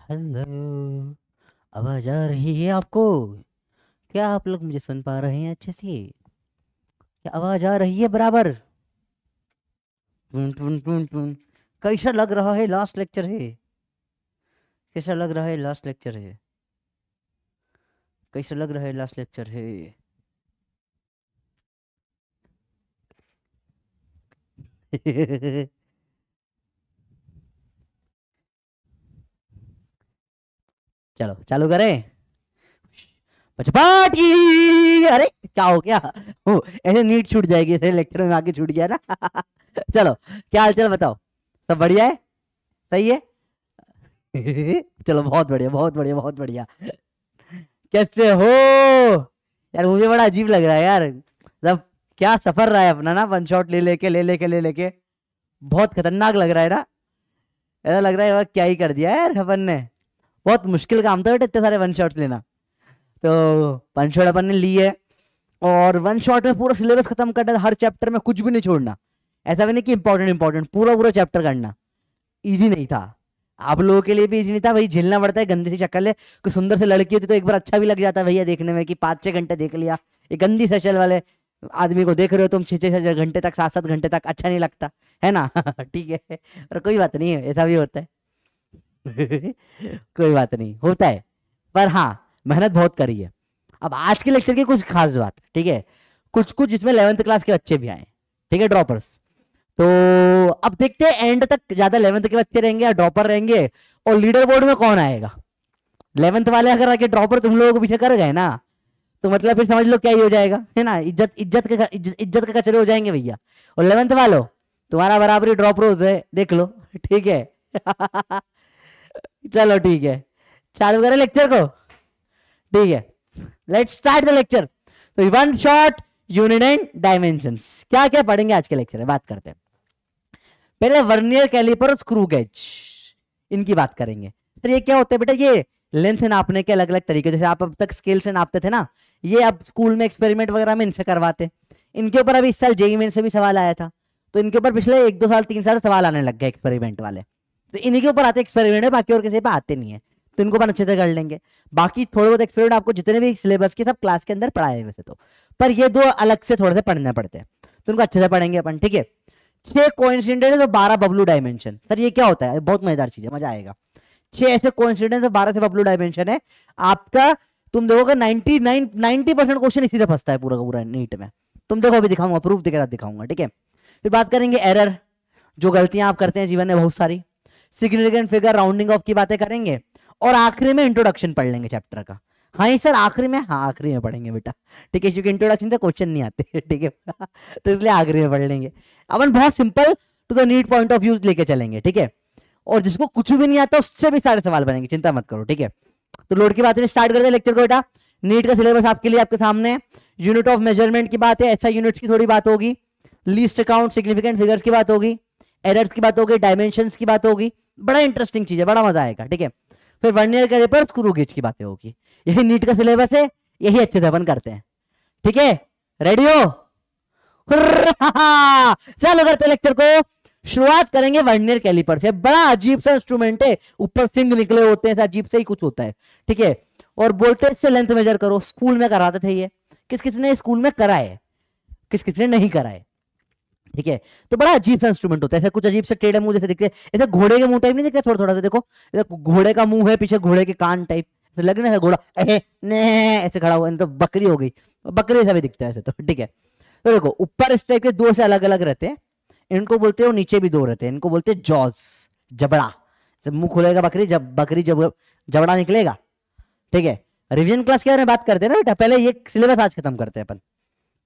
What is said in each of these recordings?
Hello आवाज आ रही है आपको क्या आप लोग मुझे सुन पा रहे हैं अच्छे से क्या आवाज आ रही है बराबर टून टून टून टून कैसा लग रहा है लास्ट लेक्चर है कैसा लग रहा है लास्ट लेक्चर है कैसा लग रहा है लास्ट लेक्चर है चलो चालू करें अरे क्या हो गया ओ, ऐसे नीट छूट जाएगी ऐसे लेक्चर में आके छूट गया ना चलो क्या हाल चल बताओ सब बढ़िया है सही है चलो बहुत बढ़िया बहुत बढ़िया बहुत बढ़िया कैसे हो यार मुझे बड़ा अजीब लग रहा है यार सब मतलब, क्या सफर रहा है अपना ना वन शॉट ले लेके ले लेके ले लेके ले बहुत खतरनाक लग रहा है ना ऐसा लग रहा है क्या ही कर दिया यार अपन ने बहुत मुश्किल काम था बेटा इतने सारे वन शॉट्स लेना तो वन शॉट अपन ने लिए और वन शॉट में पूरा सिलेबस खत्म करना हर चैप्टर में कुछ भी नहीं छोड़ना ऐसा भी नहीं कि इंपॉर्टेंट इंपॉर्टेंट पूरा पूरा चैप्टर करना ईजी नहीं था आप लोगों के लिए भी ईजी नहीं था भाई झेलना पड़ता है गंदी सी चक्कर ले कोई सुंदर से लड़की होती तो एक बार अच्छा भी लग जाता है भैया देखने में कि पाँच छः घंटे देख लिया ये गंदी शक्ल वाले आदमी को देख रहे हो तुम छः छः घंटे तक सात सात घंटे तक अच्छा नहीं लगता है ना ठीक है और कोई बात नहीं है ऐसा भी होता है कोई बात नहीं होता है पर हाँ मेहनत बहुत करी है अब आज के लेक्चर की कुछ खास बात ठीक है कुछ कुछ इसमें इलेवेंथ क्लास के बच्चे भी आए ठीक है ड्रॉपर्स तो अब देखते हैं एंड तक ज्यादा इलेवंथ के बच्चे रहेंगे या ड्रॉपर रहेंगे और लीडर बोर्ड में कौन आएगा इलेवंथ वाले अगर आके ड्रॉपर तुम लोगों को पीछे कर गए ना तो मतलब फिर समझ लो क्या ही हो जाएगा है ना इज्जत इज्जत के इज्जत के कचरे हो जाएंगे भैया और इलेवंथ वालों तुम्हारा बराबरी ड्रॉप रोज है देख लो ठीक है चलो ठीक है चालू करें लेक्चर को ठीक है लेट्स स्टार्ट द लेक्चर तो one shot unit and dimension क्या क्या पढ़ेंगे आज के लेक्चर में बात करते हैं पहले वर्नियर कैलिपर स्क्रू गेज इनकी बात करेंगे तो ये क्या होते हैं बेटा ये लेंथ नापने के अलग अलग तरीके जैसे आप अब तक स्केल से नापते थे ना ये अब स्कूल में एक्सपेरिमेंट वगैरह में इनसे करवाते इनके ऊपर अभी इस साल JEE Main e e e से भी सवाल आया था तो इनके ऊपर पिछले एक दो साल तीन साल सवाल आने लग गए एक्सपेरिमेंट वाले तो इन्हीं के ऊपर आते एक्सपेरिमेंट है बाकी और किसी पे आते नहीं है तो इनको अपन अच्छे से कर लेंगे बाकी थोड़े बहुत एक्सपेरिमेंट आपको जितने भी सिलेबस के सब क्लास के अंदर पढ़ाए वैसे तो पर ये दो अलग से थोड़े से पढ़ने पड़ते हैं तो इनको अच्छे से पढ़ेंगे अपन ठीक है छह कोइंसिडेंट और बारह बबलू डायमेंशन सर ये क्या होता है बहुत मजेदार चीज है मजा आएगा छह ऐसे कोइंसिडेंट और बारह से बबलू डायमेंशन है आपका तुम देखोगे ninety nine ninety percent question इसी से फंसता है पूरा का पूरा नीट में तुम देखो अभी दिखाऊंगा प्रूफ के साथ दिखाऊंगा ठीक है फिर बात करेंगे एरर जो गलतियां आप करते हैं जीवन में बहुत सारी सिग्निफिकेंट फिगर राउंडिंग ऑफ की बातें करेंगे और आखिरी में इंट्रोडक्शन पढ़ लेंगे चैप्टर का हाँ सर आखिरी में हाँ आखिरी में पढ़ेंगे बेटा ठीक है क्योंकि इंट्रोडक्शन से क्वेश्चन नहीं आते ठीक है तो इसलिए आखिरी में पढ़ लेंगे अपन बहुत simple to the NEET point of view लेके चलेंगे ठीक है और जिसको कुछ भी नहीं आता उससे भी सारे सवाल बनेंगे चिंता मत करो ठीक है तो लोड की बात स्टार्ट करते हैं लेक्चर को बेटा नीट का सिलेबस आपके लिए आपके सामने यूनिट ऑफ मेजरमेंट की बात है ऐसा यूनिट की थोड़ी बात होगी लीस्ट अकाउंट सिग्निफिकेंट फिगर्स की बात होगी एरर्स की बात होगी डायमेंशन की बात होगी बड़ा इंटरेस्टिंग चीज है बड़ा मजा आएगा ठीक है फिर वन ईयर का पेपर स्क्रू गेज की बातें होगी यही नीट का सिलेबस है यही अच्छे से अपन करते हैं ठीक है रेडी हो चलो करते लेक्चर को शुरुआत करेंगे वर्नियर कैलिपर से बड़ा अजीब सा इंस्ट्रूमेंट है ऊपर सिंग निकले होते हैं अजीब से ही कुछ होता है ठीक है और वोल्टेज से लेंथ मेजर करो स्कूल में कराते थे ये किस किसने स्कूल में कराए किस किसने नहीं कराए ठीक है तो बड़ा अजीब सा इंस्ट्रूमेंट होता है ऐसा कुछ अजीब से टेढ़े मुंह जैसे दिखते हैं ऐसे घोड़े के मुंह टाइप नहीं दिखता थोड़ा थोड़ा सा देखो घोड़े का मुंह है पीछे घोड़े के कान टाइप ऐसे लग रहा है घोड़ा ऐसे खड़ा हुआ तो बकरी हो गई बकरी ऐसा भी दिखता है ऐसे तो ठीक है तो देखो ऊपर इस टाइप के दो से अलग अलग रहते हैं इनको बोलते हैं नीचे भी दो रहते हैं इनको बोलते हैं जॉज जबड़ा जब मुंह खुलेगा बकरी जब बकरी जब जबड़ा निकलेगा ठीक है रिविजन क्लास के बारे में बात करते हैं ना बेटा पहले ये सिलेबस आज खत्म करते हैं अपन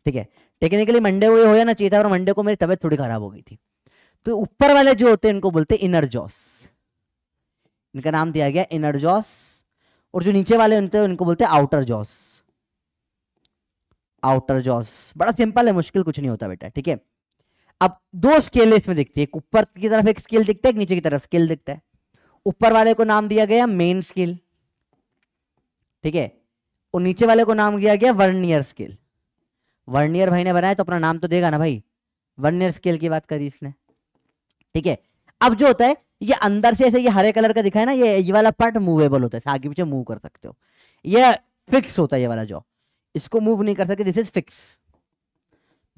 ठीक है टेक्निकली मंडे को ये हो जाना चाहिए था और मंडे को मेरी तबियत थोड़ी खराब हो गई थी तो ऊपर वाले जो होते हैं इनको बोलते हैं इनर्जॉस इनका नाम दिया गया इनर्जॉस और जो नीचे वाले होते हैं इनको बोलते हैं आउटर जॉस आउटर जॉस बड़ा सिंपल है मुश्किल कुछ नहीं होता बेटा ठीक है अब दो स्केल इसमें दिखती है ऊपर की तरफ एक स्केल दिखता है नीचे की तरफ स्केल दिखता है ऊपर वाले को नाम दिया गया मेन स्केल ठीक है और नीचे वाले को नाम दिया गया वर्नियर स्केल वर्नियर भाई ने बनाया तो अपना नाम तो देगा ना भाई वर्नियर स्केल की बात करी इसने ठीक है अब जो होता है ये अंदर से ऐसे ये हरे कलर का दिखाए ना ये ये वाला पार्ट मूवेबल होता है आगे पीछे मूव कर सकते हो ये फिक्स होता है ये वाला जो इसको मूव नहीं कर सकते दिस इज फिक्स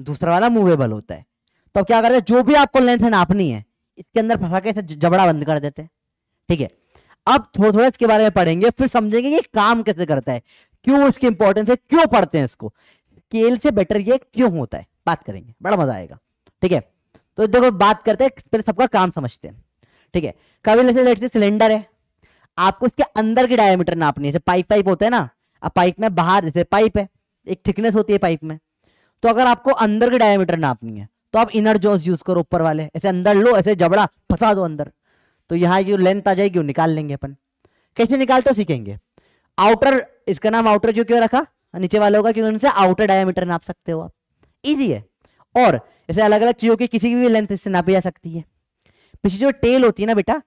दूसरा वाला मूवेबल होता है तो क्या करते जो भी आपको लेंथ है नापनी है इसके अंदर फंसा के जबड़ा बंद कर देते हैं ठीक है अब थोड़ा थोड़ा इसके बारे में पढ़ेंगे फिर समझेंगे ये काम कैसे करता है क्यों उसकी इंपॉर्टेंस है क्यों पढ़ते हैं इसको स्केल से बेटर ये क्यों होता है बात करेंगे बड़ा मजा आएगा ठीक है तो देखो बात करते हैं पहले सबका काम समझते हैं ठीक है कभी लेते लेट से सिलेंडर है आपको इसके अंदर की डायमीटर नापनी है पाइप पाइप होता है ना अब पाइप में बाहर जैसे पाइप है एक थिकनेस होती है पाइप में तो अगर आपको अंदर की डायमीटर नापनी है तो आप इनर जोस यूज करो ऊपर वाले ऐसे अंदर लो ऐसे जबड़ा फंसा दो अंदर तो यहाँ जो लेंथ आ जाएगी वो निकाल लेंगे अपन कैसे निकालते हो सीखेंगे आउटर इसका नाम आउटर जो क्यों रखा नीचे वाला होगा क्योंकि उनसे आउटर डायमीटर नाप सकते हो आप इजी है और ऐसे अलग अलग चीज़ों की किसी भी लेंथ इससे नापी जा सकती है पीछे जो टेल होती है ना बेटा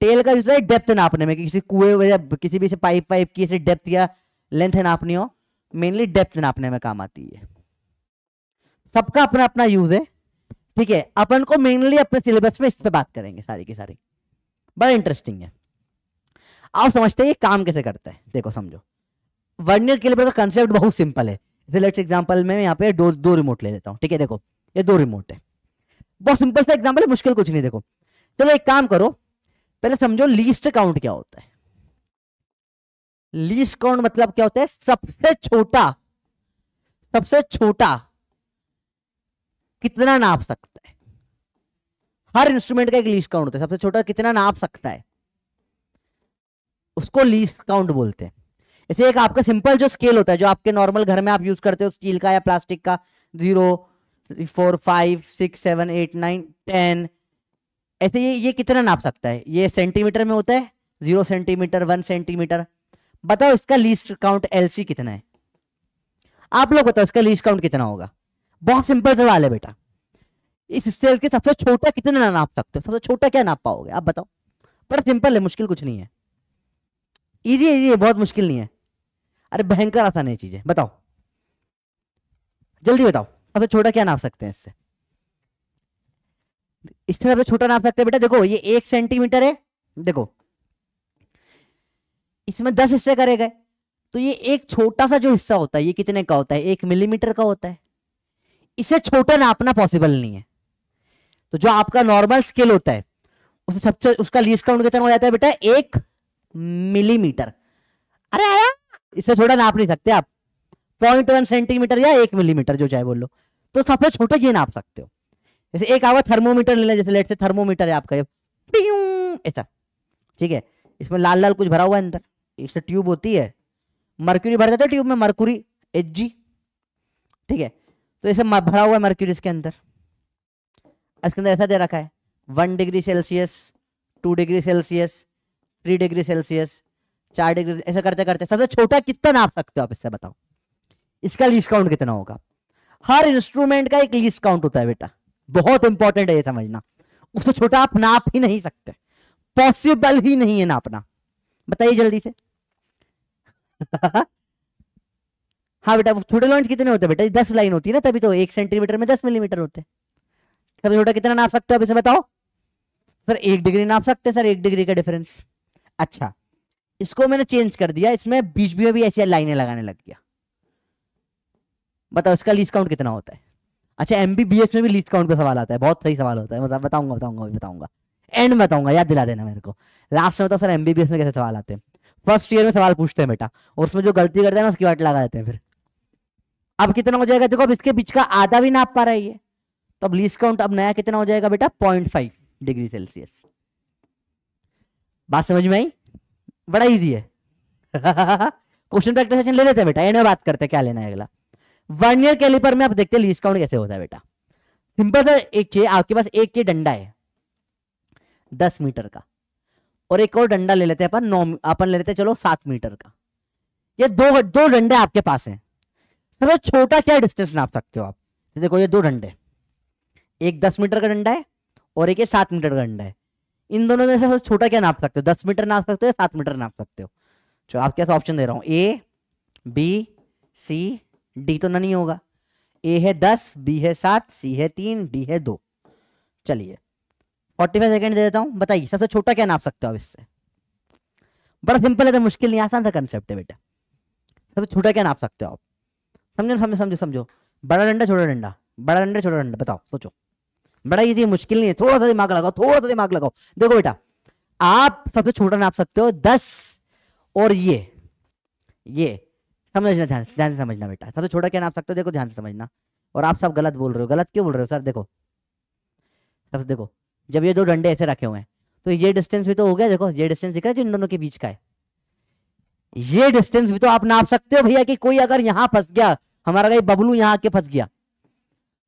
टेल का यूज है डेप्थ नापने में किसी कुएं या किसी भी पाइप वाइप की ऐसे डेप्थ या लेंथ नापनी हो मेनली डेप्थ नापने में काम आती है सबका अपना अपना यूज है ठीक है अपन को मेनली अपने सिलेबस में इस पर बात करेंगे सारी की सारी बड़ा इंटरेस्टिंग है आप समझते हैं ये काम कैसे करता है देखो समझो वर्नियर लिए का मतलब कंसेप्ट बहुत सिंपल है जैसे लेट्स एग्जांपल में यहाँ पे दो दो रिमोट ले लेता हूँ ठीक है देखो ये दो रिमोट है बहुत सिंपल सा एग्जाम्पल है मुश्किल कुछ नहीं देखो चलो एक काम करो पहले समझो लीस्ट काउंट क्या होता है लीस्ट काउंट मतलब क्या होता है सबसे छोटा सबसे छोटा कितना नाप सकता है हर इंस्ट्रूमेंट का एक लीस्ट काउंट होता है सबसे छोटा कितना नाप सकता है उसको लीस्ट काउंट बोलते हैं ऐसे एक आपका सिंपल जो स्केल होता है जो आपके नॉर्मल घर में आप यूज करते हो स्टील का या प्लास्टिक का zero four five six seven eight nine ten ऐसे ये ये कितना नाप सकता है ये सेंटीमीटर में होता है जीरो सेंटीमीटर वन सेंटीमीटर बताओ इसका लीस्ट काउंट एलसी कितना है आप लोग बताओ इसका लीस्ट काउंट कितना होगा बहुत सिंपल सवाल है बेटा इस सेल के सबसे छोटा कितना नाप सकते हो सबसे छोटा क्या नाप पाओगे आप बताओ पर सिंपल है मुश्किल कुछ नहीं है इजी इजी है बहुत मुश्किल नहीं है अरे भयंकर आसान है चीजें बताओ जल्दी बताओ अब तो छोटा क्या नाप सकते हैं इससे इससे सबसे छोटा नाप सकते हैं बेटा देखो ये एक सेंटीमीटर है देखो इसमें दस हिस्से करे गए तो ये एक छोटा सा जो हिस्सा होता है ये कितने का होता है एक मिलीमीटर का होता है इसे छोटा नापना पॉसिबल नहीं है तो जो आपका नॉर्मल स्केल होता है उसे सबसे उसका लीस्ट काउंट कितना हो जाता है बेटा एक मिलीमीटर अरे आया इससे छोटा नाप नहीं सकते आप पॉइंट वन सेंटीमीटर या एक मिलीमीटर जो चाहे बोलो तो सबसे छोटा ये नाप सकते हो जैसे एक आवा थर्मोमीटर ले लें जैसे लेट से थर्मोमीटर है आपका ऐसा ठीक है इसमें लाल लाल कुछ भरा हुआ है अंदर इससे ट्यूब होती है मर्क्यूरी भर जाता है ट्यूब में मर्क्यूरी एच जी ठीक है तो ऐसे भरा हुआ है मर्क्यूरी इसके अंदर इसके अंदर ऐसा दे रखा है one degree Celsius two degree Celsius three degree Celsius चार डिग्री ऐसा करते करते सबसे छोटा कितना नाप सकते हो आप इससे बताओ इसका लीस्ट काउंट कितना होगा हर इंस्ट्रूमेंट का एक लीस्ट काउंट होता है बेटा बहुत इंपॉर्टेंट है ये समझना उससे छोटा आप नाप ही नहीं सकते पॉसिबल ही नहीं है नापना बताइए जल्दी से हाँ बेटा छोटे लॉन्च कितने होते हैं बेटा दस लाइन होती है ना तभी तो एक सेंटीमीटर में दस मिलीमीटर होते हैं सबसे छोटा कितना नाप सकते हो आप इसे बताओ सर एक डिग्री नाप सकते हैं सर एक डिग्री का डिफरेंस अच्छा इसको मैंने चेंज कर दिया इसमें बीच बीच भी ऐसी लाइनें लगाने लग गया बताओ इसका लीज काउंट कितना होता है अच्छा एम में भी लीज काउंट का सवाल आता है बहुत सही सवाल होता है मतलब बताऊंगा बताऊंगा बताऊंगा एंड में बताऊंगा याद दिला देना मेरे को लास्ट में बताओ सर एमबीबीएस में कैसे सवाल आते हैं फर्स्ट ईयर में सवाल पूछते हैं बेटा और उसमें जो गलती करते हैं ना उसकी वाट लगा देते हैं फिर अब कितना हो जाएगा देखो अब इसके बीच का आधा भी नाप पा रहा है तो अब लीज काउंट अब नया कितना हो जाएगा बेटा पॉइंट फाइव डिग्री सेल्सियस बात समझ में आई बड़ा इजी है क्वेश्चन प्रैक्टिस सेशन ले लेते हैं बेटा एंड में बात करते हैं क्या लेना है अगला वन ईयर कैलिपर में आप देखते हैं डिस्काउंट कैसे होता है बेटा सिंपल सा एक चीज आपके पास एक चाहिए डंडा है दस मीटर का और एक और डंडा ले लेते हैं अपन नौ अपन ले लेते हैं चलो सात मीटर का ये दो दो डंडे आपके पास हैं सबसे छोटा क्या डिस्टेंस नाप सकते हो आप देखो ये दो डंडे एक दस मीटर का डंडा है और एक ये सात मीटर का डंडा है इन दोनों में से छोटा क्या नाप सकते हो दस मीटर नाप सकते हो या सात मीटर नाप सकते हो चलो आप क्या ऑप्शन दे रहा हूँ ए बी सी डी तो ना नहीं होगा ए है दस बी है सात सी है तीन डी है दो चलिए फोर्टी फाइव सेकेंड दे देता हूँ बताइए सबसे छोटा क्या नाप सकते हो आप इससे बड़ा सिंपल है तो मुश्किल नहीं आसान सा कंसेप्ट है बेटा सबसे छोटा क्या नाप सकते हो आप समझो समझो समझो समझो बड़ा डंडा छोटा डंडा बड़ा डंडा छोटा डंडा बताओ सोचो बड़ा इजी मुश्किल नहीं है थोड़ा सा दिमाग लगाओ थोड़ा सा दिमाग लगाओ देखो बेटा आप सबसे छोटा नाप सकते हो दस और ये ये समझना ध्यान ध्यान से समझना बेटा सबसे छोटा क्या नाप सकते हो देखो ध्यान से समझना और आप सब गलत बोल रहे हो गलत क्यों बोल रहे हो सर देखो सब देखो जब ये दो डंडे ऐसे रखे हुए हैं तो ये डिस्टेंस भी तो हो गया देखो ये डिस्टेंस दिख रहा है जो इन दोनों के बीच का है ये डिस्टेंस भी तो आप नाप सकते हो भैया कि कोई अगर यहाँ फंस गया हमारा कहीं बबलू यहाँ आके फंस गया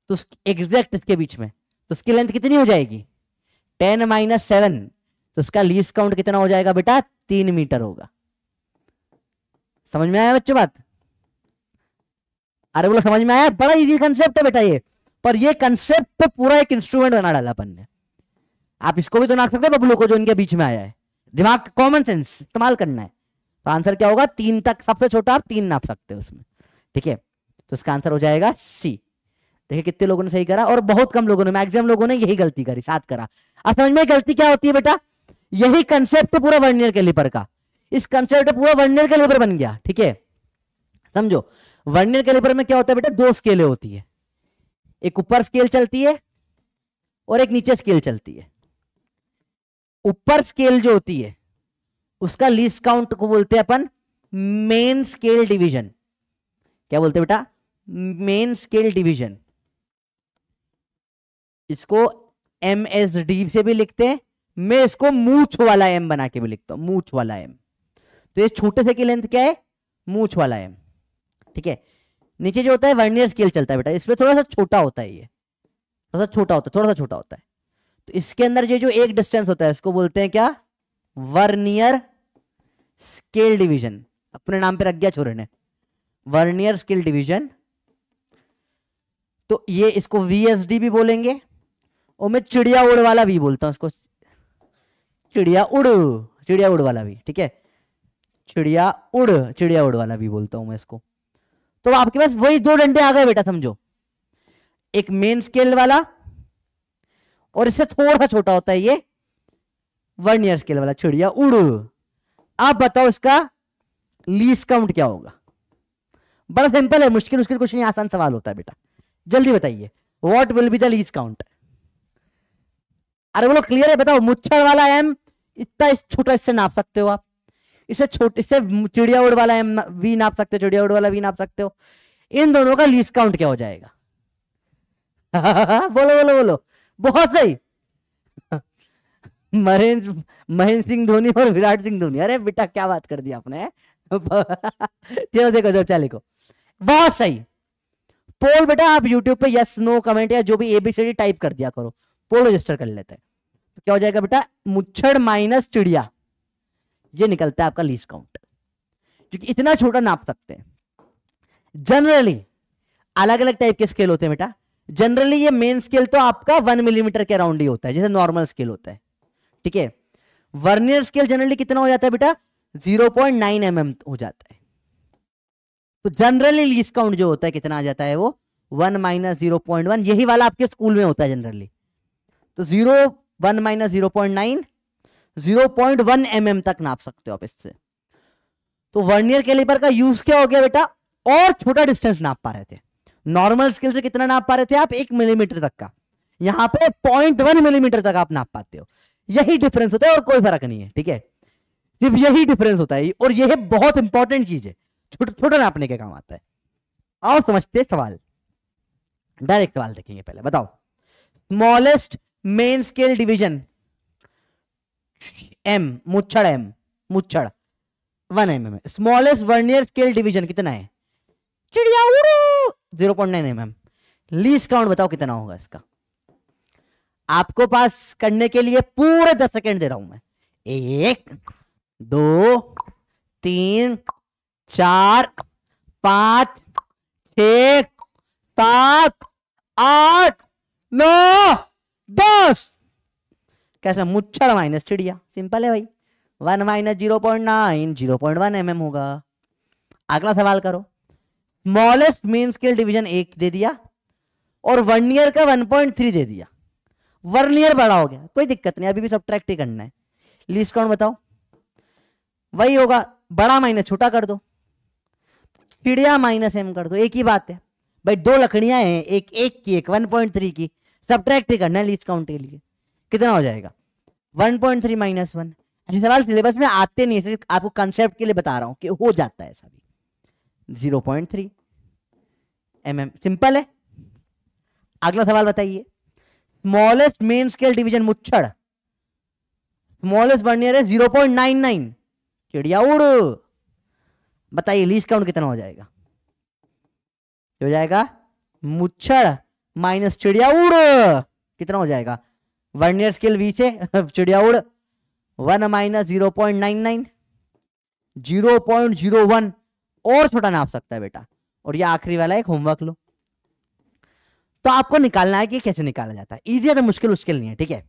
तो एग्जैक्ट इसके बीच में तो उसकी लेंथ कितनी हो जाएगी टेन माइनस सेवन तो उसका लीस काउंट कितना हो जाएगा बेटा तीन मीटर होगा समझ में आया बच्चों बात अरे बोलो समझ में आया बड़ा इजी कंसेप्ट है बेटा ये पर ये कंसेप्ट पे पूरा एक इंस्ट्रूमेंट बना डाला अपन ने आप इसको भी तो नाक सकते हैं बबलू को जो इनके बीच में आया है दिमाग कॉमन सेंस इस्तेमाल करना है तो आंसर क्या होगा तीन तक सबसे छोटा आप तीन नाप सकते हो उसमें ठीक है तो इसका आंसर हो जाएगा सी देखिए कितने लोगों ने सही करा और बहुत कम लोगों ने मैक्सिमम लोगों ने यही गलती करी साथ करा अब समझ में गलती क्या होती है बेटा यही कंसेप्ट पूरा वर्नियर कैलिपर का इस कंसेप्ट पूरा वर्नियर कैलिपर बन गया ठीक है समझो वर्नियर कैलिपर में क्या होता है बेटा दो स्केलें होती है एक ऊपर स्केल चलती है और एक नीचे स्केल चलती है ऊपर स्केल जो होती है उसका लीस्ट काउंट को बोलते हैं अपन मेन स्केल डिवीजन क्या बोलते हैं बेटा मेन स्केल डिवीजन इसको एम एस डी से भी लिखते हैं मैं इसको मूछ वाला एम बना के भी लिखता हूं मूछ वाला एम तो ये छोटे से की लेंथ क्या है मूछ वाला एम ठीक है नीचे जो होता है वर्नियर स्केल चलता है बेटा इसमें थोड़ा सा छोटा होता है ये थोड़ा सा छोटा होता है थोड़ा सा छोटा होता है तो इसके अंदर ये जो एक डिस्टेंस होता है इसको बोलते हैं क्या वर्नियर स्केल डिवीजन अपने नाम पे रख गया छोरे ने वर्नियर स्केल डिवीजन तो ये इसको वीएसडी भी बोलेंगे और मैं चिड़िया उड़ वाला भी बोलता हूँ उसको चिड़िया उड़ चिड़िया उड़ वाला भी ठीक है चिड़िया उड़ चिड़िया उड़ वाला भी बोलता हूँ मैं इसको तो आपके पास वही दो डंडे आ गए बेटा समझो एक मेन स्केल वाला और इससे थोड़ा छोटा होता है ये वन ईयर स्केल वाला चिड़िया उड़ आप बताओ इसका लीस काउंट क्या होगा बड़ा सिंपल है मुश्किल मुश्किल कुछ नहीं आसान सवाल होता है बेटा जल्दी बताइए what will be the least count अरे बोलो क्लियर है बताओ मुच्छर वाला एम इतना इस छोटा इससे नाप सकते हो आप इसे छोटे इससे चिड़िया उड़ वाला एम वी नाप सकते हो चिड़िया उड़ वाला वी नाप सकते हो इन दोनों का लीस्ट काउंट क्या हो जाएगा बोलो बोलो बोलो बहुत सही महेंद्र महेंद्र सिंह धोनी और विराट सिंह धोनी अरे बेटा क्या बात कर दी आपने चलो देखो जब चाली को बहुत सही पोल बेटा आप यूट्यूब पे यस नो कमेंट या जो भी एबीसीडी टाइप कर दिया करो पोल रजिस्टर कर लेते हैं तो क्या हो जाएगा बेटा मुच्छड़ माइनस चिड़िया ये निकलता है आपका लीज काउंट क्योंकि इतना छोटा नाप सकते हैं जनरली अलग अलग टाइप के स्केल होते हैं बेटा जनरली ये मेन स्केल तो आपका वन मिलीमीटर के अराउंड ही होता है जैसे नॉर्मल स्केल होता है ठीक है वर्नियर स्केल जनरली कितना हो जाता है बेटा zero point nine M M हो जाता है तो जनरली लीस्ट काउंट जो होता है कितना आ जाता है वो one minus zero point one यही वाला आपके स्कूल में होता है जनरली तो zero one minus zero point nine zero point one M M तक नाप सकते हो आप इससे तो वर्नियर कैलिपर का यूज क्या हो गया बेटा और छोटा डिस्टेंस नाप पा रहे थे नॉर्मल स्केल से कितना नाप पा रहे थे आप एक मिलीमीटर तक का यहां पे पॉइंट वन मिलीमीटर तक आप नाप पाते हो यही डिफरेंस होता है और कोई फर्क नहीं है ठीक है सिर्फ यही डिफरेंस होता है और यह बहुत इंपॉर्टेंट चीज है छोटा छोटा नापने के काम आता है और समझते सवाल डायरेक्ट सवाल देखेंगे पहले बताओ smallest main scale division M मुच्छड़ एम मुच्छड़ one M M smallest vernier scale division कितना है चिड़िया zero point nine M M least count बताओ कितना होगा इसका आपको पास करने के लिए पूरे दस सेकेंड दे रहा हूं मैं एक दो तीन चार पांच छ सात आठ नौ दस कैसे मुच्छर माइनस चिड़िया सिंपल है भाई one minus zero point nine zero point one M होगा अगला सवाल करो स्मॉलेस्ट मेन स्केल डिवीजन एक दे दिया और वन ईयर का वन पॉइंट थ्री दे दिया वन ईयर बड़ा हो गया कोई दिक्कत नहीं अभी भी ट्रैक्ट ही करना है लीस्ट काउंट बताओ वही होगा बड़ा माइनस छोटा कर दो चिड़िया माइनस एम कर दो एक ही बात है भाई दो लकड़ियां हैं एक एक की एक वन पॉइंट थ्री की सब्ट्रैक्ट करना है लीस्ट काउंट के लिए कितना हो जाएगा one point three minus one ऐसे सवाल सिलेबस में आते नहीं है आपको कंसेप्ट के लिए बता रहा हूँ कि हो जाता है ऐसा भी zero point three M M simple है अगला सवाल बताइए स्मॉलेस्ट मेन स्केल डिवीजन मुच्छड़ स्मॉलेस्ट वर्नियर है जीरो पॉइंट नाइन नाइन चिड़िया उड़ बताइए लीज काउंट कितना हो जाएगा हो जाएगा मुच्छड़ माइनस चिड़िया उड़ कितना हो जाएगा वर्नियर स्केल वीचे चिड़िया उड़ one minus zero point nine nine zero point zero one और छोटा नाप सकता है बेटा और ये आखिरी वाला एक होमवर्क लो तो आपको निकालना है कि कैसे निकाला जाता है इजी तो मुश्किल मुश्किल नहीं है ठीक है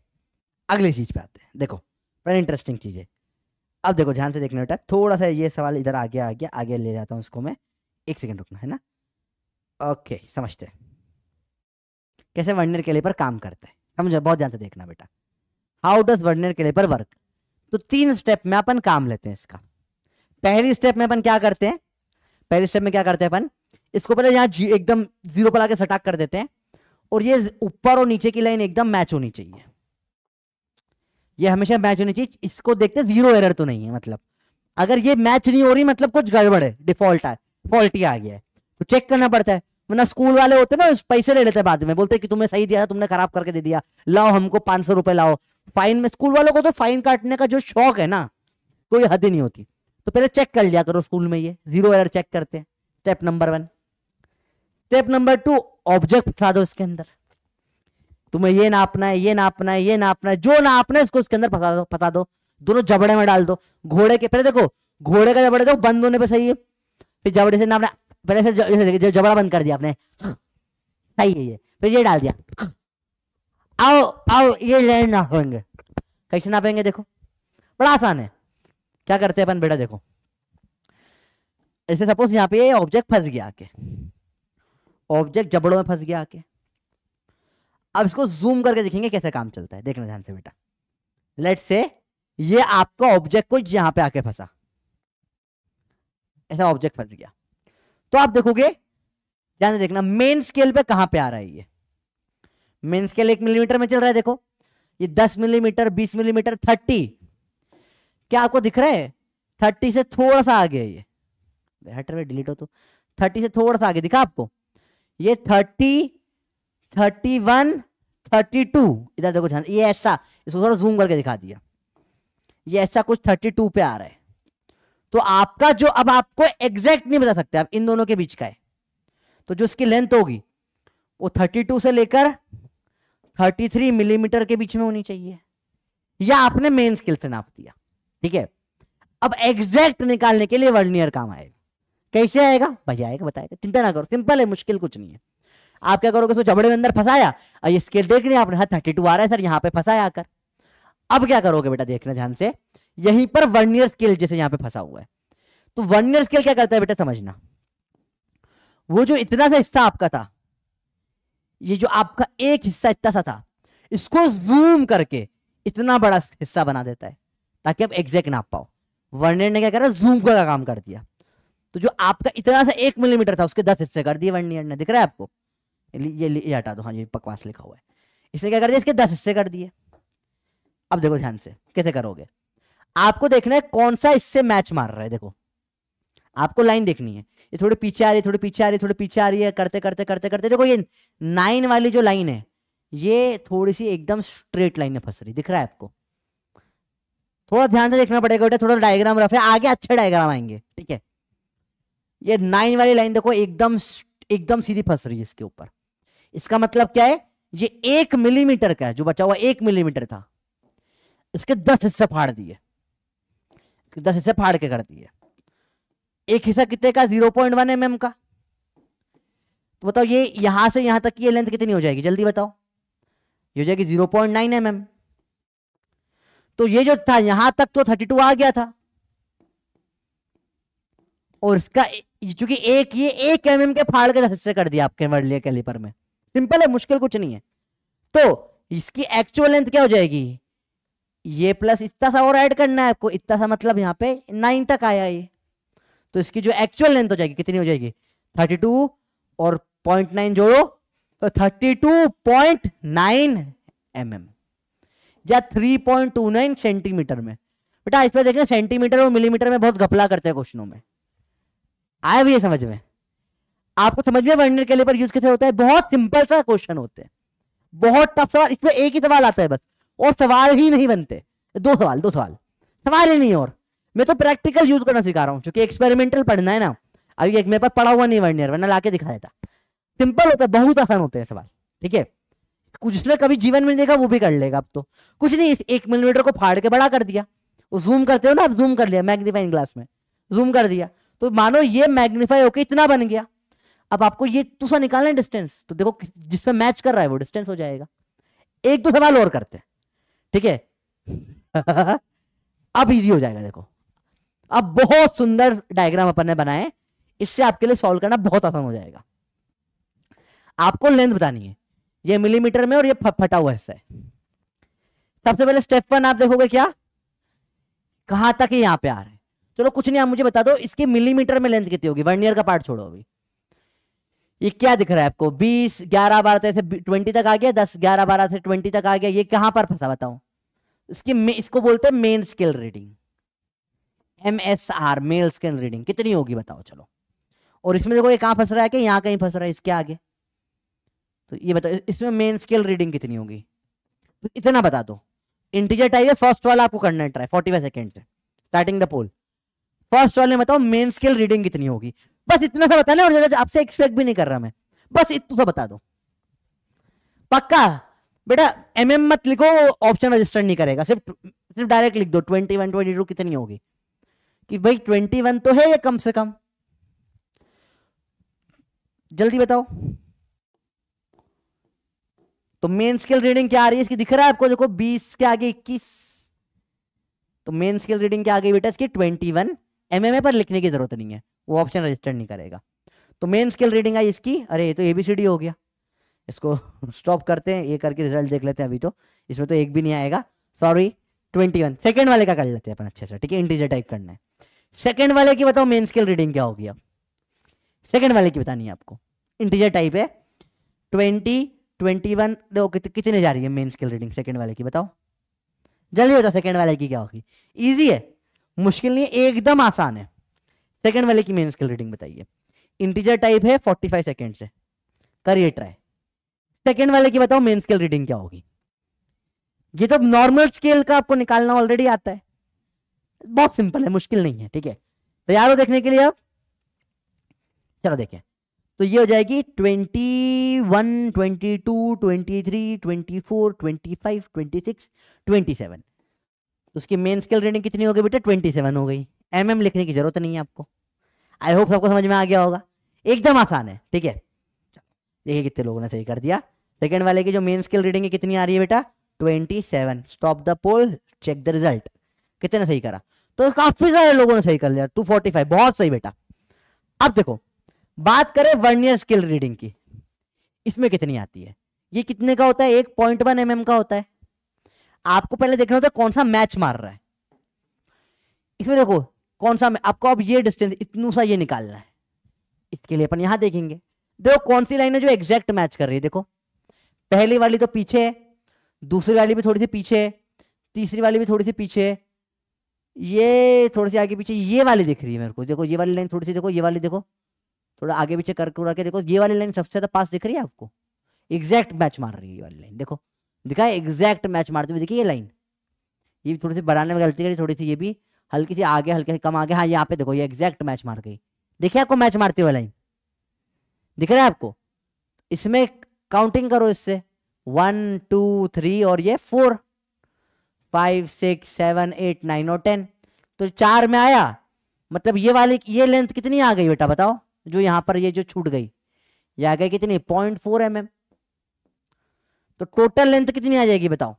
अगली चीज पे आते हैं देखो बड़ा इंटरेस्टिंग चीज है अब देखो ध्यान से देखना बेटा थोड़ा सा ये सवाल इधर आ गया आ गया आगे ले जाता हूँ उसको मैं एक सेकेंड रुकना है ना ओके समझते हैं कैसे वर्नियर के पर काम करते हैं समझो बहुत ध्यान से देखना बेटा हाउ डज वर्नियर के पर वर्क तो तीन स्टेप में अपन काम लेते हैं इसका पहली स्टेप में अपन क्या करते हैं पहली स्टेप में क्या करते हैं अपन इसको पहले यहाँ एकदम जीरो पर आके सटाक कर देते हैं और ये ऊपर और नीचे की लाइन एकदम मैच होनी चाहिए ये हमेशा मैच होनी चाहिए इसको देखते जीरो एरर तो नहीं है मतलब अगर ये मैच नहीं हो रही मतलब कुछ गड़बड़ है डिफॉल्ट है फॉल्टी आ गया है तो चेक करना पड़ता है वरना स्कूल वाले होते ना पैसे ले लेते बाद में बोलते कि तुमने सही दिया था तुमने खराब करके दे दिया लाओ हमको पांच सौ रुपए लाओ फाइन में स्कूल वालों को तो फाइन काटने का जो शौक है ना कोई हद ही नहीं होती तो पहले चेक कर लिया करो स्कूल में ये जीरो एरर चेक करते हैं step number one step number two object फंसा दो इसके अंदर तुम्हें ये नापना है ये नापना है ये नापना है जो नापना है इसको इसके अंदर फंसा दो फंसा दो दोनों जबड़े में डाल दो घोड़े के पहले देखो घोड़े का जबड़े देखो बंद होने पर सही है फिर जबड़े से नापना पहले से जो, जबड़ा बंद कर दिया आपने सही है ये फिर ये डाल दिया आओ आओ ये लैंड होंगे कैसे पेंगे देखो बड़ा आसान है क्या करते हैं अपन बेटा देखो ऐसे सपोज यहाँ पे ऑब्जेक्ट फंस गया आके ऑब्जेक्ट जबड़ों में फंस गया आके अब इसको जूम करके देखेंगे कैसे काम चलता है देखना ध्यान से बेटा लेट से ये आपका ऑब्जेक्ट कुछ यहाँ पे आके फंसा ऐसा ऑब्जेक्ट फंस गया तो आप देखोगे ध्यान से देखना मेन स्केल पे कहां पे आ रहा है ये मेन स्केल एक मिलीमीटर में चल रहा है देखो ये दस मिलीमीटर बीस मिलीमीटर थर्टी क्या आपको दिख रहा है थर्टी से थोड़ा सा आगे है ये हटर में डिलीट हो तो थर्टी से थोड़ा सा आगे दिखा आपको ये thirty thirty one thirty two इधर देखो ध्यान ये ऐसा इसको थोड़ा जूम करके दिखा दिया ये ऐसा कुछ थर्टी टू पे आ रहा है तो आपका जो अब आपको एग्जैक्ट नहीं बता सकते आप इन दोनों के बीच का है तो जो इसकी लेंथ होगी वो 32 से लेकर 33 मिलीमीटर के बीच में होनी चाहिए या आपने मेन स्केल से नाप दिया ठीक है अब एग्जैक्ट निकालने के लिए वर्नियर काम आएगा कैसे आएगा भाई आएगा बताएगा चिंता ना करो सिंपल है मुश्किल कुछ नहीं है आप क्या करोगे जबड़े में अंदर फंसाया और ये स्केल देख लिया आपने हाँ थर्टी टू आ रहा है सर यहाँ पे फंसाया आकर अब क्या करोगे बेटा देखना ध्यान से यहीं पर वर्नियर स्केल जैसे यहां पे फंसा हुआ है तो वर्नियर स्केल क्या करता है बेटा समझना वो जो इतना सा हिस्सा आपका था ये जो आपका एक हिस्सा इतना सा था इसको जूम करके इतना बड़ा हिस्सा बना देता है ताकि आप एग्जैक्ट नाप पाओ वर्नियर ने क्या करा जूम का काम कर दिया तो जो आपका इतना सा एक मिलीमीटर था उसके दस हिस्से कर दिए वर्नियर ने दिख रहा है आपको ये हटा दो हाँ ये पकवास लिखा हुआ है इसने क्या कर दिया इसके दस हिस्से कर दिए अब देखो ध्यान से कैसे करोगे आपको देखना है कौन सा इससे मैच मार रहा है देखो आपको लाइन देखनी है ये थोड़ी पीछे आ रही है थोड़ी पीछे आ रही है थोड़ी पीछे आ रही है करते करते करते करते देखो ये नाइन वाली जो लाइन है ये थोड़ी सी एकदम स्ट्रेट लाइन में फंस रही दिख रहा है आपको थोड़ा ध्यान से देखना पड़ेगा बेटा थोड़ा डायग्राम रफ है आगे अच्छे डायग्राम आएंगे ठीक है ये नाइन वाली लाइन देखो एकदम एकदम सीधी फंस रही है इसके ऊपर इसका मतलब क्या है ये एक मिलीमीटर का है जो बचा हुआ एक मिलीमीटर था इसके दस हिस्से फाड़ दिए दस हिस्से फाड़ के कर दिए एक हिस्सा कितने का जीरो पॉइंट वन एम का तो बताओ ये यहां से यहां तक की ये लेंथ कितनी हो जाएगी जल्दी बताओ ये हो जाएगी zero point nine M M तो ये जो था यहां तक तो थर्टी टू आ गया था और इसका चूंकि एक ये एक एम एम के फाड़ के दस हिस्से कर दिया आपके लिए कैलिपर में सिंपल है मुश्किल कुछ नहीं है तो इसकी एक्चुअल लेंथ क्या हो जाएगी ये प्लस इतना सा और ऐड करना है आपको इतना सा मतलब यहाँ पे नाइन तक आया ये तो इसकी जो एक्चुअल लेंथ हो जाएगी कितनी हो जाएगी थर्टी टू और पॉइंट नाइन जोड़ो तो thirty two point nine M M या three point two nine centimetre में बेटा इस पर देखें सेंटीमीटर और मिलीमीटर में बहुत घपला करते हैं क्वेश्चनों में आया भी ये समझ में आपको समझ में पढ़ने के लिए पर यूज कैसे होता है बहुत सिंपल सा क्वेश्चन होते हैं बहुत टफ सवाल इसमें एक ही सवाल आता है बस और सवाल ही नहीं बनते दो सवाल दो सवाल सवाल ही नहीं और मैं तो प्रैक्टिकल यूज करना सिखा रहा हूँ क्योंकि एक्सपेरिमेंटल पढ़ना है ना अभी एक मेरे पास पढ़ा हुआ नहीं वर्णियर वरना के दिखा देता सिंपल होता है बहुत आसान होते हैं सवाल ठीक है कुछ ने कभी जीवन में देखा वो भी कर लेगा अब तो कुछ नहीं इस एक मिलीमीटर को फाड़ के बड़ा कर दिया जूम करते हो ना आप जूम कर लिया मैग्नीफाइंग ग्लास में जूम कर दिया तो मानो ये मैग्नीफाई होके इतना बन गया अब आपको ये तुसा तो निकालना है डिस्टेंस तो देखो जिसमें मैच कर रहा है वो डिस्टेंस हो जाएगा एक दो सवाल और करते हैं ठीक है अब इजी हो जाएगा देखो अब बहुत सुंदर डायग्राम अपन ने बनाए इससे आपके लिए सॉल्व करना बहुत आसान हो जाएगा आपको लेंथ बतानी है ये मिलीमीटर में और ये फटा हुआ हिस्सा है सबसे पहले स्टेप वन आप देखोगे क्या कहां तक यहां पे आ रहा है चलो कुछ नहीं आप मुझे बता दो इसकी मिलीमीटर में लेंथ कितनी होगी वर्नियर का पार्ट छोड़ो अभी ये क्या दिख रहा है आपको बीस ग्यारह बारह से ट्वेंटी तक आ गया दस ग्यारह बारह से ट्वेंटी तक आ गया ये कहां पर फंसा बताओ इसकी इसको बोलते हैं main scale reading M S R main scale reading कितनी होगी बताओ चलो और इसमें देखो ये कहां फंस रहा है कि यहां कहीं फंस रहा है इसके आगे तो ये बताओ इसमें मेन स्केल रीडिंग कितनी होगी तो इतना बता दो इंटीजर टाइप फर्स्ट वाला आपको करना है try forty five second starting the poll first वाले बताओ मेन स्केल रीडिंग कितनी होगी बस इतना सा बताना और ज्यादा आपसे एक्सपेक्ट भी नहीं कर रहा मैं बस इतना सा बता दो पक्का बेटा एम एम मत लिखो ऑप्शन रजिस्टर नहीं करेगा सिर्फ सिर्फ डायरेक्ट लिख दो ट्वेंटी वन ट्वेंटी टू कितनी होगी कि भाई ट्वेंटी वन तो है या कम से कम जल्दी बताओ तो मेन स्केल रीडिंग क्या आ रही है इसकी दिख रहा है आपको देखो बीस के आगे इक्कीस तो मेन स्केल रीडिंग क्या आ गई बेटा इसकी ट्वेंटी वन एमएमए पर लिखने की जरूरत नहीं है वो ऑप्शन रजिस्टर नहीं करेगा तो मेन स्केल रीडिंग आई इसकी अरे ये तो ए बी सी डी हो गया इसको स्टॉप करते हैं ये करके रिजल्ट देख लेते हैं अभी तो इसमें तो एक भी नहीं आएगा सॉरी ट्वेंटी वन सेकेंड वाले का कर लेते हैं अपन अच्छे से ठीक है इंटीजर टाइप करना है सेकेंड वाले की बताओ मेन स्केल रीडिंग क्या होगी अब सेकेंड वाले की बतानी है आपको इंटीजर टाइप है ट्वेंटी ट्वेंटी वन देखो कितने जा रही है मेन स्केल रीडिंग सेकेंड वाले की बताओ जल्दी बताओ सेकेंड वाले की क्या होगी ईजी है मुश्किल नहीं है एकदम आसान है सेकंड वाले की मेन स्केल रीडिंग बताइए इंटीजर टाइप है 45 सेकेंड से करिए ट्राई सेकंड वाले की बताओ मेन स्केल रीडिंग क्या होगी ये तो नॉर्मल स्केल का आपको निकालना ऑलरेडी आता है बहुत सिंपल है मुश्किल नहीं है ठीक है तैयार हो देखने के लिए आप चलो देखें तो ये हो जाएगी twenty one twenty two twenty three twenty four twenty five twenty six twenty seven उसकी मेन स्केल रीडिंग कितनी हो गई बेटा ट्वेंटी सेवन हो गई एम mm लिखने की जरूरत नहीं है आपको आई होप सबको समझ में आ गया होगा एकदम आसान है ठीक है देखिए कितने लोगों ने सही कर दिया सेकेंड वाले की जो मेन स्केल रीडिंग है कितनी आ रही है बेटा twenty seven stop the poll check the result कितने सही करा तो काफी सारे लोगों ने सही कर लिया टू फोर्टी फाइव बहुत सही बेटा अब देखो बात करें वर्नियर स्केल रीडिंग की इसमें कितनी आती है ये कितने का होता है एक पॉइंट वन एम का होता है आपको पहले देखना होता है कौन सा मैच मार रहा है इसमें देखो कौन सा आपको अब ये डिस्टेंस इतना सा ये निकालना है इसके लिए अपन यहां देखेंगे देखो कौन सी लाइन है जो एग्जैक्ट मैच कर रही है देखो पहली वाली तो पीछे है दूसरी वाली भी थोड़ी सी पीछे है तीसरी वाली भी थोड़ी सी पीछे है ये थोड़ी सी आगे पीछे ये वाली दिख रही है मेरे को देखो ये वाली लाइन थोड़ी सी देखो ये वाली देखो थोड़ा आगे पीछे कर के देखो ये वाली लाइन सबसे ज्यादा पास दिख रही है आपको एग्जैक्ट मैच मार रही है ये वाली लाइन देखो दिखाए एग्जैक्ट मैच मारते हुए देखिए ये लाइन ये भी थोड़ी सी बढ़ाने में गलती करी थोड़ी सी ये भी हल्की सी आगे हल्के से कम आगे हाँ यहाँ पे देखो ये एग्जैक्ट मैच मार गई देखिए आपको मैच मारते हुए लाइन दिख रहा है आपको इसमें काउंटिंग करो इससे वन टू थ्री और ये four five six seven eight nine और टेन तो चार में आया मतलब ये वाली ये लेंथ कितनी आ गई बेटा बताओ जो यहाँ पर ये जो छूट गई ये आ गई कितनी पॉइंट फोर एम एम तो टोटल लेंथ कितनी आ जाएगी बताओ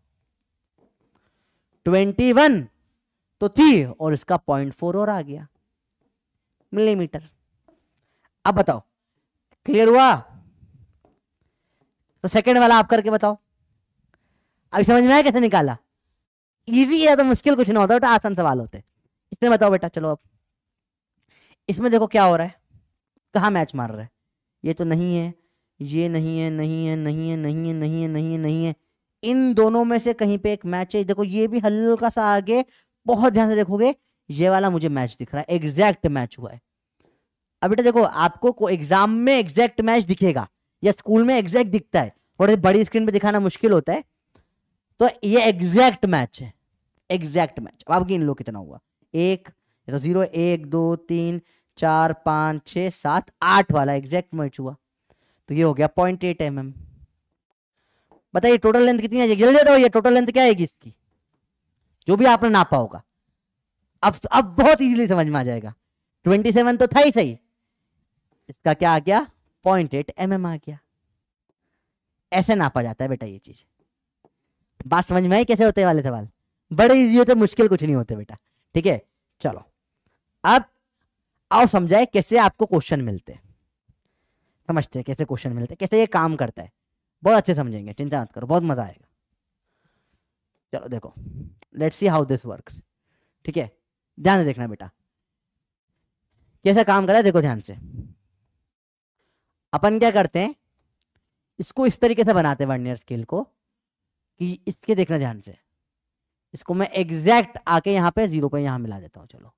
21 तो थी और इसका पॉइंट फोर और आ गया मिलीमीटर अब बताओ क्लियर हुआ तो सेकंड वाला आप करके बताओ अभी समझ में आया कैसे निकाला इजी है तो मुश्किल कुछ ना होता बेटा आसान सवाल होते इसमें बताओ बेटा चलो अब इसमें देखो क्या हो रहा है कहा मैच मार रहा है ये तो नहीं है ये नहीं है नहीं है नहीं है नहीं है नहीं है नहीं है नहीं है इन दोनों में से कहीं पे एक मैच है देखो ये भी हल्का सा आगे बहुत ध्यान से देखोगे ये वाला मुझे मैच दिख रहा है एग्जैक्ट मैच हुआ है अब बेटा देखो आपको एग्जाम में एग्जैक्ट मैच दिखेगा या स्कूल में एग्जैक्ट दिखता है थोड़े बड़ी स्क्रीन पे दिखाना मुश्किल होता है तो ये एग्जैक्ट मैच है एग्जैक्ट मैच अब आपकी इन लोग कितना हुआ एक जीरो तो एक दो तीन चार पांच छ सात आठ वाला एग्जैक्ट मैच हुआ तो ये हो गया पॉइंट एट एम एम बताइए टोटल लेंथ कितनी आ जाएगी जल्दी बताओ ये टोटल लेंथ क्या आएगी इसकी जो भी आपने नापा होगा अब अब बहुत इजीली समझ में आ जाएगा ट्वेंटी सेवन तो था ही सही इसका क्या आ गया पॉइंट एट एम एम आ गया ऐसे नापा जाता है बेटा ये चीज बात समझ में आई कैसे होते वाले सवाल बड़े इजी होते मुश्किल कुछ नहीं होते बेटा ठीक है चलो अब आओ समझाए कैसे आपको क्वेश्चन मिलते हैं समझते हैं कैसे क्वेश्चन मिलते हैं कैसे ये काम करता है बहुत अच्छे समझेंगे चिंता मत करो बहुत मजा आएगा चलो देखो let's see how this works ठीक है ध्यान से देखना बेटा कैसे काम करा देखो ध्यान से अपन क्या करते हैं इसको इस तरीके से बनाते हैं वर्नियर स्केल को कि इसके देखना ध्यान से इसको मैं एग्जैक्ट आके यहाँ पे जीरो पे यहाँ मिला देता हूँ चलो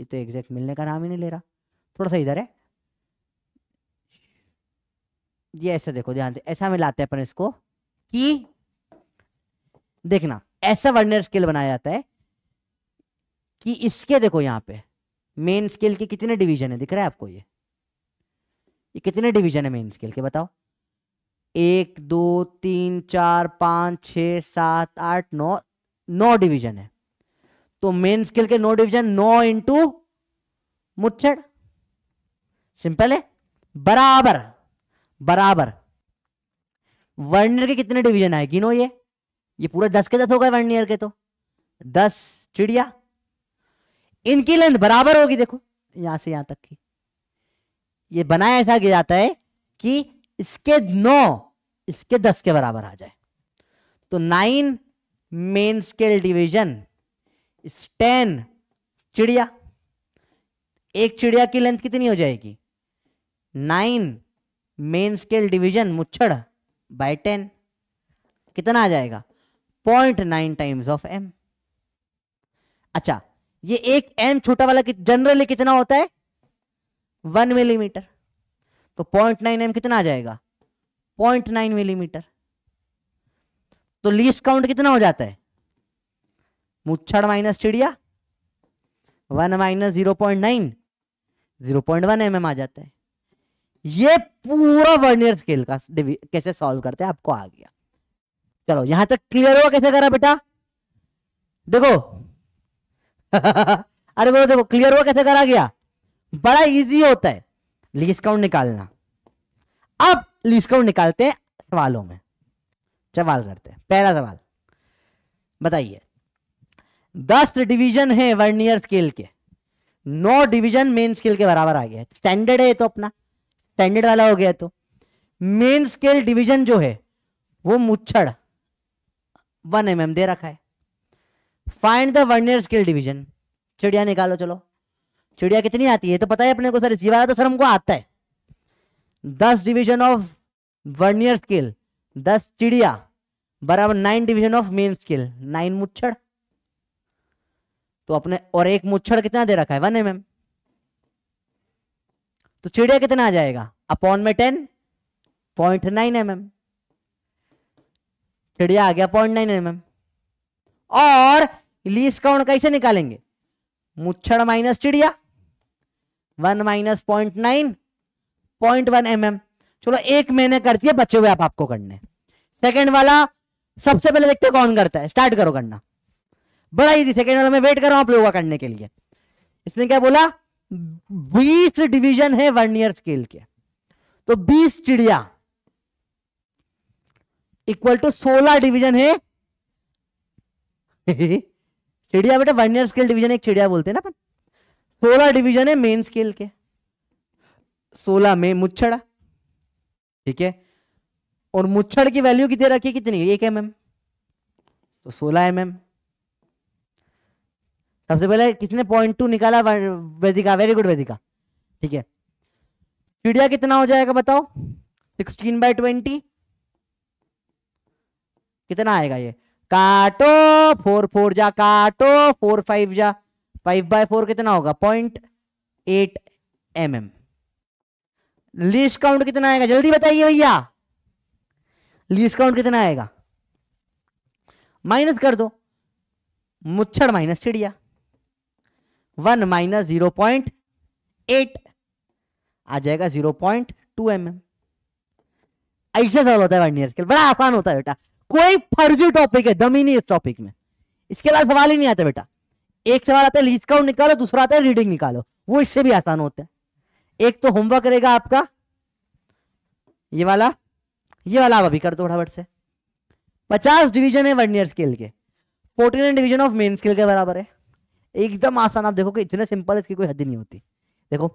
ये तो एग्जैक्ट मिलने का नाम ही नहीं ले रहा थोड़ा सा इधर है ये ऐसे देखो ध्यान से ऐसा मिलाते हैं अपन इसको कि देखना ऐसा वर्नर स्केल बनाया जाता है कि इसके देखो यहां पे मेन स्केल के कितने डिवीजन है दिख रहा है आपको ये ये कितने डिवीजन है मेन स्केल के बताओ एक दो तीन चार पांच छ सात आठ नौ नौ डिवीजन है तो मेन स्केल के नौ डिवीजन नौ इंटू मुच्छड़ सिंपल है बराबर बराबर वर्नियर के कितने डिवीजन आए गिनो ये ये पूरा दस के दस हो गए वर्नियर के तो दस चिड़िया इनकी लेंथ बराबर होगी देखो यहां से यहां तक की ये बनाया ऐसा किया जाता है कि इसके नौ इसके दस के बराबर आ जाए तो nine main scale division ten चिड़िया एक चिड़िया की लेंथ कितनी हो जाएगी नाइन मेन स्केल डिवीजन मुच्छड़ बाय टेन कितना आ जाएगा point nine times of M अच्छा ये एक एम छोटा वाला जनरली कितना होता है वन मिलीमीटर तो पॉइंट नाइन एम कितना आ जाएगा पॉइंट नाइन मिलीमीटर तो लीस्ट काउंट कितना हो जाता है मुच्छड़ माइनस चिड़िया one minus zero point nine zero point one M M आ जाता है ये पूरा वर्नियर स्केल का कैसे सॉल्व करते हैं आपको आ गया चलो यहां तक क्लियर हुआ कैसे करा बेटा देखो अरे बोलो देखो क्लियर हुआ कैसे करा गया बड़ा इजी होता है लीज काउंट निकालना अब लीज काउंट निकालते हैं सवालों में सवाल करते हैं पहला सवाल बताइए दस डिवीजन है वर्नियर स्केल के नौ डिवीजन मेन स्केल के बराबर आ गया स्टैंडर्ड है तो अपना स्टैंडर्ड वाला हो गया तो मेन स्केल डिवीजन जो है वो मुच्छड़ वन एम mm दे रखा है find the vernier scale division चिड़िया निकालो चलो चिड़िया कितनी आती है तो पता है अपने को सर जीवाला तो सर हमको आता है दस डिवीजन ऑफ वर्नियर स्केल दस चिड़िया बराबर nine division of main scale nine मुच्छड़ तो अपने और एक मुच्छड़ कितना दे रखा है वन एम mm. तो चिड़िया कितना आ जाएगा अपॉन में ten point nine M M चिड़िया आ गया पॉइंट नाइन एम एम और लीस काउंट कैसे निकालेंगे मुच्छड़ माइनस चिड़िया one minus point nine point one M M चलो एक मैंने कर दिया बच्चे हुए आप आपको करने सेकंड वाला सबसे पहले देखते कौन करता है स्टार्ट करो करना बड़ा इजी सेकंड वाला मैं वेट कर रहा हूं आप लोगों का करने के लिए इसने क्या बोला बीस डिवीजन है वर्नियर स्केल के तो बीस चिड़िया इक्वल टू सोलह डिवीजन है चिड़िया बेटा वर्नियर स्केल डिवीजन एक चिड़िया बोलते हैं ना अपन सोलह डिवीजन है मेन स्केल के सोलह में मुच्छड़ा ठीक है और मुच्छड़ की वैल्यू कितनी रखी कितनी एक एम एम तो सोलह एम एम सबसे पहले किसने पॉइंट टू निकाला वेदिका वेरी गुड वेदिका ठीक है चिड़िया कितना हो जाएगा बताओ सिक्सटीन बाई ट्वेंटी कितना आएगा ये काटो फोर फोर जा काटो फोर फाइव जा फाइव बाय फोर कितना होगा point eight M M least count कितना आएगा जल्दी बताइए भैया लीस्ट काउंट कितना आएगा माइनस कर दो मुच्छड़ माइनस चिड़िया one minus zero point eight आ जाएगा zero point two M M ऐसे सवाल होता है वर्नियर स्केल बड़ा आसान होता है बेटा कोई फर्जी टॉपिक है दमी नहीं इस टॉपिक में इसके अलावा सवाल ही नहीं आता बेटा एक सवाल आता है लीज काउंट निकालो दूसरा आता है रीडिंग निकालो वो इससे भी आसान होता है एक तो होमवर्क रहेगा आपका ये वाला ये वाला आप अभी कर दो फटाफट से पचास डिवीजन है वर्नियर स्केल के forty nine division of main scale के बराबर है एकदम आसान आप देखो कि इतने सिंपल इसकी कोई हद नहीं होती देखो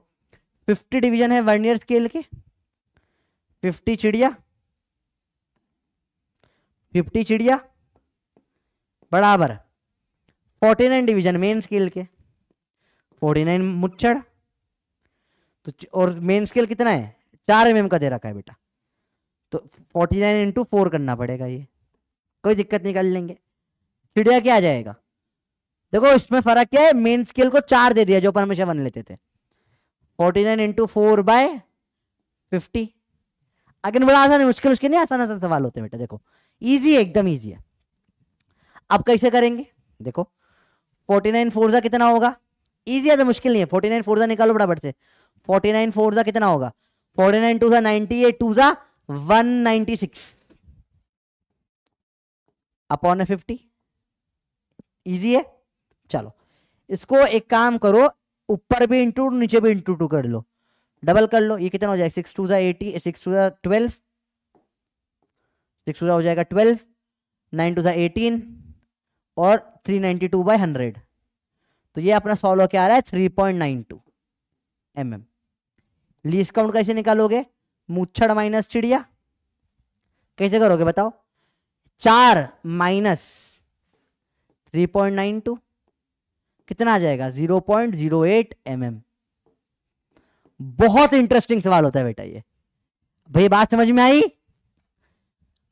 फिफ्टी डिवीजन है वर्नियर स्केल के फिफ्टी चिड़िया फिफ्टी चिड़िया बराबर forty nine division main scale के फोर्टी नाइन मुच्छड़ तो और मेन स्केल कितना है चार एम का दे रखा है बेटा तो फोर्टी नाइन इंटू फोर करना पड़ेगा ये कोई दिक्कत नहीं कर लेंगे चिड़िया क्या आ जाएगा देखो इसमें फर्क क्या है मेन स्केल को चार दे दिया जो पर हमेशा वन लेते थे forty nine into four by fifty again बड़ा आसान है मुश्किल उसके नहीं आसान आसान सवाल होते हैं बेटा देखो इजी है एकदम इजी है अब कैसे करेंगे देखो फोर्टी नाइन फोर कितना होगा इजी है तो मुश्किल नहीं है फोर्टी नाइन फोर निकालो बड़ा से फोर्टी नाइन फोर कितना होगा फोर्टी नाइन टू सा नाइनटी एट टू सा one ninety six upon fifty easy है चलो इसको एक काम करो ऊपर भी इंटू टू नीचे भी इंटू टू कर लो डबल कर लो ये कितना हो जाएगा सिक्स टू ज़ा एटी सिक्स टू ज़ा ट्वेल्व सिक्स टू हो जाएगा ट्वेल्व नाइन टू जटीन और three ninety two by hundred तो ये अपना सॉल्व क्या आ रहा है three point nine two M M least count कैसे निकालोगे मुच्छड़ माइनस चिड़िया कैसे करोगे बताओ चार minus three point nine two कितना आ जाएगा 0.08 पॉइंट mm. बहुत इंटरेस्टिंग सवाल होता है बेटा ये भाई बात समझ में आई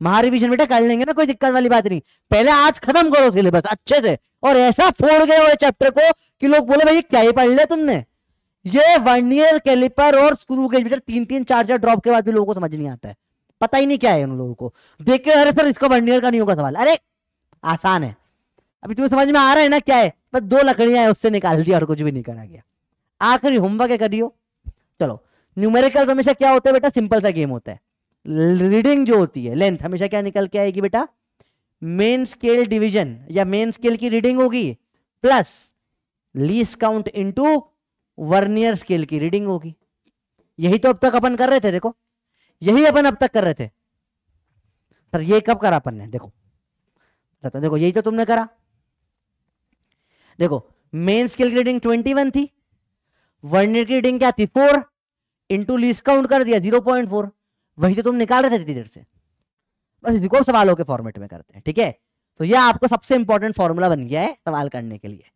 महारिविजन बेटा कर लेंगे ना कोई दिक्कत वाली बात नहीं पहले आज खत्म करो सिलेबस अच्छे से और ऐसा फोड़ गए चैप्टर को कि लोग बोले भाई क्या ही पढ़ लिया तुमने ये वन ईयर कैलिपर और स्क्रू के बेटा तीन तीन चार चार ड्रॉप के बाद भी लोगों को समझ नहीं आता है पता ही नहीं क्या है उन लोगों को देख के अरे सर इसका वन ईयर का नहीं होगा सवाल अरे आसान है अभी तुम्हें समझ में आ रहा है ना क्या है बस दो लकड़ियां है उससे निकाल दिया और कुछ भी नहीं करा गया आखिरी होमवर्क है करियो चलो न्यूमेरिकल हमेशा क्या होता है बेटा सिंपल सा गेम होता है रीडिंग जो होती है लेंथ हमेशा क्या निकल के आएगी बेटा मेन स्केल डिवीजन या मेन स्केल की रीडिंग होगी plus least count into vernier scale की रीडिंग होगी यही तो अब तक अपन कर रहे थे देखो यही अपन अब तक कर रहे थे सर ये कब करा अपन ने देखो तो देखो यही तो तुमने करा देखो मेन की ग्रेडिंग ट्वेंटी वन थी वर्नियर रीडिंग क्या थी फोर इंटू लीस काउंट कर दिया जीरो पॉइंट फोर वही तो तुम निकाल रहे थे देर से बस को सवालों के फॉर्मेट में करते हैं ठीक है तो यह आपको सबसे इंपॉर्टेंट फॉर्मूला बन गया है सवाल करने के लिए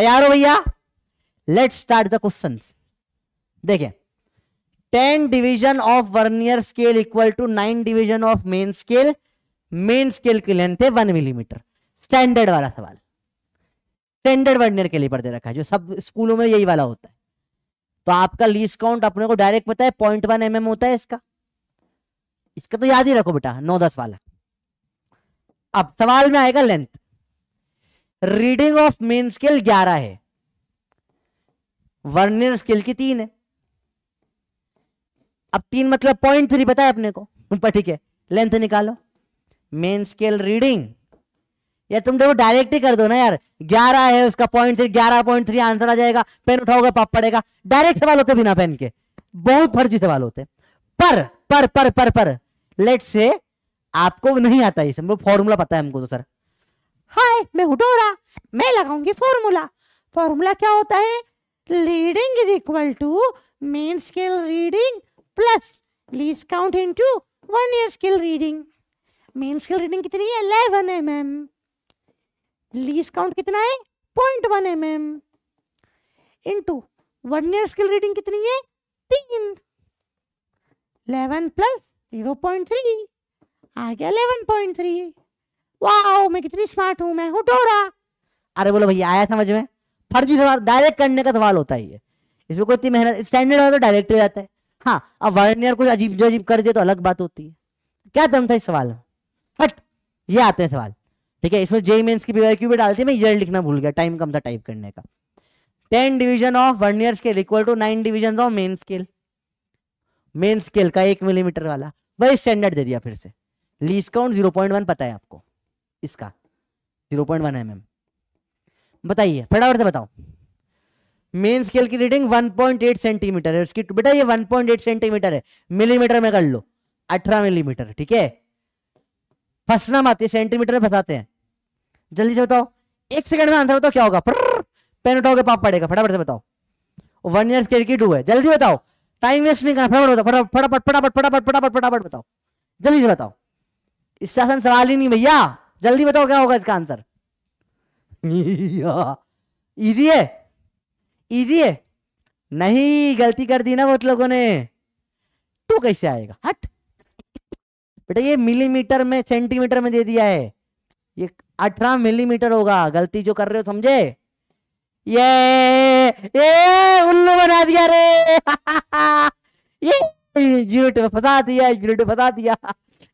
तैयार हो भैया लेट स्टार्ट द क्वेश्चन देखिए ten division of vernier scale equal to nine division of main scale main scale की लेंथ है वन मिलीमीटर स्टैंडर्ड वाला सवाल टेंडर वर्नियर के लिए पर दे रखा है जो सब स्कूलों में यही वाला होता है तो आपका लीज काउंट अपने को डायरेक्ट पता है पॉइंट वन एम होता है इसका इसका तो याद ही रखो बेटा नौ दस वाला अब सवाल में आएगा length reading of main scale ग्यारह है वर्नियर स्केल की तीन है अब तीन मतलब पॉइंट थ्री पता है अपने को ठीक है लेंथ निकालो मेन स्केल रीडिंग यार तुम देखो डायरेक्ट ही कर दो ना यार ग्यारह है उसका पॉइंट थ्री ग्यारह पॉइंट थ्री आंसर आ जाएगा पेन उठाओगे पाप पड़ेगा डायरेक्ट सवाल होते बिना पेन के बहुत फर्जी सवाल होते पर पर पर पर पर लेट से आपको नहीं आता ये सब फॉर्मूला पता है हमको तो सर हाय मैं हुडोरा मैं लगाऊंगी फॉर्मूला फॉर्मूला क्या होता है reading is equal to main scale reading plus least count into vernier scale reading main scale reading कितनी है 11 एम एम लीस्ट काउंट कितना है point one M M into vernier scale reading कितनी है तीन eleven plus zero point three आ गया eleven point three वाह मैं कितनी स्मार्ट हूं मैं हूं डोरा अरे बोलो भैया आया समझ में फर्जी सवाल डायरेक्ट करने का सवाल होता ही है इसमें कोई इतनी मेहनत स्टैंडर्ड होता तो डायरेक्ट हो जाता है हाँ अब वर्नियर कुछ अजीब जो अजीब कर दे तो अलग बात होती है क्या दम था इस सवाल में हट ये आते हैं सवाल ठीक है इसमें जेई मेन्स की क्यू भी डालती है मैं ईयर लिखना भूल गया टाइम कम था टाइप करने का ten division of vernier scale equal to nine division of main scale main scale का एक मिलीमीटर वाला वही स्टैंडर्ड दे दिया फिर से least count zero point one पता है आपको इसका zero point one M M बताइए फटाफट से बताओ मेन स्केल की reading one point eight centimetre है उसकी बेटा ये वन पॉइंट एट सेंटीमीटर है मिलीमीटर में कर लो अठारह मिलीमीटर ठीक है फंसना मत ये सेंटीमीटर में फंसाते हैं जल्दी से बताओ एक सेकंड में आंसर बताओ क्या होगा पेन उठाओगे पाप पड़ेगा फटाफट से बताओ वन ईयर स्केट की टू है जल्दी बताओ टाइम वेस्ट नहीं करना फटाफट बताओ फटाफट फटाफट फटाफट फटाफट फटाफट बताओ जल्दी से बताओ इससे आसान सवाल ही नहीं भैया जल्दी बताओ क्या होगा इसका आंसर इजी है इजी है नहीं गलती कर दी ना बहुत लोगों ने टू कैसे आएगा हट बेटा ये मिलीमीटर में सेंटीमीटर में दे दिया है ये अठारह मिलीमीटर होगा गलती जो कर रहे हो समझे ये ये उल्लू बना दिया रे ये जीरो टू फंसा दिया जीरो टू फंसा दिया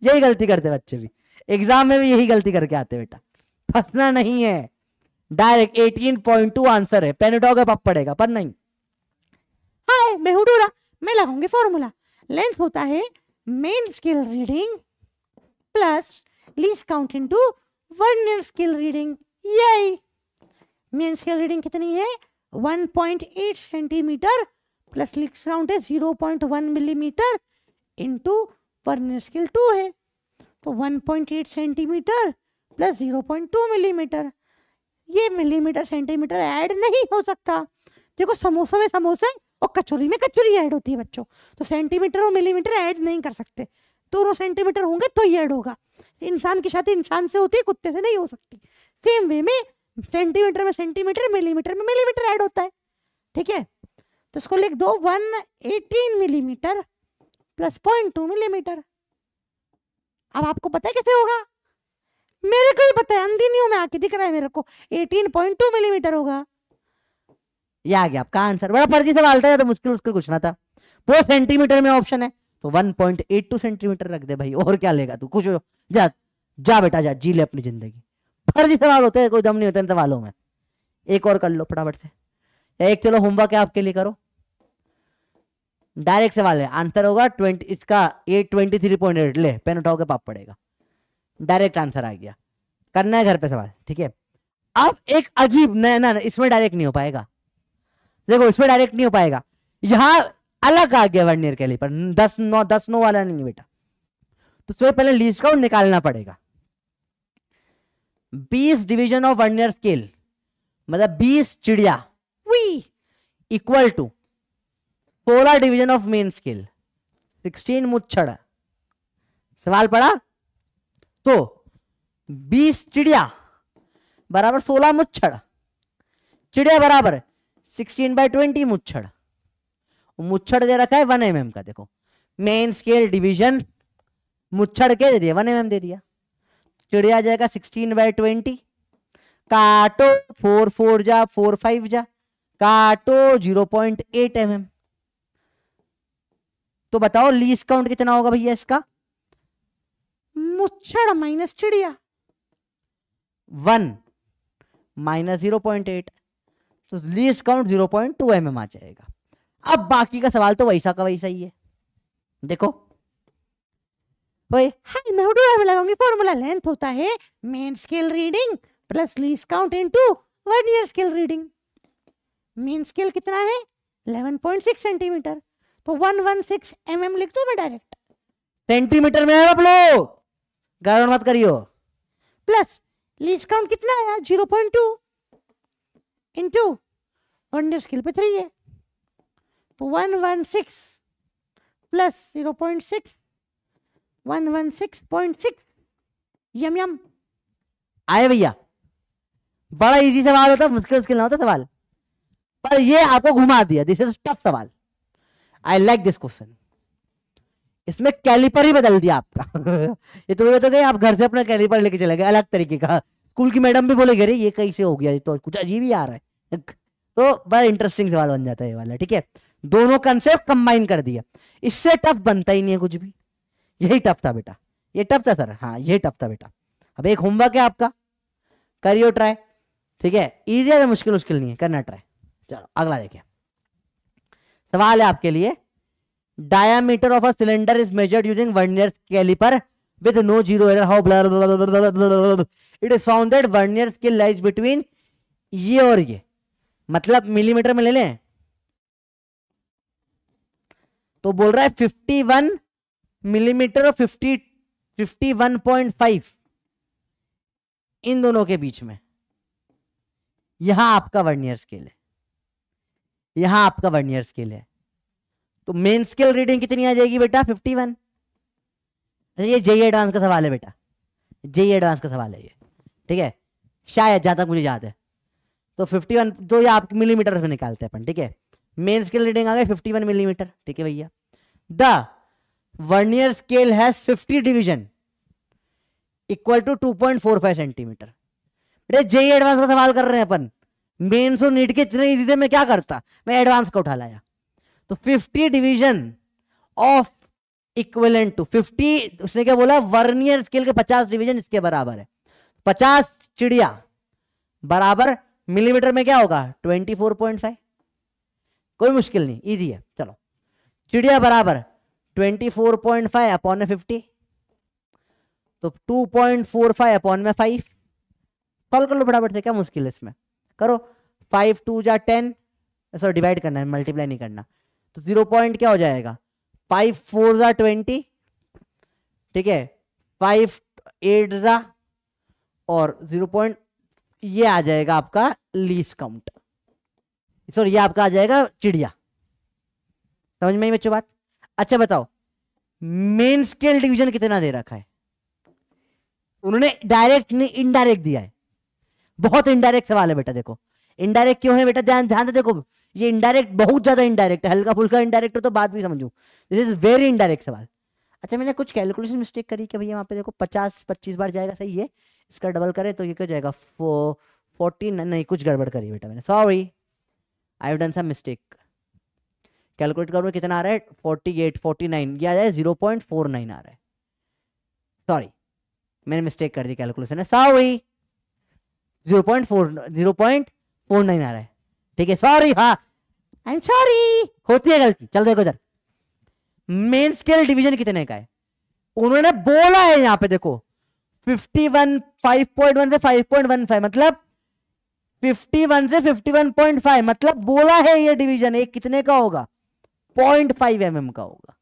यही गलती करते बच्चे भी एग्जाम में भी यही गलती करके आते बेटा फंसना नहीं है direct eighteen point two answer है पेन पप पड़ेगा पर नहीं हाय मैं हुडूरा मैं लगाऊंगी फॉर्मूला लेंथ होता है main scale reading plus least count into one vernier scale reading यही मेन स्केल रीडिंग कितनी है 1.8 सेंटीमीटर प्लस लिख साउंड है 0.1 millimetre into vernier scale two है तो 1.8 सेंटीमीटर प्लस 0.2 मिलीमीटर ये मिलीमीटर सेंटीमीटर ऐड नहीं हो सकता देखो समोसों में समोसे और कचौरी में कचौरी ऐड होती है बच्चों तो सेंटीमीटर और मिलीमीटर ऐड नहीं कर सकते दोनों तो सेंटीमीटर होंगे तो ये ऐड होगा इंसान की शादी इंसान से होती है कुत्ते से नहीं हो सकती सेम वे में सेंटीमीटर में सेंटीमीटर मिलीमीटर में मिलीमीटर ऐड होता है ठीक है तो इसको लिख दो one eighteen millimetre plus point two millimetre अब आपको पता है कैसे होगा मेरे को ही पता है हूं मैं आके दिख रहा है मेरे को एटीन पॉइंट टू मिलीमीटर होगा ये आ गया आपका आंसर बड़ा फर्जी सवाल था तो मुश्किल उसको कुछ ना था वो सेंटीमीटर में ऑप्शन है तो 1.82 सेंटीमीटर रख दे भाई और क्या लेगा तू कुछ जा जा बेटा जा जी ले अपनी जिंदगी फर्जी सवाल होते हैं कोई दम नहीं होते इन सवालों में एक और कर लो फटाफट से या एक चलो होमवर्क है आपके लिए करो डायरेक्ट सवाल है आंसर होगा ट्वेंटी इसका A twenty three point eight ले पेन उठाओ के पाप पड़ेगा डायरेक्ट आंसर आ गया करना है घर पे सवाल ठीक है अब एक अजीब ना ना इसमें डायरेक्ट नहीं हो पाएगा देखो इसमें डायरेक्ट नहीं हो पाएगा यहाँ अलग आ गया वर्नियर कैलिपर दस नौ दस नौ वाला नहीं बेटा तो सबसे पहले लीस्ट काउंट निकालना पड़ेगा बीस डिवीजन ऑफ वर्नियर स्केल मतलब बीस चिड़िया इक्वल टू सोलह division of main scale sixteen मुच्छड़ सवाल पड़ा तो बीस चिड़िया बराबर सोलह मुच्छड़ चिड़िया बराबर सिक्सटीन बाय ट्वेंटी मुच्छड़ मुच्छड़ दे रखा है वन एम mm का देखो मेन स्केल डिवीजन मुच्छड़ के दे दिया वन एम mm दे दिया चिड़िया जाएगा सिक्सटीन बाई ट्वेंटी काटो फोर फोर जा फोर फाइव जा काटो zero point eight M M तो बताओ लीस काउंट कितना होगा भैया इसका मुच्छड़ माइनस चिड़िया one minus zero point eight तो least count zero point two M M आ जाएगा अब बाकी का सवाल तो वैसा का वैसा ही है देखो भाई हाई मैं लगाऊंगी फॉर्मूला लेंथ होता है main scale reading plus least count into vernier scale reading main scale कितना है 11.6 सेंटीमीटर तो 116 mm लिख दो मैं डायरेक्ट सेंटीमीटर में है आप लोग गड़बड़ मत करियो प्लस काउंट कितना आया 0.2 point two into one scale पे थ्री है तो one one six plus zero point six one one six point six M M आए भैया बड़ा इजी सवाल होता मुश्किल मुश्किल ना होता सवाल पर ये आपको घुमा दिया दिस इज टफ सवाल आई लाइक दिस क्वेश्चन इसमें कैलिपर ही बदल दिया आपका ये तो ये तो गए आप घर से अपना कैलिपर लेके चले गए अलग तरीके का स्कूल की मैडम भी बोले अरे ये कैसे हो गया ये तो कुछ अजीब ही आ रहा है तो बड़ा इंटरेस्टिंग सवाल बन जाता है ये वाला ठीक है दोनों कंसेप्ट कंबाइन कर दिया इससे टफ बनता ही नहीं है कुछ भी यही टफ था बेटा ये टफ था सर हाँ यही टफ था बेटा अब एक होमवर्क है आपका करियो ट्राई ठीक है इजी है मुश्किल मुश्किल नहीं है करना ट्राई चलो अगला देखिए सवाल है आपके लिए diameter of a cylinder is measured using vernier calliper with no zero error how blah blah blah blah blah blah it is ये और ये मतलब मिलीमीटर में ले लें तो बोल रहा है फिफ्टी वन मिलीमीटर और fifty fifty one point five इन दोनों के बीच में यहां आपका वर्नियर स्केल है यहां आपका वर्नियर स्केल है तो मेन स्केल रीडिंग कितनी आ जाएगी बेटा फिफ्टी अच्छा, वन ये जेई एडवांस का सवाल है बेटा जेई एडवांस का सवाल है ये ठीक है शायद जहाँ तक मुझे याद है तो फिफ्टी वन तो ये आप मिलीमीटर में निकालते हैं अपन ठीक है मेन स्केल रीडिंग आ गई फिफ्टी वन मिलीमीटर ठीक है भैया the vernier scale has fifty division equal to two point four five centimetre अरे जेई एडवांस का सवाल कर रहे हैं अपन मेन सो नीट के इतने इजी थे मैं क्या करता मैं एडवांस का उठा लाया तो fifty division of equivalent to fifty उसने क्या बोला वर्नियर स्केल के पचास डिवीजन इसके बराबर है पचास चिड़िया बराबर मिलीमीटर में क्या होगा ट्वेंटी फोर पॉइंट फाइव कोई मुश्किल नहीं इजी है चलो चिड़िया बराबर twenty four point five upon में फिफ्टी तो two point four five upon में फाइव कॉल कर लो बराबर से क्या मुश्किल है इसमें करो फाइव टू जा टेन सॉरी डिवाइड करना है मल्टीप्लाई नहीं करना तो जीरो पॉइंट क्या हो जाएगा फाइव फोर जा ट्वेंटी ठीक है फाइव एट जा और जीरो पॉइंट ये आ जाएगा आपका लीस काउंट सॉरी ये आपका आ जाएगा चिड़िया समझ में बच्चों बात अच्छा बताओ मेन स्केल डिवीजन कितना दे रखा है उन्होंने डायरेक्ट नहीं इनडायरेक्ट दिया है बहुत इनडायरेक्ट सवाल है बेटा देखो इनडायरेक्ट क्यों है बेटा ध्यान ध्यान से देखो ये इनडायरेक्ट बहुत ज्यादा इनडायरेक्ट है हल्का फुल्का इनडायरेक्ट हो तो बात भी समझू दिस इज वेरी इनडायरेक्ट सवाल अच्छा मैंने कुछ कैलकुलेशन मिस्टेक करी कि भैया वहाँ पे देखो पचास पच्चीस बार जाएगा सही है इसका डबल करें तो ये क्या जाएगा फोर्टीन नहीं कुछ गड़बड़ करी बेटा मैंने sorry I have done some mistake calculate करो कितना आ रहा है फोर्टी एट फोर्टी नाइन ये आ जाए जीरो पॉइंट फोर नाइन आ रहा है सॉरी मैंने मिस्टेक कर दी कैलकुलेशन है sorry zero point four zero point four nine आ रहा है ठीक है सॉरी हाँ आई एम सॉरी होती है गलती चल देखो इधर मेन स्केल डिवीजन कितने का है उन्होंने बोला है यहाँ पे देखो fifty one five point one से फाइव मतलब 51 से 51.5 मतलब बोला है ये डिवीजन एक कितने का होगा 0.5 एमएम का होगा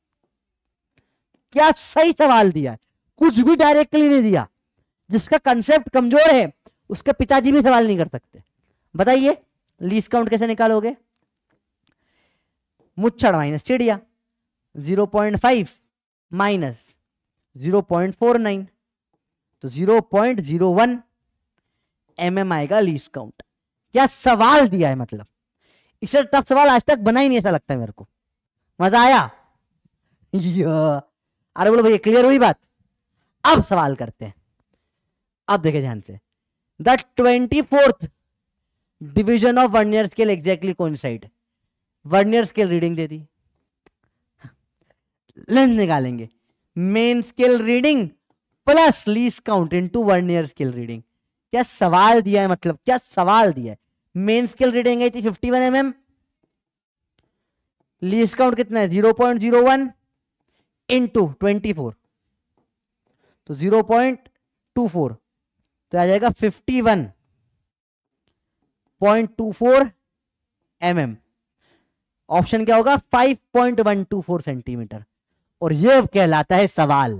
क्या सही सवाल दिया कुछ भी डायरेक्टली नहीं दिया जिसका कंसेप्ट कमजोर है उसके पिताजी भी सवाल नहीं कर सकते बताइए लीज काउंट कैसे निकालोगे मुच्छड़ माइनस चिड़िया zero point five minus zero point four nine तो zero point zero one M M आएगा लीज काउंट क्या सवाल दिया है मतलब इससे टफ सवाल आज तक बना ही नहीं ऐसा लगता है मेरे को मजा आया अरे बोलो भैया क्लियर हुई बात अब सवाल करते हैं अब देखे ध्यान से the twenty fourth division of vernier scale exactly कौन साइड वर्नियर स्केल रीडिंग दे दी लेंस निकालेंगे main scale reading plus least count in one vernier scale reading क्या सवाल दिया है मतलब क्या सवाल दिया है मेन स्केल रीडिंग आई थी fifty one M M least count कितना है zero point zero one into twenty four तो जीरो पॉइंट टू फोर तो आ जाएगा fifty one point two four M M option क्या होगा five point one two four centimetre और ये कहलाता है सवाल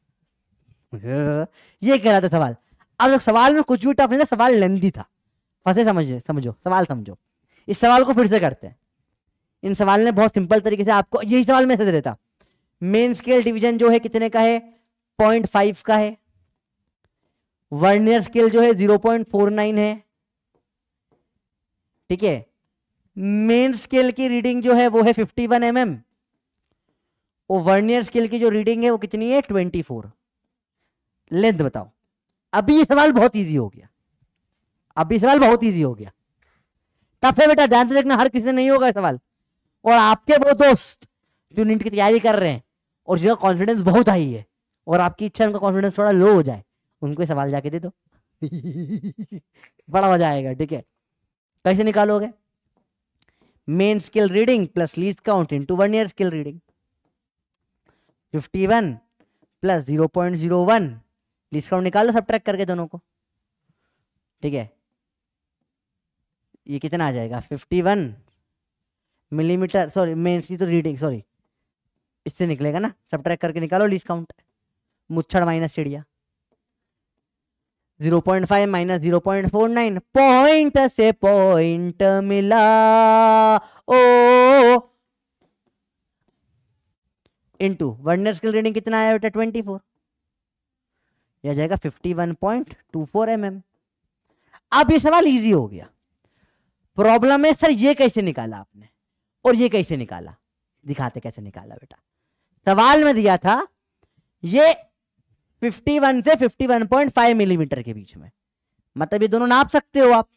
ये कहलाता है सवाल अब सवाल में कुछ भी टफ नहीं था सवाल लेंदी था फंसे समझ समझो सवाल समझो इस सवाल को फिर से करते हैं इन सवाल ने बहुत सिंपल तरीके से आपको यही सवाल मैं दे देता मेन स्केल डिवीजन जो है कितने का है पॉइंट फाइव का है वर्नियर स्केल जो है जीरो पॉइंट फोर नाइन है ठीक है मेन स्केल की रीडिंग जो है वो है फिफ्टी वन एम एम और वर्नियर स्केल की जो रीडिंग है वो कितनी है ट्वेंटी फोर लेंथ बताओ अभी ये सवाल बहुत ईजी हो गया अब सवाल बहुत ईजी हो गया तब फिर बेटा ध्यान से देखना हर किसी से नहीं होगा सवाल और आपके वो दोस्त जो नीट की तैयारी कर रहे हैं और जिनका कॉन्फिडेंस बहुत हाई है और आपकी इच्छा उनका कॉन्फिडेंस थोड़ा लो हो जाए उनको सवाल जाके दे दो बड़ा मजा आएगा ठीक है कैसे निकालोगे main scale reading plus least count into vernier scale reading fifty one plus zero point zero one least count निकालो सब ट्रैक करके दोनों को ठीक है ये कितना आ जाएगा फिफ्टी वन मिलीमीटर सॉरी मेन्स की तो रीडिंग सॉरी इससे निकलेगा ना सब ट्रैक करके निकालो लीज काउंट मुच्छड़ माइनस चिड़िया zero point five minus zero point four nine point से पॉइंट मिला ओ इनटू वर्नर स्किल रीडिंग कितना आया बेटा ट्वेंटी फोर यह जाएगा fifty one point two four M M अब ये सवाल इजी हो गया प्रॉब्लम है सर ये कैसे निकाला आपने और ये कैसे निकाला दिखाते कैसे निकाला बेटा सवाल में दिया था ये 51 से 51.5 मिलीमीटर mm के बीच में मतलब ये दोनों नाप सकते हो आप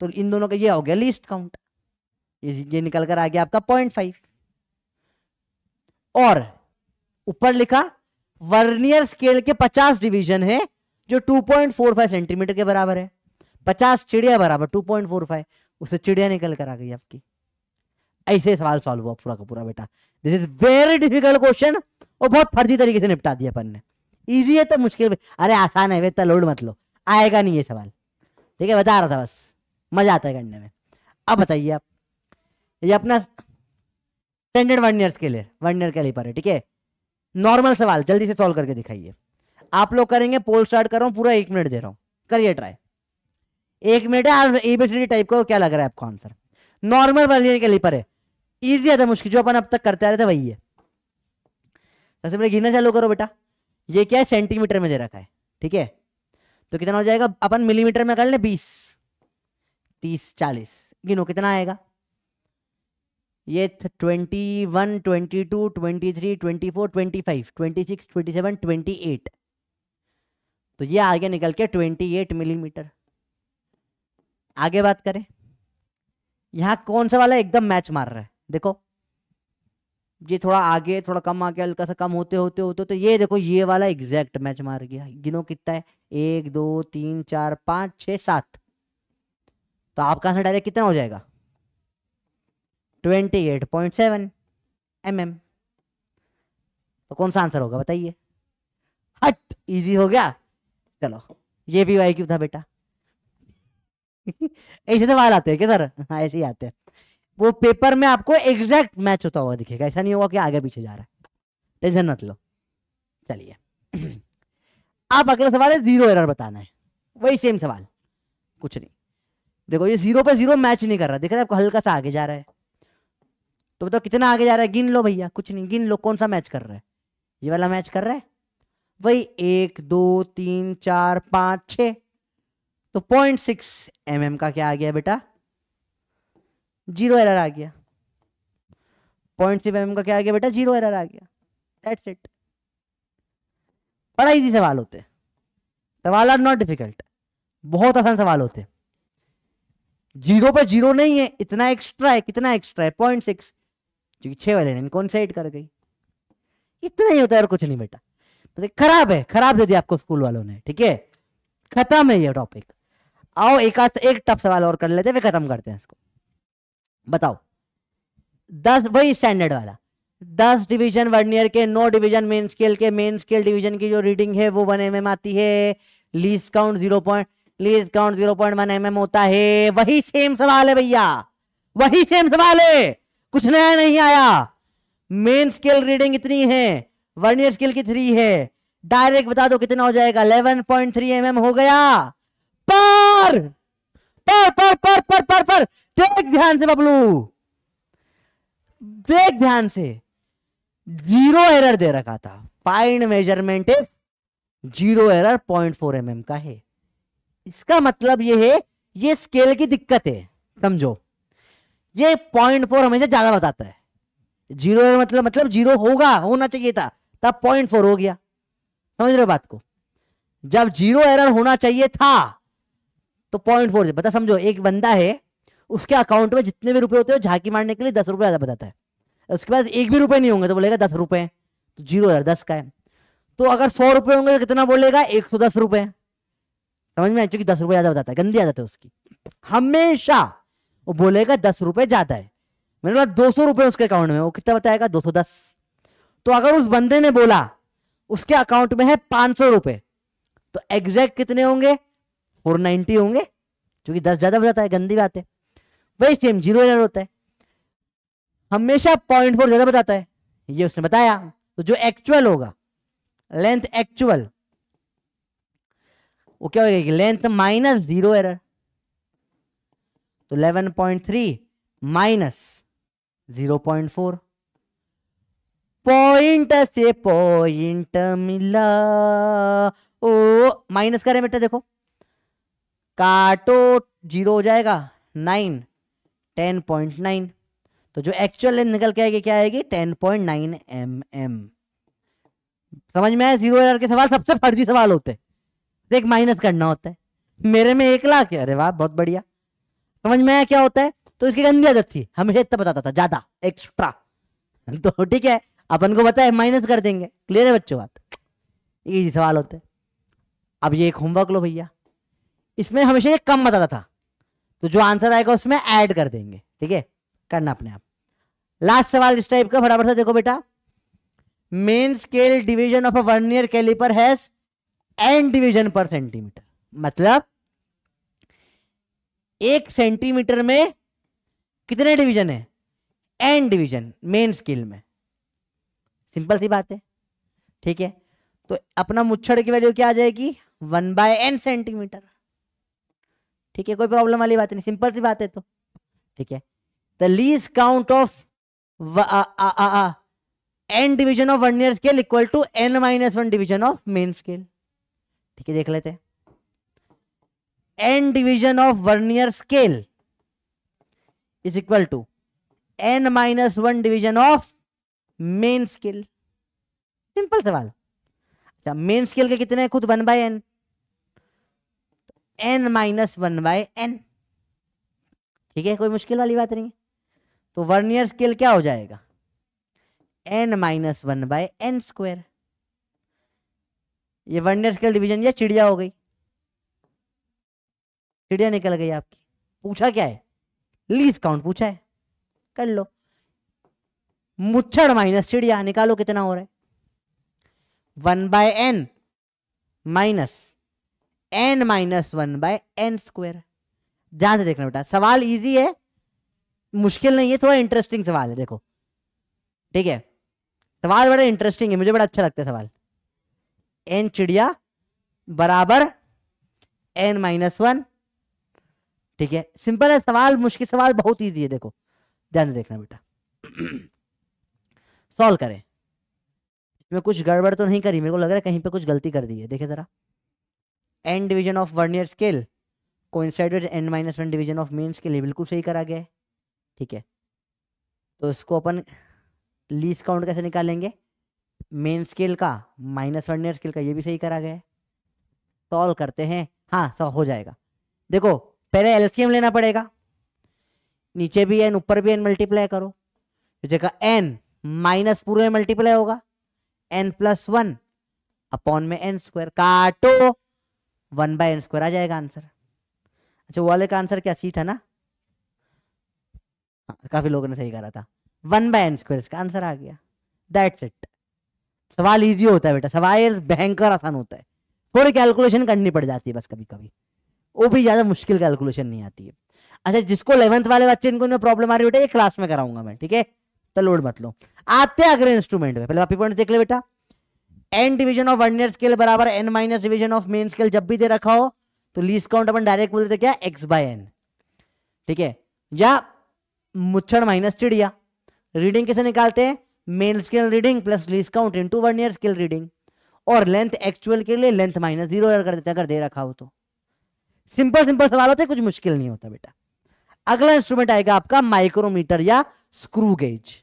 तो इन दोनों का ये हो गया लीस्ट काउंट ये ये निकल कर आ गया आपका पॉइंट फाइव और ऊपर लिखा वर्नियर स्केल के पचास डिवीजन है जो two point four five centimetre के बराबर है पचास चिड़िया बराबर टू पॉइंट फोर फाइव उससे चिड़िया निकल कर आ गई आपकी ऐसे सवाल सॉल्व हुआ पूरा का पूरा बेटा this is very difficult question और बहुत फर्जी तरीके से निपटा दिया अपन ने इजी है तो मुश्किल अरे आसान है वे तो लोड मत लो आएगा नहीं ये सवाल ठीक है बता रहा था बस मजा आता है करने में अब बताइए आप ये अपना स्टैंडर्ड वन ईयर्स के लिए वन ईयर के लिए पर है ठीक है नॉर्मल सवाल जल्दी से सॉल्व करके दिखाइए आप लोग करेंगे पोल स्टार्ट कर रहा हूँ पूरा एक मिनट दे रहा हूँ करिए ट्राई एक मिनट है एबीसीडी टाइप का क्या लग रहा है आपको आंसर नॉर्मल वाली कैलिपर है इजी आता तो मुश्किल जो अपन अब तक करते आ रहे थे वही है सबसे पहले गिनना चालू करो बेटा ये क्या है सेंटीमीटर में दे रखा है ठीक है तो कितना हो जाएगा अपन मिलीमीटर में कर ले बीस तीस चालीस गिनो कितना आएगा ये twenty one twenty two twenty three twenty four twenty five twenty six twenty seven twenty eight तो ये आगे निकल के ट्वेंटी एट मिलीमीटर आगे बात करें यहां कौन सा वाला एकदम मैच मार रहा है देखो ये थोड़ा आगे थोड़ा कम आगे हल्का सा कम होते होते होते तो ये देखो ये वाला एग्जैक्ट मैच मार गया गिनो कितना है एक दो तीन चार पांच छ सात तो आपका आंसर डायरेक्ट कितना हो जाएगा twenty eight point seven M M तो कौन सा आंसर होगा बताइए हट इजी हो गया चलो ये भी वाई क्यू था बेटा ऐसे सवाल तो आते हैं क्या सर हाँ ऐसे ही आते हैं वो पेपर में आपको एग्जैक्ट मैच होता हुआ दिखेगा ऐसा नहीं होगा कि आगे पीछे जा रहा है टेंशन मत लो चलिए आप अगला सवाल है जीरो एरर बताना है वही सेम सवाल कुछ नहीं देखो ये जीरो पे जीरो मैच नहीं कर रहा देख रहे आपको हल्का सा आगे जा रहा है तो बताओ कितना आगे जा रहा है गिन लो भैया कुछ नहीं गिन लो कौन सा मैच कर रहा है ये वाला मैच कर रहा है वही एक दो तीन चार पाँच छः तो पॉइंट सिक्स एम एम का क्या आ गया बेटा जीरो एरर आ गया पॉइंट सिक्स एम का क्या आ गया बेटा जीरो एरर आ गया दैट्स इट बड़ा इजी सवाल होते सवाल आर नॉट डिफिकल्ट बहुत आसान सवाल होते जीरो पर जीरो नहीं है इतना एक्स्ट्रा है कितना एक्स्ट्रा है पॉइंट सिक्स क्योंकि छह वाले लाइन कौन सा एड कर गई इतना ही होता है और कुछ नहीं बेटा मतलब खराब है खराब दे दिया आपको स्कूल वालों ने ठीक है खत्म है ये टॉपिक आओ एक एक टफ सवाल और कर लेते हैं फिर खत्म करते हैं इसको बताओ दस वही स्टैंडर्ड वाला दस डिवीजन वर्नियर के नो डिवीजन मेन स्केल के मेन स्केल डिवीजन की जो रीडिंग है वो वन एम एम आती है least count zero point least count zero point one M M होता है वही सेम सवाल है भैया वही सेम सवाल है कुछ नया नहीं आया मेन स्केल रीडिंग इतनी है वर्नियर स्केल की थ्री है डायरेक्ट बता दो कितना हो जाएगा 11.3 पॉइंट mm हो गया पर पर पर पर पर पर पर देख ध्यान से बबलू देख ध्यान से जीरो एरर दे रखा था find measurement zero error point four M M का है इसका मतलब यह है ये स्केल की दिक्कत है समझो ये पॉइंट फोर हमेशा ज्यादा बताता है जीरो एरर मतलब मतलब जीरो होगा होना चाहिए था तब पॉइंट फोर हो गया समझ रहे हो बात को जब जीरो एरर होना चाहिए था तो पॉइंट फोर बता समझो एक बंदा है उसके अकाउंट में जितने भी रुपए होते हैं झांकी मारने के लिए दस रुपए ज़्यादा बताता है उसके पास एक भी रुपए नहीं होंगे तो बोलेगा दस रुपए तो जीरो हज़ार दस का है तो अगर सौ रुपए होंगे तो कितना बोलेगा एक सौ दस रुपए समझ में आए क्योंकि दस रुपए ज़्यादा बताता है गंदी आदत है उसकी हमेशा वो बोलेगा दस रुपए ज़्यादा है मैंने बोला दो सौ रुपए उसके अकाउंट में वो कितना बताएगा दो सौ दस तो अगर उस बंदे ने बोला उसके अकाउंट में है पांच सौ रुपए तो एग्जैक्ट कितने होंगे फोर नाइनटी होंगे क्योंकि दस ज्यादा हो जाता है गंदी बात है वही सेम जीरो एरर होता है हमेशा पॉइंट फोर ज्यादा बताता है ये उसने बताया तो जो एक्चुअल होगा लेंथ एक्चुअल वो क्या होगा लेंथ माइनस जीरो एरर तो eleven point three minus zero point से पॉइंट मिला ओ माइनस का रेमेटर देखो काटो जीरो हो जाएगा नाइन टेन पॉइंट नाइन तो जो एक्चुअल लेंथ निकल के आएगी क्या आएगी ten point nine M M समझ में आया जीरो हजार के सवाल सबसे फर्जी सवाल होते हैं एक माइनस करना होता है मेरे में एक लाख है अरे वाह बहुत बढ़िया समझ में आया क्या होता है तो इसकी गंदी आदत थी हमेशा इतना बताता था ज्यादा एक्स्ट्रा तो ठीक है अपन को बताए माइनस कर देंगे क्लियर है बच्चों बात इजी सवाल होते अब ये एक होमवर्क लो भैया इसमें हमेशा ये कम बताता था तो जो आंसर आएगा उसमें ऐड कर देंगे ठीक है करना अपने आप लास्ट सवाल इस टाइप का बराबर सा देखो बेटा main scale division of a vernier calliper has N division per centimetre मतलब एक सेंटीमीटर में कितने डिवीजन है एन डिवीजन मेन स्केल में सिंपल सी बात है ठीक है तो अपना मुच्छड़ की वैल्यू क्या आ जाएगी वन बाय एन सेंटीमीटर ठीक है कोई प्रॉब्लम वाली बात नहीं सिंपल सी बात है तो ठीक है the least count of N division of vernier scale equal to N minus one division of main scale ठीक है देख लेते हैं N division of vernier scale is equal to N minus one division of main scale simple सवाल अच्छा main scale के कितने खुद one by N N minus one by N ठीक है कोई मुश्किल वाली बात नहीं है तो वर्नियर स्केल क्या हो जाएगा N minus one by N square ये वर्नियर स्केल डिवीजन या चिड़िया हो गई चिड़िया निकल गई आपकी पूछा क्या है लीज काउंट पूछा है कर लो मुच्छड़ माइनस चिड़िया निकालो कितना हो रहा है one by N minus N minus one by N square ध्यान से देखना बेटा सवाल इजी है मुश्किल नहीं है थोड़ा इंटरेस्टिंग सवाल है देखो ठीक है सवाल बड़ा इंटरेस्टिंग है मुझे बड़ा अच्छा लगता है सवाल एन चिड़िया बराबर एन माइनस वन ठीक है सिंपल है सवाल मुश्किल सवाल बहुत ईजी है देखो ध्यान से देखना बेटा सॉल्व करें मैं कुछ गड़बड़ तो नहीं करी मेरे को लग रहा है कहीं पे कुछ गलती कर दी है देखे जरा N division of vernier scale coincide with N minus one division of main scale ये बिल्कुल सही करा गया है ठीक है तो इसको अपन लीज काउंट कैसे निकालेंगे मेन स्केल का माइनस वर्नियर स्केल का ये भी सही करा गया है सॉल्व करते हैं हाँ सॉल्व हो जाएगा देखो पहले एलसीएम लेना पड़ेगा नीचे भी एन ऊपर भी एन मल्टीप्लाई करो तो जगह एन माइनस पूरे मल्टीप्लाई होगा एन प्लस वन अपॉन में एन स्क्वायर काटो वन बाय एन स्क्वायर आ जाएगा आंसर अच्छा वो वाले का आंसर क्या सी था ना हाँ, काफी लोगों ने सही करा था वन बाय एन स्क्वायर इसका आंसर आ गया दैट्स इट सवाल इजी होता है बेटा सवाल भयंकर आसान होता है थोड़ी कैलकुलेशन करनी पड़ जाती है बस कभी कभी वो भी ज़्यादा मुश्किल कैलकुलेशन नहीं आती है अच्छा जिसको इलेवंथ वाले बच्चे इनको इनमें प्रॉब्लम आ रही है बेटा ये क्लास में कराऊंगा मैं ठीक है तो लोड मत लो आते हैं अगले इंस्ट्रूमेंट में पहले आप पॉइंट देख ले बेटा N division of vernier scale बराबर N minus division of main scale जब भी दे रखा हो तो लीस्ट काउंट अपन डायरेक्ट बोलते क्या एक्स बाय एन ठीक है या मुच्छण माइनस चिड़िया रीडिंग कैसे निकालते हैं main scale reading plus least count into vernier scale reading और लेंथ एक्चुअल के लिए लेंथ माइनस जीरो अगर देते अगर दे रखा हो तो सिंपल सिंपल सवाल होते कुछ मुश्किल नहीं होता बेटा अगला इंस्ट्रूमेंट आएगा आपका माइक्रोमीटर या स्क्रू गेज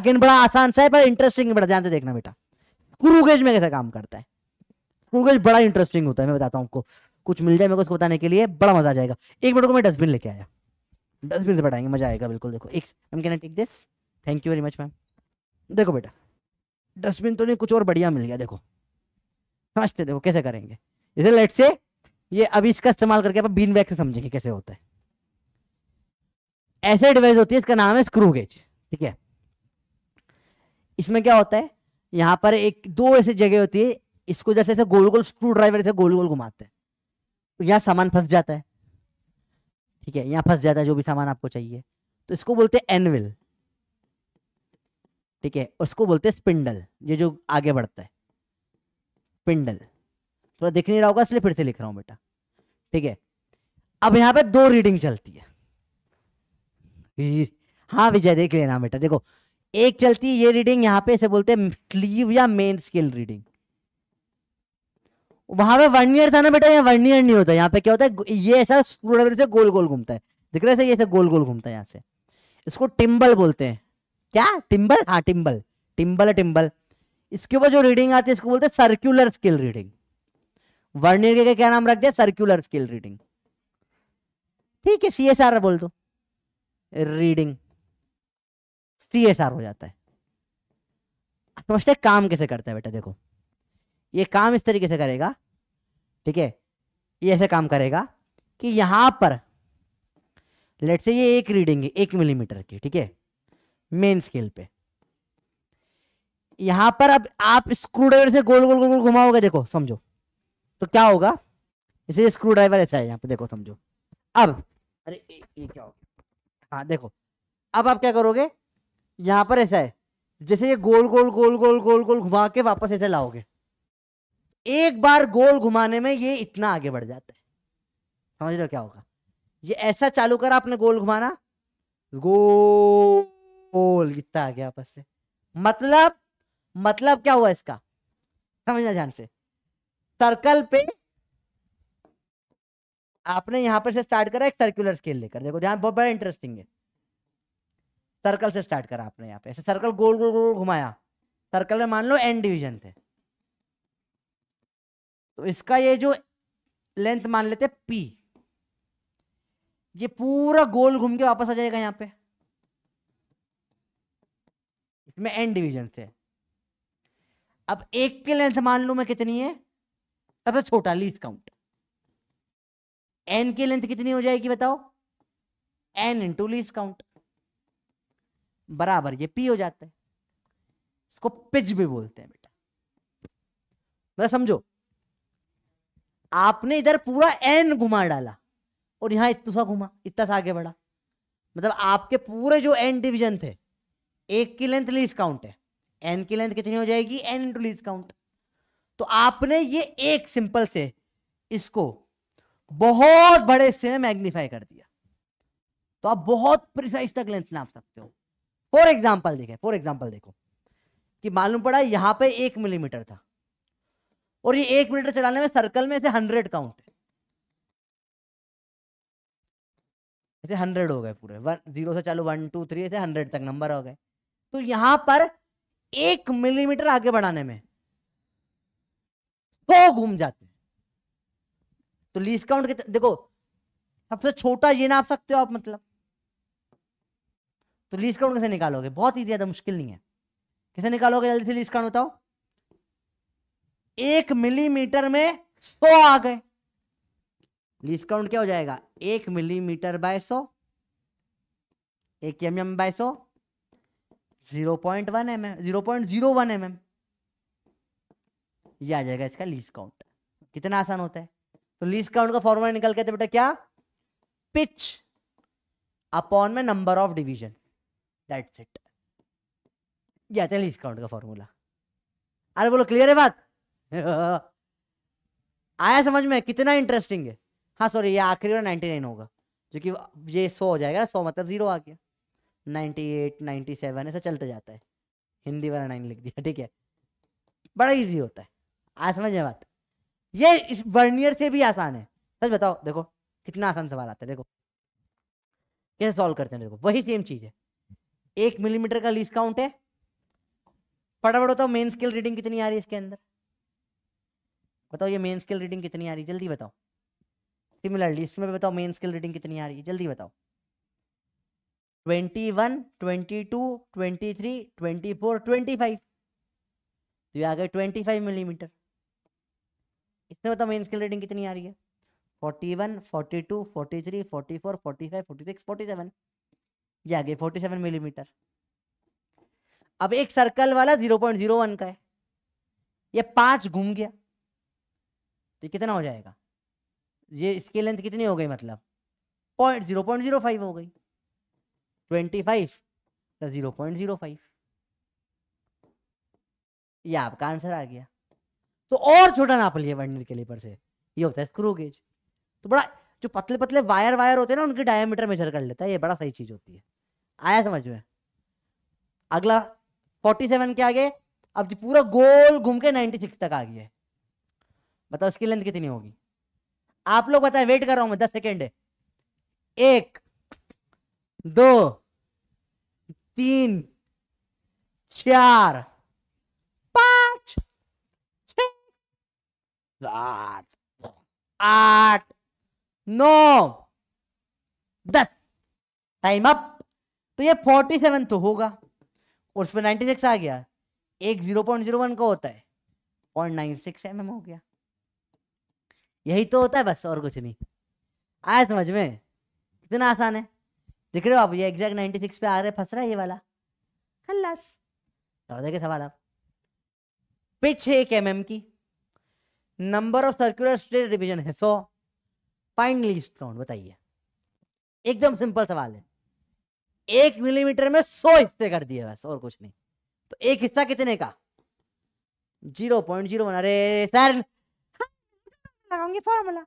अगेन बड़ा आसान सा है पर इंटरेस्टिंग बड़ा ध्यान से देखना बेटा क्रूगेज में कैसे काम करता है क्रूगेज बड़ा इंटरेस्टिंग होता है मैं बताता हूँ आपको कुछ मिल जाए मेरे को उसको बताने के लिए बड़ा मजा आ जाएगा एक मिनट को मैं डस्टबिन लेके आया डस्टबिन से बैठाएंगे मजा आएगा बिल्कुल देखो एक ma'am can take this thank you very much ma'am देखो बेटा डस्टबिन तो नहीं कुछ और बढ़िया मिल गया देखो समझते देखो कैसे करेंगे इसे लेट से ये अभी इसका इस्तेमाल करके आप बीन बैग से समझेंगे कैसे होता है ऐसे डिवाइस होती है इसका नाम है स्क्रू गेज ठीक है इसमें क्या होता है यहाँ पर एक दो ऐसी जगह होती है इसको जैसे ऐसे गोल गोल स्क्रू ड्राइवर से गोल गोल घुमाते हैं तो यहाँ सामान फंस जाता है ठीक है यहाँ फंस जाता है जो भी सामान आपको चाहिए तो इसको बोलते हैं एनविल ठीक है उसको बोलते हैं स्पिंडल ये जो आगे बढ़ता है स्पिंडल थोड़ा दिख नहीं रहा होगा इसलिए फिर से लिख रहा हूँ बेटा ठीक है अब यहाँ पे दो रीडिंग चलती है हाँ विजय देख लेना बेटा देखो एक चलती है ये रीडिंग यहां पे इसे बोलते हैं स्लीव या मेन स्केल रीडिंग वहां पे वर्नियर था ना बेटा यहाँ वर्नियर नहीं होता यहाँ पे क्या होता है ये ऐसा स्क्रूड्राइवर से गोल गोल घूमता है दिख रहा है ये गोल गोल घूमता है यहाँ से इसको टिम्बल बोलते हैं क्या टिम्बल हाँ टिम्बल टिम्बल टिम्बल इसके ऊपर जो रीडिंग आती है इसको बोलते हैं सर्क्यूलर स्केल रीडिंग वर्नियर के क्या नाम रख दिया सर्क्यूलर स्केल रीडिंग ठीक है सी बोल दो रीडिंग टी एस आर हो जाता है समझते तो काम कैसे करता है बेटा देखो ये काम इस तरीके से करेगा ठीक है ये ऐसे काम करेगा कि यहां पर लेट से ये एक रीडिंग है एक मिलीमीटर की ठीक है मेन स्केल पे यहां पर अब आप स्क्रू ड्राइवर से गोल गोल गोल गोल घुमाओगे देखो समझो तो क्या होगा इसे स्क्रू ड्राइवर ऐसा है यहां पे देखो समझो अब अरे ये क्या हो हाँ देखो अब आप क्या करोगे यहाँ पर ऐसा है जैसे ये गोल गोल गोल गोल गोल गोल घुमा के वापस ऐसे लाओगे एक बार गोल घुमाने में ये इतना आगे बढ़ जाता है समझ लो क्या होगा ये ऐसा चालू करा आपने गोल घुमाना गोल कितना आ गया वापस से मतलब मतलब क्या हुआ इसका समझना ध्यान से सर्कल पे आपने यहां पर से स्टार्ट करा एक सर्कुलर स्केल लेकर देखो ध्यान बहुत बड़ा इंटरेस्टिंग है सर्कल से स्टार्ट करा आपने यहाँ पे ऐसे सर्कल गोल गोल गोल घुमाया सर्कल में मान लो एन डिवीजन थे तो इसका ये जो लेंथ मान लेते पी ये पूरा गोल घूम के वापस आ जाएगा यहाँ पे इसमें एन डिवीजन थे अब एक की लेंथ मान लू मैं कितनी है सबसे छोटा लीस्ट काउंट एन की लेंथ कितनी हो जाएगी बताओ एन इंटू लीस्ट काउंट बराबर ये पी हो जाता है इसको पिच भी बोलते हैं बेटा मतलब समझो आपने इधर पूरा एन घुमा डाला और यहां इतना सा घुमा इतना सा आगे बढ़ा मतलब आपके पूरे जो एन डिवीजन थे एक की लेंथ लीज काउंट है एन की लेंथ कितनी हो जाएगी एन इंटू लीज काउंट तो आपने ये एक सिंपल से इसको बहुत बड़े से मैग्नीफाई कर दिया तो आप बहुत प्रिसाइज तक लेंथ नाप सकते हो फॉर एग्जाम्पल देखे फॉर एग्जाम्पल देखो कि मालूम पड़ा यहां पे एक मिलीमीटर था और ये एक मिलीमीटर चलाने में सर्कल में से हंड्रेड काउंट है ऐसे हंड्रेड हो गए पूरे वन जीरो से चालू वन टू थ्री ऐसे हंड्रेड तक नंबर हो गए तो यहां पर एक मिलीमीटर आगे बढ़ाने में सौ तो घूम जाते हैं तो लीस्ट काउंट देखो सबसे छोटा ये नाप सकते हो आप मतलब तो लीज काउंट कैसे निकालोगे बहुत ही ज़्यादा तो मुश्किल नहीं है कैसे निकालोगे जल्दी से लीज काउंट बताओ एक मिलीमीटर में सौ आ गए लीज काउंट क्या हो जाएगा एक मिलीमीटर बाय सौ एक एम एम बाय सौ zero point one M M zero point zero one M M यह आ जाएगा इसका लीज काउंट कितना आसान होता है तो लीज काउंट का फॉर्मूला निकल के बेटा क्या पिच अपॉन में number of division that's it या चलिए इस काउंट का फॉर्मूला अरे बोलो क्लियर है बात आया समझ में कितना इंटरेस्टिंग है हाँ सॉरी ये आखिरी वाला नाइन्टी नाइन होगा जो कि ये सौ हो जाएगा सौ मतलब जीरो आ गया नाइन्टी एट नाइन्टी सेवन ऐसा चलते जाता है हिंदी वाला नाइन लिख दिया ठीक है बड़ा इजी होता है आया समझ में बात ये इस वर्नियर से भी आसान है सच बताओ देखो कितना आसान सवाल आता है देखो कैसे सॉल्व करते हैं देखो वही सेम चीज़ है एक मिलीमीटर का लीज काउंट है फटाफट बताओ मेन स्केल रीडिंग कितनी आ रही है इसके अंदर बताओ ये मेन स्केल रीडिंग कितनी आ रही है जल्दी बताओ सिमिलरली इसमें बताओ मेन स्केल रीडिंग कितनी आ रही है जल्दी बताओ twenty one twenty two twenty three twenty four twenty five तो ये आ गए ट्वेंटी फाइव मिलीमीटर इसमें बताओ मेन स्केल रीडिंग कितनी आ रही है forty one forty two forty three forty four forty five forty six forty seven ये आ गई फोर्टी सेवन मिलीमीटर अब एक सर्कल वाला जीरो पॉइंट जीरो वन का है ये पांच घूम गया तो कितना हो जाएगा ये इसकी लेंथ कितनी हो गई मतलब point zero point zero five हो गई twenty five zero point zero five ये आपका आंसर आ गया तो और छोटा नाप लिया के लिए पर से ये होता है स्क्रू गेज तो बड़ा जो पतले पतले वायर वायर होते हैं ना उनके डायमीटर मेजर कर लेता है ये बड़ा सही चीज होती है आया समझ में अगला 47 के आगे अब जो पूरा गोल घूम के 96 तक आ गई है बताओ इसकी लेंथ कितनी होगी आप लोग बताए वेट कर रहा हूं मैं दस सेकेंड है एक दो तीन चार पांच छ सात आठ नौ दस टाइम अप तो ये फोर्टी सेवन तो होगा और उसमें नाइनटी सिक्स आ गया एक जीरो पॉइंट जीरो वन का होता है point nine six M M हो गया यही तो होता है बस और कुछ नहीं आया समझ में कितना आसान है दिख रहे हो आप ये एग्जैक्ट नाइन्टी सिक्स पे आ रहे फंस रहा है ये वाला खल्लास और सवाल आप पिच है एक एम एम की number of circular straight division है सो फाइनली स्टोन बताइए एकदम सिंपल सवाल है एक मिलीमीटर में सौ हिस्से कर दिए बस और कुछ नहीं तो एक हिस्सा कितने का जीरो पॉइंट जीरो वन अरे सर लगाऊंगी फॉर्मूला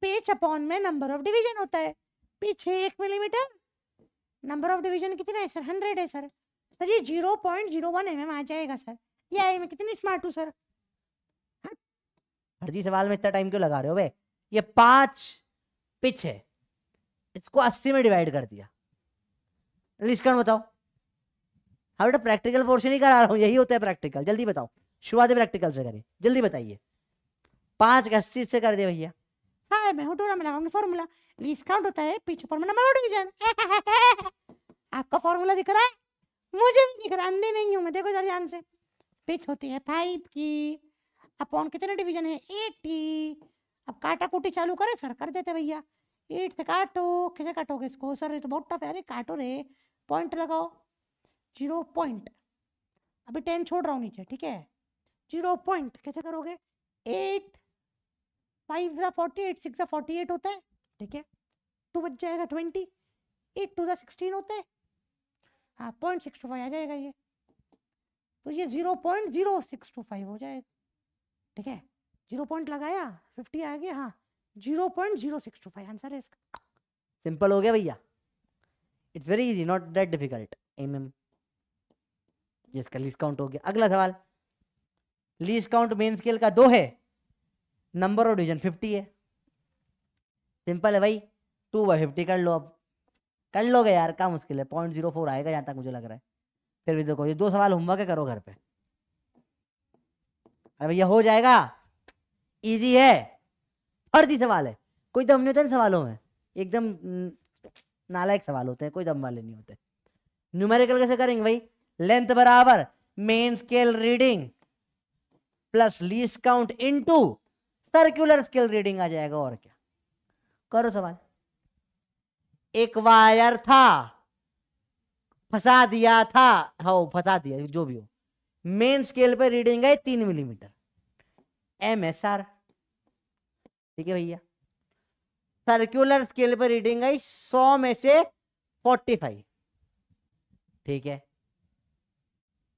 पेच अपॉन में नंबर ऑफ डिवीजन होता है पीछे एक मिलीमीटर नंबर ऑफ डिवीजन कितना है सर हंड्रेड है सर सर ये zero point zero one M आ जाएगा सर ये आई एम कितनी स्मार्ट हूँ सर फर्जी सवाल में इतना टाइम क्यों लगा रहे हो भाई ये पांच पिच है इसको अस्सी में डिवाइड कर दिया लिस्टकरण बताओ हाँ बेटा प्रैक्टिकल पोर्शन ही करा रहा हूँ यही होता है प्रैक्टिकल जल्दी बताओ शुरुआत प्रैक्टिकल से करें जल्दी बताइए पांच का अस्सी से कर दे भैया हाँ मैं हटोरा में लगाऊंगी फॉर्मूला डिस्काउंट होता है पीछे पर नंबर डिवीजन आपका फॉर्मूला दिख रहा है मुझे भी दिख रहा अंधे नहीं हूँ मैं देखो जरा ध्यान से पिच होती है फाइव की अपॉन कितने डिवीजन है एटी अब काटा कुटी चालू करे सर कर देते भैया एट से काटो कैसे काटोगे इसको सर ये तो बहुत टफ है अरे काटो रे पॉइंट लगाओ जीरो पॉइंट अभी टेन छोड़ रहा हूँ नीचे ठीक है जीरो पॉइंट कैसे करोगे एट फाइव ज़ा फोर्टी एट सिक्स ज़ा फोर्टी एट होता है ठीक है टू बच जाएगा ट्वेंटी एट टू ज़ा सिक्सटीन होता है हाँ पॉइंट सिक्स टू फाइव आ जाएगा ये तो ये zero point zero six two five हो जाएगा ठीक है जीरो पॉइंट लगाया फिफ्टी आ गया हाँ zero point zero six two five answer है इसका सिंपल हो गया भैया it's very easy not that difficult M M इसका लीस्ट काउंट हो गया अगला सवाल लीस्ट काउंट मेन स्केल का दो है नंबर ऑफ डिवीजन फिफ्टी है सिंपल है भाई टू बाई फिफ्टी कर लो अब कर लोगे यार क्या मुश्किल है पॉइंट जीरो फोर आएगा जहाँ तक मुझे लग रहा है फिर भी देखो ये दो सवाल होमवर्क करो घर पे अरे भैया हो जाएगा इजी है फर्जी सवाल है कोई दम नहीं होता सवालों में एकदम नालायक सवाल होते हैं कोई दम वाले नहीं होते न्यूमेरिकल कैसे करेंगे भाई लेंथ बराबर main scale reading plus least count into circular scale reading आ जाएगा और क्या करो सवाल एक वायर था फंसा दिया था हाउ फंसा दिया जो भी हो मेन स्केल पर रीडिंग है तीन मिलीमीटर एम एस आर ठीक है भैया सर्कुलर स्केल पर रीडिंग आई सौ में से फोर्टी फाइव ठीक है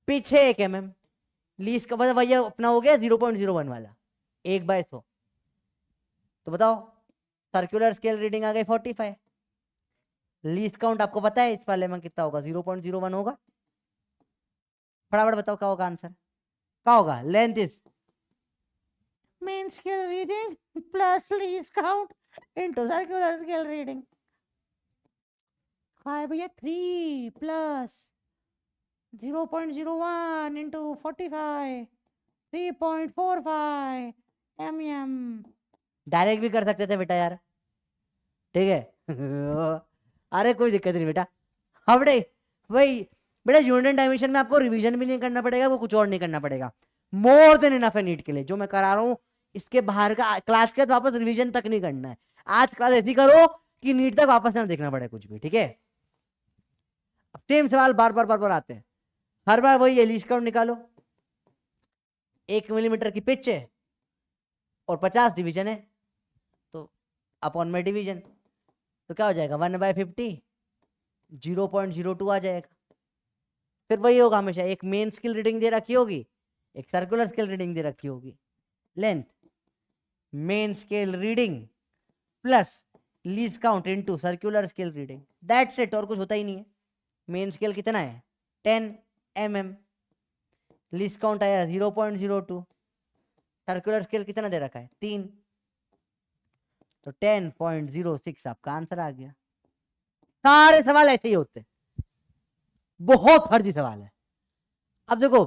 पीछे एक एम एम लीज का मतलब भैया अपना हो गया जीरो पॉइंट जीरो वन वाला एक बाय सौ तो बताओ सर्कुलर स्केल रीडिंग आ गई फोर्टी फाइव लीज काउंट आपको पता है इस वाले में कितना होगा जीरो पॉइंट जीरो वन होगा फटाफट बताओ क्या होगा आंसर क्या होगा length is main scale reading plus least count into circular scale reading. हाँ भैया three plus zero point zero one into forty five three point four five M M direct भी कर सकते थे बेटा यार ठीक है अरे कोई दिक्कत नहीं बेटा हाँ बेटे भाई बेटा यूनिट डायमेंशन में आपको रिवीजन भी नहीं करना पड़ेगा वो कुछ और नहीं करना पड़ेगा मोर देन इनफ है नीट के लिए जो मैं करा रहा हूँ इसके बाहर का क्लास के तो वापस रिवीजन तक नहीं करना है आज क्लास ऐसी करो कि नीट तक वापस ना देखना पड़े कुछ भी ठीक है सेम सवाल बार बार बार बार आते हैं हर बार वही एलिश काउंट निकालो एक मिलीमीटर की पिच है और पचास डिवीजन है तो अपॉन में डिवीजन तो क्या हो जाएगा one by fifty zero point zero two आ जाएगा फिर वही होगा हमेशा एक मेन स्किल रीडिंग दे रखी होगी एक सर्कुलर स्किल रीडिंग दे रखी होगी length main scale reading plus least count into circular scale reading that's it और कुछ होता ही नहीं है मेन स्केल कितना है ten M M least count आया zero point zero two circular scale कितना दे रखा है तीन तो टेन पॉइंट जीरो सिक्स आपका आंसर आ गया सारे सवाल ऐसे ही होते बहुत फर्जी सवाल है अब देखो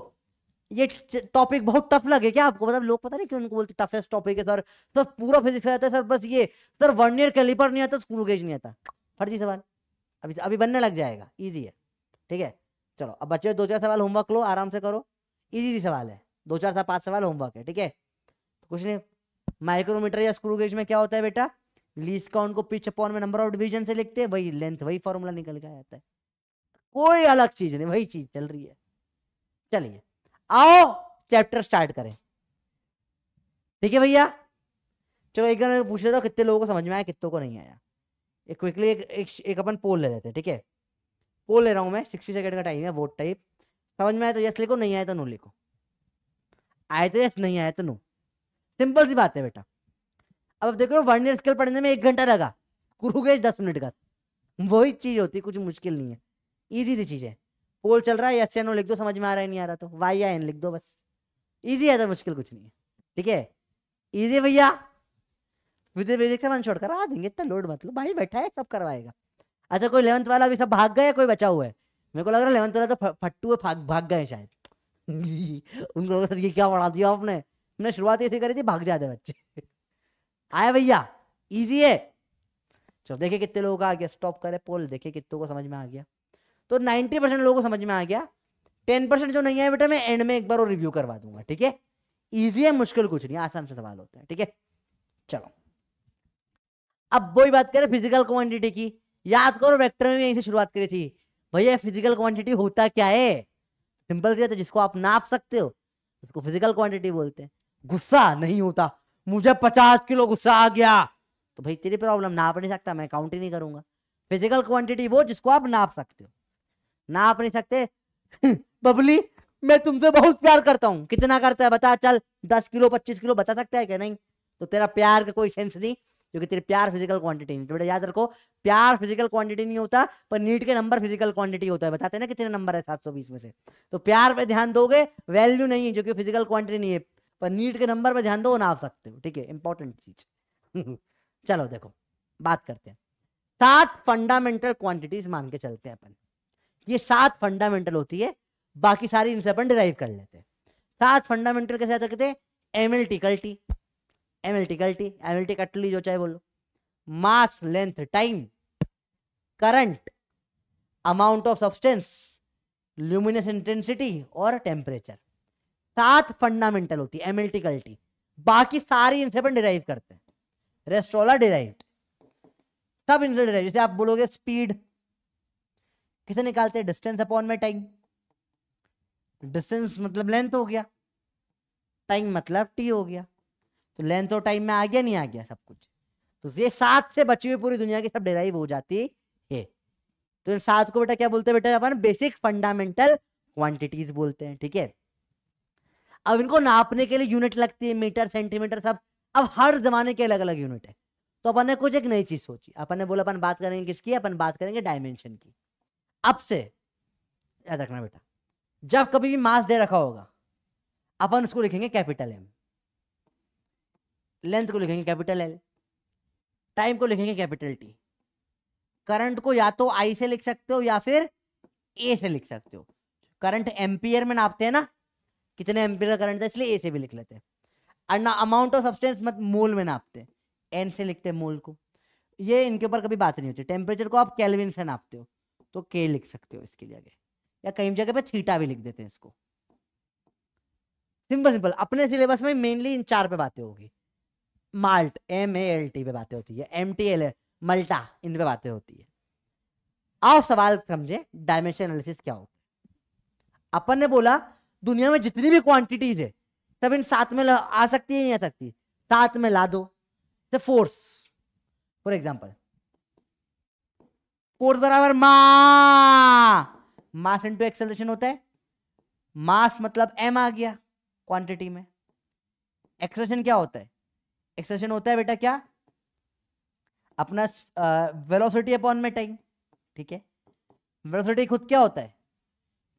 ये टॉपिक बहुत टफ लगे क्या आपको मतलब लोग पता नहीं क्यों उनको बोलते टफेस्ट टॉपिक है सर सर पूरा फिजिक्स आता है सर बस ये सर वन ईयर कैलिपर नहीं आता स्क्रू गेज नहीं आता फर्जी सवाल अभी अभी बनने लग जाएगा इजी है ठीक है चलो अब बच्चे दो चार सवाल होमवर्क लो आराम से करो इजी सी सवाल है दो चार पाँच सवाल होमवर्क है ठीक है तो कुछ नहीं माइक्रोमीटर या स्क्रू गेज में क्या होता है बेटा लीस काउंट को पिच अपॉन में नंबर ऑफ डिवीजन से लिखते हैं वही लेंथ वही फॉर्मूला निकल के आता है कोई अलग चीज नहीं वही चीज चल रही है चलिए आओ चैप्टर स्टार्ट करें ठीक है भैया चलो एक बार पूछ लेता हूँ कितने लोगों को समझ में आया कितनों को नहीं आया एक क्विकली एक, एक, एक अपन पोल ले लेते हैं ठीक है पोल ले रहा हूँ मैं सिक्सटी सेकेंड का टाइम है वोट टाइप समझ में आया तो यस लिखो नहीं आया तो नो लिखो आए तो यस नहीं आया तो नो सिंपल सी बात है बेटा अब देखो वर्नियर स्केल पढ़ने में एक घंटा लगा गुरुगेश दस मिनट का वही चीज़ होती कुछ मुश्किल नहीं है ईजी सी चीज़ है पोल चल रहा है एस एन ओ लिख दो समझ में आ रहा है नहीं आ रहा तो वाई या एन लिख दो बस इजी है तो मुश्किल कुछ नहीं है ठीक है इजी भैया विजय विजय का मन छोड़ आ देंगे इतना लोड मत लो भाई बैठा है सब करवाएगा अच्छा कोई इलेवंथ वाला भी सब भाग गए कोई बचा हुआ है मेरे को लग रहा है इलेवंथ वाला तो फट्टू है भाग भाग गए शायद उनको लग रहा ये क्या बढ़ा दिया आपने हमने शुरुआत ऐसी करी थी भाग जाते बच्चे आया भैया इजी है चलो देखे कितने लोगों का आ गया स्टॉप करे पोल देखे कितने को समझ में आ गया तो नाइन्टी परसेंट लोगों को समझ में आ गया टेन परसेंट जो नहीं आया बेटा मैं एंड में एक बार और रिव्यू करवा दूंगा ठीक है इजी है मुश्किल कुछ नहीं आसान से सवाल होता है ठीक है चलो अब वही बात करें फिजिकल क्वांटिटी की याद करो वैक्टर में यहीं से शुरुआत करी थी भैया फिजिकल क्वांटिटी होता क्या है सिंपल से सी जिसको आप नाप सकते हो उसको फिजिकल क्वांटिटी बोलते हैं गुस्सा नहीं होता मुझे पचास किलो गुस्सा आ गया तो भाई तेरी प्रॉब्लम नाप नहीं सकता मैं काउंट ही नहीं करूंगा फिजिकल क्वांटिटी वो जिसको आप नाप सकते हो ना आप नहीं सकते बबली मैं तुमसे बहुत प्यार करता हूँ कितना करता है बता चल दस किलो पच्चीस किलो बता सकता है क्या नहीं तो तेरा प्यार का कोई सेंस नहीं क्योंकि तेरे प्यार फिजिकल क्वांटिटी नहीं तो बेटा याद रखो प्यार फिजिकल क्वांटिटी नहीं होता पर नीट के नंबर फिजिकल क्वांटिटी होता है बताते ना कितने नंबर है सात सौ बीस में से तो प्यार पे ध्यान दोगे वैल्यू नहीं है जो कि फिजिकल क्वांटिटी नहीं है पर नीट के नंबर पे ध्यान दो ना आप सकते हो ठीक है इंपॉर्टेंट चीज चलो देखो बात करते हैं सात फंडामेंटल क्वांटिटीज मान के चलते हैं अपन ये सात फंडामेंटल होती है बाकी सारी इनसे अपन डिराइव कर लेते हैं सात फंडामेंटल कैसे याद रखते हैं एम एल टी कल एम एल टी कल एम एल टी कटली जो चाहे बोलो mass length time current amount of substance luminous intensity और टेम्परेचर सात फंडामेंटल होती है एम एल टी कल बाकी सारी इनसे अपन डिराइव करते हैं रेस्टोला डिराइव सब इनसे डिराइव जैसे आप बोलोगे स्पीड किसे निकालते हैं डिस्टेंस अपॉन में टाइम डिस्टेंस मतलब लेंथ हो गया टाइम मतलब टी हो गया तो लेंथ और टाइम में आ गया नहीं आ गया सब कुछ तो ये सात से बची हुई पूरी दुनिया की सब डिराइव हो जाती है तो इन सात को बेटा क्या बोलते हैं बेटा अपन बेसिक फंडामेंटल क्वांटिटीज बोलते हैं ठीक है अब इनको नापने के लिए यूनिट लगती है मीटर सेंटीमीटर सब अब हर जमाने के अलग अलग यूनिट है तो अपन ने कुछ एक नई चीज सोची अपन ने बोला अपन बात करेंगे किसकी अपन बात करेंगे डायमेंशन की अब से याद रखना बेटा जब कभी भी मास दे रखा होगा अपन उसको लिखेंगे कैपिटल एम लेंथ को लिखेंगे कैपिटल एल टाइम को लिखेंगे कैपिटल टी करंट को या तो आई से लिख सकते हो या फिर ए से लिख सकते हो करंट एम्पियर में नापते हैं ना कितने एम्पियर का करंट है इसलिए ए से भी लिख लेते हैं और ना अमाउंट ऑफ सब्सटेंस मत मोल में नापते हैं एन से लिखते हैं मोल को ये इनके ऊपर कभी बात नहीं होती टेम्परेचर को आप कैलविन से नापते हो तो के लिख सकते हो इसके लिए या कई जगह पे थीटा भी लिख देते हैं इसको सिंपल सिंपल अपने सिलेबस में मेनली इन चार पे बातें होगी माल्ट एम ए एल टी पे बातें होती है एम टी एल मल्टा इन पे बातें होती है आओ सवाल समझे डायमेंशन एनालिसिस क्या होता है अपन ने बोला दुनिया में जितनी भी क्वांटिटीज है सब इन साथ में आ सकती है नहीं आ सकती साथ में ला दो फोर्स फॉर एग्जाम्पल फोर्स बराबर मास इनटू एक्सेलरेशन होता है मास मतलब एम आ गया क्वांटिटी में एक्सेलरेशन क्या होता है एक्सेलरेशन होता है बेटा क्या अपना वेलोसिटी अपॉन में टाइम ठीक है वेलोसिटी खुद क्या होता है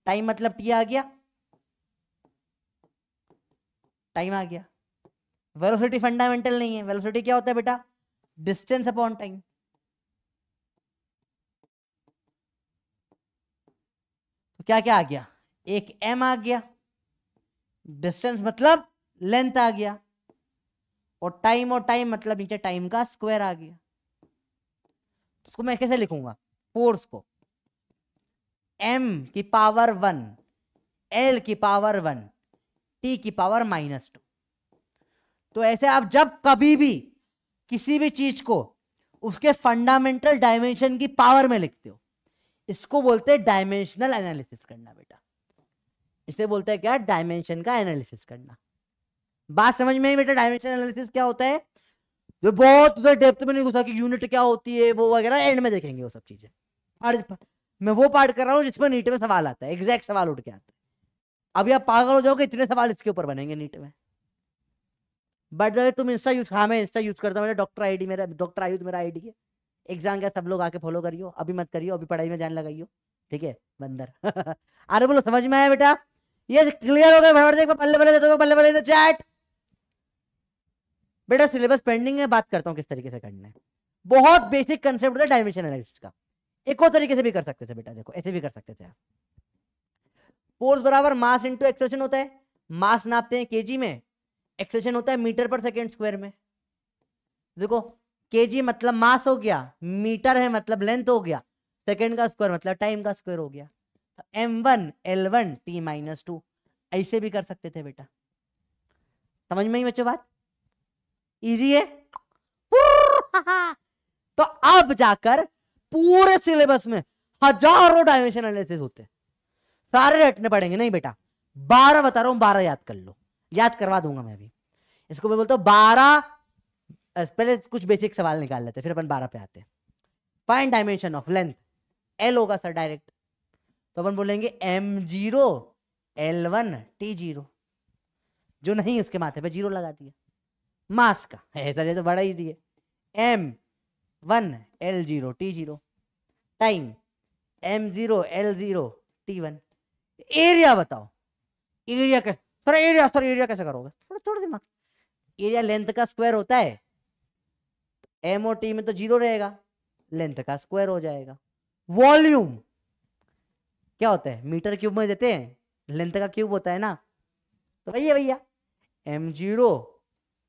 टाइम मतलब टी आ गया टाइम आ गया वेलोसिटी फंडामेंटल नहीं है वेलोसिटी क्या होता है बेटा डिस्टेंस अपॉन टाइम क्या क्या आ गया एक एम आ गया डिस्टेंस मतलब लेंथ आ गया और टाइम और टाइम मतलब नीचे टाइम का स्क्वायर आ गया उसको मैं कैसे लिखूंगा फोर्स को एम की पावर वन एल की पावर वन टी की पावर माइनस टू तो ऐसे आप जब कभी भी किसी भी चीज को उसके फंडामेंटल डायमेंशन की पावर में लिखते हो इसको बोलते हैं डायमेंशनल एनालिसिस करना बेटा इसे बोलते हैं क्या डायमेंशन का एनालिसिस करना बात समझ में बेटा डायमेंशन एनालिसिस क्या होता है जो बहुत उधर डेप्थ में नहीं घुसा कि यूनिट क्या होती है वो वगैरह एंड में देखेंगे वो सब चीजें और मैं वो पार्ट कर रहा हूँ जिसमें नीट में सवाल आता है एग्जैक्ट सवाल उठ के आते हैं अभी आप पागल हो जाओगे इतने सवाल इसके ऊपर बनेंगे नीट में बट तुम इंस्टा यूज हाँ मैं इंस्टा यूज करता हूँ डॉक्टर डॉक्टर डी मेरा डॉक्टर आयुध तो मेरा आई है एग्जाम का सब लोग आके फॉलो करियो अभी मत करियो अभी पढ़ाई में ध्यान लगाइयो ठीक है बंदर अरे बोलो समझ में आया बेटा ये क्लियर हो गया पल्ले पल्ले देते पल्ले पल्ले चैट बेटा सिलेबस पेंडिंग है बात करता हूँ किस तरीके से करना है बहुत बेसिक कंसेप्ट होता है डायमेंशन एनालिसिस का एक और तरीके से भी कर सकते थे बेटा देखो ऐसे भी कर सकते थे आप फोर्स बराबर मास इंटू एक्सेशन होता है मास नापते हैं केजी में एक्सेशन होता है मीटर पर सेकेंड स्क्वायर में देखो केजी मतलब मास हो गया मीटर है मतलब लेंथ हो गया सेकेंड का स्क्वायर मतलब टाइम का स्क्वायर हो गया M one L one T minus two ऐसे भी कर सकते थे बेटा समझ में ही बच्चों बात इजी है तो अब जाकर पूरे सिलेबस में हजारों डायमेंशन एनालिसिस होते सारे रटने पड़ेंगे नहीं बेटा बारह बता रहा हूं बारह याद कर लो याद करवा दूंगा मैं अभी इसको मैं बोलता हूं बारह पहले कुछ बेसिक सवाल निकाल लेते हैं फिर अपन बारह पे आते हैं fine dimension of length L होगा सर डायरेक्ट तो अपन बोलेंगे M zero L one T zero जो नहीं उसके माथे पे जीरो लगा दिया मास का ऐसा तो बड़ा ही दिए M one L zero T zero time M zero L zero T one area बताओ एरिया कैसे सर एरिया सर एरिया कैसे करोगे थोड़ा थोड़ा दिमाग एरिया लेंथ का स्क्वायर होता है एम और टी में तो जीरो रहेगा लेंथ का स्क्वायर हो जाएगा वॉल्यूम क्या होता है मीटर क्यूब में देते हैं लेंथ का क्यूब होता है ना तो भैया भैया एम जीरो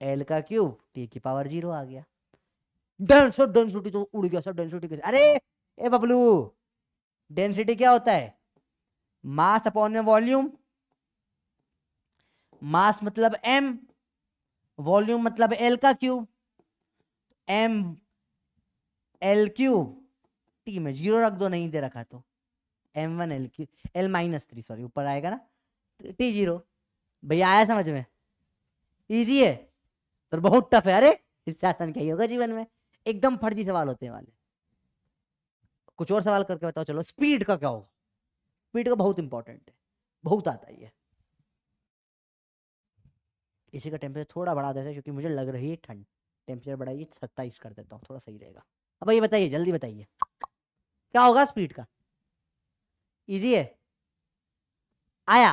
एल का क्यूब टी की पावर जीरो आ गया डेंसो डेंसिटी तो उड़ गया सर डेंसिटी अरे ए बबलू डेंसिटी क्या होता है मास अपॉन में वॉल्यूम मास मतलब एम वॉल्यूम मतलब एल का cube M L cube T में जीरो रख दो नहीं दे रखा तो M one L cube L minus three sorry ऊपर आएगा ना टी जीरो भैया आया समझ में इजी है तो बहुत टफ है अरे इससे आसान क्या ही होगा जीवन में एकदम फर्जी सवाल होते हैं वाले कुछ और सवाल करके बताओ चलो स्पीड का क्या होगा स्पीड का बहुत इंपॉर्टेंट है बहुत आता ही है इसी का टेम्परेचर थोड़ा बढ़ा देते क्योंकि मुझे लग रही है ठंड टेम्परेचर बढ़ाइए सत्ताईस कर देता हूँ थोड़ा सही रहेगा अब ये बताइए जल्दी बताइए क्या होगा स्पीड का इजी है आया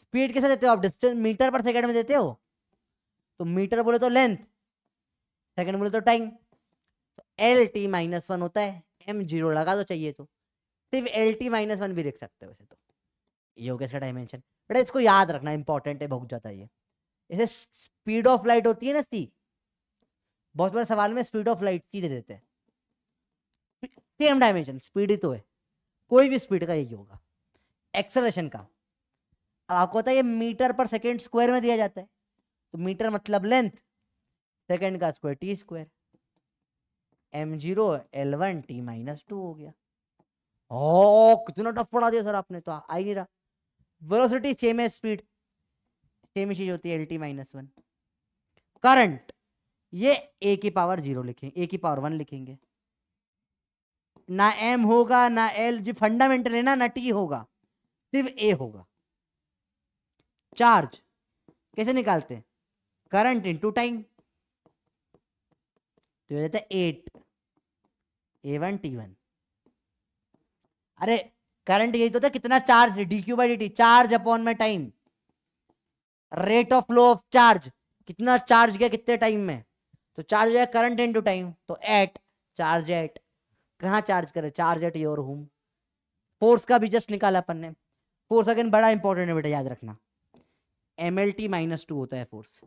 स्पीड कैसे देते हो आप डिस्टेंस मीटर पर सेकंड में देते हो तो मीटर बोले तो लेंथ सेकंड बोले तो टाइम तो एल टी माइनस वन होता है एम जीरो लगा दो चाहिए तो सिर्फ एल टी माइनस वन भी देख सकते हो वैसे तो ये हो गया इसका डायमेंशन बेटा इसको याद रखना इंपॉर्टेंट है बहुत ज़्यादा ये इसे स्पीड ऑफ लाइट होती है ना सी बहुत बड़े सवाल में स्पीड ऑफ लाइट की दे देते हैं सेम डायमेंशन स्पीड ही तो है कोई भी स्पीड का यही होगा एक्सेलरेशन का अब आपको पता है ये मीटर पर सेकेंड स्क्वायर में दिया जाता है तो मीटर मतलब लेंथ सेकेंड का square T square M zero L one T minus two हो गया ओ कितना टफ पढ़ा दिया सर आपने तो आ ही नहीं रहा वेलोसिटी सेम है स्पीड सेम चीज होती है L T minus one current ये ए की पावर जीरो लिखेंगे ए की पावर वन लिखेंगे ना एम होगा ना एल जो फंडामेंटल है ना ना टी होगा सिर्फ ए होगा चार्ज कैसे निकालते हैं करंट टू टाइम तो जाता है at A one T one अरे करंट यही तो था कितना charge D Q by D T charge upon में time rate of flow of charge कितना चार्ज गया कितने टाइम में तो चार्ज गया करंट इनटू टाइम तो एट चार्ज एट कहाँ चार्ज करे charge at your home force का भी जस्ट निकाला अपन ने फोर्स अगेन बड़ा इंपॉर्टेंट है बेटा याद रखना M L T minus two होता है फोर्स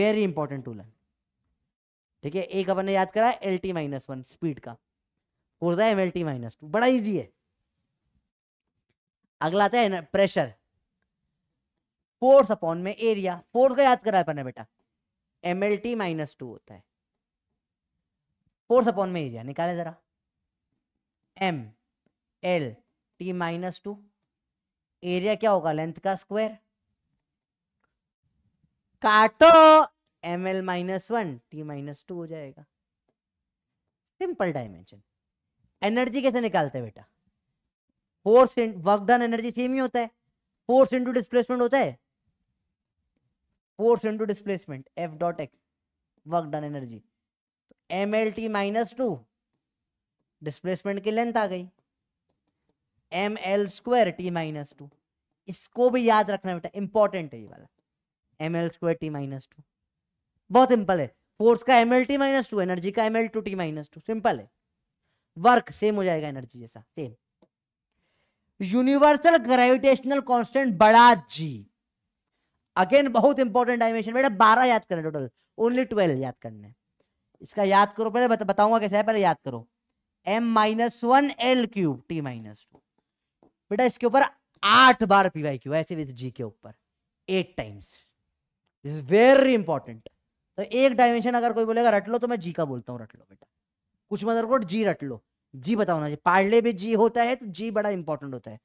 वेरी इंपॉर्टेंट टूल है ठीक है एक अपन ने याद करा L T minus one speed का फोर्स है M L T minus two बड़ा ईजी है अगला आता है प्रेशर फोर्स अपॉन में एरिया फोर्स का याद करा अपन बेटा M L T minus two होता है फोर्स अपॉन में एरिया निकाले जरा M L T minus two area क्या होगा लेंथ का स्क्वायर काटो M L minus one T minus two हो जाएगा सिंपल डायमेंशन एनर्जी कैसे निकालते बेटा force work done energy same ही होता है फोर्स इंटू डिस्प्लेसमेंट होता है force into displacement F dot X work done energy M L T minus two displacement की लेंथ आ गई M L square T minus two इसको भी याद रखना बेटा इंपॉर्टेंट है ये वाला M L square T minus two बहुत सिंपल है फोर्स का M L T minus two energy का M L two T minus two simple है वर्क सेम हो जाएगा एनर्जी जैसा सेम यूनिवर्सल ग्रेविटेशनल कॉन्स्टेंट बड़ा जी अगेन बहुत इंपॉर्टेंट डायमेंशन बेटा बारह याद करना टोटल ओनली ट्वेल्व याद करने इसका याद करो पहले बता, बताऊंगा कैसे है पहले याद करो M minus one L cube T minus two बेटा इसके ऊपर आठ बार पी वाई क्यू ऐसे विद जी के ऊपर eight times is very important तो एक डायमेंशन अगर कोई बोलेगा रट लो तो मैं जी का बोलता हूँ रट लो बेटा कुछ मदर को जी रट लो जी बताओ ना जी पार्ले भी जी होता है तो जी बड़ा इंपॉर्टेंट होता है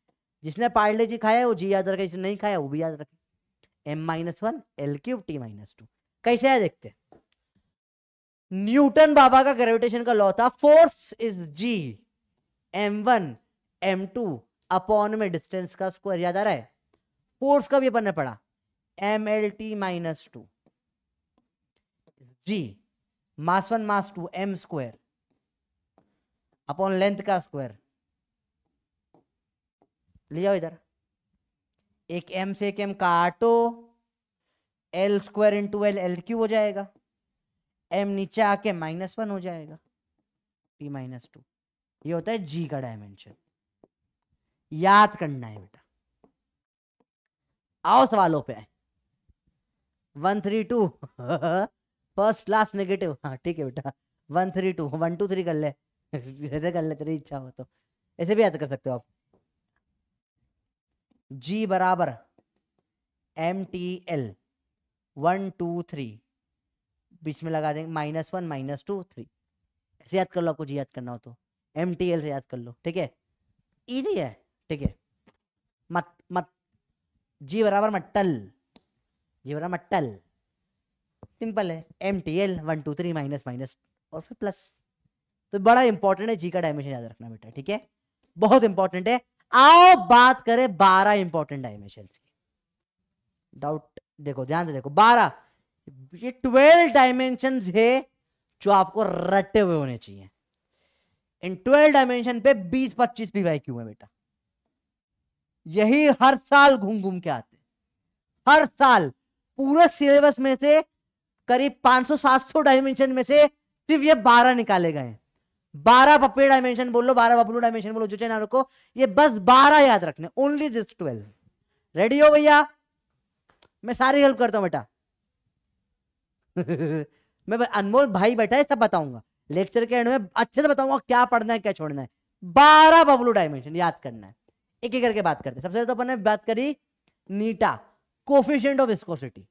जिसने पार्ले जी खाया है वो जी याद रखे जिसने नहीं खाया वो भी याद रखे M minus one L cube T minus two कैसे है देखते न्यूटन बाबा का ग्रेविटेशन का लॉ था force is G M one M two upon में डिस्टेंस का स्क्वायर याद आ रहा है फोर्स का भी अपन पड़ा M L T minus two G mass one mass two M square upon length का स्क्वायर ले जाओ इधर एक एम से एक एम काटो L square into L L cube हो जाएगा एम नीचे आके माइनस वन हो जाएगा पी माइनस टू ये होता है जी का डायमेंशन याद करना है बेटा आओ सवालों पे one three two first last negative हाँ ठीक है बेटा one three two one two three कर ले ऐसे कर ले तेरी इच्छा हो तो ऐसे भी याद कर सकते हो आप जी बराबर M T L one two three बीच में लगा देंगे minus one minus two three ऐसे याद कर लो आपको जी याद करना हो तो एम टी एल से याद कर लो ठीक है इजी है ठीक है मत मत जी बराबर मट्टल जी बराबर मट्टल सिंपल है M T L one two three minus minus और फिर प्लस तो बड़ा इंपॉर्टेंट है जी का डायमेंशन याद रखना बेटा ठीक है बहुत इंपॉर्टेंट है आओ बात करें बारह इंपॉर्टेंट डायमेंशन की डाउट देखो ध्यान से देखो बारह ये ट्वेल्व डायमेंशन है जो आपको रटे हुए होने चाहिए इन ट्वेल्व डायमेंशन पे बीस पच्चीस भी वाई क्यू है बेटा यही हर साल घूम घूम के आते हर साल पूरे सिलेबस में से करीब 500-700 डायमेंशन में से सिर्फ ये बारह निकाले गए हैं बारह पपड़ी डायमेंशन बोल लो बारह पपलू डायमेंशन बोलो जो चाहे ना रखो ये बस बारह याद रखने ओनली दिस ट्वेल्व रेडी हो भैया मैं सारी हेल्प करता हूँ बेटा मैं अनमोल भाई बैठा है सब बताऊंगा लेक्चर के एंड में अच्छे से बताऊंगा क्या पढ़ना है क्या छोड़ना है बारह बबलू डायमेंशन याद करना है एक एक करके बात करते सबसे पहले तो अपन ने बात करी नीटा coefficient of viscosity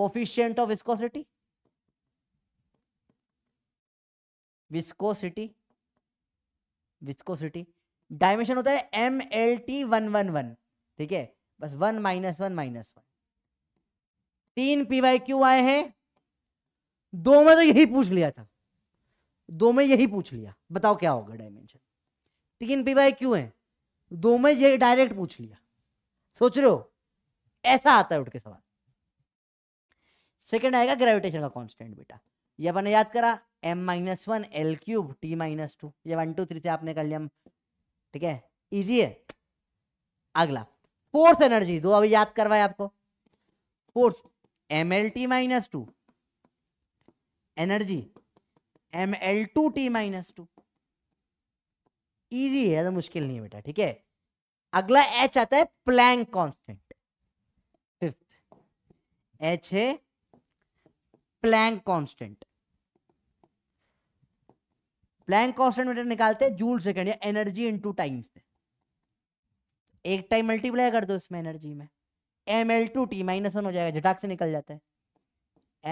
coefficient of viscosity viscosity viscosity dimension होता है M L T one one one ठीक है बस one minus one minus one तीन पी वाई क्यू आए हैं दो में तो यही पूछ लिया था दो में यही पूछ लिया बताओ क्या होगा डायमेंशन तीन पी वाई क्यू है दो में ये डायरेक्ट पूछ लिया सोच रहे हो ऐसा आता है उठ के सवाल सेकंड आएगा ग्रेविटेशन का कांस्टेंट बेटा ये अपने याद करा M minus one L cube T minus two ये वन टू थ्री से आपने कर लिया ठीक है इजी है अगला फोर्स एनर्जी दो अभी याद करवाए आपको force M L T minus two energy M L two T minus two easy है तो मुश्किल नहीं है बेटा ठीक है अगला एच आता है प्लैंक कांस्टेंट फिफ्थ एच है Planck constant Planck constant metre निकालते हैं जूल सेकेंड या एनर्जी टू टाइम से एक टाइम मल्टीप्लाई कर दो इसमें एनर्जी में M L two T minus one हो जाएगा झटाक से निकल जाता है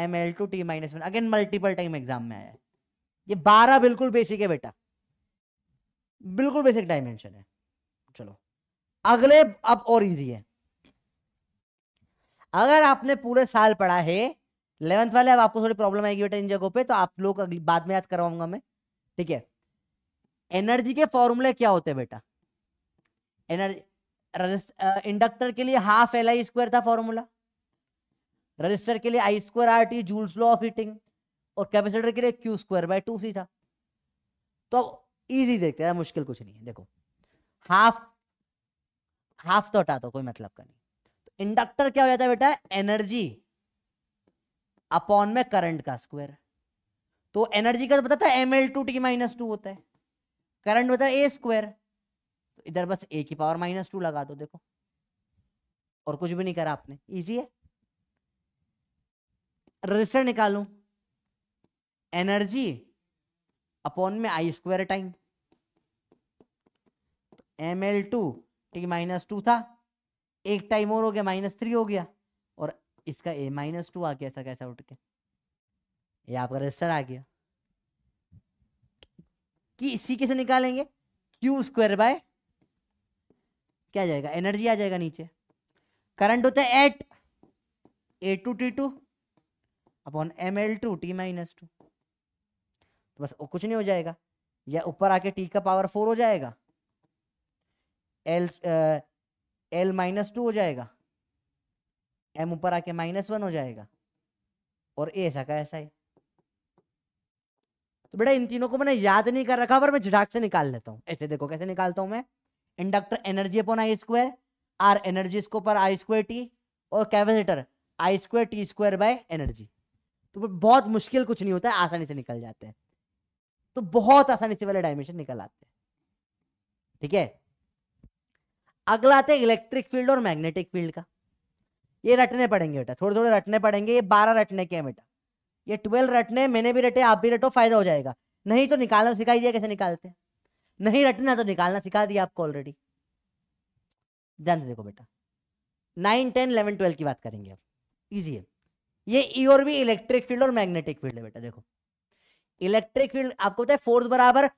M L two T minus one again multiple time exam में आया ये बारह बिल्कुल बेसिक है बेटा बिल्कुल बेसिक डायमेंशन है चलो अगले अब और इजी है अगर आपने पूरे साल पढ़ा है इलेवंथ वाले अब आपको थोड़ी प्रॉब्लम आएगी बेटा इन जगहों पे तो आप लोग बाद में याद करवाऊंगा मैं ठीक है एनर्जी के फॉर्मूले क्या होते हैं बेटा एनर्जी इंडक्टर के लिए हाफ एल आई स्क्वायर था फॉर्मूला रजिस्टर के लिए I square R T Joule's law of heating और कैपेसिटर के लिए Q square by two C था तो इजी देखते हैं मुश्किल कुछ नहीं है देखो हाफ हाफ तो हटा दो कोई मतलब का नहीं तो इंडक्टर क्या हो जाता है बेटा एनर्जी अपॉन में करंट का स्क्वायर तो एनर्जी का तो पता था M L two T minus two होता है करंट होता है ए स्क्वायर तो इधर बस ए की पावर माइनस टू लगा दो देखो और कुछ भी नहीं करा आपने इजी है रजिस्टर निकालू एनर्जी अपॉन में I square time M L two T minus two था एक टाइम और हो गया माइनस थ्री हो गया और इसका ए माइनस टू आ गया ऐसा कैसा उठ के ये आपका रजिस्टर आ गया कि इसी कैसे निकालेंगे क्यू स्क्वायर बाय क्या जाएगा एनर्जी आ जाएगा नीचे करंट होता है at A two T two upon M L two T minus two तो बस कुछ नहीं हो जाएगा या ऊपर आके टी का पावर फोर हो जाएगा एल एल माइनस टू हो जाएगा एम ऊपर आके माइनस वन हो जाएगा और ए ऐसा का ऐसा ही तो बेटा इन तीनों को मैंने याद नहीं कर रखा पर मैं झटाक से निकाल लेता हूँ ऐसे देखो कैसे निकालता हूँ मैं inductor energy upon I square R energy इसको पर आई स्क्वायर टी और capacitor I square T square by energy तो बहुत मुश्किल कुछ नहीं होता है आसानी से निकल जाते हैं तो बहुत आसानी से वाले डायमेंशन निकल आते हैं ठीक है अगला आता है इलेक्ट्रिक फील्ड और मैग्नेटिक फील्ड का ये रटने पड़ेंगे बेटा थोड़े थोड़े रटने पड़ेंगे ये बारह रटने के हैं बेटा ये ट्वेल्व रटने मैंने भी रटे आप भी रटो फायदा हो जाएगा नहीं तो निकालना सिखाई दिया कैसे निकालते हैं नहीं रटना तो निकालना सिखा दिया आपको ऑलरेडी ध्यान से देखो बेटा नाइन टेन इलेवन ट्वेल्व की बात करेंगे अब इजी है ये ई e और भी इलेक्ट्रिक फील्ड और मैग्नेटिक फील्ड है बेटा देखो इलेक्ट्रिक फील्ड आपको होता है फोर्स बराबर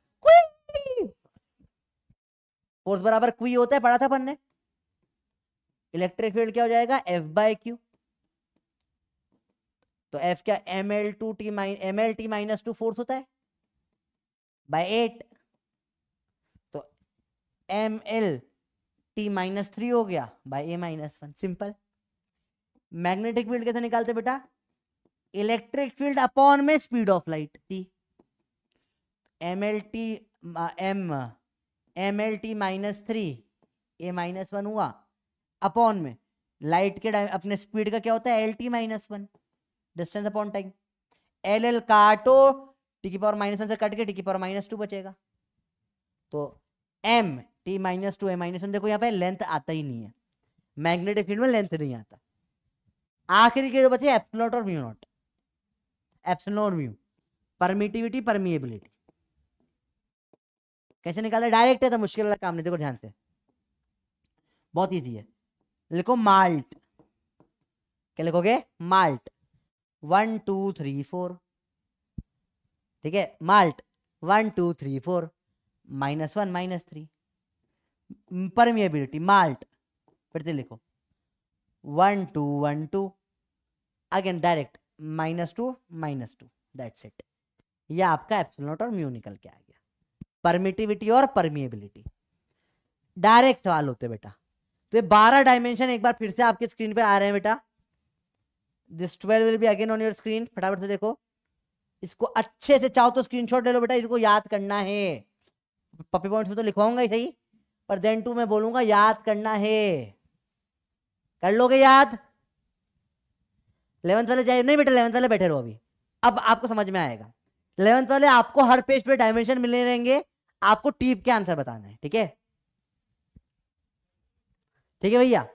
फोर्स बराबर क्वी होता है पढ़ा था पन्ने इलेक्ट्रिक फील्ड क्या हो जाएगा एफ बाय क्यू तो एफ क्या M L two T minus M L T minus two force होता है बाय एट तो M L T minus three हो गया by A minus one simple magnetic field कैसे निकालते बेटा इलेक्ट्रिक फील्ड अपॉन में speed of light T M L T M M L T minus three A minus one हुआ upon में light के अपने स्पीड का क्या होता है L T minus one distance upon time L L काटो टिकी पावर माइनस वन से कट के टिकी पावर माइनस टू बचेगा तो M T minus two M minus one देखो यहाँ पे लेंथ आता ही नहीं है मैग्नेटिक फील्ड में लेंथ नहीं आता आखिरी के जो बचे एप्सलॉट और mu naught epsilon mu permittivity permeability कैसे निकाला डायरेक्ट है तो मुश्किल वाला काम नहीं देखो ध्यान से बहुत ईजी है लिखो माल्ट क्या लिखोगे malt one two three four ठीक है malt one two three four minus one minus three permeability malt फिर से लिखो one two one two again direct minus two minus two that set यह आपका एप्सलॉट और म्यू निकल के आ गया परमिटिविटी और परमिएबिलिटी डायरेक्ट सवाल होते बेटा तो ये बारह डायमेंशन एक बार फिर से आपके स्क्रीन पे आ रहे हैं बेटा this twelve will be again on your screen फटाफट से देखो इसको अच्छे से चाहो तो स्क्रीनशॉट ले लो बेटा इसको याद करना है पपी पॉइंट्स में तो लिखवाऊंगा ही सही पर देन टू मैं बोलूंगा याद करना है कर लोगे याद इलेवंथ वाले जाए नहीं बेटा इलेवंथ वाले बैठे रहो अभी अब आपको समझ में आएगा इलेवंथ वाले आपको हर पेज पे डायमेंशन मिलने रहेंगे आपको टीप के आंसर बताना है ठीक है ठीक है भैया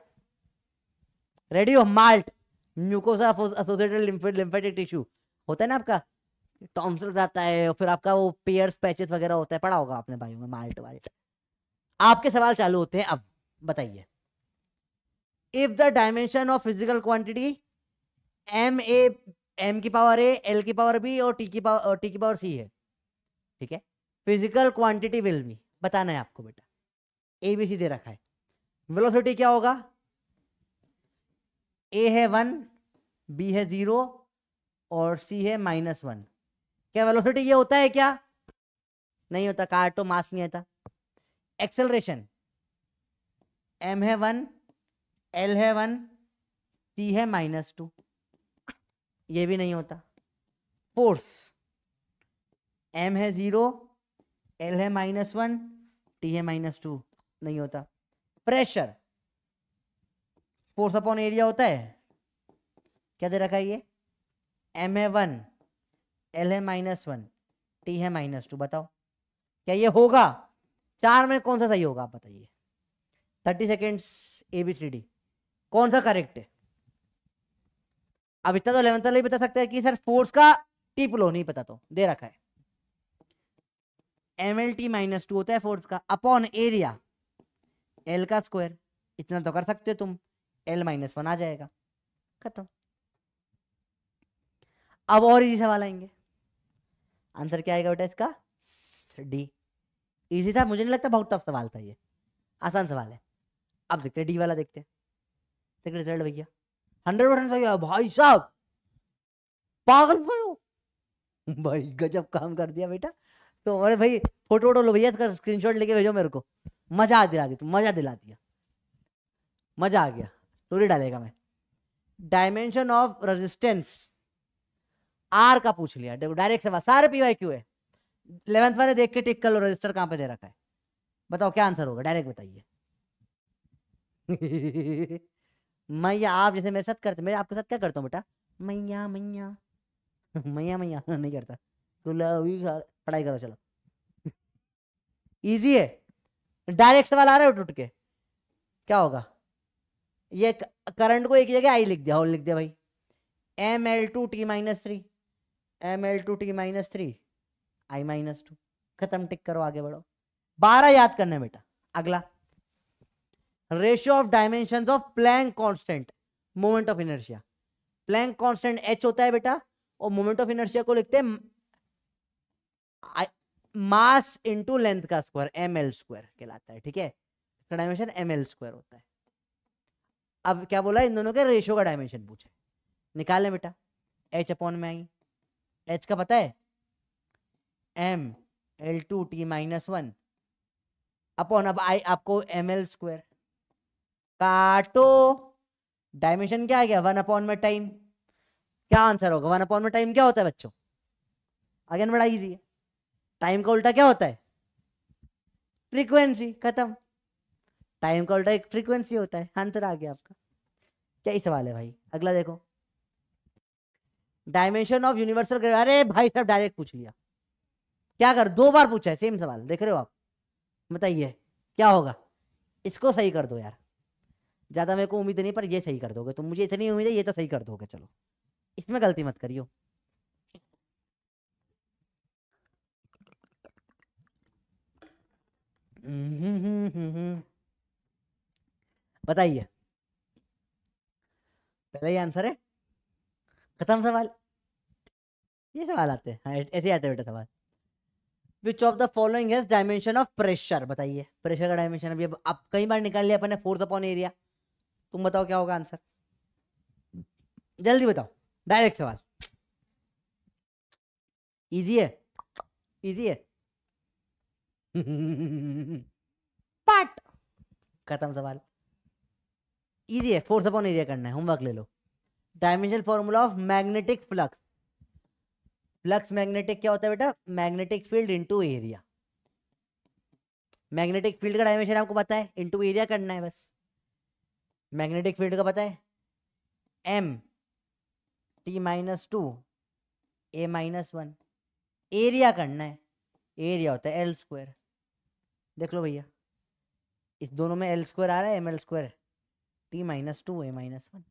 रेडी हो MALT mucosa associated lymphatic tissue होता है ना आपका टॉन्सिल्स आता है और फिर आपका वो पेयर्स पैचेस वगैरह होता है पढ़ा होगा आपने भाइयों में माल्ट वाल्ट आपके सवाल चालू होते हैं अब बताइए if the dimension of physical quantity M A M की पावर ए एल की पावर बी और टी की पावर टी की पावर सी है ठीक है फिजिकल क्वांटिटी विल बी बताना है आपको बेटा ए बी सी दे रखा है वेलोसिटी क्या होगा ए है वन बी है जीरो और सी है माइनस वन क्या वेलोसिटी ये होता है क्या नहीं होता तो मास नहीं आता एक्सेलरेशन एम है वन एल है वन सी है माइनस टू ये भी नहीं होता फोर्स एम है ज़ीरो एल है माइनस वन टी है माइनस टू नहीं होता प्रेशर फोर्स अपॉन एरिया होता है क्या दे रखा है ये एम है वन एल है माइनस वन टी है माइनस टू बताओ क्या ये होगा चार में कौन सा सही होगा आप बताइए thirty seconds A B C D कौन सा करेक्ट है अब इतना तो इलेवन तक बता सकते हैं कि सर फोर्स का टी लो नहीं पता तो दे रखा है M L T minus two होता है फोर्स का अपॉन एरिया एल का स्क्वायर इतना तो कर सकते हो तुम एल माइनस वन आ जाएगा खत्म अब और इजी सवाल आएंगे आंसर क्या आएगा बेटा इसका डी इजी था मुझे नहीं लगता बहुत टफ सवाल था ये आसान सवाल है अब देखते डी वाला देखते हैं रिजल्ट भैया हंड्रेड परसेंट सही भाई साहब पागल भाई भाई गजब काम कर दिया बेटा तो अरे भाई फोटो वोटो लो भैया इसका स्क्रीनशॉट लेके भेजो मेरे को मजा दिला दी तुम मजा दिला दिया मजा आ गया थोड़ी डालेगा मैं डायमेंशन ऑफ रेजिस्टेंस आर का पूछ लिया देखो डायरेक्ट सवाल सारे वाई क्यू है इलेवंथ वाले देख के टिक कर लो रजिस्टर कहाँ पे दे रखा है बताओ क्या आंसर होगा डायरेक्ट बताइए मैया आप जैसे मेरे साथ करते मेरे आपके साथ क्या करता हूँ बेटा मैया मैया मैया मैया नहीं करता तो पढ़ाई करो चलो इजी है डायरेक्ट सवाल आ रहे हो टूट के क्या होगा ये करंट को एक जगह आई लिख दिया और लिख दिया भाई M L two T minus three M L two T minus three I minus two खत्म टिक करो आगे बढ़ो बारह याद करना बेटा अगला ratio of dimension of Planck constant moment of inertia Planck constant H होता है बेटा और मोमेंट ऑफ इनर्शिया को लिखते मास इंटू लेंथ का स्क्वायर एम एल स्क्वायर कहलाता है ठीक है डायमेंशन एम एल स्क्वायर होता है अब क्या बोला इन दोनों के रेशो का डायमेंशन पूछा निकाल लें बेटा एच अपॉन में आई एच का पता है M L two T minus one upon अब आई आपको एम एल स्क्वायर काटो डायमेंशन क्या आ गया वन अपॉन में टाइम क्या आंसर होगा वन अपॉन में टाइम क्या होता है बच्चों अगेन बड़ा इजी है टाइम का उल्टा क्या होता है फ्रीक्वेंसी खत्म टाइम का उल्टा एक फ्रीक्वेंसी होता है आंसर आ गया आपका क्या ही सवाल है भाई अगला देखो डायमेंशन ऑफ यूनिवर्सल अरे भाई साहब डायरेक्ट पूछ लिया क्या कर दो बार पूछा है सेम सवाल देख रहे हो आप बताइए क्या होगा इसको सही कर दो यार ज़्यादा मेरे को उम्मीद नहीं पर ये सही कर दोगे तो मुझे इतनी उम्मीद है ये तो सही कर दोगे चलो इसमें गलती मत करियो हम्म हम्म हम्म हम्म, हम्म। बताइए पहला ही आंसर है खत्म सवाल ये सवाल आते हैं हाँ, ऐसे आते बेटा सवाल which of the following has dimension of pressure बताइए प्रेशर का डायमेंशन अभी आप कई बार निकाल लिया अपने फोर्थ अपॉन एरिया तुम बताओ क्या होगा आंसर जल्दी बताओ डायरेक्ट सवाल इजी है इजी है पार्ट खत्म सवाल ईजी है फोर्स अपॉन एरिया करना है होमवर्क ले लो dimension formula of magnetic flux flux magnetic क्या होता है बेटा magnetic field into area magnetic field का डायमेंशन आपको पता है इंटू एरिया करना है बस मैग्नेटिक फील्ड का पता है M T minus two A minus one area करना है एरिया होता है एल स्क्वायर देख लो भैया इस दोनों में एल स्क्वायर आ रहा है M L square T minus two A minus one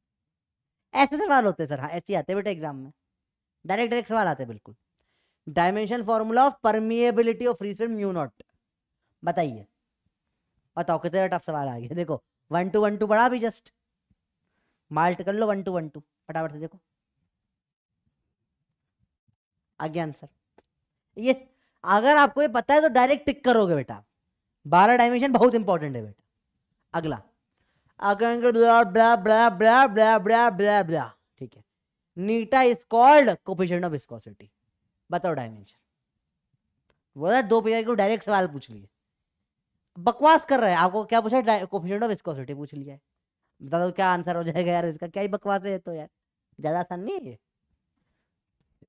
ऐसे सवाल होते सर हाँ ऐसे आते बेटे एग्जाम में डायरेक्ट डायरेक्ट सवाल आते बिल्कुल dimension formula of permeability of free mu naught बताइए बताओ कितने टफ सवाल आ गया देखो वन टू वन टू बढ़ा भी जस्ट माल्ट कर लो वन टू वन टू फटाफट से देखो आगे आंसर ये अगर आपको ये पता है तो डायरेक्ट टिक करोगे बेटा बारह डायमेंशन बहुत इंपॉर्टेंट है बेटा अगला ठीक है नीटा इज कॉल्ड ऑफ विस्कोसिटी बताओ डायमेंशन बोला दो पिक्चर को डायरेक्ट सवाल पूछ लिए बकवास कर रहे हैं आपको क्या पूछा कोफिशियंट ऑफ विस्कोसिटी पूछ लिया है बता दो क्या आंसर हो जाएगा यार इसका क्या ही बकवास है तो यार ज्यादा आसान नहीं है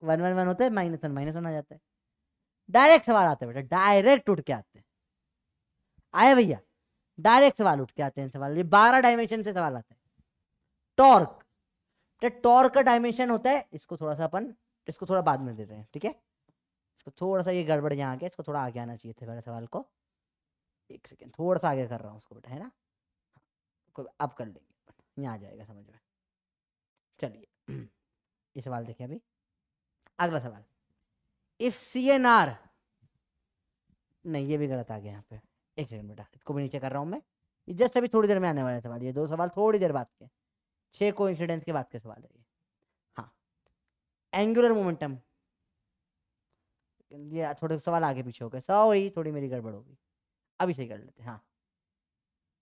वन वन वन होते हैं माइनस वन माइनस वन आ जाता है डायरेक्ट सवाल आते हैं बेटा डायरेक्ट उठ के आते हैं आए भैया डायरेक्ट सवाल उठ के आते हैं सवाल ये बारह डायमेंशन से सवाल आता है टॉर्क तो टॉर्क का डायमेंशन होता है इसको थोड़ा सा अपन इसको थोड़ा बाद में दे रहे हैं ठीक है इसको थोड़ा सा ये गड़बड़ यहाँ आ गया इसको थोड़ा आगे आना चाहिए था पहले सवाल को एक सेकेंड थोड़ा सा आगे कर रहा हूँ उसको बेटा है ना अब कर लेंगे यहाँ आ जाएगा समझ में चलिए ये सवाल देखिए अभी अगला सवाल इफ सी एन आर नहीं ये भी गलत आ गया यहाँ पे एक सेकंड बेटा इसको भी नीचे कर रहा हूँ मैं ये जस्ट अभी थोड़ी देर में आने वाले सवाल ये दो सवाल थोड़ी देर बाद के छः को इंसिडेंस के बाद के सवाल है ये हाँ एंगुलर मोमेंटम ये थोड़े सवाल आगे पीछे हो गए सॉरी थोड़ी मेरी गड़बड़ होगी अभी सही कर लेते हैं हाँ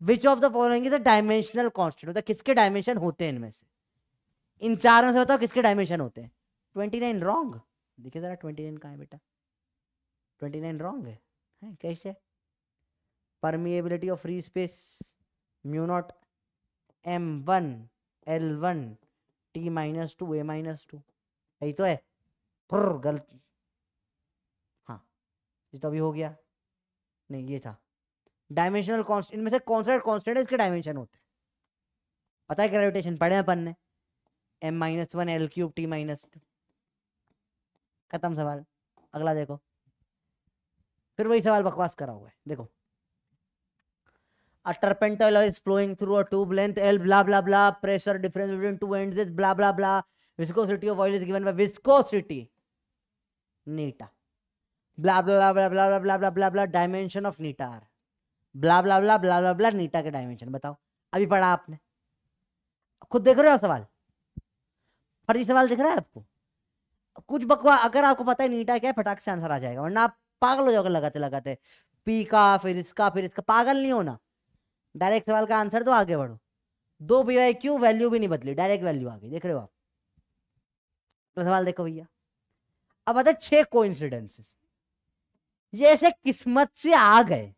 which of the following is a dimensional constant होता है किसके डायमेंशन होते हैं इनमें से इन चारों से बताओ किसके डायमेंशन होते हैं ट्वेंटी नाइन रॉन्ग देखिए ज़रा ट्वेंटी नाइन कहाँ है बेटा ट्वेंटी नाइन रॉन्ग है कैसे permeability of free space mu naught M one L one T minus two A minus two यही तो है फुर गलत हाँ ये तो अभी हो गया नहीं ये था डायमेंशनल कॉन्स्टेंट इनमें से कौन सा कॉन्स्टेंट है इसके डायमेंशन होते हैं पता है ग्रेविटेशन पढ़े अपन ने M minus one L cube T minus two खत्म सवाल अगला देखो फिर वही सवाल बकवास करा हुआ है देखो a terpentile is flowing through a tube length L blah blah blah pressure difference between two ends is blah blah blah viscosity of oil is given by viscosity neta blah blah blah blah blah blah blah blah blah dimension of neta r blah blah blah blah blah blah neta ke dimension batao abhi padha aapne khud dekh rahe ho sawal फर्जी sawal dikh raha hai aapko कुछ बकवा अगर आपको पता है नीटा क्या है फटाक से आंसर आ जाएगा वरना आप पागल हो जाओगे लगाते लगाते पी का फिर इसका फिर इसका पागल नहीं होना डायरेक्ट सवाल का आंसर तो आगे बढ़ो दो भैया क्यू वैल्यू भी नहीं बदली डायरेक्ट वैल्यू आ गई देख रहे हो आप तो सवाल देखो भैया अब आता है छह कोइंसिडेंसेस ये ऐसे किस्मत से आ गए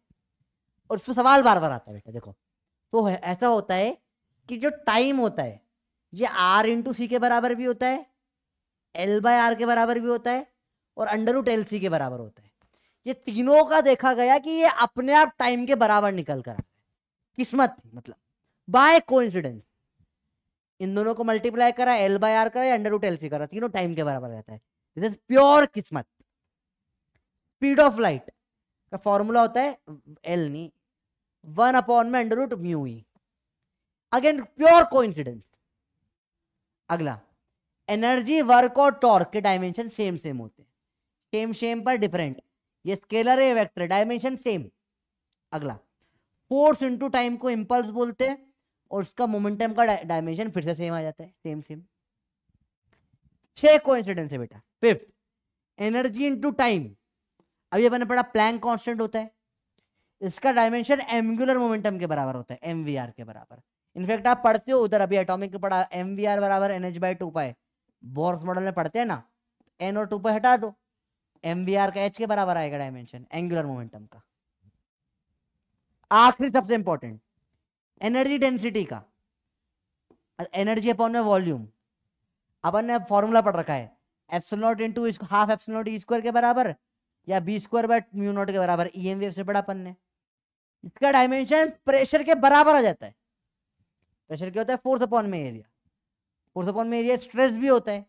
और उसमें सवाल बार बार आता है बेटा देखो तो ऐसा होता है कि जो टाइम होता है ये आर इंटू सी के बराबर भी होता है एल बाय आर के बराबर भी होता है और अंडर रूट एल सी के बराबर होता है ये तीनों का देखा गया कि ये अपने आप टाइम के बराबर निकल कर आ किस्मत थी मतलब बाय कोइंसिडेंस इन दोनों को मल्टीप्लाई करा एल बाय आर करा अंडर रूट एल सी करा तीनों टाइम के बराबर रहता है दिस इज प्योर किस्मत स्पीड ऑफ लाइट का फॉर्मूला होता है एल नी वन अपॉन में under root mu E again pure coincidence अगला एनर्जी वर्क और टॉर्क के डायमेंशन सेम सेम होते हैं सेम सेम पर डिफरेंट ये स्केलर है वेक्टर डायमेंशन सेम अगला फोर्स इंटू टाइम को इम्पल्स बोलते हैं और उसका मोमेंटम का डायमेंशन फिर से सेम आ जाता है सेम सेम छह कोइंसिडेंस है बेटा फिफ्थ एनर्जी इंटू टाइम अभी अपने पढ़ा प्लैंक कांस्टेंट होता है इसका डायमेंशन एंगुलर मोमेंटम के बराबर होता है एम के बराबर इनफैक्ट आप पढ़ते हो उधर अभी एटॉमिक पढ़ा एम वी आर बराबर N H by two pi Bohr's model में पढ़ते हैं ना एन और टू पाए हटा दो एम वी आर का एच के बराबर आएगा डायमेंशन एंगुलर मोमेंटम का आखिरी सबसे इंपॉर्टेंट एनर्जी डेंसिटी का एनर्जी अपॉन में वॉल्यूम अपन ने फॉर्मूला पढ़ रखा है epsilon naught two half epsilon naught E square के बराबर या B square by mu naught के बराबर ई एम वेव से पढ़ा अपन ने इसका डायमेंशन प्रेशर के बराबर आ जाता है प्रेशर क्या होता है फोर्थ अपॉन में एरिया फोर्थ अपॉन में एरिया स्ट्रेस भी होता है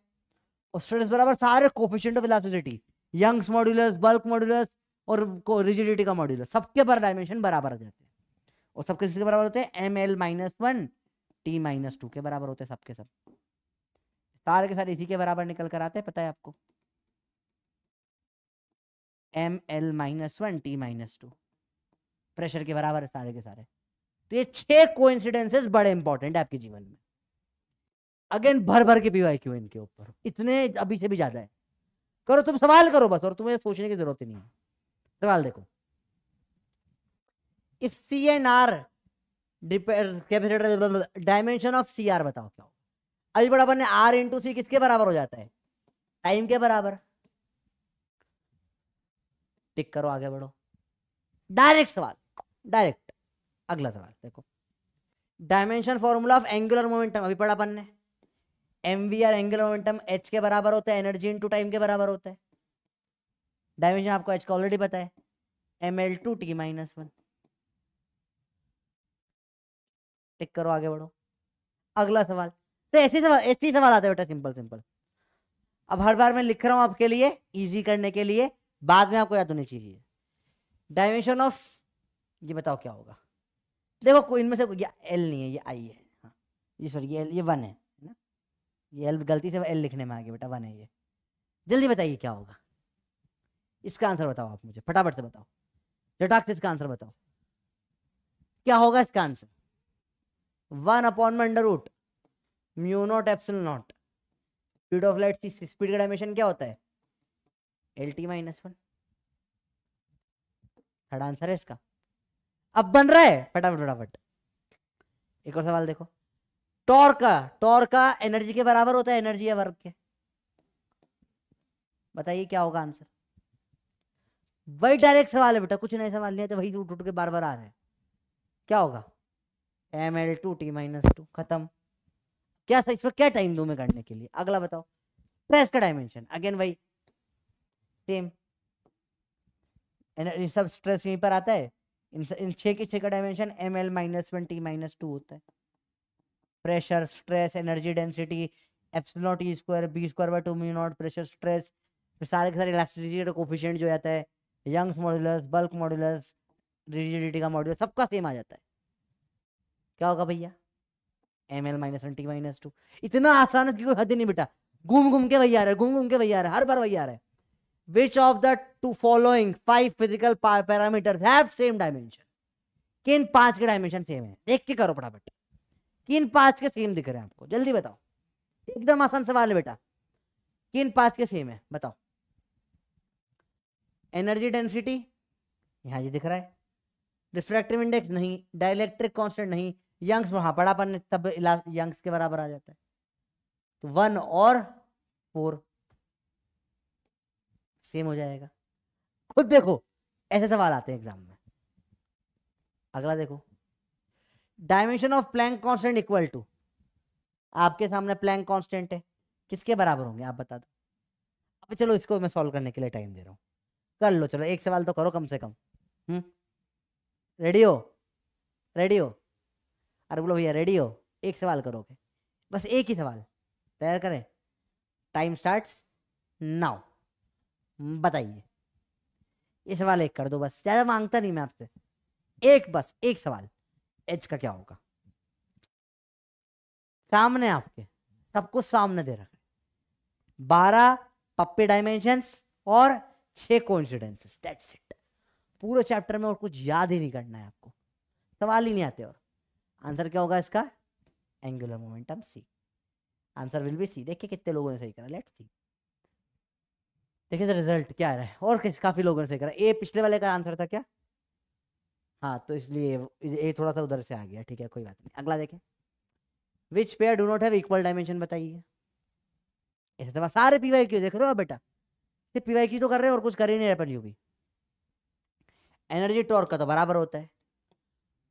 और स्ट्रेस बराबर सारे coefficient of elasticity Young's modulus bulk modulus और को रिजिडिटी का मॉड्यूलस सबके पर डायमेंशन बराबर हो जाते हैं और सबके किसके बराबर होते हैं M L minus one T minus two के बराबर होते हैं सबके सब सारे के सारे इसी के बराबर निकल कर आते हैं पता है आपको M L minus one T minus two pressure के बराबर है सारे के सारे तो ये छह कोइंसिडेंसेस बड़े इंपॉर्टेंट है आपके जीवन में अगेन भर भर के पीवाई क्यों इनके ऊपर इतने अभी से भी ज्यादा है करो तुम सवाल करो बस और तुम्हें सोचने की जरूरत ही नहीं है सवाल देखो if C and R capacitor dimension of C R बताओ क्या अभी बड़ा बने आर इंटू सी किसके बराबर हो जाता है टाइम के बराबर टिक करो आगे बढ़ो डायरेक्ट सवाल डायरेक्ट अगला सवाल देखो dimension formula of angular momentum अभी पढ़ा अपन ने M V R angular momentum H के बराबर होता है एनर्जी इंटू टाइम के बराबर होता है डायमेंशन आपको एच का ऑलरेडी पता है M L two T minus one tick करो आगे बढ़ो अगला सवाल तो ऐसे सवाल ऐसे ही सवाल आता है बेटा सिंपल सिंपल अब हर बार मैं लिख रहा हूँ आपके लिए इजी करने के लिए बाद में आपको याद होनी चाहिए डायमेंशन ऑफ ये बताओ क्या होगा देखो कोई इनमें से ये एल नहीं है ये आई है हाँ ये सॉरी ये ये वन है ना ये एल गलती से एल लिखने में आ गया बेटा वन है ये जल्दी बताइए क्या होगा इसका आंसर बताओ आप मुझे फटाफट से बताओ जटाक से इसका आंसर बताओ क्या होगा इसका आंसर वन अपॉन में under root mu naught epsilon naught speed of light C speed का डायमेंशन क्या होता है L T minus one third answer है इसका अब बन रहा है फटाफट फटाफट एक और सवाल देखो टॉर्क का टॉर्क का एनर्जी के बराबर होता है एनर्जी या वर्क के बताइए क्या होगा आंसर वही डायरेक्ट सवाल है बेटा कुछ नए सवाल नहीं है तो वही उठ उठ के बार बार आ रहे हैं क्या होगा M L two T minus two खत्म क्या सर इसमें क्या टाइम दू मैं करने के लिए अगला बताओ स्ट्रेस का डायमेंशन अगेन वही सेम सब स्ट्रेस यहीं पर आता है इन, इन छः के छे का dimension M L minus one T minus two होता है pressure stress energy density epsilon naught E square B square by two mu naught pressure stress सारे के सारे इलास्टिसिटी का कोफिशियंट जो आता है Young's modulus bulk modulus rigidity का मॉड्यूलस सबका सेम आ जाता है क्या होगा भैया M L minus one T minus two इतना आसान है क्योंकि हद ही नहीं बेटा घूम घूम के वही आ रहा है घूम घूम के वही आ रहा है हर बार वही आ रहा है which of the two following five physical parameters have same dimension किन पांच के डायमेंशन सेम है देख के करो फटाफट किन पांच के सेम दिख रहे हैं आपको जल्दी बताओ एकदम आसान सवाल है बेटा किन पांच के सेम है बताओ एनर्जी डेंसिटी यहाँ जी दिख रहा है रिफ्रैक्टिव इंडेक्स नहीं डायलैक्ट्रिक कॉन्स्टेंट नहीं यंग्स वहाँ बड़ापन तब यंग्स के बराबर आ जाता है तो वन और फोर सेम हो जाएगा खुद देखो ऐसे सवाल आते हैं एग्जाम में अगला देखो dimension of Planck constant equal to आपके सामने प्लैंक कॉन्स्टेंट है किसके बराबर होंगे आप बता दो अब चलो इसको मैं सॉल्व करने के लिए टाइम दे रहा हूँ कर लो चलो एक सवाल तो करो कम से कम रेडियो हम्म? रेडियो अरे बोलो भैया रेडियो एक सवाल करोगे बस एक ही सवाल तैयार करें टाइम स्टार्ट्स नाउ बताइए ये सवाल एक कर दो बस ज़्यादा मांगता नहीं मैं आपसे एक बस एक सवाल एच का क्या होगा सामने आपके सब कुछ सामने दे रखा है बारह पप्पी डायमेंशंस और छह कोइंसिडेंसेस दैट्स इट पूरे चैप्टर में और कुछ याद ही नहीं करना है आपको सवाल ही नहीं आते और आंसर क्या होगा इसका angular momentum C answer will be C देखिए कितने लोगों ने सही करा लेट सी देखिए सर रिजल्ट क्या आ रहा है और किस काफी लोगों ने सही करा ए पिछले वाले का आंसर था क्या हाँ तो इसलिए ए थोड़ा सा उधर से आ गया ठीक है कोई बात नहीं अगला देखें which pair do not have equal dimension बताइए ऐसे तो सारे पी वाई क्यों देख रहे हो बेटा सिर्फ पी वाई क्यू तो कर रहे हैं और कुछ कर ही नहीं रहे अपन यू भी एनर्जी टॉर्क का तो बराबर होता है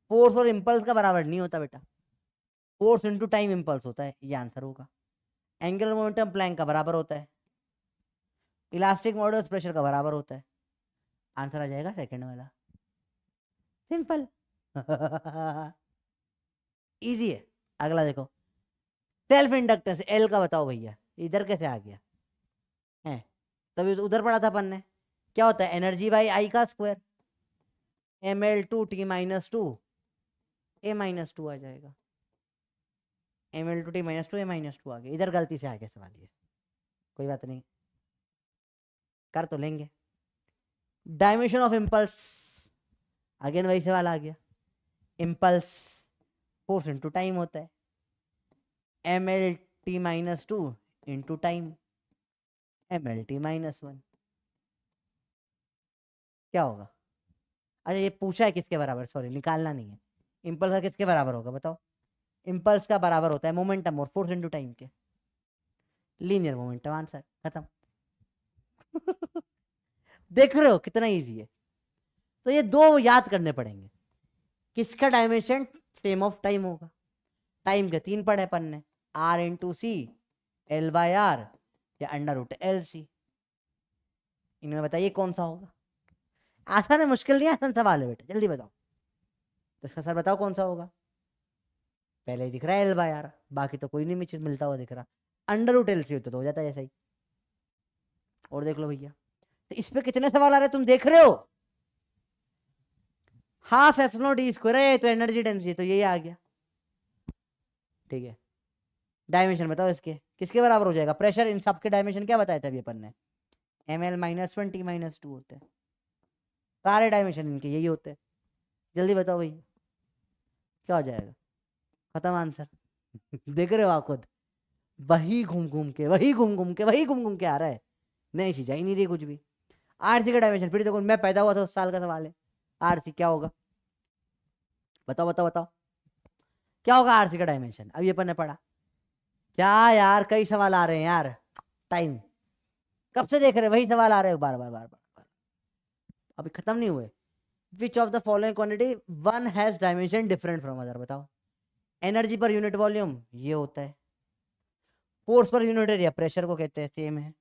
फोर्स और इम्पल्स का बराबर नहीं होता बेटा फोर्स इंटू टाइम इम्पल्स होता है ये आंसर होगा एंगुलर मोमेंटम प्लैंक का बराबर होता है इलास्टिक मॉडल प्रेशर का बराबर होता है आंसर आ जाएगा सेकेंड वाला सिंपल इजी है अगला देखो सेल्फ इंडक्टेंस एल का बताओ भैया इधर कैसे आ गया तभी तो उधर पढ़ा था अपन ने क्या होता है एनर्जी बाई आई का square M L two T minus two A minus two आ जाएगा M L two T minus two A minus two आ गया इधर गलती से आ गया सवाल ये कोई बात नहीं कर तो लेंगे डायमेंशन ऑफ इम्पल्स अगेन वही सवाल आ गया इम्पल्स फोर्स इंटू टाइम होता है M L T minus two into time M L T minus one क्या होगा अच्छा ये पूछा है किसके बराबर सॉरी निकालना नहीं है इम्पल्स का किसके बराबर होगा बताओ इम्पल्स का बराबर होता है मोमेंटम और फोर्स इंटू टाइम के लीनियर मोमेंटम आंसर खत्म देख रहे हो कितना इजी है तो ये दो याद करने पड़ेंगे किसका डायमेंशन सेम ऑफ टाइम होगा टाइम के तीन पढ़े पन्ने R into C L by R या अंडर रूट एल सी इनमें बताइए कौन सा होगा आसान है मुश्किल नहीं आसान सवाल है बेटा जल्दी बताओ तो इसका सर बताओ कौन सा होगा पहले ही दिख रहा है एल बाय आर बाकी तो कोई नहीं मिलता हुआ दिख रहा अंडर रूट एल सी होता तो हो जाता है ऐसा ही और देख लो भैया तो इस पर कितने सवाल आ रहे तुम देख रहे हो half F no D square है तो एनर्जी डेंसिटी तो यही आ गया ठीक है डायमेंशन बताओ इसके किसके बराबर हो जाएगा प्रेशर इन सबके डायमेंशन क्या बताया था अभी अपन ने M L minus one T minus two होते हैं सारे डायमेंशन इनके यही होते हैं जल्दी बताओ भाई क्या हो जाएगा खत्म आंसर देख रहे हो आप खुद वही घूम घूम के वही घूम घूम के वही घूम घूम के आ रहा है नहीं सीझा ही नहीं रही कुछ भी आरसी का डायमेंशन फिर देखो मैं पैदा हुआ था उस साल का सवाल है आरसी क्या होगा बताओ बताओ बताओ क्या होगा आरसी का डायमेंशन अभी अपन ने पढ़ा क्या यार कई सवाल आ रहे हैं यार टाइम कब से देख रहे हैं वही सवाल आ रहे हैं बार बार बार बार अभी खत्म नहीं हुए which of the following quantity one has dimension different from other बताओ एनर्जी पर यूनिट वॉल्यूम ये होता है force per unit area pressure को कहते हैं सेम है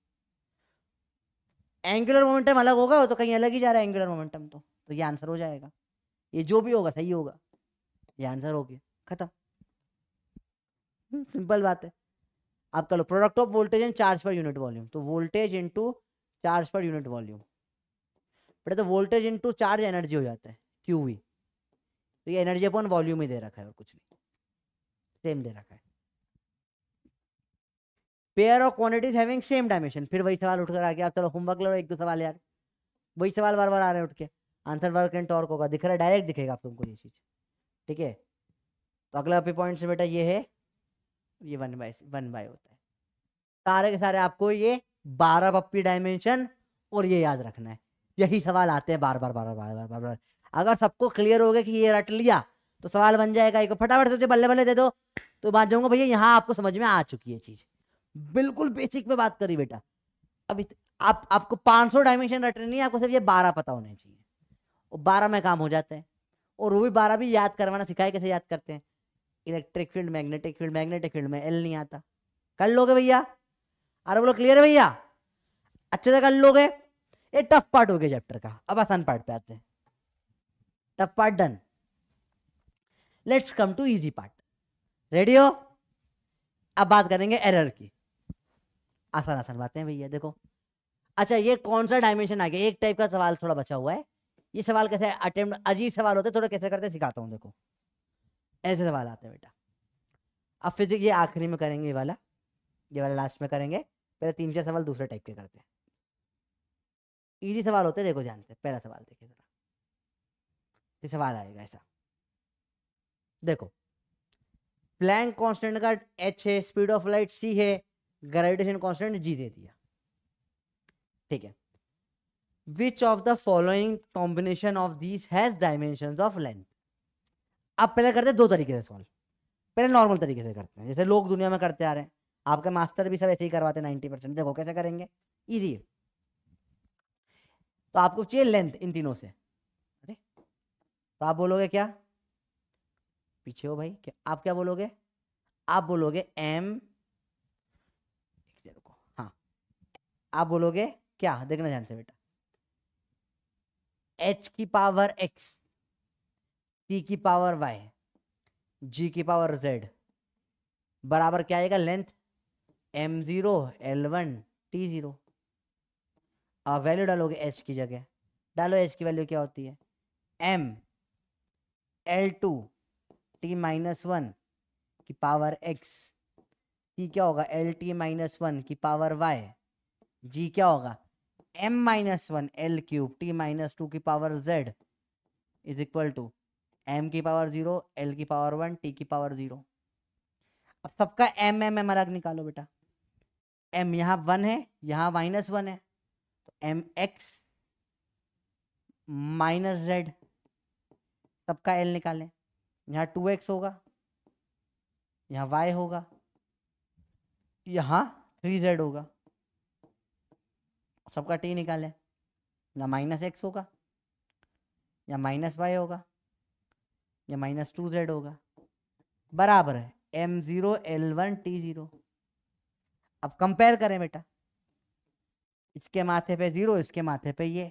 एंगुलर मोमेंटम अलग होगा तो कहीं अलग ही जा रहा है एंगुलर मोमेंटम तो तो ये आंसर हो जाएगा ये जो भी होगा सही होगा ये आंसर हो गया खत्म सिंपल बात है आप कर लो product of voltage and charge per unit volume तो voltage into charge per unit volume बेटा तो वोल्टेज इंटू चार्ज एनर्जी हो जाता है क्यू वी तो ये एनर्जी अपन वॉल्यूम ही दे रखा है और कुछ नहीं सेम दे रखा है pair of quantities having same dimension फिर वही सवाल उठकर आ गया आप चलो होमवर्क लो एक दो सवाल यार वही सवाल बार बार आ रहे हैं उठ के आंसर वर्क एंड टॉर्क होगा दिख रहा है डायरेक्ट दिखेगा आप तुमको ये चीज ठीक है तो अगला पॉइंट से बेटा ये है ये वन बाई वन बाय होता है सारे के सारे आपको ये बारह पप्पी डायमेंशन और ये याद रखना है यही सवाल आते हैं बार बार बार बार बार बार बार अगर सबको क्लियर हो गया कि ये रट लिया तो सवाल बन जाएगा एक फटाफट सोचे बल्ले बल्ले दे दो तो बात जाऊंगा भैया यहाँ आपको समझ में आ चुकी है चीज बिल्कुल बेसिक में बात करी बेटा अभी आप आपको 500 डायमेंशन रटनी नहीं है आपको सिर्फ ये 12 पता होने चाहिए और 12 में काम हो जाते हैं और वो भी 12 भी याद करवाना सिखाए कैसे याद करते हैं electric field magnetic field magnetic field में एल नहीं आता कर लोगे भैया अरे बोलो क्लियर है भैया अच्छे से कर लोगे ये टफ पार्ट हो गया चैप्टर का अब आसान पार्ट पे आते हैं tough part done let's come to easy part radio अब बात करेंगे एरर की आसान आसान बातें भैया देखो अच्छा ये कौन सा डायमेंशन आ गया एक टाइप का सवाल थोड़ा बचा हुआ है ये सवाल कैसे अटेम्प्ट अजीब सवाल होते थोड़ा कैसे करते सिखाता हूँ देखो ऐसे सवाल आते हैं बेटा अब फिजिक्स ये आखिरी में करेंगे ये वाला ये वाला लास्ट में करेंगे पहले तीन चार सवाल दूसरे टाइप के करते हैं ईजी सवाल होते हैं देखो जानते हैं पहला सवाल देखिए जरा ये सवाल आएगा ऐसा देखो प्लैंक कांस्टेंट का एच है स्पीड ऑफ लाइट सी है ग्रेविटेशन कांस्टेंट जी दे दिया ठीक है which of the following combination of these has dimension of length अब पहले करते दो तरीके से सॉल्व पहले नॉर्मल तरीके से करते हैं जैसे लोग दुनिया में करते आ रहे हैं आपके मास्टर भी सब ऐसे ही करवाते हैं नाइन्टी परसेंट देखो कैसे करेंगे ईजी है तो आपको चाहिए लेंथ इन तीनों से अरे तो आप बोलोगे क्या पीछे हो भाई क्या आप क्या बोलोगे आप बोलोगे एम हाँ आप बोलोगे क्या देखना ध्यान से बेटा एच की पावर एक्स टी की पावर वाई जी की पावर जेड बराबर क्या आएगा length M zero L one T zero अब वैल्यू डालोगे एच की जगह डालो एच की वैल्यू क्या होती है M L two T minus one की पावर एक्स टी क्या होगा एल टी माइनस वन की पावर वाई जी क्या होगा M minus one L cube T minus two की power Z is equal to M की पावर जीरो एल की power one T की पावर जीरो अब सबका एम एम एम अलग निकालो बेटा एम यहाँ वन है यहाँ माइनस वन है तो एम एक्स माइनस जेड सबका एल निकालें यहाँ टू एक्स होगा यहाँ वाई होगा यहाँ थ्री जेड होगा सबका टी निकालें यहाँ माइनस एक्स होगा या माइनस वाई होगा ये माइनस टू जेड होगा बराबर है M zero L one T zero अब कंपेयर करें बेटा इसके माथे पे जीरो इसके माथे पे ये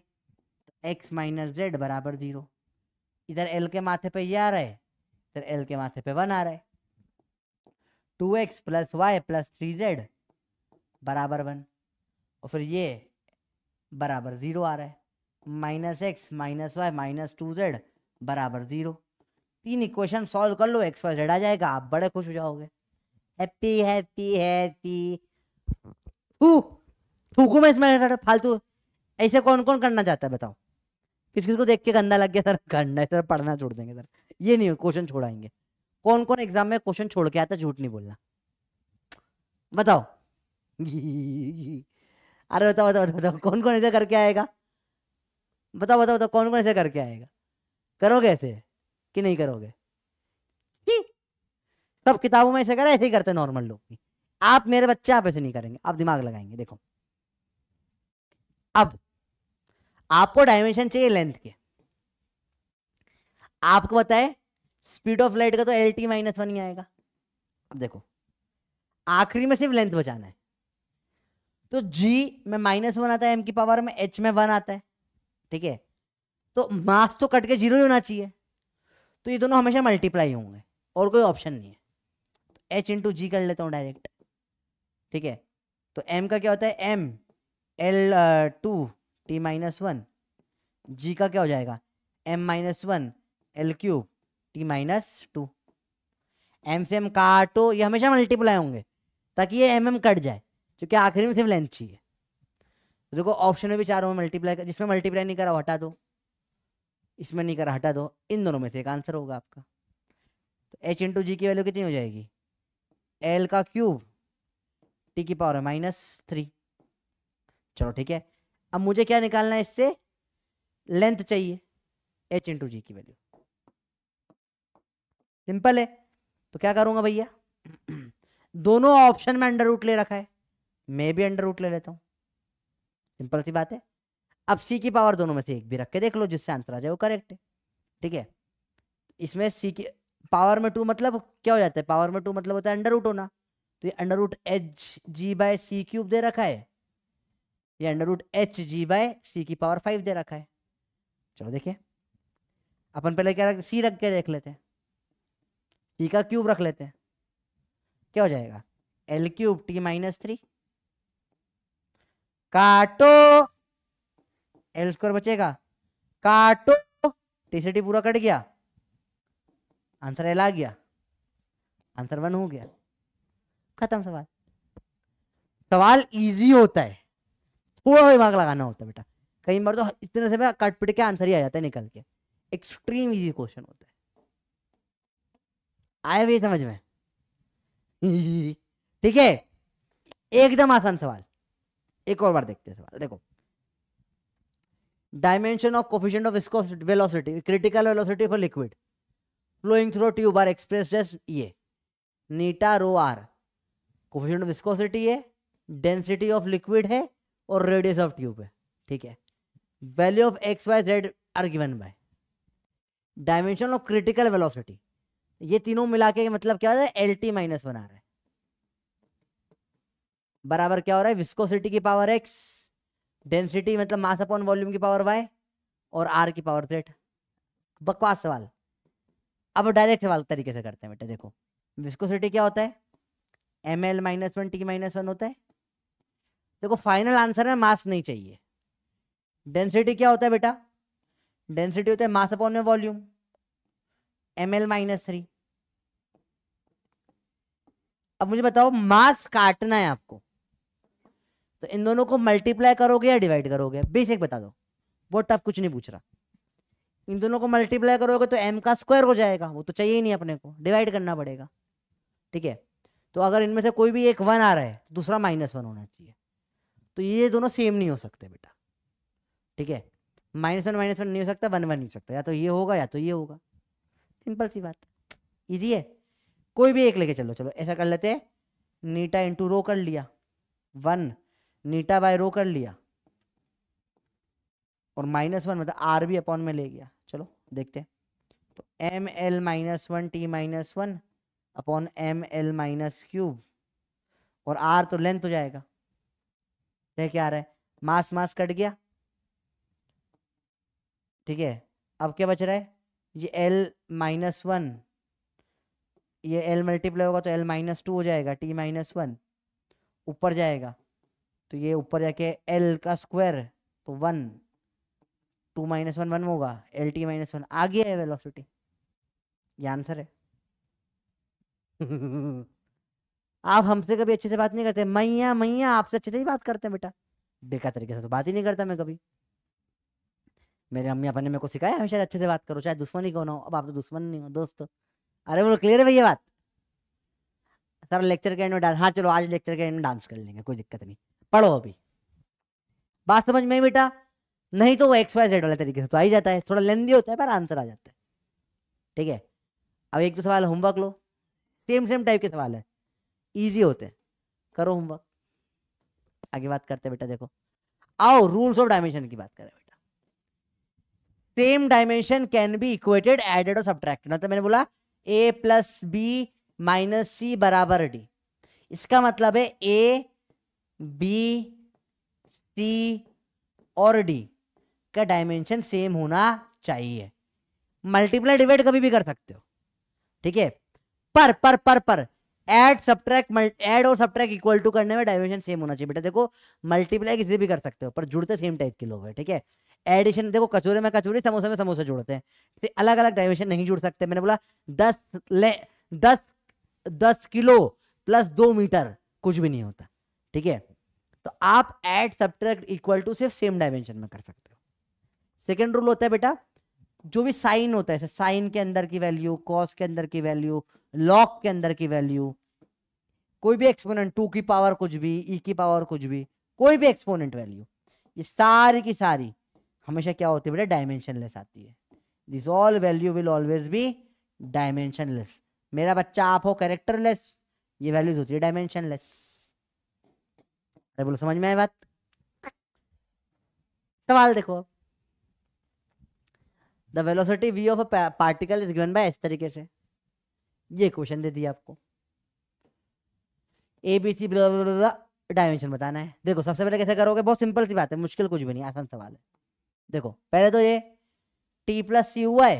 तो एक्स माइनस जेड बराबर जीरो इधर एल के माथे पे ये आ रहा है इधर एल के माथे पे वन आ रहा है two X plus Y plus three Z बराबर वन और फिर ये बराबर ज़ीरो आ रहा है minus X minus Y minus two Z बराबर ज़ीरो तीन इक्वेशन सॉल्व कर लो एक्स वाई जेड आ जाएगा आप बड़े खुश हो जाओगे हैप्पी हैप्पी हैप्पी थूकू मैं इसमें सर फालतू ऐसे कौन कौन करना चाहता है बताओ किस किस को देख के गंदा लग गया सर करना है सर पढ़ना छोड़ देंगे सर ये नहीं क्वेश्चन छोड़ाएंगे कौन कौन एग्जाम में क्वेश्चन छोड़ के आता झूठ नहीं बोलना बताओ अरे बताओ बताओ बताओ कौन कौन ऐसे करके आएगा बताओ बताओ बताओ कौन कौन ऐसे करके आएगा करोगे ऐसे कि नहीं करोगे सब किताबों में ऐसे करे ऐसे ही करते नॉर्मल लोग भी आप मेरे बच्चे आप ऐसे नहीं करेंगे आप दिमाग लगाएंगे देखो अब आपको डायमेंशन चाहिए लेंथ के आपको बताए स्पीड ऑफ लाइट का तो एल टी माइनस वन ही आएगा अब देखो आखिरी में सिर्फ लेंथ बचाना है तो जी में माइनस वन आता है एम की पावर में एच में वन आता है ठीक है तो मास तो कट के जीरो ही होना चाहिए तो ये दोनों हमेशा मल्टीप्लाई होंगे और कोई ऑप्शन नहीं है एच इंटू जी कर लेता हूँ डायरेक्ट ठीक है तो एम का क्या होता है M L two T minus one G का क्या हो जाएगा M minus one L cube T minus two M से एम काटो ये हमेशा मल्टीप्लाई होंगे ताकि ये एम एम कट जाए क्योंकि आखिरी में सिर्फ लेंथ चाहिए तो देखो ऑप्शन में भी चारों में मल्टीप्लाई जिसमें मल्टीप्लाई नहीं करा हटा दो इसमें नहीं करा हटा दो इन दोनों में से एक आंसर होगा आपका तो एच इंटू जी की वैल्यू कितनी हो जाएगी एल का क्यूब टी की पावर है माइनस थ्री चलो ठीक है अब मुझे क्या निकालना है इससे लेंथ चाहिए एच इंटू जी की वैल्यू सिंपल है तो क्या करूंगा भैया दोनों ऑप्शन में अंडर रूट ले रखा है मैं भी अंडर रूट ले लेता हूं सिंपल सी बात है अब सी की पावर दोनों में से एक भी रख के देख लो जिससे आंसर आ जाए वो करेक्ट है ठीक है इसमें सी की पावर में टू मतलब क्या हो जाता है पावर में टू मतलब होता है अंडर रूट होना तो ये under root H G by C cube दे रखा है ये under root H G by C की पावर फाइव दे रखा है चलो देखिए अपन पहले क्या रख सी रख के देख लेते हैं सी का क्यूब रख लेते हैं क्या हो जाएगा L cube T minus three काटो एल स्क्वायर बचेगा काटो टीसीटी पूरा कट गया आंसर एल आ गया आंसर वन हो गया खत्म सवाल सवाल इजी होता है थोड़ा दिमाग लगाना होता है बेटा कई बार तो इतने से कट पिट के आंसर ही आ जाता है निकल के एक्सट्रीम इजी क्वेश्चन होता है आया भी समझ में ठीक है एकदम आसान सवाल एक और बार देखते हैं सवाल देखो dimension of coefficient of viscous velocity critical velocity for liquid flowing through tube are expressed as ये eta rho R coefficient of viscosity है डेंसिटी ऑफ लिक्विड है और रेडियस ऑफ ट्यूब है ठीक है value of X Y Z are given by dimension of critical velocity ये तीनों मिला के मतलब क्या हो रहा है एल टी माइनस बना रहा है बराबर क्या हो रहा है विस्कोसिटी की पावर एक्स डेंसिटी मतलब मास अपॉन वॉल्यूम की पावर वाई और आर की पावर थ्रेट बकवास सवाल अब डायरेक्ट सवाल तरीके से करते हैं बेटा देखो विस्कोसिटी क्या होता है M L minus one T minus one होता है देखो फाइनल आंसर में मास नहीं चाहिए डेंसिटी क्या होता है बेटा डेंसिटी होता है मास अपॉन में volume M L minus three अब मुझे बताओ मास काटना है आपको तो इन दोनों को मल्टीप्लाई करोगे या डिवाइड करोगे बेसिक बता दो बहुत टफ कुछ नहीं पूछ रहा इन दोनों को मल्टीप्लाई करोगे तो एम का स्क्वायर हो जाएगा वो तो चाहिए ही नहीं अपने को डिवाइड करना पड़ेगा ठीक है तो अगर इनमें से कोई भी एक वन आ रहा है तो दूसरा माइनस वन होना चाहिए तो ये दोनों सेम नहीं हो सकते बेटा ठीक है माइनस वन माइनस वन नहीं हो सकता वन वन नहीं हो सकता या तो ये होगा या तो ये होगा सिंपल सी बात इजी है कोई भी एक लेके चलो चलो ऐसा कर लेते हैं नीटा इंटू रो कर लिया वन नीटा बाय रो कर लिया और माइनस वन मतलब आर भी अपॉन में ले गया चलो देखते हैं तो M L minus one T minus one upon M L minus cube और आर तो लेंथ हो जाएगा यह क्या आ रहा है मास मास कट गया ठीक है अब क्या बच रहा है ये एल माइनस वन ये एल मल्टीप्लाई होगा तो एल माइनस टू हो जाएगा टी माइनस वन ऊपर जाएगा तो ये ऊपर जाके एल का स्क्वायर तो one two minus one one होगा एल टी माइनस वन आ गया है वेलोसिटी ये आंसर है आप हमसे कभी अच्छे से बात नहीं करते मैया मैया आपसे अच्छे से ही बात करते हैं बेटा बेकार तरीके से तो बात ही नहीं करता मैं कभी मेरे मम्मी अपने मेरे को सिखाया हमेशा अच्छे से बात करो चाहे दुश्मन ही कौन हो अब आप तो दुश्मन नहीं हो दोस्त अरे बोलो क्लियर है भैया बात सर लेक्चर के एंड में डांस हाँ चलो आज लेक्चर के एंड में डांस कर लेंगे कोई दिक्कत नहीं पढ़ो अभी बात समझ में बेटा नहीं तो वो एक्स वाई जेड वाले तरीके से तो आई जाता है थोड़ा लेंदी होता है पर आंसर आ जाता है ठीक है अब एक तो सवाल होमवर्क लो सेम सेम टाइप के सवाल है इजी होते हैं करो होमवर्क आगे बात करते हैं बेटा देखो आओ रूल्स ऑफ डायमेंशन की बात करें बेटा same dimension can be equated added और सब्ट्रैक्टेड मतलब मैंने बोला A plus B minus C बराबर डी इसका मतलब है ए बी सी और डी का डायमेंशन सेम होना चाहिए मल्टीप्लाई डिवाइड कभी भी कर सकते हो ठीक है पर पर पर पर एड सब्ट्रैक्ट एड और सब्ट्रैक्ट इक्वल टू करने में डायमेंशन सेम होना चाहिए बेटा देखो मल्टीप्लाई किसी भी कर सकते हो पर जुड़ते सेम टाइप के लोग हैं ठीक है एडिशन देखो कचोरे में कचोरी समोसे में समोसे जुड़ते हैं अलग अलग डायमेंशन नहीं जुड़ सकते मैंने बोला दस ले दस दस किलो प्लस दो मीटर कुछ भी नहीं होता ठीक है तो आप एड सब्ट्रैक्ट इक्वल टू सिर्फ सेम डायमेंशन में कर सकते हो सेकेंड रूल होता है बेटा जो भी साइन होता है साइन के अंदर की वैल्यू कॉस के अंदर की वैल्यू लॉक के अंदर की वैल्यू कोई भी एक्सपोनेंट टू की पावर कुछ भी ई e की पावर कुछ भी कोई भी एक्सपोनेंट वैल्यू ये सारी की सारी हमेशा क्या होती है बेटा डायमेंशनलेस आती है this all value will always be dimension मेरा बच्चा आप हो करेक्टर ये वैल्यूज होती है डायमेंशनलेस अरे बोलो समझ में आई बात सवाल देखो the velocity V of a particle is given by इस तरीके से ये क्वेश्चन दे दिया आपको ए बी सी डायमेंशन बताना है देखो सबसे पहले कैसे करोगे बहुत सिंपल सी बात है मुश्किल कुछ भी नहीं आसान सवाल है देखो पहले तो ये टी प्लस सी हुआ है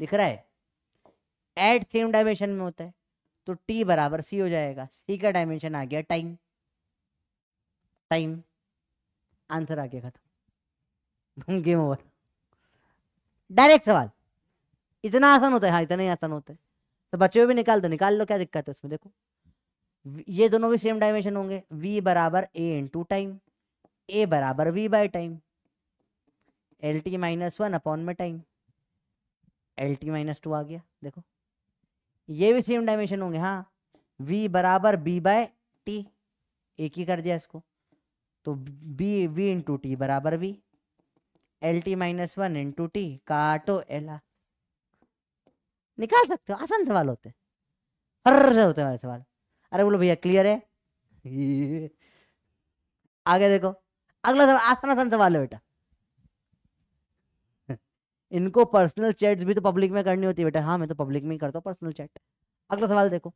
दिख रहा है एट सेम डायमेंशन में होता है तो टी बराबर सी हो जाएगा सी का डायमेंशन आ गया टाइम टाइम आंसर आ गया खत्म गेम ओवर डायरेक्ट सवाल इतना आसान होता है हाँ इतना ही आसान होता है तो बच्चे हुए भी निकाल दो निकाल लो क्या दिक्कत है उसमें देखो ये दोनों भी सेम डायमेंशन होंगे v बराबर ए इंटू टाइम ए बराबर V by time L T minus one upon में time L T minus two आ गया देखो ये भी सेम डायमेंशन होंगे हाँ v बराबर बी बाय टी एक ही कर दिया इसको तो बी वी इंटू टी बराबर V L T minus one into T काटो एला निकाल सकते हो आसान सवाल होते हर से होते हमारे सवाल अरे बोलो भैया क्लियर है आगे देखो अगला सवाल आसान आसान सवाल है बेटा इनको पर्सनल चैट भी तो पब्लिक में करनी होती है बेटा हाँ मैं तो पब्लिक में ही करता हूँ पर्सनल चैट अगला सवाल देखो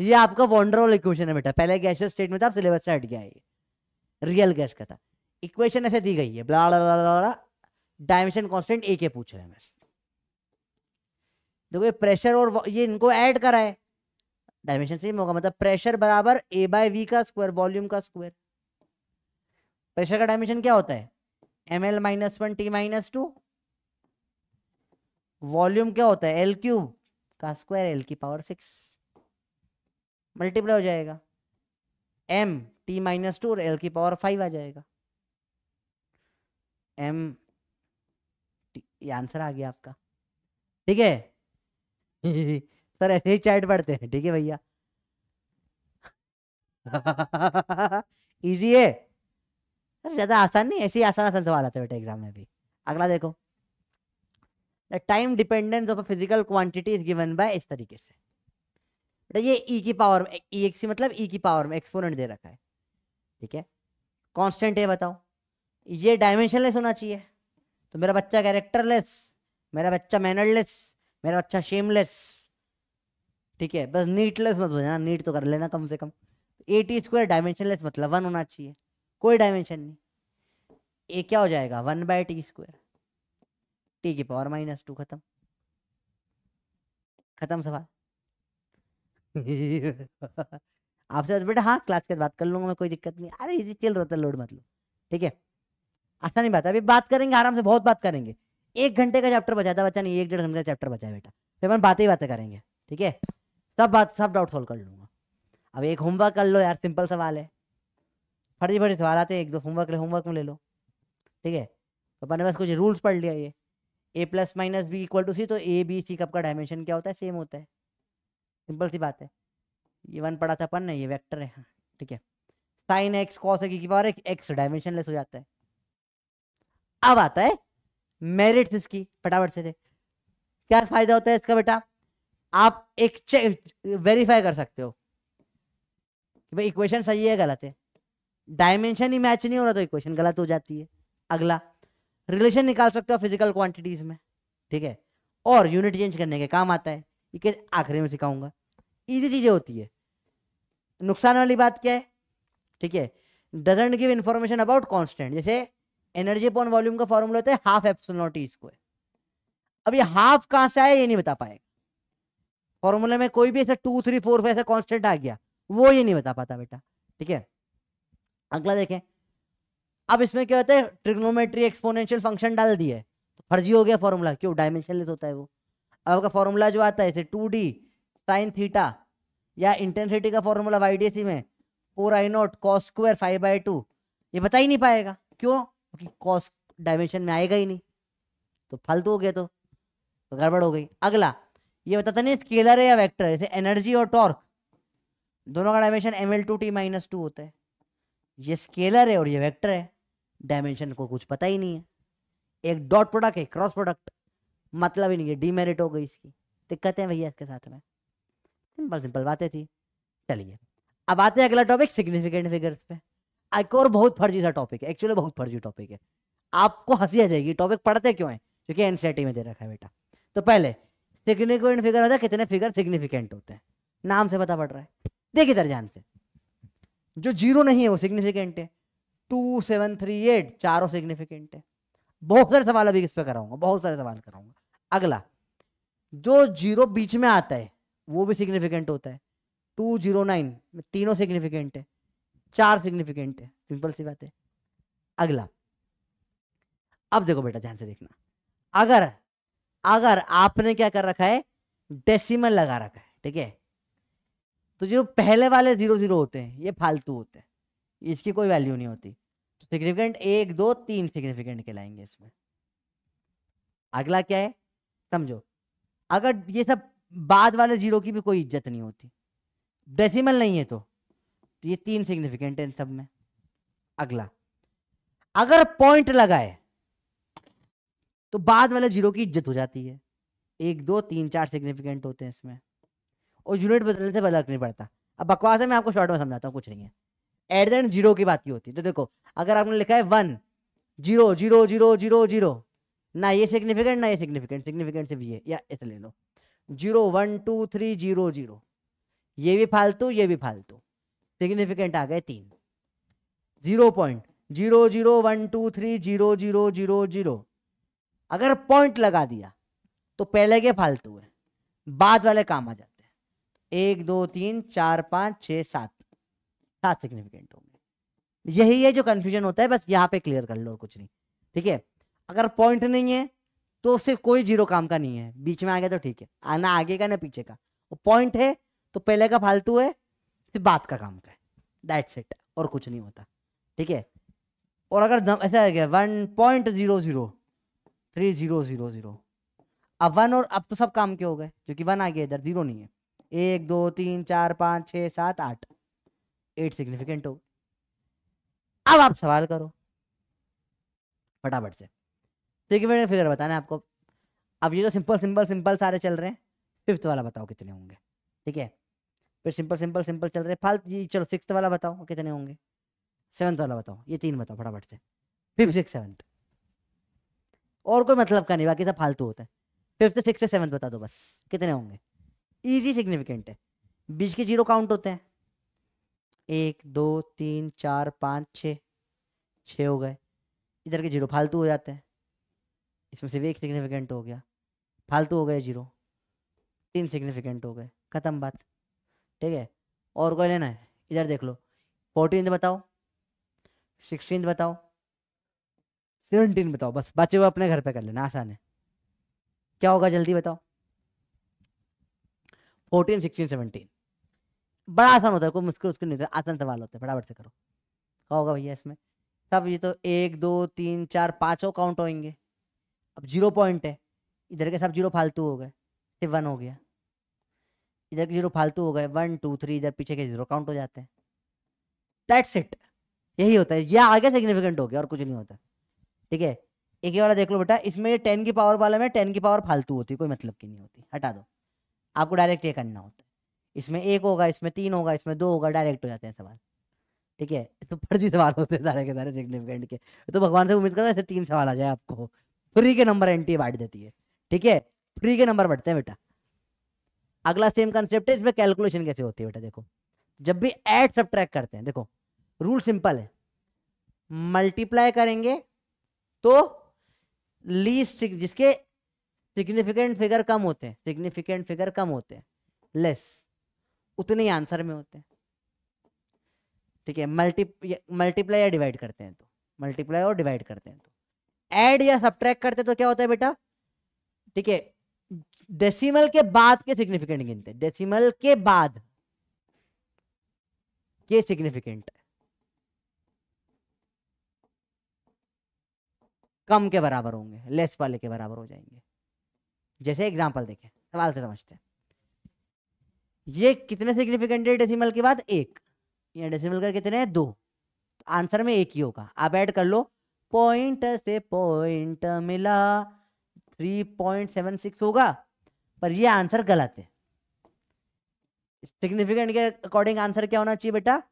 ये आपका वॉन्ड्रोल इक्वेशन है बेटा पहले गैशियस स्टेट में था सिलेबस से हट गया है ये रियल गैस का था इक्वेशन ऐसे दी गई है ब्ला डायमेंशन कॉन्स्टेंट ए के पूछ रहे हैं बस देखो ये प्रेशर और ये इनको ऐड करा है डायमेंशन सेम होगा मतलब प्रेशर बराबर ए बाय वी का स्क्वायर वॉल्यूम का स्क्वायर प्रेशर का डायमेंशन क्या होता है M L minus one T minus two volume क्या होता है एल क्यूब का स्क्वायर एल की पावर सिक्स मल्टीप्लाई हो जाएगा एम टी माइनस टू और एल की पावर फाइव आ जाएगा एम आंसर आ गया आपका ठीक है सर ऐसे ही चैट पढ़ते हैं ठीक है भैया इजी है सर ज़्यादा आसान नहीं ऐसे ही आसान आसान सवाल आते बेटे एग्जाम में भी अगला देखो the time dependence of a physical quantity is given by इस तरीके से बेटा ये ई e की पावर में ई एक्स मतलब ई e की पावर में एक्सपोनेंट दे रखा है ठीक है कॉन्स्टेंट है बताओ ये डायमेंशनलेस होना चाहिए तो मेरा बच्चा कैरेक्टरलेस मेरा बच्चा मैनरलेस मेरा बच्चा शेमलेस ठीक है बस नीटलेस मत हो जाना नीट तो कर लेना कम से कम ए टी स्क्वायर डायमेंशनलेस मतलब वन होना चाहिए कोई डायमेंशन नहीं ए क्या हो जाएगा one by T square T की पावर माइनस टू खत्म खत्म सवाल आपसे बेटा हाँ क्लास के बात कर लूंगा मैं कोई दिक्कत नहीं अरे इजी चिल रहता लोड मतलब ठीक है आसानी बात है अभी बात करेंगे आराम से बहुत बात करेंगे एक घंटे का चैप्टर बचा था बच्चा नहीं एक डेढ़ घंटे का चैप्टर बचा है बेटा फिर अपन बातें ही बातें करेंगे ठीक है सब बात सब डाउट सॉल्व कर लूंगा अब एक होमवर्क कर लो यार सिंपल सवाल है फटी फटी सवाल आते हैं एक दो होमवर्क ले होमवर्क में ले लो ठीक है तो अपने बस कुछ रूल्स पढ़ लिया ये A plus minus B equal to C तो ए बी सी कप का डायमेंशन क्या होता है सेम होता है सिंपल सी बात है ये वन पढ़ा था अपन ने ये वेक्टर है हाँ, ठीक है साइन एक्स कॉस एक्स की पावर एक्स एक्स लेस हो जाता है अब आता है मेरिट इसकी फटाफट से थे क्या फायदा होता है इसका बेटा आप एक चेक वेरीफाई कर सकते हो कि भाई इक्वेशन सही है गलत है डायमेंशन ही मैच नहीं हो रहा तो इक्वेशन गलत हो जाती है अगला रिलेशन निकाल सकते हो फिजिकल क्वांटिटीज में ठीक है और यूनिट चेंज करने के काम आता है ये आखिरी में सिखाऊंगा इजी चीज़ें होती है नुकसान वाली बात क्या है ठीक है doesn't give information about constant जैसे एनर्जी पॉन वॉल्यूम का फॉर्मूला होता है half epsilon naught E square अब ये हाफ कहां से आया ये नहीं बता पाएगा फॉर्मूला में कोई भी ऐसा टू थ्री फोर ऐसा कॉन्स्टेंट आ गया वो ये नहीं बता पाता बेटा ठीक है अगला देखें अब इसमें क्या होता है ट्रिग्नोमेट्री एक्सपोनेंशियल फंक्शन डाल दिए तो फर्जी हो गया फॉर्मूला क्यों डायमेंशनलेस होता है वो अब आपका फॉर्मूला जो आता है जैसे टू डी साइन थीटा या इंटेंसिटी का फॉर्मूला वाई डी में four I naught cos square five by two ये बता ही नहीं पाएगा क्यों क्योंकि कॉस डायमेंशन में आएगा ही नहीं तो फालतू हो गया तो, तो गड़बड़ हो गई अगला ये बताता नहीं स्केलर है या वैक्टर जैसे एनर्जी और टॉर्क दोनों का dimension M L two T minus two होता है ये स्केलर है और ये वैक्टर है डायमेंशन को कुछ पता ही नहीं है एक डॉट प्रोडक्ट है क्रॉस प्रोडक्ट मतलब ही नहीं है डीमेरिट हो गई इसकी दिक्कत है भैया इसके साथ में सिंपल सिंपल बातें थी चलिए अब आते हैं अगला टॉपिक सिग्निफिकेंट फिगर्स पे एक और बहुत फर्जी सा टॉपिक है एक्चुअली बहुत फर्जी टॉपिक है आपको हंसी आ जाएगी टॉपिक पढ़ते क्यों है क्योंकि एनसीआईटी में दे रखा है बेटा तो पहले सिग्निफिकेंट फिगर होता है कितने फिगर सिग्निफिकेंट होते हैं नाम से पता पड़ रहा है देखिए इधर से जो जीरो नहीं है वो सिग्निफिकेंट है टू सेवन थ्री एट चारों सिग्निफिकेंट है बहुत सारे सवाल अभी इस पर कराऊंगा बहुत सारे सवाल कराऊंगा अगला जो जीरो बीच में आता है वो भी सिग्निफिकेंट होता है टू जीरो नाइन तीनों सिग्निफिकेंट है चार सिग्निफिकेंट है सिंपल सी बात है अगला अब देखो बेटा ध्यान से देखना अगर अगर आपने क्या कर रखा है डेसिमल लगा रखा है ठीक है तो जो पहले वाले जीरो जीरो होते हैं ये फालतू होते हैं इसकी कोई वैल्यू नहीं होती तो सिग्निफिकेंट एक दो तीन सिग्निफिकेंट के लाएंगे इसमें अगला क्या है समझो अगर ये सब बाद वाले जीरो की भी कोई इज्जत नहीं होती डेसिमल नहीं है तो, तो ये तीन सिग्निफिकेंट है इन सब में अगला अगर पॉइंट लगाए तो बाद वाले जीरो की इज्जत हो जाती है एक दो तीन चार सिग्निफिकेंट होते हैं इसमें और यूनिट बदलने से बदलक नहीं पड़ता अब बकवास है मैं आपको शॉर्ट में समझाता हूँ कुछ नहीं है एट द एंड जीरो की बात ही होती है तो देखो अगर आपने लिखा है one zero zero zero zero zero ना ये सिग्निफिकेंट ना ये सिग्निफिकेंट सिग्निफिकेंट सिर्फ ये या इसे ले लो zero one two three zero zero ये भी फालतू ये भी फालतू सिग्निफिकेंट आ गए तीन zero point zero zero one two three zero zero zero zero अगर पॉइंट लगा दिया तो पहले के फालतू है बाद वाले काम आ जाते हैं एक दो तीन चार पांच छ सात सात सिग्निफिकेंट होंगे यही है जो कंफ्यूजन होता है बस यहाँ पे क्लियर कर लो कुछ नहीं ठीक है अगर पॉइंट नहीं है तो उससे कोई जीरो काम का नहीं है बीच में आ गया तो ठीक है आना आगे का ना पीछे का पॉइंट है तो पहले का फालतू है सिर्फ बात का काम का है दैट्स इट और कुछ नहीं होता ठीक है और अगर दम ऐसा है one point zero zero three zero zero zero अब वन और अब तो सब काम के हो गए क्योंकि वन आ गया इधर जीरो नहीं है एक दो तीन चार पाँच छः सात आठ एट सिग्निफिकेंट हो अब आप सवाल करो फटाफट से सिग्निफिकेंट फिगर बताना आपको अब ये तो सिंपल सिंपल सिंपल सारे चल रहे हैं फिफ्थ वाला बताओ कितने होंगे ठीक है फिर सिंपल सिंपल सिंपल चल रहे फाल जी चलो सिक्स वाला बताओ कितने होंगे सेवन्थ वाला बताओ ये तीन बताओ फटाफट से फिफ्थ सिक्स सेवन्थ और कोई मतलब का नहीं बाकी सब फालतू होता है फिफ्थ सिक्स से सेवन्थ बता दो बस कितने होंगे ईजी सिग्निफिकेंट है बीच के जीरो काउंट होते हैं एक दो तीन चार पाँच छ हो गए इधर के जीरो फालतू हो जाते हैं इसमें से एक सिग्निफिकेंट हो गया फालतू हो गए जीरो तीन सिग्निफिकेंट हो गए ख़त्म बात ठीक है और कोई लेना है इधर देख लो फोर्टीन बताओ सिक्सटीन बताओ सेवनटीन बताओ बस बच्चे हुए अपने घर पे कर लेना आसान है क्या होगा जल्दी बताओ फोर्टीन सिक्सटीन सेवनटीन बड़ा आसान होता है कोई मुश्किल उसके नहीं होता आसान सवाल होता है फटाफट से करो क्या होगा भैया इसमें सब ये तो एक दो तीन चार पाँचों काउंट होंगे अब जीरो पॉइंट है इधर के सब जीरो फालतू हो गए फिर वन हो गया इधर के जीरो फालतू हो गए वन टू थ्री इधर पीछे के जीरो काउंट हो जाते हैं दैट्स इट यही होता है यह आगे सिग्निफिकेंट हो गया और कुछ नहीं होता ठीक है एक ही वाला देख लो बेटा इसमें ये टेन की पावर वाले में टेन की पावर फालतू होती है कोई मतलब की नहीं होती हटा दो आपको डायरेक्ट ये करना होता है इसमें एक होगा इसमें तीन होगा इसमें दो होगा डायरेक्ट हो जाते हैं सवाल ठीक है तो फर्जी सवाल होते हैं सारे के सारे सिग्निफिकेंट के तो भगवान से उम्मीद करो ऐसे तीन सवाल आ जाए आपको फ्री के नंबर एंटी बांट देती है ठीक है फ्री के नंबर बढ़ते हैं बेटा अगला सेम कंसेप्ट है इसमें कैलकुलेशन कैसे होती है बेटा देखो जब भी एड सब करते हैं देखो रूल सिंपल है मल्टीप्लाई करेंगे तो लीस्ट जिसके सिग्निफिकेंट फिगर कम होते हैं सिग्निफिकेंट फिगर कम होते हैं लेस उतने ही आंसर में होते हैं ठीक है मल्टी मल्टीप्लाई या डिवाइड करते हैं तो मल्टीप्लाई और डिवाइड करते हैं तो ऐड या सब्ट्रैक्ट करते तो क्या होता है बेटा ठीक है डेसिमल के बाद के सिग्निफिकेंट गिनते डेसिमल के बाद के सिग्निफिकेंट कम के बराबर होंगे लेस वाले के बराबर हो जाएंगे जैसे एग्जांपल देखें सवाल से समझते हैं ये कितने सिग्निफिकेंट है डेसिमल के बाद एक या डेसिमल का कितने है? दो तो आंसर में एक ही होगा आप ऐड कर लो पॉइंट से पॉइंट मिला 3.76 होगा पर ये आंसर गलत है सिग्निफिकेंट के अकॉर्डिंग आंसर क्या होना चाहिए बेटा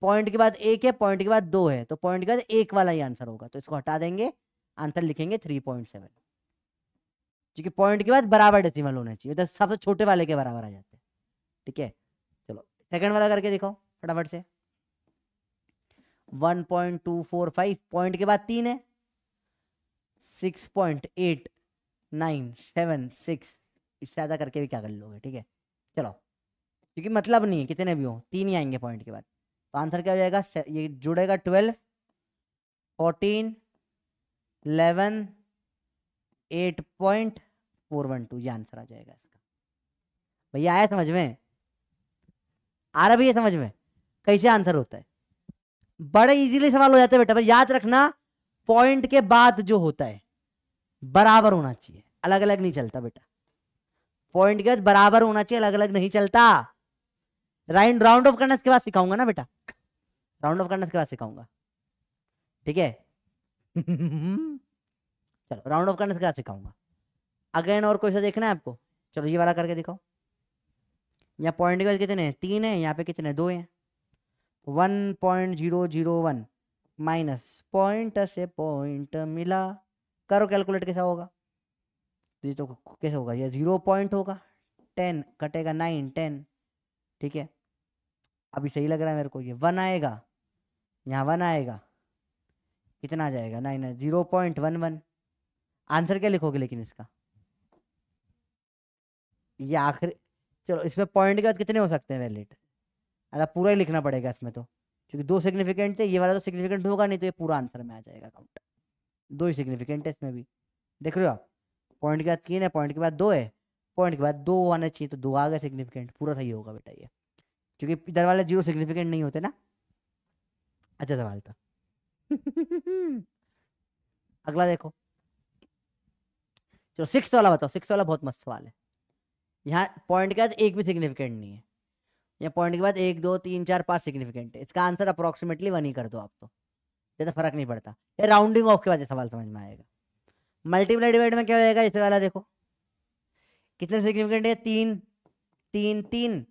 पॉइंट के बाद एक है पॉइंट के बाद दो है तो पॉइंट के बाद एक वाला ही आंसर होगा तो इसको हटा देंगे आंसर लिखेंगे थ्री पॉइंट सेवन क्योंकि पॉइंट के बाद बराबर डेसिमल होना चाहिए तो सबसे छोटे वाले के बराबर आ जाते हैं ठीक है चलो सेकंड वाला करके देखो फटाफट से one point two four five point के बाद तीन है six point eight nine seven six इससे ज़्यादा करके भी क्या कर लोगे ठीक है चलो क्योंकि मतलब नहीं है कितने भी हो तीन ही आएंगे पॉइंट के बाद तो आंसर क्या हो जाएगा ये जुड़ेगा twelve fourteen eleven eight point four one two ये आंसर आ जाएगा इसका भैया आया समझ में आ रहा भैया समझ में कैसे आंसर होता है बड़े इजीली सवाल हो जाते हैं बेटा पर याद रखना पॉइंट के बाद जो होता है बराबर होना चाहिए अलग अलग नहीं चलता बेटा पॉइंट के बाद बराबर होना चाहिए अलग अलग नहीं चलता राइंड राउंड ऑफ करना के बाद सिखाऊंगा ना बेटा राउंड ऑफ करना के बाद सिखाऊंगा ठीक है चलो राउंड ऑफ करने इसके बाद सिखाऊंगा अगेन और कोई सा देखना है आपको चलो ये वाला करके दिखाओ यहाँ पॉइंट के बाद कितने हैं तीन है यहाँ पे कितने दो हैं one point zero zero one minus point से पॉइंट मिला करो कैलकुलेट कैसा होगा तो ये तो कैसे होगा ये जीरो पॉइंट होगा टेन कटेगा नाइन टेन ठीक है अभी सही लग रहा है मेरे को ये वन आएगा यहाँ वन आएगा कितना आ जाएगा nine zero point one one answer क्या लिखोगे लेकिन इसका ये आखिर चलो इसमें पॉइंट के बाद कितने हो सकते हैं वैलिड अरे पूरा ही लिखना पड़ेगा इसमें तो क्योंकि दो सिग्निफिकेंट थे ये वाला तो सिग्निफिकेंट होगा नहीं तो ये पूरा आंसर में आ जाएगा काउंट दो ही सिग्निफिकेंट है इसमें भी देख रहे हो आप पॉइंट के बाद तीन है पॉइंट के बाद दो है पॉइंट के बाद दो आना चाहिए तो दो आ गए सिग्निफिकेंट पूरा सही होगा बेटा ये क्योंकि इधर वाले जीरो सिग्निफिकेंट नहीं होते ना अच्छा सवाल था अगला देखो चलो सिक्स वाला बताओ सिक्स वाला बहुत मस्त सवाल है यहाँ पॉइंट के बाद एक भी सिग्निफिकेंट नहीं है या पॉइंट के बाद एक दो तीन चार पाँच सिग्निफिकेंट है इसका आंसर अप्रोक्सीमेटली वन ही कर दो आप तो ज़्यादा फर्क नहीं पड़ता ये राउंडिंग ऑफ के बाद सवाल समझ में आएगा मल्टीप्लाई डिवाइड में क्या होगा इस वाला देखो कितने सिग्निफिकेंट है तीन तीन तीन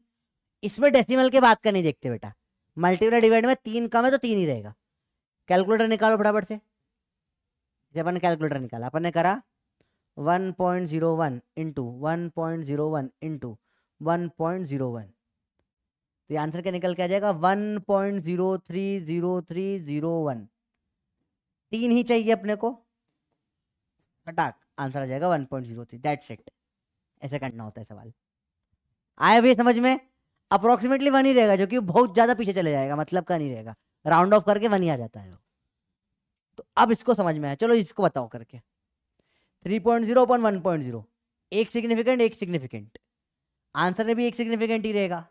इसमें डेसिमल के बात का नहीं देखते बेटा मल्टीप्लाई डिवाइड में तीन कम है तो तीन ही रहेगा कैलकुलेटर निकालो फटाफट से जब अपन कैलकुलेटर निकाला अपन ने करा 1.01 point zero one into one point zero one into one point zero one तो ये आंसर क्या निकल के आ जाएगा one point zero three zero three zero one तीन ही चाहिए अपने को फटाक आंसर आ जाएगा one point zero three that set ऐसे करना होता है सवाल आया भी समझ में अप्रोक्सीमेटली वन ही रहेगा जो कि बहुत ज़्यादा पीछे चले जाएगा मतलब का नहीं रहेगा राउंड ऑफ करके वन ही आ जाता है तो अब इसको समझ में आया चलो इसको बताओ करके three point zero upon one point zero एक सिग्निफिकेंट एक सिग्निफिकेंट आंसर में भी एक सिग्निफिकेंट ही रहेगा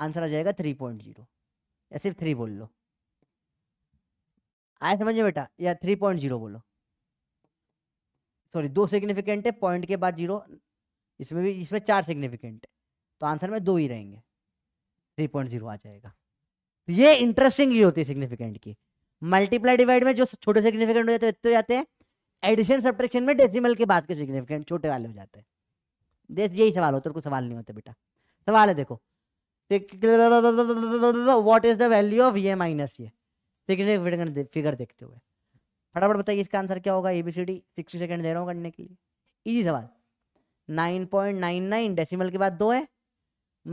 आंसर आ जाएगा थ्री पॉइंट जीरो या सिर्फ थ्री बोल लो आए समझ बेटा या थ्री पॉइंट जीरो बोलो सॉरी दो सिग्निफिकेंट है पॉइंट के बाद जीरो इसमें भी इसमें चार सिग्निफिकेंट है तो आंसर में दो ही रहेंगे थ्री पॉइंट जीरो आ जाएगा तो ये इंटरेस्टिंग ही होती है सिग्निफिकेंट की मल्टीप्लाई डिवाइड में जो छोटे सिग्निफिकेंट हो जाते हैं इतने तो जाते हैं एडिशन सब्ट्रेक्शन में डेसिमल के बाद के सिग्निफिकेंट छोटे वाले हो जाते हैं देश यही सवाल होते और सवाल नहीं होता बेटा सवाल है देखो what is the value of ये माइनस ये सिग्निफिकेंट फिगर देखते हुए फटाफट बताइए इसका आंसर क्या होगा A B C D sixty second दे रहा हूँ करने के लिए इजी सवाल nine point nine nine decimal के बाद दो है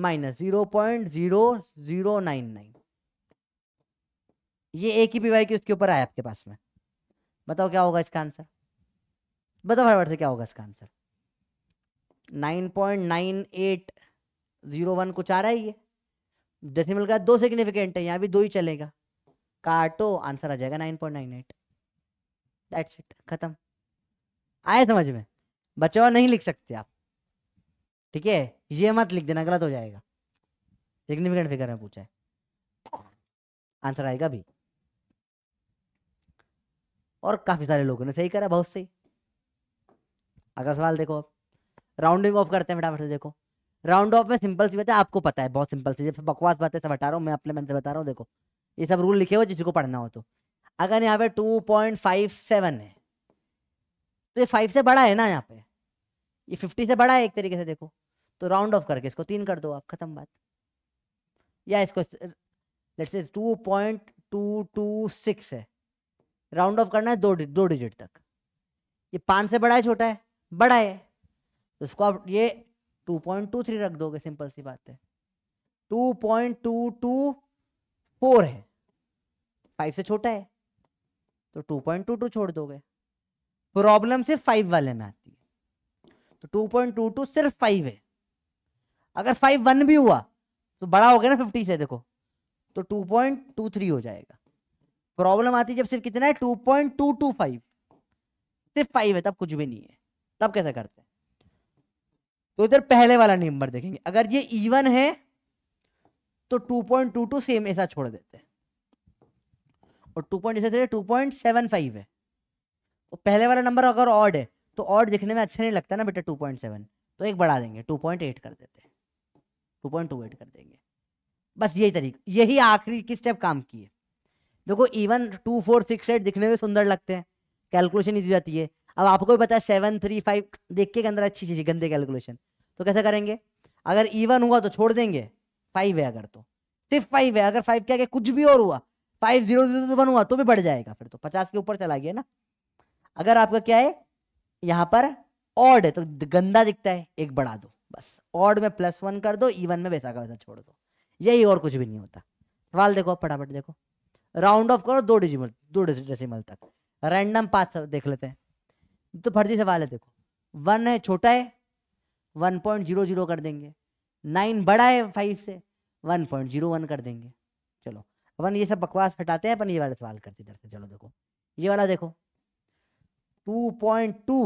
minus zero point zero zero nine nine ये एक ही वाई की उसके ऊपर आया आपके पास में बताओ क्या होगा इसका आंसर बताओ फटाफट से क्या होगा इसका answer nine point nine eight zero one कुछ आ रहा है ये डेसिमल का दो सिग्निफिकेंट है यहाँ भी दो ही चलेगा काटो आंसर आ जाएगा nine point nine eight that's it खत्म आए समझ में बच्चों नहीं लिख सकते आप ठीक है ये मत लिख देना गलत हो जाएगा सिग्निफिकेंट फिगर में पूछा है आंसर आएगा भी और काफी सारे लोगों ने सही करा बहुत सही अगला सवाल देखो अब राउंडिंग ऑफ करते हैं फटाफट से देखो राउंड ऑफ में सिंपल सी बात है आपको पता है बहुत सिंपल सी बकवास बातें सब हटा रहा हूँ मैं अपने मन से बता रहा हूँ देखो ये सब रूल लिखे हुए जिसको पढ़ना हो तो अगर यहाँ पे टू पॉइंट फाइव सेवन है तो ये फाइव से बड़ा है ना यहाँ पे ये फिफ्टी से बड़ा है एक तरीके से देखो तो राउंड ऑफ करके इसको तीन कर दो आप खत्म बात या इसको let's say two point two two six है राउंड ऑफ करना है दो दो डिजिट तक ये पाँच से बड़ा है छोटा है बड़ा है तो इसको आप ये टू पॉइंट टू थ्री रख दोगे सिंपल सी बात है two point two two four है फाइव से छोटा है तो टू पॉइंट टू टू छोड़ दोगे प्रॉब्लम सिर्फ फाइव वाले में आती है तो टू पॉइंट टू टू सिर्फ फाइव है अगर फाइव वन भी हुआ तो बड़ा हो गया ना फिफ्टी से देखो तो टू पॉइंट टू थ्री हो जाएगा प्रॉब्लम आती है जब सिर्फ कितना है two point two two five सिर्फ फाइव है तब कुछ भी नहीं है तब कैसे करते हैं तो इधर पहले वाला नंबर देखेंगे अगर ये इवन है तो 2.22 सेम ऐसा छोड़ देते हैं और 2. पॉइंट ऐसे टू पॉइंट सेवन फाइव है तो पहले वाला नंबर अगर ऑड है तो ऑड दिखने में अच्छा नहीं लगता ना बेटा 2.7 तो एक बढ़ा देंगे 2.8 कर देते हैं 2.28 कर देंगे बस यही तरीका यही आखिरी की स्टेप काम की है देखो even two four six eight दिखने में सुंदर लगते हैं कैलकुलेशन इजी जाती है अब आपको भी पता है सेवन थ्री फाइव देख के अंदर अच्छी चीज़ गंदे कैलकुलेशन तो कैसे करेंगे अगर इवन हुआ तो छोड़ देंगे फाइव है अगर तो सिर्फ फाइव है अगर फाइव क्या क्या कुछ भी और हुआ फाइव जीरो जीरो वन हुआ तो भी बढ़ जाएगा फिर तो पचास के ऊपर चला गया ना अगर आपका क्या है यहाँ पर ऑड है तो गंदा दिखता है एक बढ़ा दो बस ऑड में प्लस वन कर दो इवन में वैसा का वैसा छोड़ दो यही और कुछ भी नहीं होता सवाल देखो फटाफट देखो राउंड ऑफ करो दो डिजिमल दो डेसिमल तक रैंडम पाथ देख लेते हैं तो फर्जी सवाल है देखो वन है छोटा है वन पॉइंट जीरो जीरो कर देंगे नाइन बड़ा है फाइव से वन पॉइंट जीरो वन कर देंगे चलो अपन ये सब बकवास हटाते हैं अपन ये वाला सवाल करते इधर से चलो देखो ये वाला देखो टू पॉइंट टू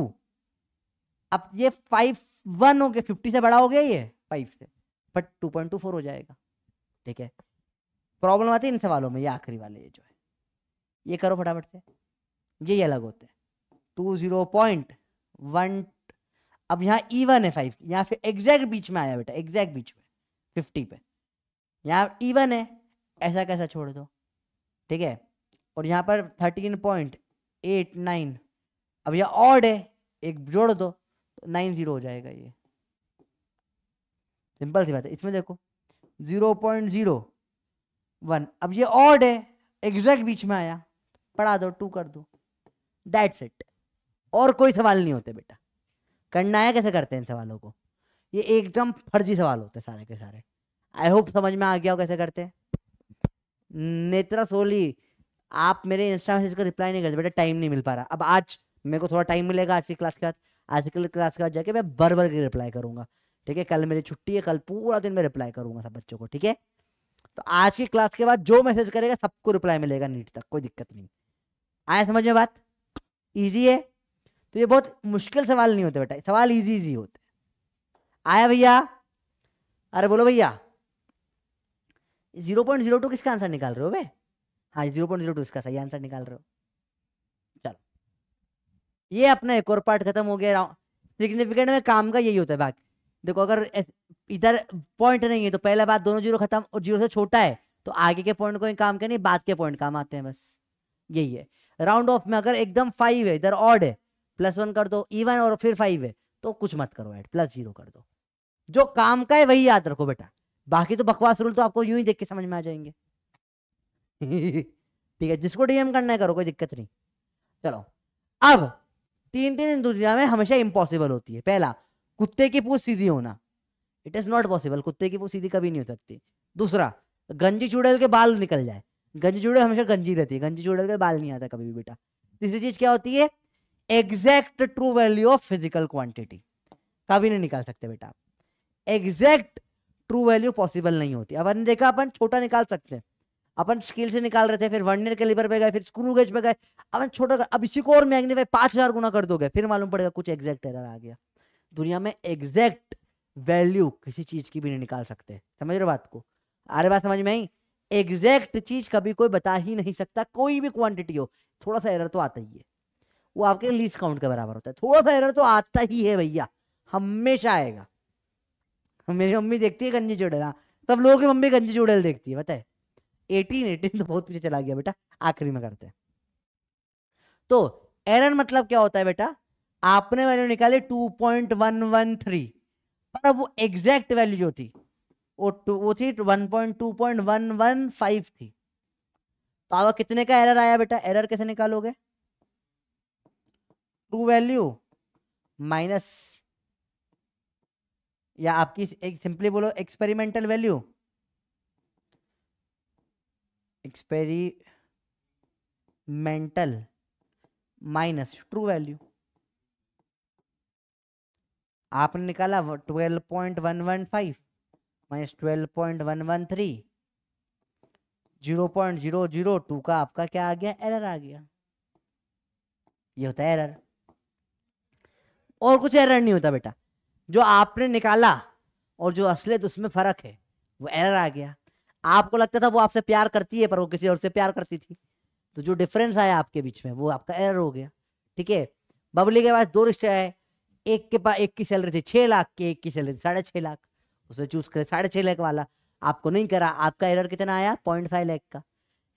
अब ये फाइव वन हो गया फिफ्टी से बड़ा हो गया ये फाइव से but two point two four हो जाएगा ठीक है प्रॉब्लम आती है इन सवालों में ये आखिरी वाले ये जो है ये करो फटाफट से ये अलग होते हैं टू जीरो पॉइंट वन अब यहाँ ईवन है फाइव यहाँ फिर एग्जैक्ट बीच में आया बेटा एग्जैक्ट बीच में फिफ्टी पे यहाँ ईवन है ऐसा कैसा छोड़ दो ठीक है और यहाँ पर थर्टीन पॉइंट एट नाइन अब यह ऑड है एक जोड़ दो तो नाइन जीरो हो जाएगा ये सिंपल सी बात है इसमें देखो जीरो पॉइंट जीरो वन अब ये ऑड है एग्जैक्ट बीच में आया पढ़ा दो टू कर दो दैट्स इट और कोई सवाल नहीं होते बेटा करना है कैसे करते हैं इन सवालों को ये एकदम फर्जी सवाल होते हैं सारे के सारे आई होप समझ में आ गया हो कैसे करते हैं नेत्रा सोली आप मेरे इंस्टा मैसेज का रिप्लाई नहीं करते बेटा टाइम नहीं मिल पा रहा अब आज मेरे को थोड़ा टाइम मिलेगा आज की क्लास के बाद आज की क्लास के बाद जाके मैं बर बर की रिप्लाई करूंगा ठीक है कल मेरी छुट्टी है कल पूरा दिन मैं रिप्लाई करूंगा सब बच्चों को ठीक है तो आज की क्लास के बाद जो मैसेज करेगा सबको रिप्लाई मिलेगा नीट तक कोई दिक्कत नहीं आया समझ में बात इजी है तो ये बहुत मुश्किल सवाल नहीं होते बेटा सवाल इजी इजी होते आया भैया अरे बोलो भैया जीरो पॉइंट जीरो टू किसका आंसर निकाल रहे हो वे हाँ जीरो पॉइंट जीरो टू इसका सही आंसर निकाल रहे हो चलो ये अपना एक और पार्ट खत्म हो गया सिग्निफिकेंट में काम का यही होता है बाकी देखो अगर इधर पॉइंट नहीं है तो पहला बात दोनों जीरो खत्म और जीरो से छोटा है तो आगे के पॉइंट को काम के नहीं बाद के पॉइंट काम आते हैं बस यही है राउंड ऑफ में अगर एकदम फाइव है इधर ऑड है प्लस वन कर दो इवन और फिर फाइव है तो कुछ मत करो ऐड प्लस जीरो कर दो जो काम का है वही याद रखो बेटा बाकी तो बकवास रूल तो आपको यूं ही देख के समझ में आ जाएंगे ठीक है जिसको डीएम करना है करो कोई दिक्कत नहीं चलो अब तीन तीन दुनिया में हमेशा इम्पॉसिबल होती है पहला कुत्ते की पूछ सीधी होना इट इज नॉट पॉसिबल कुत्ते की पूछ सीधी कभी नहीं हो सकती दूसरा गंजी चुड़ैल के बाल निकल जाए गंजी जोड़े हमेशा गंजी रहती है गंजी जोड़े बाल नहीं आता कभी भी बेटा तीसरी चीज क्या होती है exact true value of physical quantity कभी नहीं निकाल सकते बेटा एग्जैक्ट ट्रू वैल्यू पॉसिबल नहीं होती अब आपने देखा अपन छोटा निकाल सकते हैं अपन स्केल से निकाल रहे थे फिर वर्नियर के लीवर पे गए फिर स्क्रू गेज पे गए अपन छोटा अब इसी को और मैग्नीफाई पांच हज़ार गुना कर दोगे फिर मालूम पड़ेगा कुछ एग्जैक्ट एरर आ गया दुनिया में एग्जैक्ट वैल्यू किसी चीज़ की भी नहीं निकाल सकते समझ रहे बात को अरे बात समझ में आई एग्जैक्ट चीज कभी कोई बता ही नहीं सकता कोई भी क्वांटिटी हो थोड़ा सा एरर तो आता ही है वो आपके लीस्ट हम्म। काउंट के बराबर होता है थोड़ा सा एरर तो आता ही है भैया हमेशा आएगा मेरी मम्मी देखती है गंजी चुड़ेल हाँ। सब लोगों की मम्मी गंजी चुड़ैल देखती है बताए एटीन एटीन तो बहुत पीछे चला गया बेटा आखिरी में करते हैं तो एरर मतलब क्या होता है बेटा आपने वैल्यू निकाली two point one one three पर अब वो एग्जैक्ट वैल्यू जो थी वो टू वो थी one point two point one one five थी तो आवा कितने का एरर आया बेटा एरर कैसे निकालोगे टू वैल्यू माइनस या आपकी एक सिंपली बोलो experimental value experimental minus true value आपने निकाला twelve point one one five minus twelve point one one three zero point zero zero two का आपका क्या आ गया एरर आ गया ये होता है एरर और कुछ एरर नहीं होता बेटा जो आपने निकाला और जो असलियत तो उसमें फर्क है वो एरर आ गया आपको लगता था वो आपसे प्यार करती है पर वो किसी और से प्यार करती थी तो जो डिफरेंस आया आपके बीच में वो आपका एरर हो गया ठीक है बबली के पास दो रिश्ते आए एक के पास एक की सैलरी थी छह लाख की एक की सैलरी थी साढ़े छह लाख उसे चूज करे साढ़े छः लैख वाला आपको नहीं करा आपका एरर कितना आया पॉइंट फाइव लैख का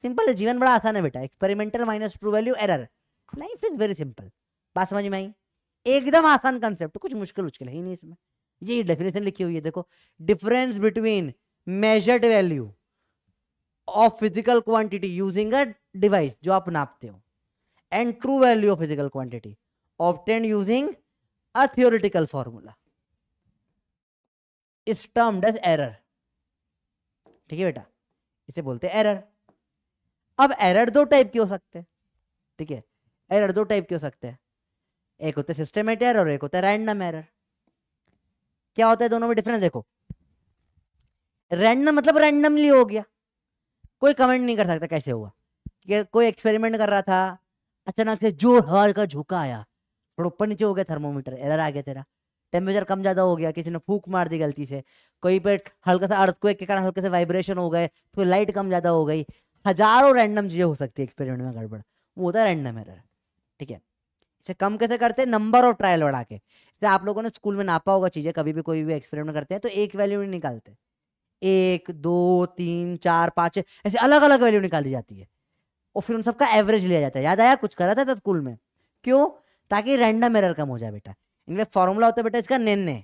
सिंपल है जीवन बड़ा आसान है बेटा experimental minus true value error life is very simple बात समझ में आई एकदम आसान कंसेप्ट कुछ मुश्किल मुश्किल है ही नहीं इसमें ये डेफिनेशन लिखी हुई है देखो difference between measured value of physical quantity using a device जो आप नापते हो and true value of physical quantity obtained using a theoretical formula is termed as error ठीक है बेटा इसे बोलते हैं एरर अब एरर दो टाइप के हो सकते हैं ठीक है एरर दो टाइप के हो सकते हैं एक होते सिस्टमेटिक एरर और एक होता है रैंडम एरर क्या होता है दोनों में डिफरेंस देखो रैंडम मतलब रैंडमली हो गया कोई कमेंट नहीं कर सकता कैसे हुआ कि कोई एक्सपेरिमेंट कर रहा था अचानक से जोर हवा का झुका आया थोड़ा ऊपर नीचे हो गया थर्मोमीटर एरर आ गया तेरा टेम्परेचर कम ज़्यादा हो गया किसी ने फूक मार दी गलती से कोई पर हल्का सा अर्थक्वेक के कारण हल्के से वाइब्रेशन हो गए तो लाइट कम ज़्यादा हो गई हजारों रैंडम चीज़ें हो सकती है एक्सपेरिमेंट में गड़बड़ वो होता है रैंडम एरर ठीक है इसे कम कैसे करते हैं नंबर और ट्रायल बढ़ा के जैसे आप लोगों ने स्कूल में नापा होगा चीज़ें कभी भी कोई भी एक्सपेरिमेंट करते हैं तो एक वैल्यू नहीं निकालते एक दो तीन चार पाँच ऐसे अलग अलग वैल्यू निकाली जाती है और फिर उन सबका एवरेज लिया जाता है याद आया कुछ करा था स्कूल में क्यों ताकि रैंडम एरर कम हो जाए बेटा इनफैक्ट फॉर्मूला होता है बेटा इसका निन्ने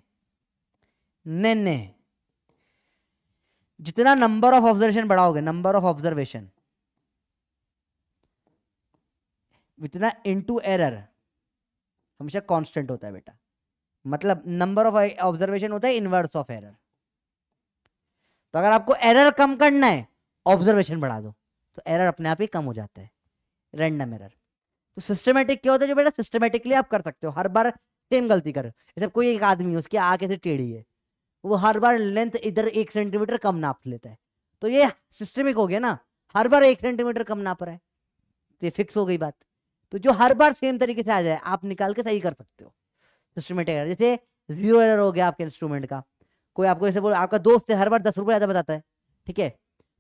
निन्ने जितना नंबर ऑफ ऑब्जर्वेशन बढ़ाओगे नंबर ऑफ ऑब्जर्वेशन जितना इनटू एरर हमेशा कांस्टेंट होता है बेटा मतलब नंबर ऑफ ऑब्जर्वेशन होता है इनवर्स ऑफ एरर तो अगर आपको एरर कम करना है ऑब्जर्वेशन बढ़ा दो तो एरर अपने आप ही कम हो जाता है रैंडम एरर तो सिस्टमेटिक क्या होता है जो बेटा सिस्टमेटिकली आप कर सकते हो हर बार सेम गलती कर जब कोई एक आदमी है उसकी आँख ऐसे टेढ़ी है वो हर बार लेंथ इधर एक सेंटीमीटर कम नाप लेता है तो ये सिस्टमिक हो गया ना हर बार एक सेंटीमीटर कम नाप रहा है तो ये फिक्स हो गई बात तो जो हर बार सेम तरीके से आ जाए आप निकाल के सही कर सकते हो सिस्टमेटिक एरर जैसे जीरो एरर हो गया आपके इंस्ट्रूमेंट का कोई आपको जैसे बोल आपका दोस्त है हर बार दस रुपये ज़्यादा बताता है ठीक है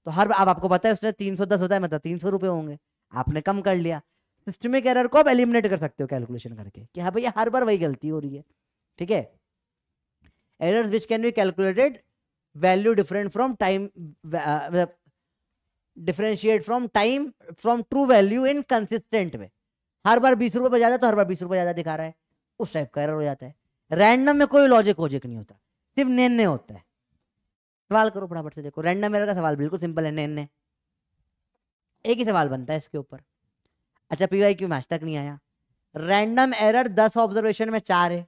तो हर अब आप आपको पता है उसने तीन सौ दस बताया मतलब तीन सौ रुपये होंगे आपने कम कर लिया सिस्टमिक एरर को आप एलिमिनेट कर सकते हो कैलकुलेशन करके कि हाँ भैया हर बार वही गलती हो रही है ठीक है error which can be calculated value different from time मतलब differentiate from time from true value inconsistent में हर बार बीस रुपये ज्यादा तो हर बार बीस रुपये ज़्यादा दिखा रहा है उस टाइप का एरर हो जाता है रैंडम में कोई लॉजिक वॉजिक नहीं होता सिर्फ नैन निर्णय होता है सवाल करो फटाफट से देखो रैंडम एरर का सवाल बिल्कुल सिंपल है नैन ने एक ही सवाल बनता है इसके ऊपर अच्छा पी क्यू मैच तक नहीं आया रैंडम एरर दस ऑब्जर्वेशन में चार है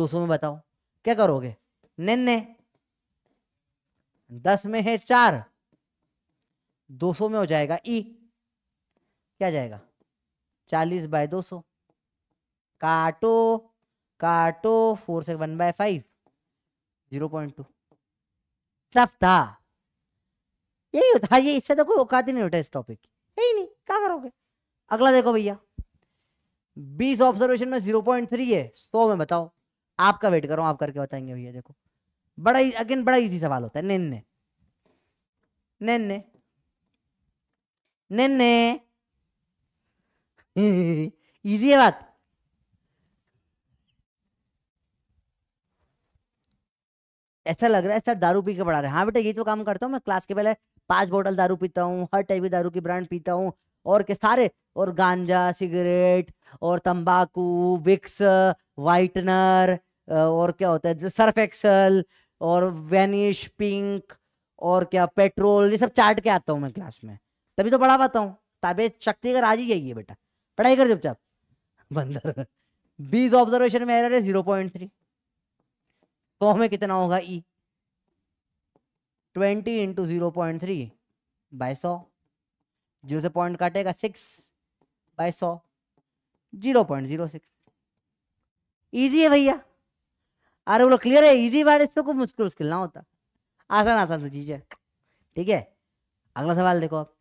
दो सौ में बताओ क्या करोगे निन्ने दस में है चार दो सौ में हो जाएगा ई क्या जाएगा चालीस बाय दो सौ काटो काटो फोर से one by five zero point two tough था यही होता हाँ, ये इससे तो कोई औकात ही नहीं होता इस टॉपिक की यही नहीं क्या करोगे अगला देखो भैया बीस ऑब्जर्वेशन में जीरो पॉइंट थ्री है सौ में बताओ आपका वेट करो आप करके बताएंगे भैया देखो बड़ा अगेन बड़ा इजी सवाल होता है निन्ने निन्ने निन्ने इजी है बात ऐसा लग रहा है सर दारू पी के पढ़ा रहे हैं हाँ बेटा ये तो काम करता हूँ मैं क्लास के पहले पांच बोतल दारू पीता हूँ हर टाइप की दारू की ब्रांड पीता हूँ और के सारे और गांजा सिगरेट और तंबाकू विक्स वाइटनर और क्या होता है सर्फ एक्सल और वेनिश पिंक और क्या पेट्रोल ये सब चाट के आता हूँ मैं क्लास में तभी तो पढ़ा पाता हूँ ताबे शक्ति का राज ही यही है बेटा पढ़ाई कर चुपचाप बंदर बीस ऑब्जर्वेशन में एरर है जीरो पॉइंट थ्री तो में कितना होगा E twenty into zero point three by सौ जीरो से पॉइंट काटेगा सिक्स बाय सौ zero point zero six easy है भैया अरे बोलो क्लियर है ईजी बार इस पर कोई मुश्किल मुश्किल ना होता आसान आसान से चीज़ है ठीक है अगला सवाल देखो आप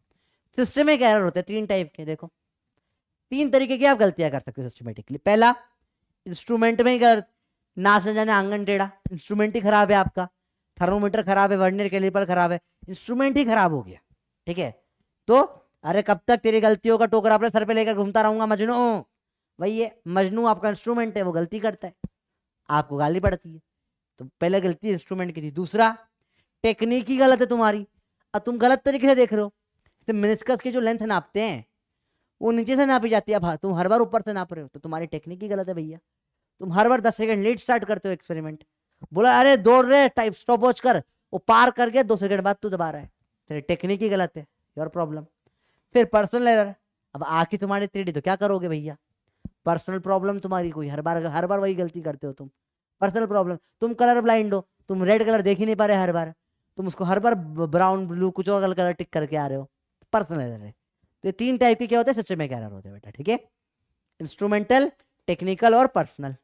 सिस्टमिक एरर होते हैं तीन टाइप के देखो तीन तरीके की आप गलतियां कर सकते हो सिस्टमेटिकली पहला इंस्ट्रूमेंट में ही गलत ना से जाने आंगन टेढ़ा इंस्ट्रूमेंट ही खराब है आपका थर्मोमीटर खराब है वर्नियर कैलिपर खराब है इंस्ट्रूमेंट ही खराब हो गया ठीक है तो अरे कब तक तेरी गलतियों का टोकर अपने सर पे लेकर घूमता रहूंगा मजनू भाई ये मजनू आपका इंस्ट्रूमेंट है वो गलती करता है आपको गाली पड़ती है तो पहले गलती इंस्ट्रूमेंट की थी दूसरा टेक्निक ही गलत है तुम्हारी और तुम गलत तरीके से देख रहे हो मिनिस्कस तो के जो लेंथ नापते हैं वो नीचे से नापी जाती है हाँ, तुम हर बार ऊपर से नाप रहे हो तो तुम्हारी टेक्निक ही गलत है भैया तुम हर बार दस सेकंड लेट स्टार्ट करते हो एक्सपेरिमेंट बोला अरे दौड़ रहे टाइप स्टॉप वॉच कर वो पार करके दो सेकंड बाद तू दबा रहा है तेरी टेक्निक ही गलत है योर प्रॉब्लम फिर पर्सनल एरर अब आके तुम्हारे थ्री तो क्या करोगे भैया पर्सनल प्रॉब्लम तुम्हारी कोई हर बार हर बार वही गलती करते हो तुम पर्सनल प्रॉब्लम तुम कलर ब्लाइंड हो तुम रेड कलर देख ही नहीं पा रहे हर बार तुम उसको हर बार ब्राउन ब्लू कुछ और कलर टिक करके आ रहे हो पर्सनल एरर है तो ये तीन टाइप के क्या होते हैं सिस्टमिक एरर होते हैं बेटा ठीक है इंस्ट्रूमेंटल टेक्निकल और पर्सनल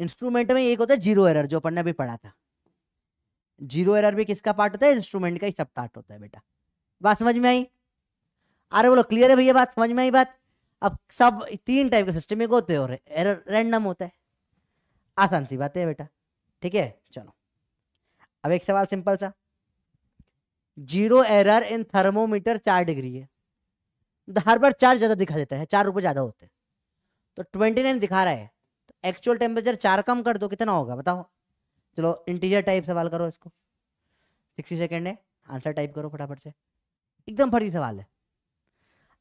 इंस्ट्रूमेंट में एक होता है जीरो एरर जो अपन ने अभी पढ़ा था जीरो एरर भी किसका पार्ट होता है इंस्ट्रूमेंट का ही सब पार्ट होता है बेटा बात समझ में आई अरे बोलो क्लियर है भैया बात समझ में आई बात अब सब तीन टाइप के सिस्टम एक होते हो रहे एरर रैंडम होता है आसान सी बात है बेटा ठीक है चलो अब एक सवाल सिंपल सा जीरो एरर इन थर्मोमीटर चार डिग्री है तो हर बार चार ज़्यादा दिखा देता है चार रुपये ज़्यादा होते हैं तो ट्वेंटी नाइन दिखा रहा है तो एक्चुअल टेम्परेचर चार कम कर दो कितना होगा बताओ चलो इंटीजर टाइप सवाल करो इसको सिक्सटी सेकेंड है आंसर टाइप करो फटाफट से एकदम फटी सवाल है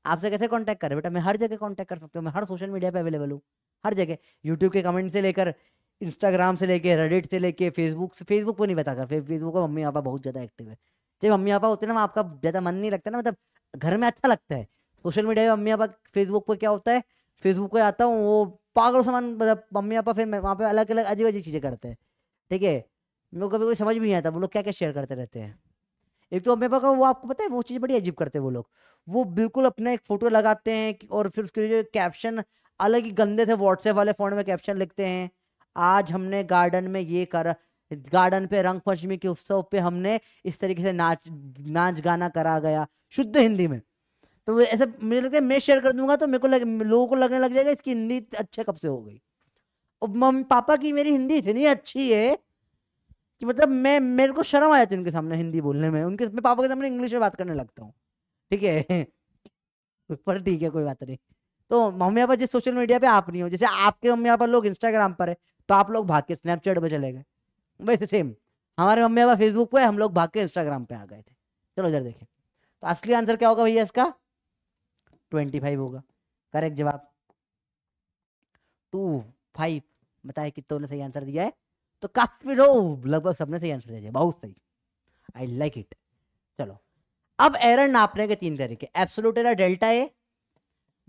आपसे कैसे कॉन्टैक्ट करें बेटा मैं हर जगह कॉन्टैक्ट कर सकती हूँ मैं हर सोशल मीडिया पर अवेलेबल हूँ हर जगह यूट्यूब के कमेंट से लेकर इंस्टाग्राम से लेकर रेडिट से लेकर फेसबुक से फेसबुक पर नहीं बता कर फेसबुक पर मम्मी पापा बहुत ज़्यादा एक्टिव है जब मम्मी पापा होते ना आपका ज़्यादा मन नहीं लगता ना मतलब घर में अच्छा लगता है सोशल मीडिया पर मम्मी पापा फेसबुक पर क्या होता है फेसबुक पर आता हूँ वो पागल सामान मतलब मम्मी पापा फिर वहाँ पे अलग अलग अजीब अजीब चीज़ें करते हैं ठीक है मेरे को कभी कोई समझ भी नहीं आता वो लोग क्या क्या शेयर करते रहते हैं एक तो मेरे वो आपको पता है वो चीज़ बड़ी अजीब करते हैं वो लोग वो बिल्कुल अपना एक फोटो लगाते हैं और फिर उसके जो कैप्शन अलग ही गंदे थे व्हाट्सएप वाले फोन में कैप्शन लिखते हैं आज हमने गार्डन में ये कर गार्डन पे रंग पंचमी के उत्सव पे हमने इस तरीके से नाच नाच गाना करा गया शुद्ध हिंदी में तो ऐसे मुझे लगता है मैं शेयर कर दूंगा तो मेरे को लग, लोगों को लगने लग जाएगा इसकी हिंदी अच्छे कब से हो गई और मम्मी पापा की मेरी हिंदी इतनी अच्छी है कि मतलब मैं मेरे को शर्म आ जाती है उनके सामने हिंदी बोलने में उनके मैं पापा के सामने इंग्लिश में बात करने लगता हूँ ठीक है पर ठीक है कोई बात नहीं तो मम्मी पापा जिस सोशल मीडिया पे आप नहीं हो जैसे आपके मम्मी पापा लोग इंस्टाग्राम पर है तो आप लोग भाग के स्नैपचैट पर चले गए वैसे सेम हमारे मम्मी पापा फेसबुक पे हम लोग भाग के इंस्टाग्राम पे आ गए थे चलो इधर देखें तो असली आंसर क्या होगा भैया इसका ट्वेंटी फाइव होगा करेक्ट जवाब टू फाइव बताए कितने सही आंसर दिया है तो काफी लगभग सबने सही आंसर दिया बहुत सही आई लाइक इट चलो अब एरर नापने के तीन तरीके एब्सोलूट एरर डेल्टा ए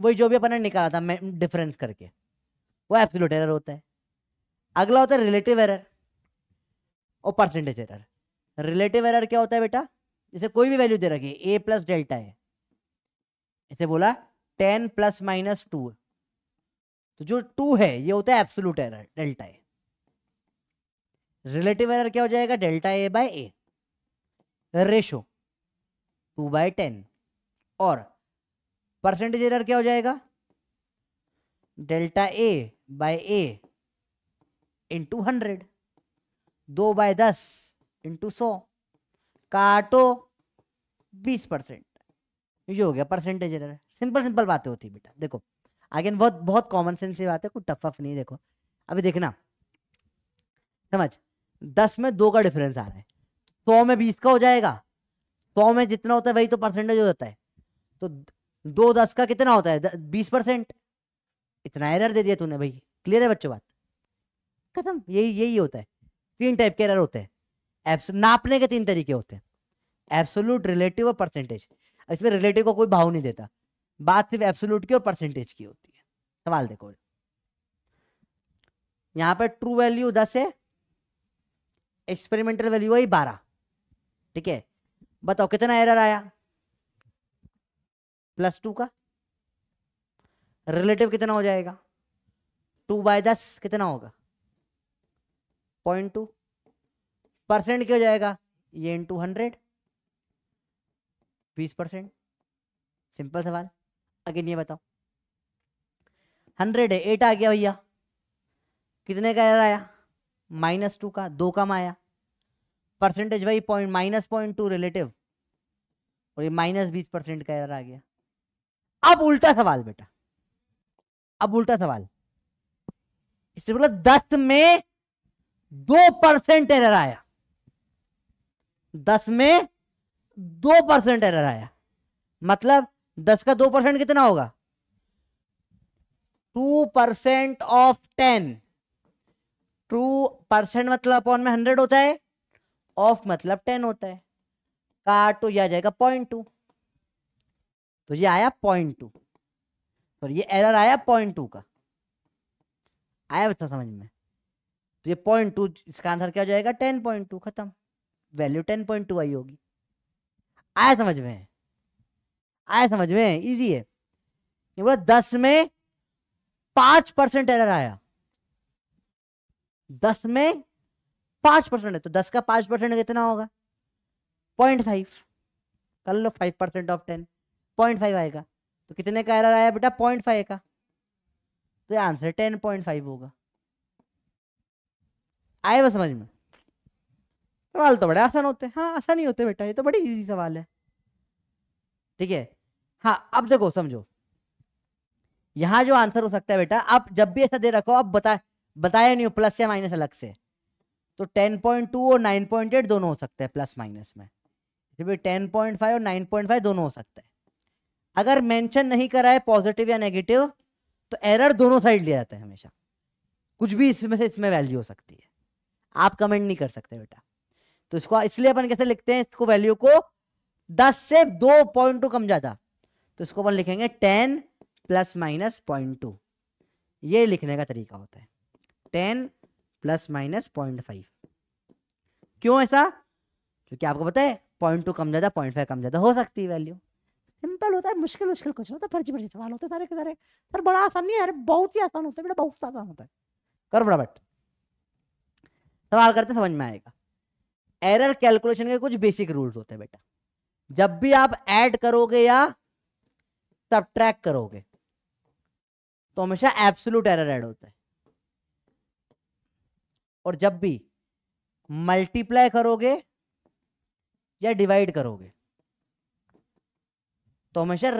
वही जो भी अपन ने निकाला था डिफरेंस करके वो एब्सोलूट एरर होता है अगला होता है रिलेटिव एरर और परसेंटेज एरर रिलेटिव एरर क्या होता है बेटा जैसे कोई भी वैल्यू दे रखी है ए प्लस डेल्टा है इसे बोला टेन प्लस माइनस टू तो जो टू है ये होता है एब्सोलूट एरर डेल्टा है रिलेटिव एरर क्या हो जाएगा delta A by A ratio two by ten और परसेंटेज एरर क्या हो जाएगा delta A by A into hundred दो बाय दस इंटू सौ काटो बीस परसेंट ये हो गया परसेंटेज एरर सिंपल सिंपल बातें होती है बेटा देखो अगेन बहुत बहुत कॉमन सेंस की बात है कुछ टफ अफ नहीं देखो अभी देखना समझ दस में दो का डिफरेंस आ रहा है सौ में बीस का हो जाएगा सौ में जितना होता है वही तो परसेंटेज हो जाता है तो दो दस का कितना होता है बीस परसेंट इतना एरर दे दिया तूने भाई क्लियर है बच्चों बात खत्म यही यही होता है तीन टाइप के एरर होते हैं नापने के तीन तरीके होते हैं एब्सोलूट रिलेटिव और परसेंटेज इसमें रिलेटिव को कोई भाव नहीं देता बात सिर्फ एब्सोलूट की और परसेंटेज की होती है सवाल देखो यहाँ पर ट्रू वैल्यू दस है एक्सपेरिमेंटल वैल्यू आई बारह ठीक है बताओ कितना एरर आया प्लस टू का रिलेटिव कितना हो जाएगा टू बाय दस कितना होगा पॉइंट टू परसेंट क्या हो जाएगा ये इन टू हंड्रेड बीस परसेंट सिंपल सवाल अगेन ये बताओ हंड्रेड है एट आ गया भैया कितने का एरर आया माइनस टू का दो कम आया परसेंटेज वही point minus point two relative और ये माइनस बीस परसेंट का एरर आ गया अब उल्टा सवाल बेटा अब उल्टा सवाल इससे बोला दस में दो परसेंट एरर आया दस में दो परसेंट एरर आया मतलब दस का दो परसेंट कितना होगा two percent of ten two percent मतलब अपॉन में हंड्रेड होता है ऑफ मतलब टेन होता है काट तो यह आ जाएगा पॉइंट टू तो ये आया पॉइंट टू और ये एरर आया पॉइंट टू का आया बच्चा समझ में तो ये पॉइंट टू इसका आंसर क्या हो जाएगा टेन पॉइंट टू खत्म वैल्यू टेन पॉइंट टू आई होगी आया समझ में आया समझ में इजी है ये बोला दस में पांच परसेंट एरर आया दस में पांच परसेंट है तो दस का पांच परसेंट कितना होगा पॉइंट फाइव कर लो five percent of ten point five आएगा तो कितने का एरर आया बेटा पॉइंट फाइव का तो आंसर टेन पॉइंट फाइव होगा आएगा समझ में सवाल तो बड़े आसान होते हैं हाँ आसान ही होते बेटा ये तो बड़े इजी सवाल है ठीक है हाँ अब देखो समझो यहाँ जो आंसर हो सकता है बेटा आप जब भी ऐसा दे रखो आप बताए बताया नहीं प्लस या माइनस अलग से तो 10.2 और 9.8 दोनों हो सकते हैं प्लस माइनस में टेन पॉइंट फाइव और नाइन पॉइंट फाइव दोनों हो सकते हैं अगर मेंशन नहीं करा है पॉजिटिव या नेगेटिव तो एरर दोनों साइड लिया जाता है हमेशा कुछ भी इसमें से इसमें वैल्यू हो सकती है आप कमेंट नहीं कर सकते बेटा तो इसको इसलिए अपन कैसे लिखते हैं इसको वैल्यू को दस से दो पॉइंट टू कम ज्यादा तो इसको अपन लिखेंगे ten plus minus point two ये लिखने का तरीका होता है ten plus minus point five क्यों ऐसा क्योंकि आपको पता है पॉइंट टू कम ज़्यादा पॉइंट फाइव कम ज़्यादा हो सकती है वैल्यू सिंपल होता है मुश्किल मुश्किल कुछ होता है फर्जी फर्जी सवाल होते सारे के सारे सर बड़ा आसान नहीं है अरे बहुत ही आसान होता है बेटा बहुत आसान होता है करो बराबर सवाल करते समझ में आएगा एरर कैलकुलेशन के कुछ बेसिक रूल्स होते हैं बेटा जब भी आप ऐड करोगे या सब करोगे तो हमेशा एब्सोलूट एरर ऐड होता है और जब भी मल्टीप्लाई करोगे या डिवाइड करोगे तो हमेशा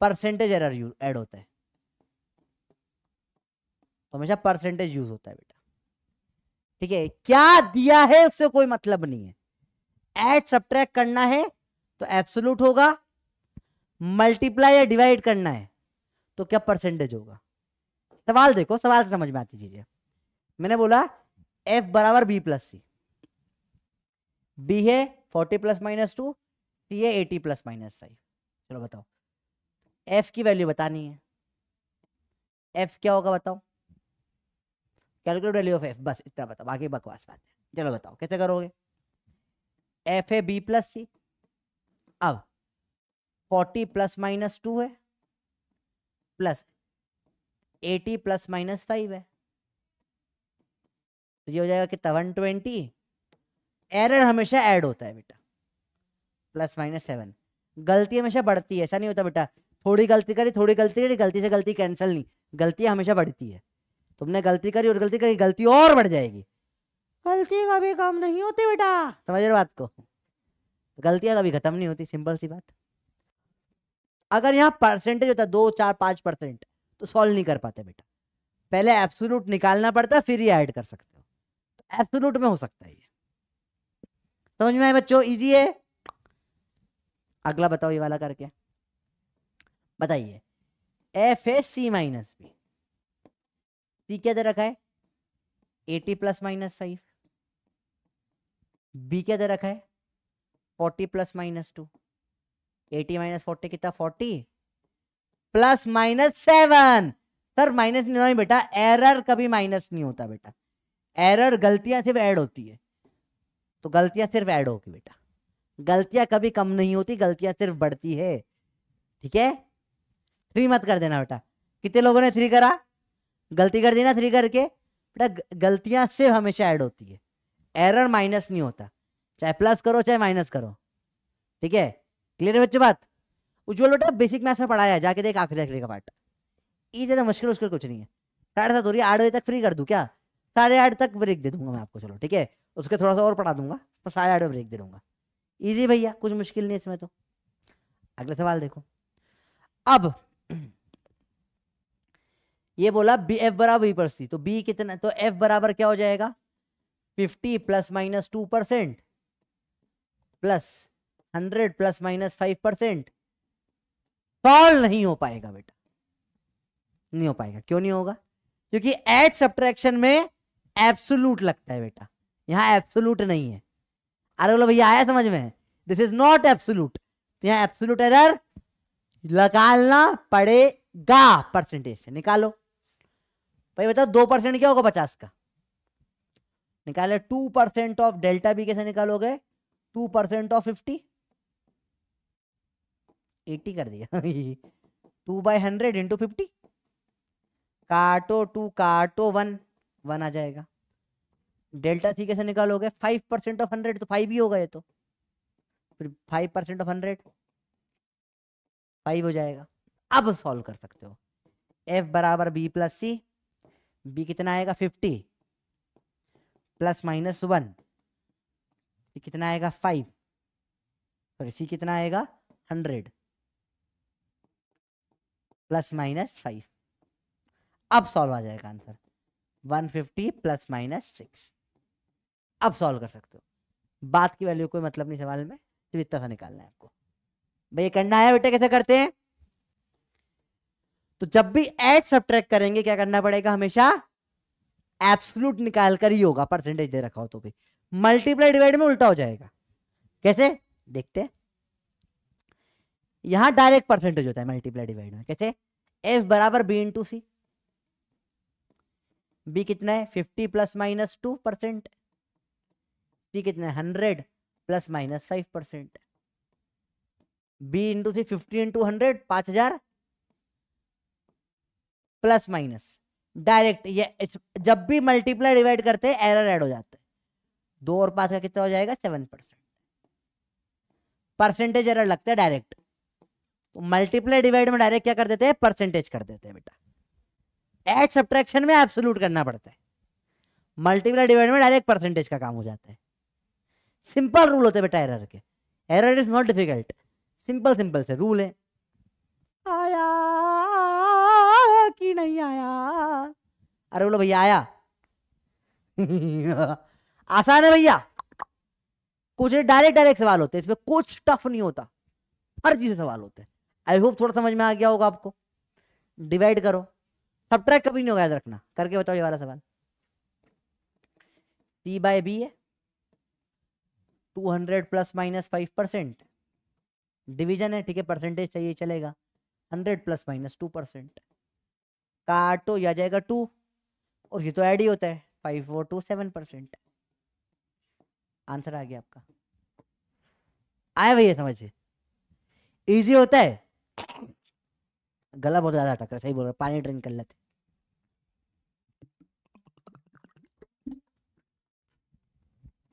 परसेंटेज एरर यूज ऐड होता है तो हमेशा परसेंटेज यूज होता है बेटा ठीक है क्या दिया है उससे कोई मतलब नहीं है एड सब्ट्रैक्ट करना है तो एब्सोलूट होगा मल्टीप्लाई या डिवाइड करना है तो क्या परसेंटेज होगा सवाल देखो सवाल से समझ में आती चीजें मैंने बोला एफ बराबर बी प्लस सी बी है forty plus minus two C है एटी प्लस माइनस फाइव चलो बताओ एफ की वैल्यू बतानी है एफ क्या होगा बताओ कैलकुलेट वैल्यू ऑफ एफ बस इतना बताओ बाकी बकवास बात है चलो बताओ कैसे करोगे एफ है बी प्लस सी अब फोर्टी प्लस माइनस टू है plus eighty plus minus five है तो ये हो जाएगा कितना वन ट्वेंटी एरर हमेशा ऐड होता है बेटा प्लस माइनस सेवन गलती हमेशा बढ़ती है ऐसा नहीं होता बेटा थोड़ी गलती करी थोड़ी गलती करी गलती से गलती कैंसिल नहीं गलती हमेशा बढ़ती है तुमने गलती करी और गलती करी गलती और बढ़ जाएगी गलती कभी कम नहीं होती बेटा समझ रहे बात को गलतियां कभी खत्म नहीं होती सिंपल सी बात अगर यहाँ परसेंटेज होता दो चार पांच परसेंट तो सॉल्व नहीं कर पाते बेटा पहले एब्सोल्यूट निकालना पड़ता फिर ही ऐड कर सकते एब्सोलूट में हो सकता है ये समझ में आए बच्चों इजी है अगला बताओ ये वाला करके बताइए F A C minus B C क्या दे रखा है eighty plus minus five B क्या दे रखा है forty plus minus two eighty minus forty कितना forty plus minus seven sir minus नहीं होता बेटा एरर कभी माइनस नहीं होता बेटा एरर गलतियां सिर्फ ऐड होती है तो गलतियां सिर्फ ऐड होगी बेटा गलतियां कभी कम नहीं होती गलतियां सिर्फ बढ़ती है ठीक है थ्री मत कर देना बेटा कितने लोगों ने थ्री करा गलती कर देना थ्री करके बेटा गलतियां सिर्फ हमेशा ऐड होती है एरर माइनस नहीं होता चाहे प्लस करो चाहे माइनस करो ठीक है क्लियर है बच्चों बात उज्ज्वल बेटा बेसिक मैथ्स में पढ़ाया जाके देख आखिरी आखिरी का पार्ट ज्यादा तो मुश्किल उश्किल कुछ नहीं है साढ़े सात हो रही है आठ बजे तक फ्री कर दू क्या साढ़े आठ तक ब्रेक दे दूंगा मैं आपको चलो ठीक है उसके थोड़ा सा और पढ़ा दूंगा पर साढ़े आठ ब्रेक दे दूंगा ईजी भैया कुछ मुश्किल नहीं इसमें तो अगला सवाल देखो अब ये बोला बी एफ बराबर ही e पर सी तो बी कितना तो एफ बराबर क्या हो जाएगा fifty plus minus two percent plus hundred plus minus five percent solve नहीं हो पाएगा बेटा नहीं हो पाएगा क्यों नहीं होगा क्योंकि एड सब्ट्रैक्शन में एब्सोलूट लगता है बेटा यहाँ एब्सोलूट नहीं है अरे बोलो भैया आया समझ में दिस इज नॉट एब्सोलूट तो यहाँ एब्सोलूट एरर लगाना पड़ेगा परसेंटेज से निकालो भाई बताओ दो परसेंट क्या होगा पचास का निकाले two percent of delta B कैसे निकालोगे two percent of fifty eighty कर दिया two by hundred into fifty काटो टू काटो वन वन आ जाएगा डेल्टा थी कैसे निकालोगे फाइव परसेंट ऑफ हंड्रेड तो फाइव ही होगा ये तो फिर five percent of hundred five हो जाएगा अब सॉल्व कर सकते हो एफ बराबर बी प्लस सी बी कितना आएगा फिफ्टी प्लस माइनस वन कितना आएगा फाइव सॉरी सी कितना आएगा हंड्रेड प्लस माइनस फाइव अब सॉल्व आ जाएगा answer fifty plus minus six अब सॉल्व कर सकते हो बात की वैल्यू कोई मतलब नहीं सवाल में सिर्फ तो इतना सा निकालना है आपको ये करना है बेटा कैसे करते हैं तो जब भी एड सब करेंगे क्या करना पड़ेगा हमेशा एब्सोल्यूट निकाल कर ही होगा परसेंटेज दे रखा हो तो भी मल्टीप्लाई डिवाइड में उल्टा हो जाएगा कैसे देखते यहां डायरेक्ट परसेंटेज होता है मल्टीप्लाई डिवाइड में कैसे एफ बराबर बी इंटू सी बी कितना है fifty plus minus two percent C कितना है hundred plus minus five percent B into C fifty into hundred पांच हजार प्लस माइनस डायरेक्ट ये जब भी मल्टीप्लाई डिवाइड करते हैं एरर ऐड हो जाता है दो और पास का कितना हो जाएगा सेवन परसेंट परसेंटेज एरर लगता है डायरेक्ट तो मल्टीप्लाई डिवाइड में डायरेक्ट क्या कर देते हैं परसेंटेज कर देते हैं बेटा एड सब्ट्रैक्शन में एब्सोल्यूट करना पड़ता है मल्टीप्लाई डिवाइड में डायरेक्ट परसेंटेज का काम हो जाता है सिंपल रूल होते हैं बेटा एरर के error is not difficult simple simple से रूल है आया कि नहीं आया अरे बोलो भैया आया आसान है भैया कुछ डायरेक्ट डायरेक्ट सवाल होते हैं इसमें कुछ टफ नहीं होता हर चीज सवाल होते हैं आई होप थोड़ा समझ में आ गया होगा आपको डिवाइड करो सब ट्रैक कभी नहीं होगा याद रखना करके बताओ ये वाला सवाल सी बाय बी है two hundred plus minus five percent division है ठीक है परसेंटेज चाहिए चलेगा hundred plus minus two percent काटो या जाएगा टू और ये तो ऐड ही होता है five four two seven percent answer आ गया आपका आया भैया समझिए इजी होता है गला बहुत ज्यादा अटक रहा सही बोल रहा पानी ड्रिंक कर लेते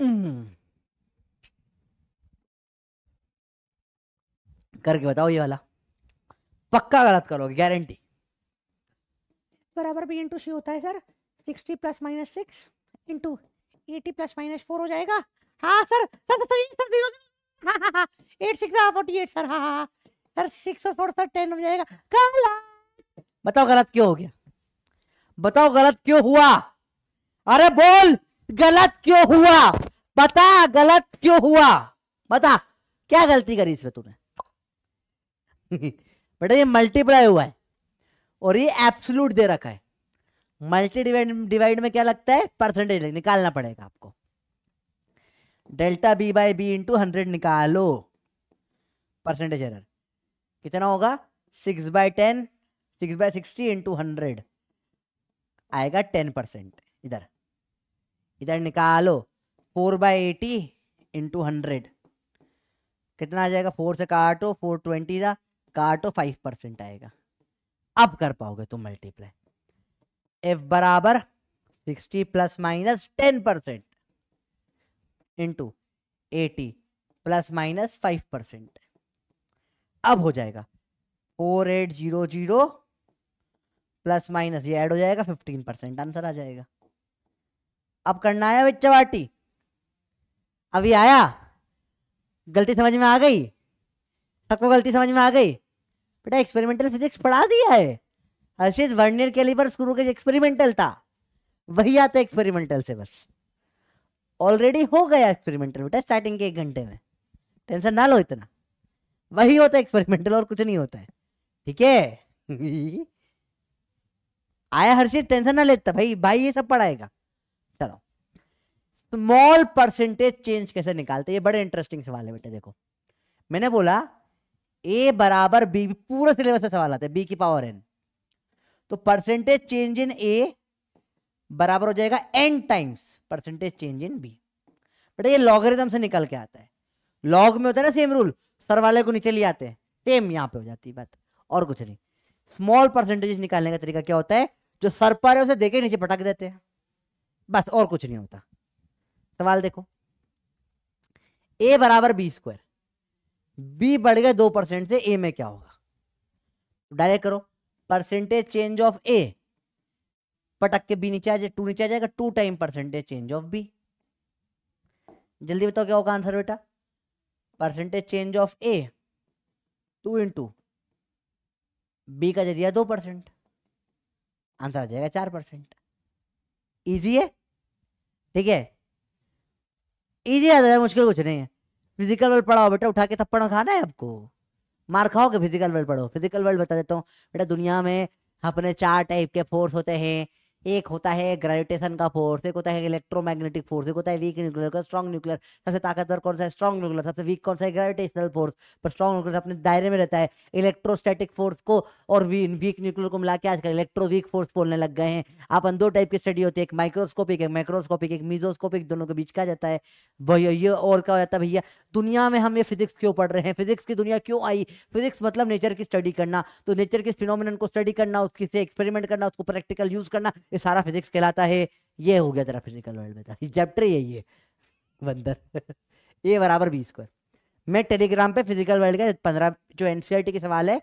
हम्म। करके बताओ ये वाला पक्का गलत करोगे गारंटी बराबर बी इंटू सी होता है sir sixty plus minus six into eighty plus minus four हो जाएगा हाँ sir sir sir sir zero हाँ eight six forty eight sir हाँ हाँ सर हाँ। सिक्स और फोर सर टेन हो जाएगा गलत बताओ गलत क्यों हो गया बताओ गलत क्यों हुआ अरे बोल गलत क्यों हुआ बता गलत क्यों हुआ बता क्या गलती करी इसमें तूने बेटा ये मल्टीप्लाई हुआ है और ये एप्सुलूट दे रखा है मल्टी डिवाइड डिवाइड में क्या लगता है परसेंटेज निकालना पड़ेगा आपको delta B by B into hundred निकालो परसेंटेज एरर कितना होगा six by ten six by sixty into hundred आएगा टेन परसेंट इधर इधर निकालो four by eighty into hundred कितना आ जाएगा फोर से काटो फोर ट्वेंटी का काटो फाइव परसेंट आएगा अब कर पाओगे तुम मल्टीप्लाई एफ बराबर sixty plus minus ten percent into eighty plus minus five percent अब हो जाएगा four eight zero zero plus minus ये ऐड हो जाएगा फिफ्टीन परसेंट आंसर आ जाएगा अब करना है चवाटी अभी आया गलती समझ में आ गई सबको गलती समझ में आ गई बेटा एक्सपेरिमेंटल फिजिक्स पढ़ा दिया है हर्षिज वर्नियर कैलिबर स्क्रू के एक्सपेरिमेंटल था वही आता एक्सपेरिमेंटल से बस ऑलरेडी हो गया एक्सपेरिमेंटल बेटा स्टार्टिंग के एक घंटे में टेंशन ना लो इतना वही होता है एक्सपेरिमेंटल और कुछ नहीं होता है ठीक है आया हर्षित टेंशन ना लेता भाई भाई ये सब पढ़ाएगा स्मॉल परसेंटेज चेंज कैसे निकालते हैं ये बड़े इंटरेस्टिंग सवाल है बेटे देखो मैंने बोला ए बराबर बी पूरा सिलेबस में सवाल आता है बी की पावर एन तो परसेंटेज चेंज इन ए बराबर हो जाएगा N times percentage change in B बेटा ये लॉगरिदम से निकल के आता है लॉग में होता है ना सेम रूल सर वाले को नीचे ले आते हैं सेम यहाँ पे हो जाती है बात और कुछ नहीं स्मॉल परसेंटेज निकालने का तरीका क्या होता है जो सर पर है उसे देखे नीचे पटक देते हैं बस और कुछ नहीं होता सवाल देखो ए बराबर बी स्क्वायर बी बढ़ गए दो परसेंट से ए में क्या होगा डायरेक्ट तो करो परसेंटेज चेंज ऑफ ए पटक के बी नीचे आ जाए टू नीचे आ जाएगा two time percentage change of B जल्दी बताओ क्या होगा आंसर बेटा percentage change of A two into B का जरिया दो परसेंट आंसर आ जाएगा चार परसेंट ईजी है ठीक है ईजी आ जाएगा मुश्किल कुछ नहीं है फिजिकल वर्ल्ड पढ़ाओ बेटा उठा के थप्पड़ खाना है आपको मार खाओ के फिजिकल वर्ल्ड पढ़ो फिजिकल वर्ल्ड बता देता हूँ बेटा दुनिया में अपने चार टाइप के फोर्स होते हैं एक होता है ग्रेविटेशन का फोर्स एक होता है इलेक्ट्रोमैग्नेटिक फोर्स एक होता है वीक न्यूक्लियर का स्ट्रॉन्ग न्यूक्लियर सबसे ताकतवर कौन सा है स्ट्रॉन्ग न्यूक्लियर सबसे वीक कौन सा है ग्रेविटेशनल फोर्स पर स्ट्रॉन्ग न्यूक्लियर अपने दायरे में रहता है इलेक्ट्रोस्टैटिक फोर्स को और वीक न्यूक्लियर को मिला के आजकल इलेक्ट्रो वीक फोर्स बोलने लग गए हैं अपन दो टाइप की स्टडी होती है एक माइक्रोस्कोपिक एक माइक्रोस्कोपिक एक मीजोस्कोपिक दोनों के बीच का जाता है भैया ये और क्या हो जाता है भैया दुनिया में हम ये फिजिक्स क्यों पढ़ रहे हैं फिजिक्स की दुनिया क्यों आई फिजिक्स मतलब नेचर की स्टडी करना तो नेचर के फिनोमिनन को स्टडी करना उसकी से एक्सपेरिमेंट करना उसको प्रैक्टिकल यूज करना ये सारा फिजिक्स कहलाता है ये हो गया तेरा फिजिकल वर्ल्ड में था चैप्टर यही है बंदर ए बराबर बी स्क्वायर मैं टेलीग्राम पे फिजिकल वर्ल्ड का पंद्रह जो एन के सवाल है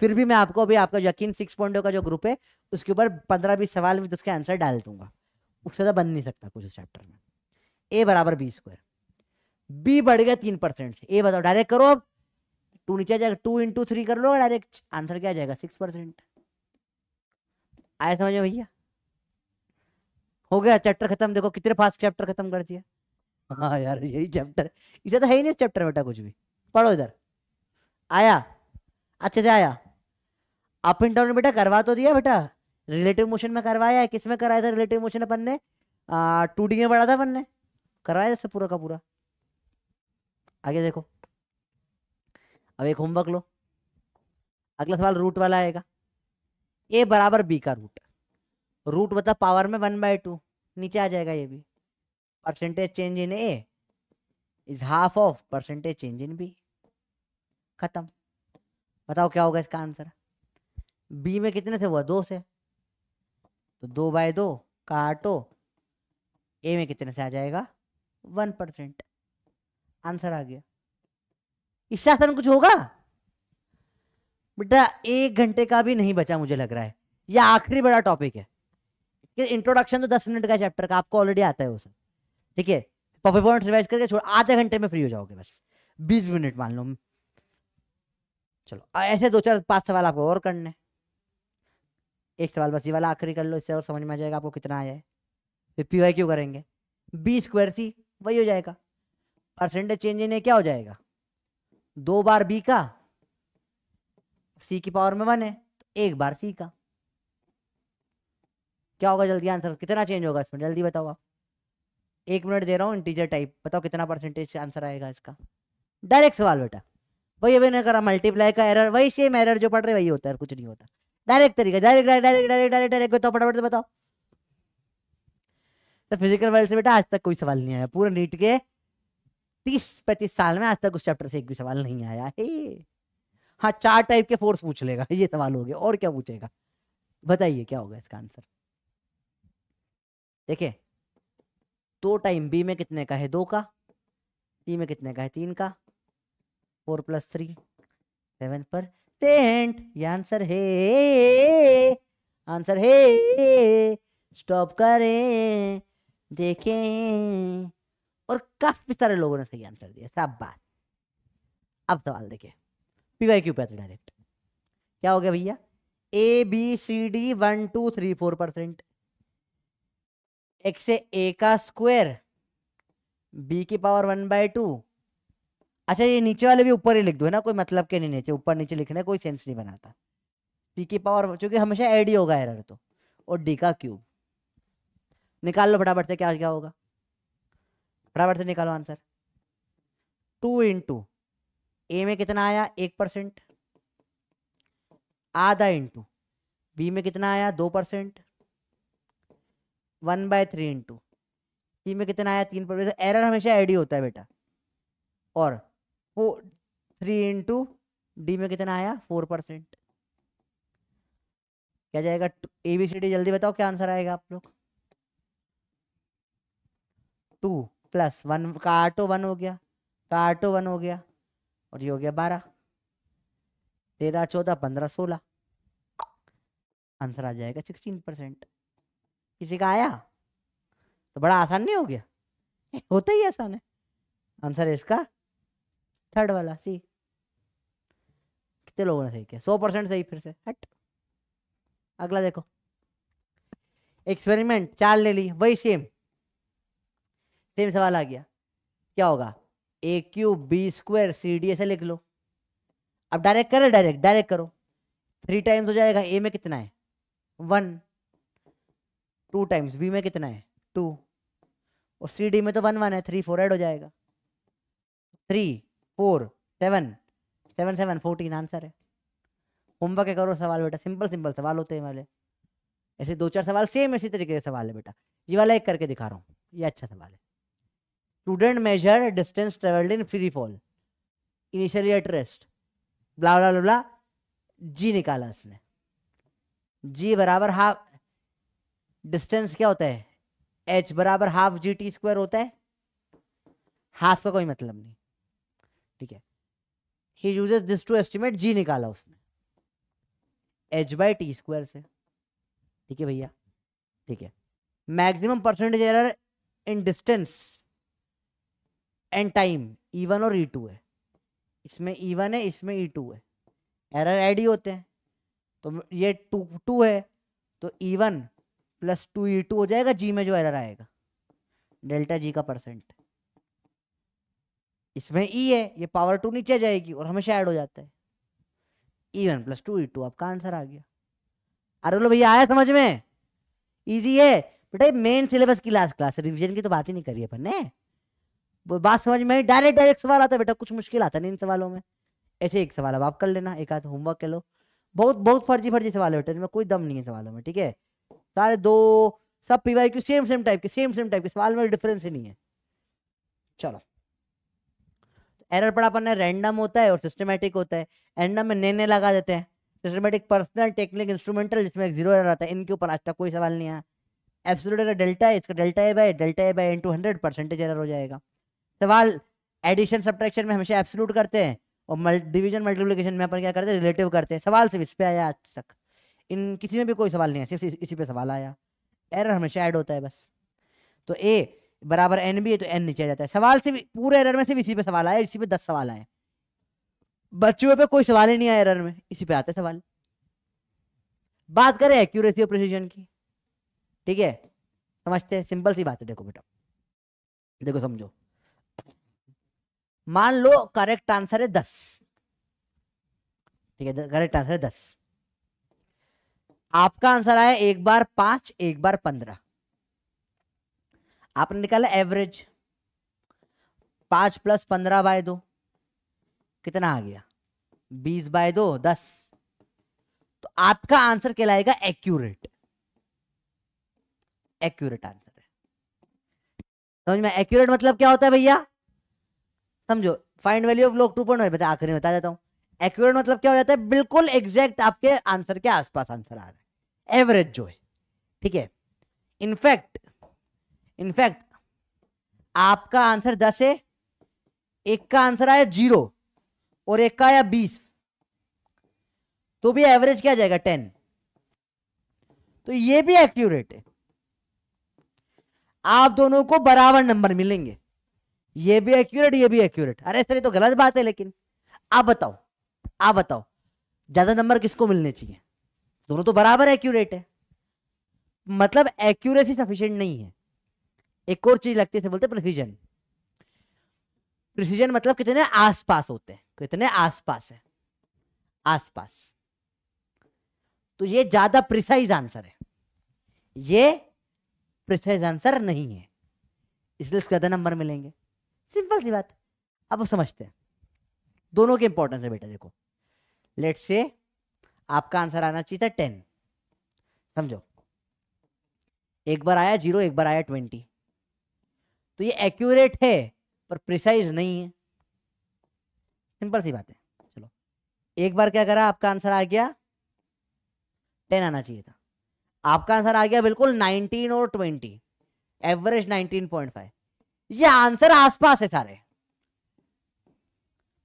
फिर भी मैं आपको अभी आपका यकीन सिक्स पॉइंट का जो ग्रुप है उसके ऊपर पंद्रह बीस सवाल विद उसके आंसर डाल दूंगा उससे तो बन नहीं सकता कुछ उस चैप्टर में ए बराबर बी स्क्वायर बी बढ़ गया तीन परसेंट से ए बताओ डायरेक्ट करो अब टू नीचे जाएगा टू इंटू थ्री कर लो डायरेक्ट आंसर क्या जाएगा सिक्स परसेंट आया समझ में भैया हो गया चैप्टर खत्म देखो कितने फास्ट चैप्टर खत्म कर दिया हाँ यार यही चैप्टर इसे तो है ही नहीं चैप्टर बेटा कुछ भी पढ़ो इधर आया अच्छे से आया अप एंड डाउन बेटा करवा तो दिया बेटा रिलेटिव मोशन में करवाया है किस में कराया था रिलेटिव मोशन अपन ने टू डी में पढ़ा था अपन ने करवाया इससे पूरा का पूरा आगे देखो अब एक होमवर्क लो अगला सवाल रूट वाला आएगा ए बराबर बी का रूट रूट बता पावर में वन बाई टू नीचे आ जाएगा ये भी percentage change in A is half of percentage change in B खत्म बताओ क्या होगा इसका आंसर बी में कितने से हुआ दो से तो दो बाय दो काटो ए में कितने से आ जाएगा वन परसेंट आंसर आ गया इससे आसान कुछ होगा बेटा एक घंटे का भी नहीं बचा मुझे लग रहा है यह आखिरी बड़ा टॉपिक है इंट्रोडक्शन तो दस मिनट का चैप्टर का आपको ऑलरेडी आता है वो सब ठीक है पॉपर पॉइंट रिवाइज करके छोड़ आधे घंटे में फ्री हो जाओगे बस बीस मिनट मान लो चलो ऐसे दो चार पांच सवाल आपको और करने एक सवाल बस ये वाला आखिरी कर लो इससे और समझ में आ जाएगा आपको कितना आया है फिर पी वाई क्यू करेंगे बी स्क्वायर सी वही हो जाएगा परसेंटेज चेंज इन क्या हो जाएगा दो बार बी का सी की पावर में वन है तो एक बार सी का क्या होगा जल्दी आंसर कितना चेंज होगा इसमें जल्दी बताओ आप एक मिनट दे रहा हूँ इंटीजर टाइप बताओ कितना परसेंटेज आंसर आएगा इसका डायरेक्ट सवाल बेटा वही अभी नहीं करा मल्टीप्लाई का एरर वही सेम एरर जो पढ़ रहे वही होता है कुछ नहीं होता डायरेक्ट तरीका direct direct direct direct direct बताओ फटाफट से बताओ तो फिजिकल वर्ल्ड से बेटा आज तक कोई सवाल नहीं आया पूरा नीट के तीस पैंतीस साल में आज तक उस चैप्टर से एक भी सवाल नहीं आया है हाँ चार टाइप के फोर्स पूछ लेगा ये सवाल हो गया और क्या पूछेगा बताइए क्या होगा इसका आंसर देखिए दो टाइम बी में कितने का है दो का सी e में कितने का है तीन का four plus three seven percent ये आंसर है आंसर है स्टॉप करें देखें और काफी सारे लोगों ने सही आंसर दिया सब बात अब सवाल देखिए P Y Q path direct क्या हो गया भैया A B C D one two three four percent X से ए का स्क्वायर बी की पावर वन बाय टू अच्छा ये नीचे वाले भी ऊपर ही लिख दो है ना कोई मतलब के नहीं नीचे ऊपर नीचे लिखने कोई सेंस नहीं बनाता सी की पावर चूंकि हमेशा एडी होगा एरर तो और डी का क्यूब निकाल लो फटाफट से क्या क्या होगा फटाफट से निकालो आंसर टू इंटू ए में कितना आया एक परसेंट आधा इंटू बी में कितना आया दो percent one by three into C में कितना आया तीन पर एरर हमेशा एडी होता है बेटा और फोर थ्री इंटू डी में कितना आया फोर परसेंट क्या जाएगा ए बी सी डी जल्दी बताओ क्या आंसर आएगा आप लोग टू प्लस वन का आटो वन हो गया का आटो वन हो गया और ये हो गया बारह तेरह चौदह पंद्रह सोलह आंसर आ जाएगा सिक्सटीन परसेंट किसी का आया तो बड़ा आसान नहीं हो गया होता ही आसान है आंसर है इसका थर्ड वाला सी कितने लोगों ने सही किया सौ परसेंट सही फिर से हट अगला देखो एक्सपेरिमेंट चार ले ली वही सेम सेम सवाल आ गया क्या होगा A Q B square C D ऐसे लिख लो अब डायरेक्ट करो डायरेक्ट डायरेक्ट करो थ्री टाइम्स हो जाएगा ए में कितना है वन टू टाइम्स बी में कितना है टू और सी डी में तो वन वन है थ्री फोर एड हो जाएगा three four seven seven seven fourteen answer है होमवर्क करो सवाल बेटा सिंपल सिंपल सवाल होते हैं वाले ऐसे दो चार सवाल सेम इसी तरीके के सवाल है बेटा ये वाला एक करके दिखा रहा हूँ ये अच्छा सवाल है student measure distance travelled in free fall initially at rest blah blah blah G निकाला इसने जी बराबर हाफ डिस्टेंस क्या होता है एच बराबर हाफ जी टी स्क्वायर होता है हाफ का कोई मतलब नहीं ठीक है he uses this to estimate G निकाला उसने एच बाई टी स्क्वायर से ठीक है भैया ठीक है maximum percentage error in distance and time E one और ई e टू है इसमें ई e वन है इसमें ई e टू है एरर एड ही होते हैं तो ये टू टू है तो E one plus two E two हो जाएगा जी में जो एरर आएगा डेल्टा जी का परसेंट इसमें ई है ये पावर टू नीचे जाएगी और हमेशा ऐड हो जाता है E one plus two E two आपका आंसर आ गया अरे बोलो भैया आया समझ में इजी है बेटा मेन सिलेबस की लास्ट क्लास है रिविजन की तो बात ही नहीं करी अपन ने बात समझ में डायरेक्ट डायरेक्ट सवाल आता है बेटा कुछ मुश्किल आता नहीं इन सवालों में ऐसे एक सवाल अब आप कर लेना एक आध होमवर्क कर लो बहुत बहुत फर्जी फर्जी सवाल है बेटा इनमें कोई दम नहीं है सवालों में ठीक है सारे दो सब P Y Q same same type के सेम सेम टाइप के सवाल में डिफरेंस ही नहीं है चलो एरर पड़ा अपन रैंडम होता है और सिस्टमेटिक होता है रैंडम में नए लगा देते हैं सिस्टमेटिक पर्सनल टेक्निक इंस्ट्रूमेंटल जिसमें एक जीरो एरर आता है इनके ऊपर आज तक कोई सवाल नहीं आया एब्सोल्यूट एरर डेल्टा है इसका delta A by delta A by into hundred percentage error हो जाएगा सवाल एडिशन सब्ट्रैक्शन में हमेशा एब्सोल्यूट करते हैं और डिवीजन मल्टीप्लिकेशन में अपन क्या करते हैं रिलेटिव करते हैं सवाल सिर्फ इस पर आया आज तक इन किसी में भी कोई सवाल नहीं है सिर्फ इसी पे सवाल आया एरर हमेशा ऐड होता है बस तो ए बराबर एन भी है तो एन नीचे जाता है सवाल से भी पूरे एरर में सिर्फ इसी पे सवाल आया इसी पे दस सवाल आए बच्चों पे कोई सवाल ही नहीं आया एरर में इसी पे आते सवाल बात करें एक्यूरेसी और प्रिसीजन की ठीक है समझते हैं सिंपल सी बात है देखो बेटा देखो समझो मान लो करेक्ट आंसर है दस ठीक है करेक्ट आंसर है दस आपका आंसर आया एक बार पांच एक बार पंद्रह आपने निकाला एवरेज पांच प्लस पंद्रह बाय दो कितना आ गया बीस बाय दो दस तो आपका आंसर कहलाएगा एक्यूरेट एक्यूरेट आंसर है समझ में एक्यूरेट मतलब क्या होता है भैया समझो find value of log two point आखिर में बता देता हूं एक्यूरेट मतलब क्या हो जाता है बिल्कुल एग्जैक्ट आपके आंसर के आसपास आंसर आ रहा है एवरेज जो है ठीक है इनफैक्ट इनफैक्ट आपका आंसर दस है एक का आंसर आया जीरो और एक का आया बीस तो भी एवरेज क्या जाएगा टेन तो ये भी एक्यूरेट है आप दोनों को बराबर नंबर मिलेंगे ये भी एक्यूरेट ये भी एक्यूरेट अरे सर ये तो गलत बात है लेकिन आप बताओ आप बताओ ज्यादा नंबर किसको मिलने चाहिए दोनों तो बराबर एक्यूरेट है मतलब एक्यूरेसी सफिशियंट नहीं है एक और चीज लगती है बोलते प्रिसीजन प्रिसीजन मतलब कितने आसपास होते हैं कितने आसपास है आसपास तो ये ज्यादा प्रिसाइज आंसर है ये प्रिसाइज आंसर नहीं है इसलिए इसके ज्यादा नंबर मिलेंगे सिंपल सी बात अब समझते हैं दोनों के इंपॉर्टेंस है बेटा देखो लेट से आपका आंसर आना चाहिए था टेन समझो एक बार आया जीरो एक बार आया ट्वेंटी तो ये एक्यूरेट है पर प्रिसाइज नहीं है सिंपल सी बात है चलो एक बार क्या करा आपका आंसर आ गया टेन आना चाहिए था आपका आंसर आ गया बिल्कुल नाइनटीन और twenty average nineteen point five ये आंसर आसपास है सारे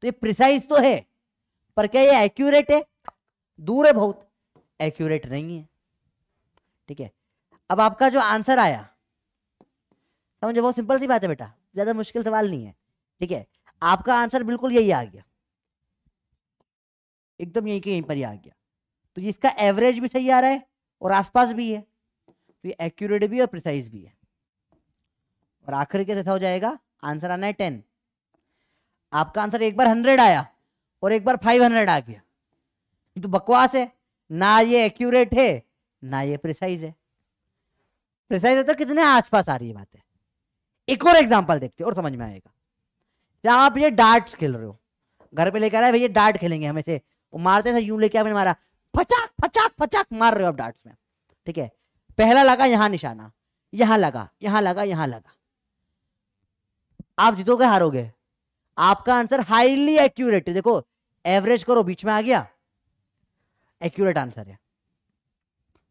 तो ये प्रिसाइज तो है पर क्या ये एक्यूरेट है दूर है बहुत एक्यूरेट नहीं है ठीक है अब आपका जो आंसर आया समझे बहुत सिंपल सी बात है बेटा ज्यादा मुश्किल सवाल नहीं है ठीक है आपका आंसर बिल्कुल यही आ गया एकदम यही के यहीं पर ही आ गया तो इसका एवरेज भी सही आ रहा है और आसपास भी है तो ये एक्यूरेट भी और प्रिसाइज भी है और आखिर कैसे हो जाएगा आंसर आना है टेन आपका आंसर एक बार हंड्रेड आया और एक बार फाइव हंड्रेड आ गया तो बकवास है ना ये एक्यूरेट है ना ये प्रिसाइज है प्रिसाइज है तो कितने आसपास आ रही है बातें एक और एग्जाम्पल देखते हो और समझ में आएगा जहां आप ये डार्ट खेल रहे हो घर पे लेकर आए भैया डार्ट खेलेंगे हमें से वो मारते थे यूं लेके आपने मारा फचाक फचाक फचाक मार रहे हो आप डार्ट्स में ठीक है पहला लगा यहां निशाना यहाँ लगा यहाँ लगा यहाँ लगा आप जीतोगे हारोगे आपका आंसर हाईली एक्यूरेट है देखो एवरेज करो बीच में आ गया एक्यूरेट आंसर है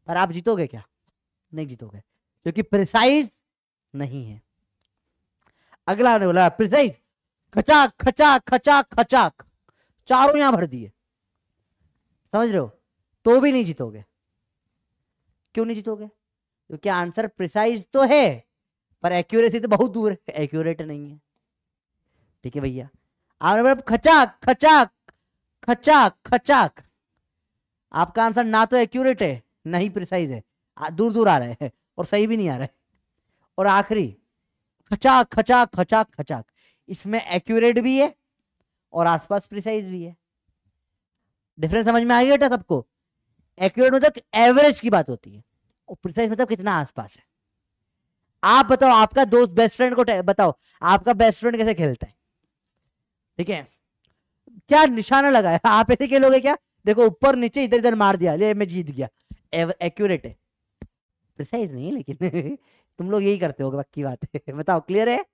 पर आप जीतोगे क्या नहीं जीतोगे क्योंकि प्रिसाइज नहीं है अगला ने बोला प्रिसाइज खचाक खचाक खचाक खचाक चारों यहां भर दिए समझ रहे हो तो भी नहीं जीतोगे क्यों नहीं जीतोगे क्योंकि आंसर प्रिसाइज तो है पर एक्यूरेसी तो बहुत दूर है एक्यूरेट नहीं है ठीक है भैया आप खचाक खचाक खचाक खचाक आपका आंसर ना तो एक्यूरेट है ना ही प्रिसाइज है दूर दूर आ रहे हैं और सही भी नहीं आ रहे और आखिरी खचाक खचाक खचाक खचाक इसमें एक्यूरेट भी है और आसपास प्रिसाइज भी है डिफरेंस समझ में आ गया सबको एक्यूरेट मतलब एवरेज की बात होती है और प्रिसाइज मतलब कितना आसपास है आप बताओ आपका दोस्त बेस्ट फ्रेंड को बताओ आपका बेस्ट फ्रेंड कैसे खेलता है ठीक है क्या निशाना लगाया आप ऐसे के खेलोगे क्या देखो ऊपर नीचे इधर इधर मार दिया ले मैं जीत गया एक्यूरेट है प्रिसाइज नहीं लेकिन तुम लोग यही करते हो बाकी बात है बताओ क्लियर है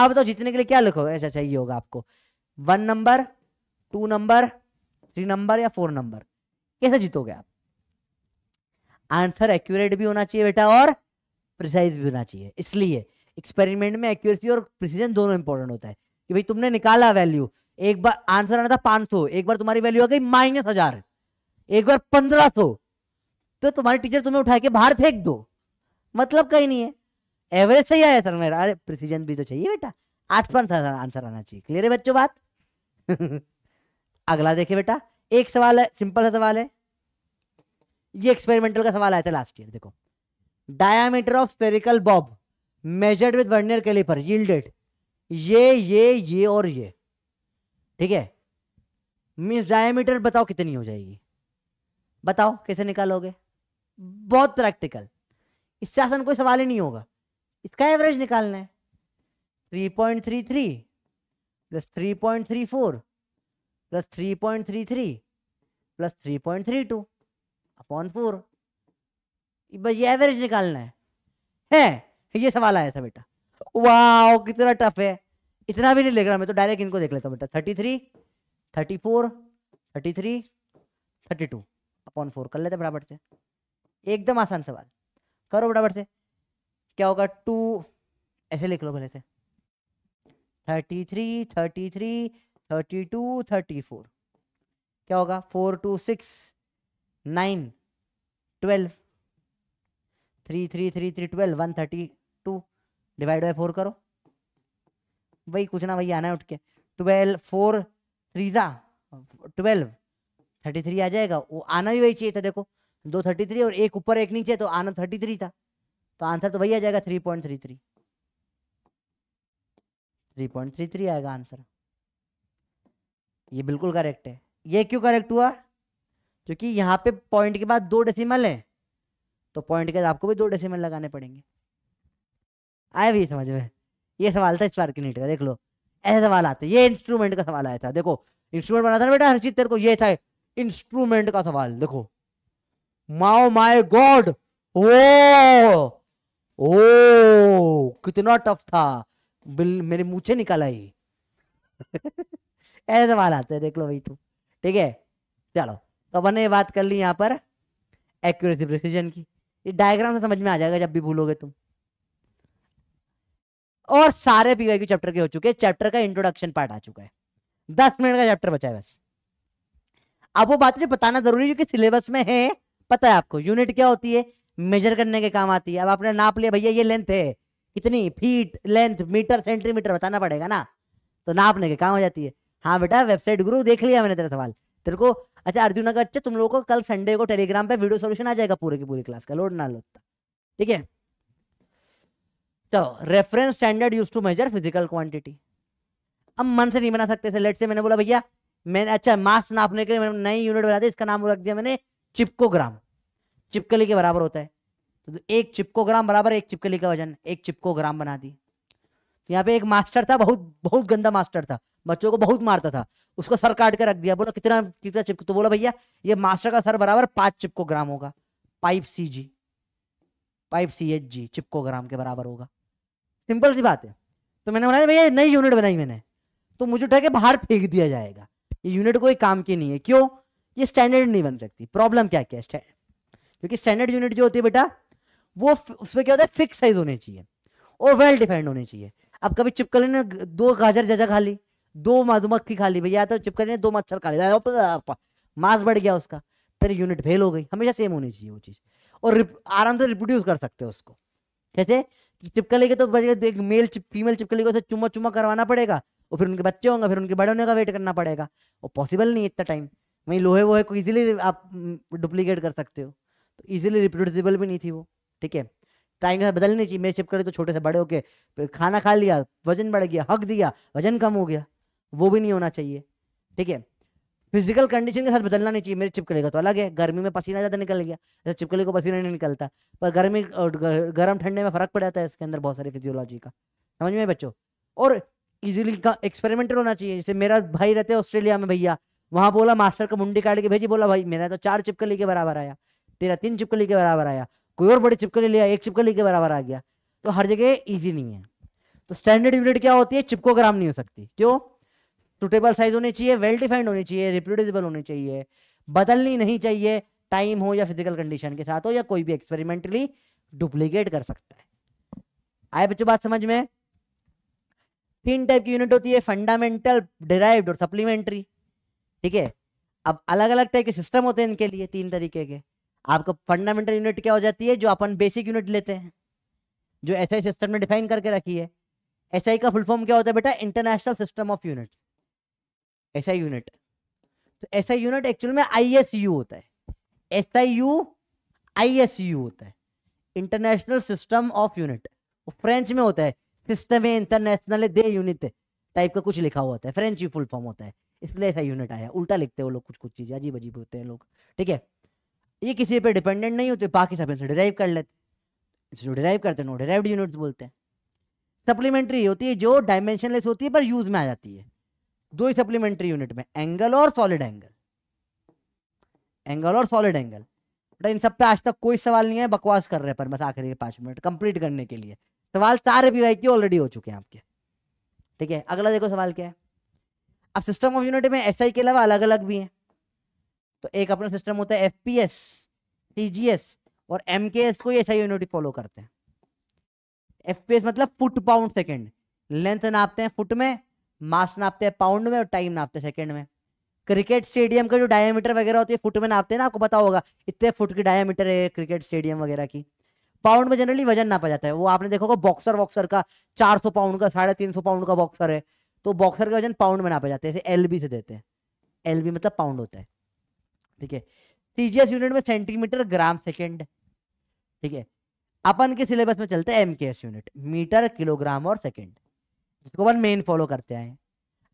आप बताओ जीतने के लिए क्या लिखोगे ऐसा अच्छा, चाहिए अच्छा, होगा आपको one number two number three number या फोर नंबर कैसे जीतोगे आप आंसर एक्यूरेट भी होना चाहिए बेटा और प्रिसाइज भी होना चाहिए इसलिए एक्सपेरिमेंट में एक्यूरेसी और प्रिसीजन दोनों इंपॉर्टेंट होता है कि भाई तुमने निकाला वैल्यू एक बार आंसर आना था पांच सौ एक बार तुम्हारी वैल्यू आ गई माइनस हजार एक बार पंद्रह सौ तो तुम्हारी टीचर तुम्हें उठा के बाहर फेंक दो मतलब कहीं नहीं है एवरेज सही आया सर मेरा अरे प्रिसीजन भी तो चाहिए बेटा आसपास आंसर आना चाहिए क्लियर है बच्चों बात अगला देखिए बेटा एक सवाल है सिंपल सा सवाल है ये एक्सपेरिमेंटल का सवाल आया था लास्ट ईयर देखो diameter of spherical bob measured with vernier caliper yielded ये ये ये और ये ठीक है मीन्स डायमीटर बताओ कितनी हो जाएगी बताओ कैसे निकालोगे बहुत प्रैक्टिकल इससे आसान कोई सवाल ही नहीं होगा इसका एवरेज निकालना है three point three three plus three point three four plus three point three three plus three point three two upon four बस ये एवरेज निकालना है है ये सवाल आया था बेटा वाह कितना टफ है इतना भी नहीं लग रहा मैं तो डायरेक्ट इनको देख लेता हूँ बेटा thirty three thirty four thirty three thirty two upon four कर लेते बराबर से एकदम आसान सवाल करो बराबर से क्या होगा टू ऐसे लिख लो भले से thirty three thirty three thirty two thirty four क्या होगा four two six nine twelve three three three three twelve one thirty divide by four करो वही कुछ ना वही आना है उठ के ट्वेल्व फोर था ट्वेल्व थर्टी थ्री आ जाएगा वो आना भी वही चाहिए था देखो दो थर्टी थ्री और एक ऊपर एक नीचे तो आना थर्टी थ्री था तो आंसर तो वही आ जाएगा three point three three three point three three आएगा आंसर ये बिल्कुल करेक्ट है ये क्यों करेक्ट हुआ क्योंकि यहाँ पे पॉइंट के बाद दो डेसिमल है तो पॉइंट के बाद आपको भी दो डेसिमल लगाने पड़ेंगे आया भी समझ में ये सवाल था इस बार की नीट का देख लो ऐसे सवाल आते ये इंस्ट्रूमेंट का सवाल आया था देखो इंस्ट्रूमेंट बना था ना बेटा हर चीज तेरे को ये था इंस्ट्रूमेंट का सवाल देखो माओ माय गॉड ओ ओ कितना टफ था बिल मेरे मुंह से निकल आई ऐसे सवाल आते देख लो भाई तू ठीक है चलो तो अपन ने बात कर ली यहाँ पर एक्यूरेसी प्रिसीजन की ये डायग्राम से समझ में आ जाएगा जब भी भूलोगे तुम और सारे पीवाई चैप्टर के हो चुके हैं चैप्टर का इंट्रोडक्शन पार्ट आ चुका है दस मिनट का चैप्टर बचा है बस अब वो बात बताना जरूरी है क्योंकि सिलेबस में है पता है आपको यूनिट क्या होती है मेजर करने के काम आती है अब आपने नाप लिया भैया ये लेंथ है कितनी फीट लेंथ मीटर सेंटीमीटर बताना पड़ेगा ना तो नापने के काम हो जाती है हाँ बेटा वेबसाइट गुरु देख लिया मैंने तेरा सवाल तेरे को अच्छा अर्जुन का अच्छा तुम लोगों को कल संडे को टेलीग्राम पे वीडियो सॉल्यूशन आ जाएगा पूरे की पूरी क्लास का लोड ना लोड ठीक है चलो reference standard use to measure physical quantity अब मन से नहीं बना सकते लेट से मैंने बोला भैया मैंने अच्छा मास नापने के लिए मैंने नई यूनिट बना दी इसका नाम रख दिया मैंने चिपकोग्राम चिपकली के बराबर होता है तो एक चिपकोग्राम बराबर एक चिपकली का वजन एक चिपकोग्राम बना दी तो यहाँ पे एक मास्टर था बहुत बहुत गंदा मास्टर था बच्चों को बहुत मारता था उसको सर काट के रख दिया बोला कितना कितना चिपक तो बोला भैया ये मास्टर का सर बराबर पांच चिपकोग्राम होगा पाइप सी जी पाइप सी एच जी चिपकोग्राम के बराबर होगा सिंपल सी बात है तो मैंने बनाया भैया नई यूनिट बनाई मैंने तो मुझे उठा के बाहर फेंक दिया जाएगा ये यूनिट कोई काम की नहीं है क्यों ये स्टैंडर्ड नहीं बन सकती प्रॉब्लम क्या क्या है क्योंकि स्टैंडर्ड यूनिट जो होती है बेटा वो उसमें क्या होता है फिक्स साइज होने चाहिए और वेल डिफाइंड होने चाहिए अब कभी चिपकली ने दो गाजर जजा खा ली दो मधुमक्खी खा ली भैया तो चिपकली ने दो मच्छर खा लिया मास बढ़ गया उसका तेरी यूनिट फेल हो गई हमेशा सेम होनी चाहिए वो चीज़ और आराम से रिप्रोड्यूस कर सकते हो उसको कैसे चिपका लेगा तो एक मेल फीमेल चिपका लेगा उसे चुमा चुमा करवाना पड़ेगा और फिर उनके बच्चे होंगे फिर उनके बड़े होने का वेट करना पड़ेगा वो पॉसिबल नहीं इतना टाइम वहीं लोहे वोहे को ईजिली आप डुप्लीकेट हम्म, कर सकते हो तो इजीली रिप्रोड्यूसिबल भी नहीं थी वो ठीक है टाइम से बदलनी चाहिए मेरे चिपका तो छोटे से बड़े होके खाना खा लिया वजन बढ़ गया हक दिया वजन कम हो गया वो भी नहीं होना चाहिए ठीक है फिजिकल कंडीशन के साथ बदलना नहीं चाहिए मेरे चिपकले तो अलग है गर्मी में पसीना ज़्यादा निकल गया जैसे तो चिपकली को पसीना नहीं निकलता पर गर्मी और गर्म ठंडे में फ़र्क पड़ जाता है इसके अंदर बहुत सारी फिजियोलॉजी का समझ में बच्चों और इजिली का एक्सपेरिमेंटल होना चाहिए जैसे मेरा भाई रहते हैं ऑस्ट्रेलिया में भैया वहाँ बोला मास्टर को मुंडी काट के भेजी बोला भाई मेरा तो चार चिपकली के बराबर आया तेरा तीन चिपकली के बराबर आया कोई और बड़ी चिपकली लिया एक चिपकली के बराबर आ गया तो हर जगह ईजी नहीं है तो स्टैंडर्ड यूनिट क्या होती है चिपकोग्राम नहीं हो सकती क्यों सुटेबल साइज होनी चाहिए वेल डिफाइंड होनी चाहिए रिप्रोड्यूसिबल होनी चाहिए बदलनी नहीं चाहिए टाइम हो या फिजिकल कंडीशन के साथ हो या कोई भी एक्सपेरिमेंटली डुप्लीकेट कर सकता है आए बच्चों बात समझ में तीन टाइप की यूनिट होती है फंडामेंटल डिराइव और सप्लीमेंट्री ठीक है अब अलग अलग टाइप के सिस्टम होते हैं इनके लिए तीन तरीके के आपका फंडामेंटल यूनिट क्या हो जाती है जो अपन बेसिक यूनिट लेते हैं जो एस सिस्टम ने डिफाइन करके रखी है एस का फुल फॉर्म क्या होता है बेटा इंटरनेशनल सिस्टम ऑफ यूनिट्स ऐसा यूनिट तो ऐसा यूनिट एक्चुअल में आईएसयू होता है ऐसा यू आईएसयू होता है international system of unit French में होता है सिस्टम है इंटरनेशनल दे यूनिट टाइप का कुछ लिखा हुआ होता है फ्रेंच ही फुल फॉर्म होता है इसलिए ऐसा यूनिट आया उल्टा लिखते हैं वो लोग कुछ कुछ चीज़ें अजीब अजीब होते हैं लोग ठीक है ये किसी पे डिपेंडेंट नहीं होते बाकी सब इनसे डिराइव कर लेते हैं जो डिराइव करते हैं वो डिराइव्ड यूनिट्स बोलते हैं सप्लीमेंट्री होती है जो डायमेंशनलेस होती है पर यूज में आ जाती है दो ही सप्लीमेंट्री यूनिट में एंगल और सॉलिड एंगल एंगल और सॉलिड एंगल बेटा इन सब पे आज तक कोई सवाल नहीं है बकवास कर रहे हैं पर बस आखिरी के पांच मिनट कंप्लीट करने के लिए सवाल सारे भी वाई ऑलरेडी हो चुके हैं आपके ठीक है अगला देखो सवाल क्या है अब सिस्टम ऑफ यूनिट में एस के अलावा अलग अलग भी हैं तो एक अपना सिस्टम होता है एफपीएस टीजीएस और एम के एस को एस आई यूनिट फॉलो करते हैं एफपीएस मतलब फुट पाउंड सेकंड लेंथ नापते हैं फुट में मास नापते हैं पाउंड में और टाइम नापते हैं सेकेंड में क्रिकेट स्टेडियम का जो डायमीटर वगैरह होती है फुट में नापते हैं ना आपको पता होगा इतने फुट की डायमीटर है क्रिकेट स्टेडियम वगैरह की पाउंड में जनरली वजन नापा जाता है वो आपने देखोगे बॉक्सर वॉक्सर का चार सौ पाउंड का साढ़े तीन सौ पाउंड का बॉक्सर है तो बॉक्सर का वजन पाउंड में नापा जाता है एल एल से देते हैं एल मतलब पाउंड होता है ठीक है सीजीएस यूनिट में सेंटीमीटर ग्राम सेकेंड ठीक है अपन के सिलेबस में चलते हैं एमकेएस यूनिट मीटर किलोग्राम और सेकेंड जिसको अपन मेन फॉलो करते आए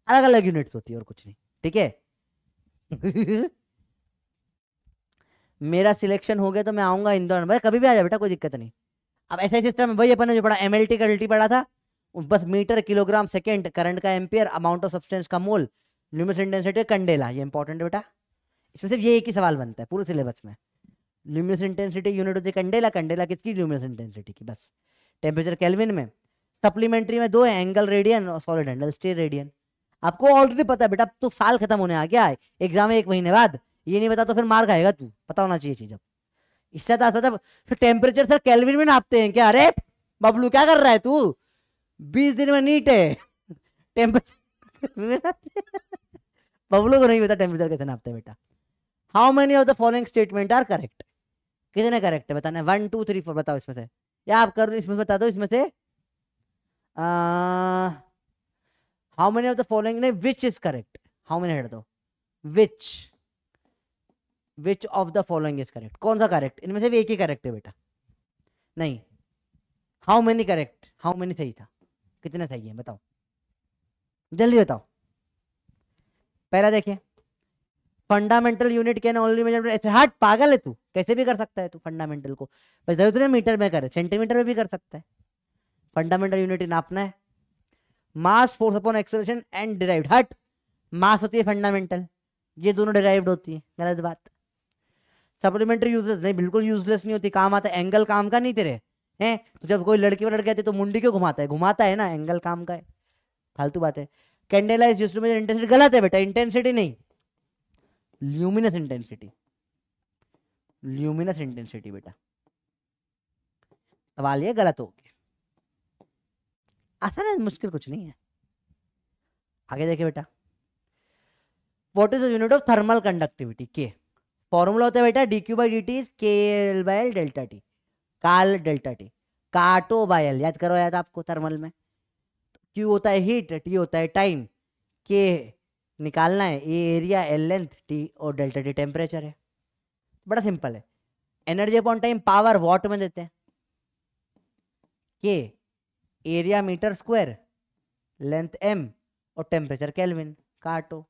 अलग अलग यूनिट्स होती है और कुछ नहीं ठीक है मेरा सिलेक्शन हो गया तो मैं आऊंगा इंदौर भाई कभी भी आ जाए बेटा कोई दिक्कत नहीं अब ऐसा ही सिस्टम है वही अपन ने जो पढ़ा एम एल टी का एल पढ़ा था बस मीटर किलोग्राम सेकेंड करंट का एम्पियर अमाउंट ऑफ सब्सटेंस का मोल ल्यूमिनस इंटेंसिटी कंडेला ये इंपॉर्टेंट है बेटा इसमें सिर्फ ये एक ही सवाल बनता है पूरे सिलेबस में ल्यूमिनस इंटेंसिटी यूनिट होती है कंडेला कंडेला किसकी ल्यूमिनस इंटेंसिटी की बस टेम्परेचर कैलविन में सप्लीमेंट्री में दो है एंगल रेडियन और सॉलिड एंगल स्टेट रेडियन आपको ऑलरेडी पता है बेटा तो साल खत्म होने आ गया है एग्जाम है एक महीने बाद ये नहीं बता तो फिर मार खाएगा तू पता होना चाहिए चीज अब इससे फिर टेम्परेचर सर कैलविन में नापते हैं क्या अरे बबलू क्या कर रहा है तू बीस दिन में नीट है टेम्परेचर बबलू को नहीं पता टेम्परेचर कैसे नापते बेटा how many of the following statement are correct कितने करेक्ट है बताने वन टू थ्री फोर बताओ इसमें से या आप कर इसमें बता दो इसमें से how many of the following नहीं which is correct how many हेड दो which which of the following is correct कौन सा करेक्ट इनमें से भी एक ही करेक्ट है बेटा नहीं how many correct how many सही था कितने सही है बताओ जल्दी बताओ पहला देखिए fundamental unit can only measure ऐसे हट पागल है तू कैसे भी कर सकता है तू फंडामेंटल को बस जरूरत नहीं मीटर में करे सेंटीमीटर में भी कर सकता है फंडामेंटल यूनिटी नापना है mass force upon acceleration and derive हट मास होती है फंडामेंटल ये दोनों डिराइव्ड होती है गलत बात सप्लीमेंट्री यूजलेस नहीं बिल्कुल यूजलेस नहीं होती काम आता है एंगल काम का नहीं तेरे हैं तो जब कोई लड़की वड़के आती है तो मुंडी क्यों घुमाता है घुमाता है ना एंगल काम का है फालतू बात है कैंडेलाइज जिसमें इंटेंसिटी गलत है बेटा इंटेंसिटी नहीं ल्यूमिनस इंटेंसिटी ल्यूमिनस इंटेंसिटी बेटा सवाल ये गलत हो गया आसान है मुश्किल कुछ नहीं है आगे देखे बेटा what is unit of thermal conductivity के फॉर्मूला होता है बेटा D Q by D T is K L by L delta T काल डेल्टा टी काटो बाई एल याद करो याद आपको थर्मल में क्यू होता है हीट टी होता है टाइम के निकालना है A area L length T और डेल्टा टी टेम्परेचर है बड़ा सिंपल है energy upon time power watt में देते हैं K area metre square length M और टेम्परेचर केल्विन काटो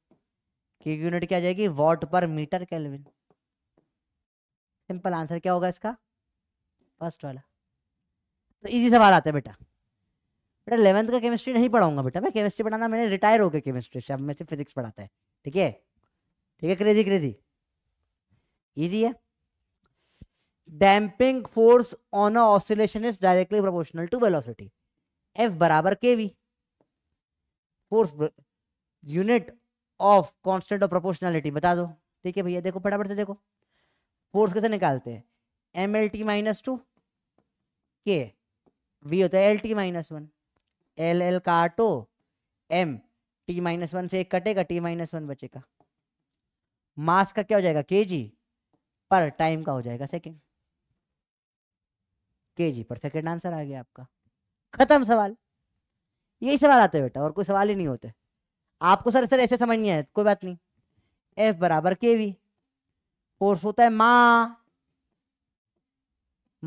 की यूनिट क्या जाएगी वॉट पर मीटर केल्विन सिंपल आंसर क्या होगा इसका फर्स्ट वाला तो इजी सवाल आता है बेटा बेटा इलेवंथ का केमिस्ट्री नहीं पढ़ाऊंगा बेटा मैं केमिस्ट्री पढ़ाना मैंने रिटायर होकर केमिस्ट्री से अब मैं सिर्फ फिजिक्स पढ़ाता है ठीक है ठीक है क्रेजी क्रेजी ईजी है damping force on oscillation is directly proportional to velocity F बराबर K V force unit of constant of proportionality बता दो ठीक है भैया देखो फटाफट से देखो फोर्स कैसे निकालते हैं M L T minus two K V होता है L T minus one L L काटो एम टी माइनस वन से एक कटेगा टी माइनस वन बचेगा मास का क्या हो जाएगा के जी पर टाइम का हो जाएगा सेकेंड के जी पर सेकेंड आंसर आ गया आपका खत्म सवाल यही सवाल आते बेटा और कोई सवाल ही नहीं होते आपको सर सर ऐसे समझ नहीं आए कोई बात नहीं एफ बराबर के वी फोर्स होता है मा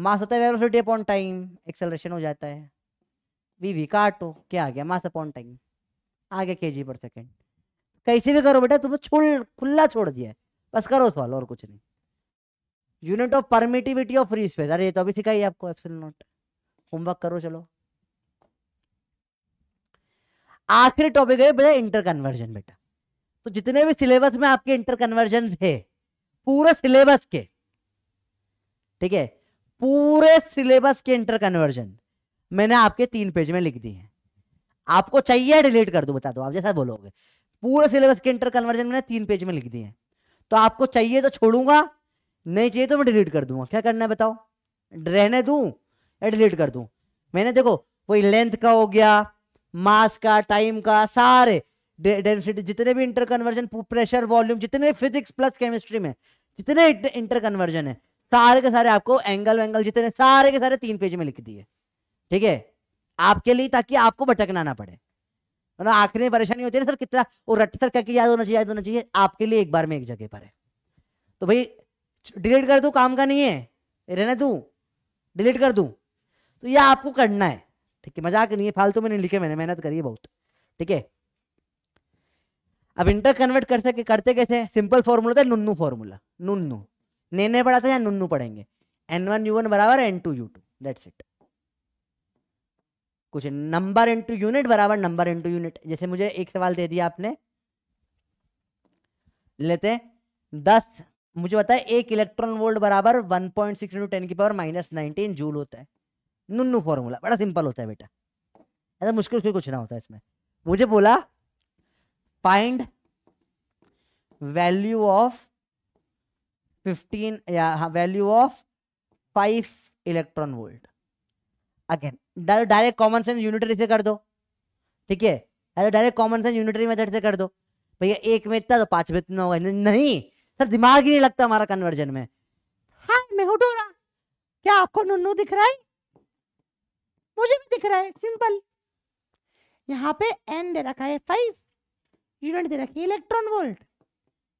मास होता है वेलोसिटी अपॉन टाइम एक्सेलरेशन हो जाता है वी वी काटो क्या आ गया मास अपॉन टाइम आ गया के जी पर सेकेंड कैसे भी करो बेटा तुमने छोड़ खुला छोड़ दिया बस करो सवाल और कुछ नहीं unit of permittivity of free space अरे ये तो अभी सिखाई आपको एप्सिल नॉट होमवर्क करो चलो आखिरी टॉपिक है बेटा इंटर कन्वर्जन बेटा तो जितने भी सिलेबस में आपके इंटर कन्वर्जन है पूरे सिलेबस के ठीक है पूरे सिलेबस के इंटर कन्वर्जन मैंने आपके तीन पेज में लिख दी है आपको चाहिए डिलीट कर दो बता दो आप जैसा बोलोगे पूरे सिलेबस के इंटर कन्वर्जन मैंने तीन पेज में लिख दिए हैं तो आपको चाहिए तो छोड़ूंगा नहीं चाहिए तो मैं डिलीट कर दूंगा क्या करना है बताओ रहने दू या डिलीट कर दू मैंने देखो कोई लेंथ का हो गया मास का टाइम का सारे डेंसिटी जितने भी इंटर कन्वर्जन प्रेशर वॉल्यूम जितने फिजिक्स प्लस केमिस्ट्री में जितने इंटर कन्वर्जन है सारे के सारे आपको एंगल वेंगल जितने सारे के सारे तीन पेज में लिख दिए ठीक है आपके लिए ताकि आपको भटकना ना पड़े मतलब आखिरी में परेशानी होती है सर कितना वो रट सर क्या याद होना चाहिए याद होना चाहिए आपके लिए एक बार में एक जगह पर है तो भाई डिलीट कर दू काम का नहीं है रहने दू डिलीट कर दू तो ये आपको करना है ठीक है मजाक नहीं है फालतू में नहीं लिखे मैंने मेहनत करी है बहुत ठीक है अब इंटर कन्वर्ट कर सके करते कैसे सिंपल फॉर्मूला था नुन्नू फॉर्मूला नुन्नू नेने पढ़ा था या नुन्नू पढ़ेंगे एन वन यू वन बराबर N two U two that's it कुछ नंबर इंटू यूनिट बराबर नंबर इंटू यूनिट जैसे मुझे एक सवाल दे दिया आपने लेते दस मुझे बताया एक इलेक्ट्रॉन वोल्ट बराबर one point six into ten की पावर माइनस नाइनटीन जूल होता है नुन्नू फॉर्मूला बड़ा सिंपल होता है बेटा ऐसा मुश्किल कोई कुछ ना होता है इसमें मुझे बोला फाइंड वैल्यू ऑफ फिफ्टीन या value of five electron volt again direct common sense unitary से कर दो ठीक है अरे direct common sense unitary method से कर दो भैया एक में इतना तो पांच में इतना होगा नहीं सर दिमाग ही नहीं लगता हमारा कन्वर्जन में हाँ मैं हूँ क्या आपको नुन्नू दिख रहा है मुझे भी दिख रहा है सिंपल यहाँ पे एन दे रखा है फाइव यूनिट दे रखी है इलेक्ट्रॉन वोल्ट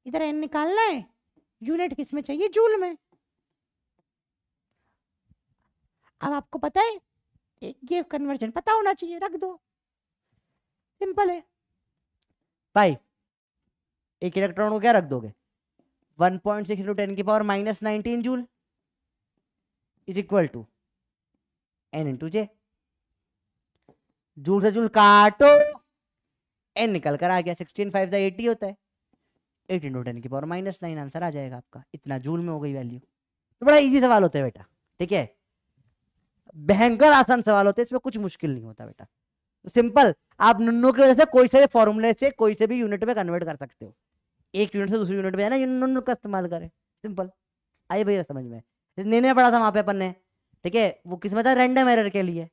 इधर एन निकालना है यूनिट किस में चाहिए जूल में अब आपको पता है ये कन्वर्जन पता होना चाहिए रख दो सिंपल है फाइव एक इलेक्ट्रॉन को क्या रख दोगे 1.6 पॉइंट सिक्स टू टेन की power minus nineteen joule is equal to N into J joule से जूल काटो एन निकल कर आ गया सिक्सटीन फाइव एटी होता है एटीन टू टेन की पावर माइनस नाइन आंसर आ जाएगा आपका इतना जूल में हो गई वैल्यू तो बड़ा इजी सवाल होता है बेटा ठीक है भयंकर आसान सवाल होते हैं इसमें कुछ मुश्किल नहीं होता बेटा तो सिंपल आप नुनू की वजह से कोई से फॉर्मूले से कोई से भी यूनिट में कन्वर्ट कर सकते हो एक यूनिट से दूसरी यूनिट में जाना नुनू का इस्तेमाल करें सिंपल आइए भैया समझ में निर्णय पड़ा था वहाँ पे अपन ने ठीक है वो किस्मत है था रेंडम एरर के लिए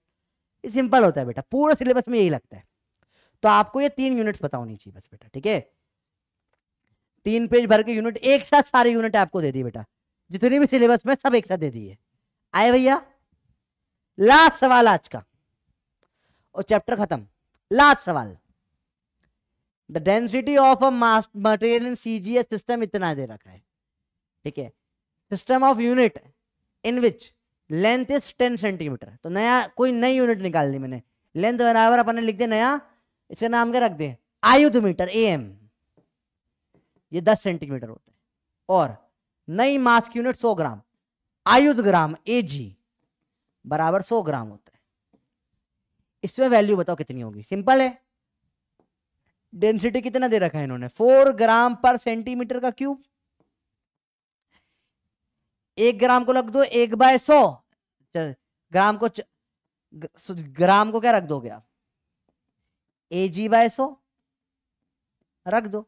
सिंपल होता है बेटा पूरे सिलेबस में यही लगता है तो आपको ये तीन यूनिट्स पता होनी चाहिए बस बेटा ठीक है तीन पेज भर के यूनिट एक साथ सारे यूनिट आपको दे दी बेटा जितनी भी सिलेबस में सब एक साथ दे दिए आए भैया लास्ट सवाल आज का और चैप्टर खत्म लास्ट सवाल the density of a mass material in CGS system इतना दे रखा है ठीक है system of unit in which length is ten centimetre तो नया कोई नई यूनिट निकाल दी मैंने लेंथ बराबर अपन ने लिख दिया नया इसका नाम क्या रख दे आयुध मीटर ए एम ये दस सेंटीमीटर होता है और नई मास की यूनिट सौ ग्राम आयुध ग्राम ए जी बराबर सौ ग्राम होता है इसमें वैल्यू बताओ कितनी होगी सिंपल है डेंसिटी कितना दे रखा है इन्होंने फोर ग्राम पर सेंटीमीटर का क्यूब एक ग्राम को रख दो एक बाय सौ ग्राम को ग्राम को क्या रख दोगे आप ए जी बाय सौ रख दो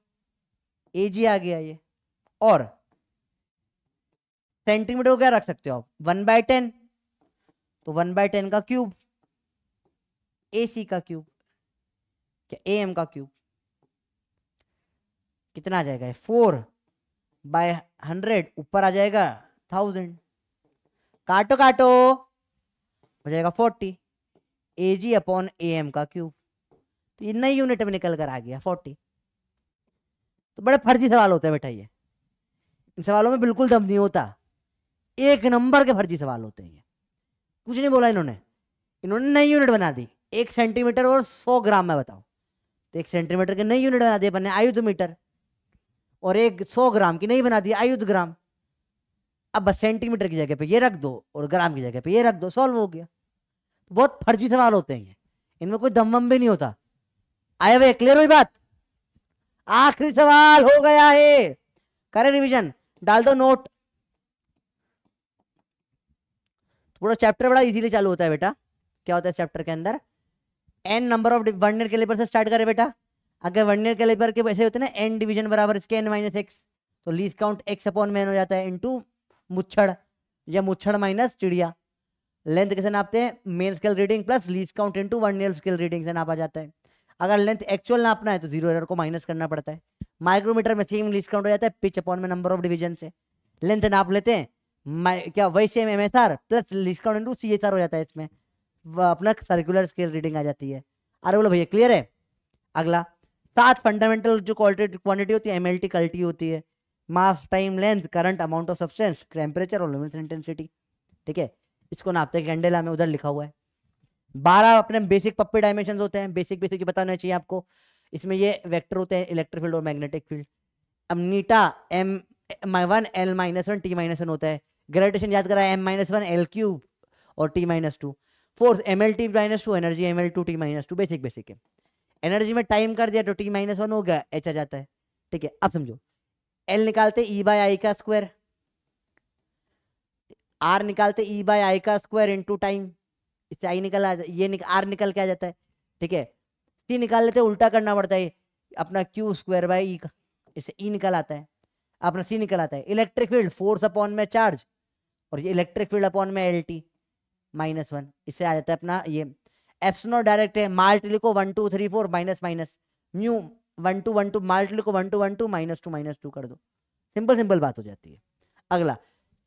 ए जी आ गया ये और सेंटीमीटर को क्या रख सकते हो आप वन बाय टेन तो वन बाय टेन का क्यूब ए सी का क्यूब क्या ए एम का क्यूब कितना आ जाएगा फोर बाय हंड्रेड ऊपर आ जाएगा थाउजेंड काटो काटो हो जाएगा forty A G upon A M का क्यूब तो ये नई यूनिट में निकल कर आ गया फोर्टी तो बड़े फर्जी सवाल होते हैं बेटा ये इन सवालों में बिल्कुल दम नहीं होता एक नंबर के फर्जी सवाल होते हैं कुछ नहीं बोला इन्होंने इन्होंने नई यूनिट बना दी एक सेंटीमीटर और सौ ग्राम में बताओ तो एक सेंटीमीटर की नई यूनिट बना दी बने आयुध मीटर और एक सौ ग्राम की नहीं बना दी आयुध ग्राम अब बस सेंटीमीटर की जगह पे ये रख दो और ग्राम की जगह पे ये रख दो सॉल्व हो गया बहुत फर्जी सवाल होते हैं इनमें कोई दमवम भी नहीं होता आए हुए क्लियर हुई बात आखिरी सवाल हो गया है करें रिवीजन डाल दो नोट पूरा चैप्टर बड़ा इजीली चालू होता है बेटा क्या होता है चैप्टर के अंदर एन नंबर ऑफ वन के लेबर से स्टार्ट करें बेटा अगर वर्नियर कैलिपर के वैसे होते हैं ना एन डिवीजन बराबर इसके एन माइनस एक्स तो लीज काउंट एक्स अपॉन मैन हो जाता है इंटू मुच्छड़ या मुच्छड़ माइनस चिड़िया लेंथ कैसे नापते हैं main scale reading plus least count into into vernier scale reading से नापा जाता है अगर लेंथ एक्चुअल नापना है तो जीरो एरर को माइनस करना पड़ता है माइक्रोमीटर में सेम लीज काउंट हो जाता है पिच अपॉन में नंबर ऑफ डिवीजन से लेंथ नाप लेते हैं क्या वही same M S R plus least count into C S R हो जाता है इसमें अपना सर्कुलर स्केल रीडिंग आ जाती है अरे बोलो भैया क्लियर है अगला सात फंडामेंटल जो क्वालिटी क्वान्टिटी होती है एम एल टी कल्टी होती है mass time length current amount of substance temperature और लुमिनस इंटेंसिटी ठीक है इसको नापते हैं कैंडला में उधर लिखा हुआ है बारह अपने बेसिक पप्पे डायमेंशन होते हैं बेसिक बेसिक बताना चाहिए आपको इसमें ये वेक्टर होते हैं इलेक्ट्रिक फील्ड और मैग्नेटिक फील्ड अब नीटा एम माई one L minus one T minus one होता है ग्रेविटेशन याद करा M minus one L cube और T minus two force M L T minus two energy M L two T minus two basic basic है energy में time कर दिया तो टी माइनस वन हो गया एच आ जाता है ठीक है अब समझो एल निकालते ई बाय आई का स्क्वायर आर निकालते ई बाय आई का स्क्वायर इंटू टाइम इससे आई निकल आ जाए ये निक, आर निकल के आ जाता है ठीक है सी निकाल लेते उल्टा करना पड़ता है अपना क्यू स्क्वायर बाय ई का इससे ई e निकल आता है अपना सी निकल आता है इलेक्ट्रिक फील्ड फोर्स अपॉन में चार्ज और ये इलेक्ट्रिक फील्ड अपॉन में एल टी माइनस वन इससे आ जाता है अपना ये एप्सनॉट डायरेक्ट है माल्ट लिखो one two three four minus minus mu one two one two माल्ट को one two one two minus two minus two कर दो सिंपल सिंपल बात हो जाती है अगला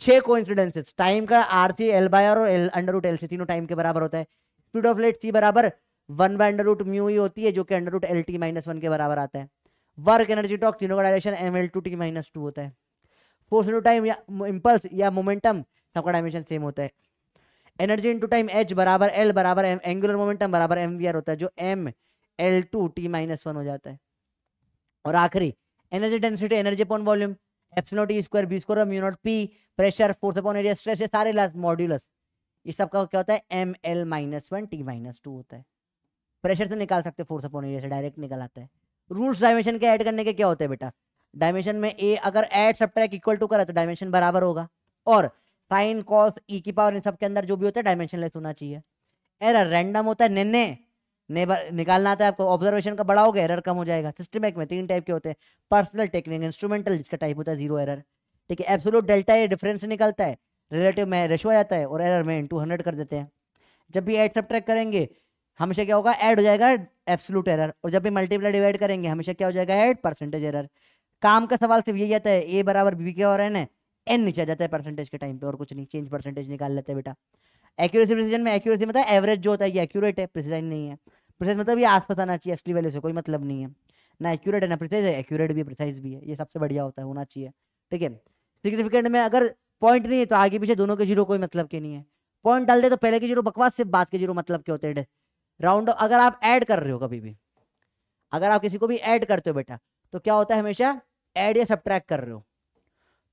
छह कोइंसिडेंसेस टाइम का आर सी एल बाय और L under root L C तीनों टाइम के बराबर होता है स्पीड ऑफ लाइट सी बराबर one by under root mu ही होती है जो कि under root L T minus one के बराबर आता है वर्क एनर्जी टॉक तीनों का direction M L two T minus two होता है फोर्स इंटू टाइम या इम्पल्स या मोमेंटम सबका डायमेंशन सेम होता है एनर्जी इंटू टाइम एच बराबर एल बराबर एम एंगुलर मोमेंटम बराबर एम वी आर होता है जो M L two T minus one हो जाता है और आखिरी energy density energy upon volume एप्सनोट square B square mu not P pressure force upon area stress ये सारे लास्ट मॉड्यूलस ये सब का क्या होता है M L minus one T minus two होता है प्रेशर से निकाल सकते फोर्स अपॉन एरिया से डायरेक्ट निकल आता है रूल्स डायमेंशन के ऐड करने के क्या होते हैं बेटा डायमेंशन में ए अगर एड सब इक्वल टू करा तो डायमेंशन बराबर होगा और साइन कॉस ई की पावर इन सब के अंदर जो भी होता है डायमेंशनलेस होना चाहिए एरर रैंडम होता है निन्ने नेबर निकालना आता है आपको ऑब्जर्वेशन का बड़ा होगा एरर कम हो जाएगा सिस्टमैक में तीन टाइप के होते हैं पर्सनल टेक्निक इंस्ट्रूमेंटल जिसका टाइप होता है जीरो एरर ठीक है एब्सोलूट डेल्टा ये डिफरेंस निकलता है रिलेटिव में रेशो आ जाता है और एरर में इंटू हंड्रेड कर देते हैं जब भी ऐड सब्ट्रैक्ट करेंगे हमेशा क्या होगा एड हो जाएगा एब्सोलूट एरर और जब भी मल्टीप्लाई डिवाइड करेंगे हमेशा क्या हो जाएगा एड परसेंटेज एरर काम का सवाल सिर्फ यही आता है ए बराबर बी के और एन है एन नीचे जाता है परसेंटेज के टाइम पे और कुछ नहीं चेंज परसेंटेज निकाल लेते हैं बेटा एक्यूरेसी प्रिसीजन में एक्यूरेसी मतलब एवरेज जो होता है ये एक्यूरेट है प्रिसीजन नहीं है प्रिसाइज मतलब ये आस पास आना चाहिए असली वैल्यू से कोई मतलब नहीं है ना एक्यूरेट है ना प्रिसाइज है एक्यूरेट भी है प्रिसाइज भी है ये सबसे बढ़िया होता है होना चाहिए ठीक है सिग्निफिकेंट में अगर पॉइंट नहीं है तो आगे पीछे दोनों के जीरो कोई मतलब के नहीं है पॉइंट डाल दे तो पहले के जीरो बकवास से बात के जीरो मतलब के होते हैं राउंड अगर आप ऐड कर रहे हो कभी भी अगर आप किसी को भी ऐड करते हो बेटा तो क्या होता है हमेशा ऐड या सब कर रहे हो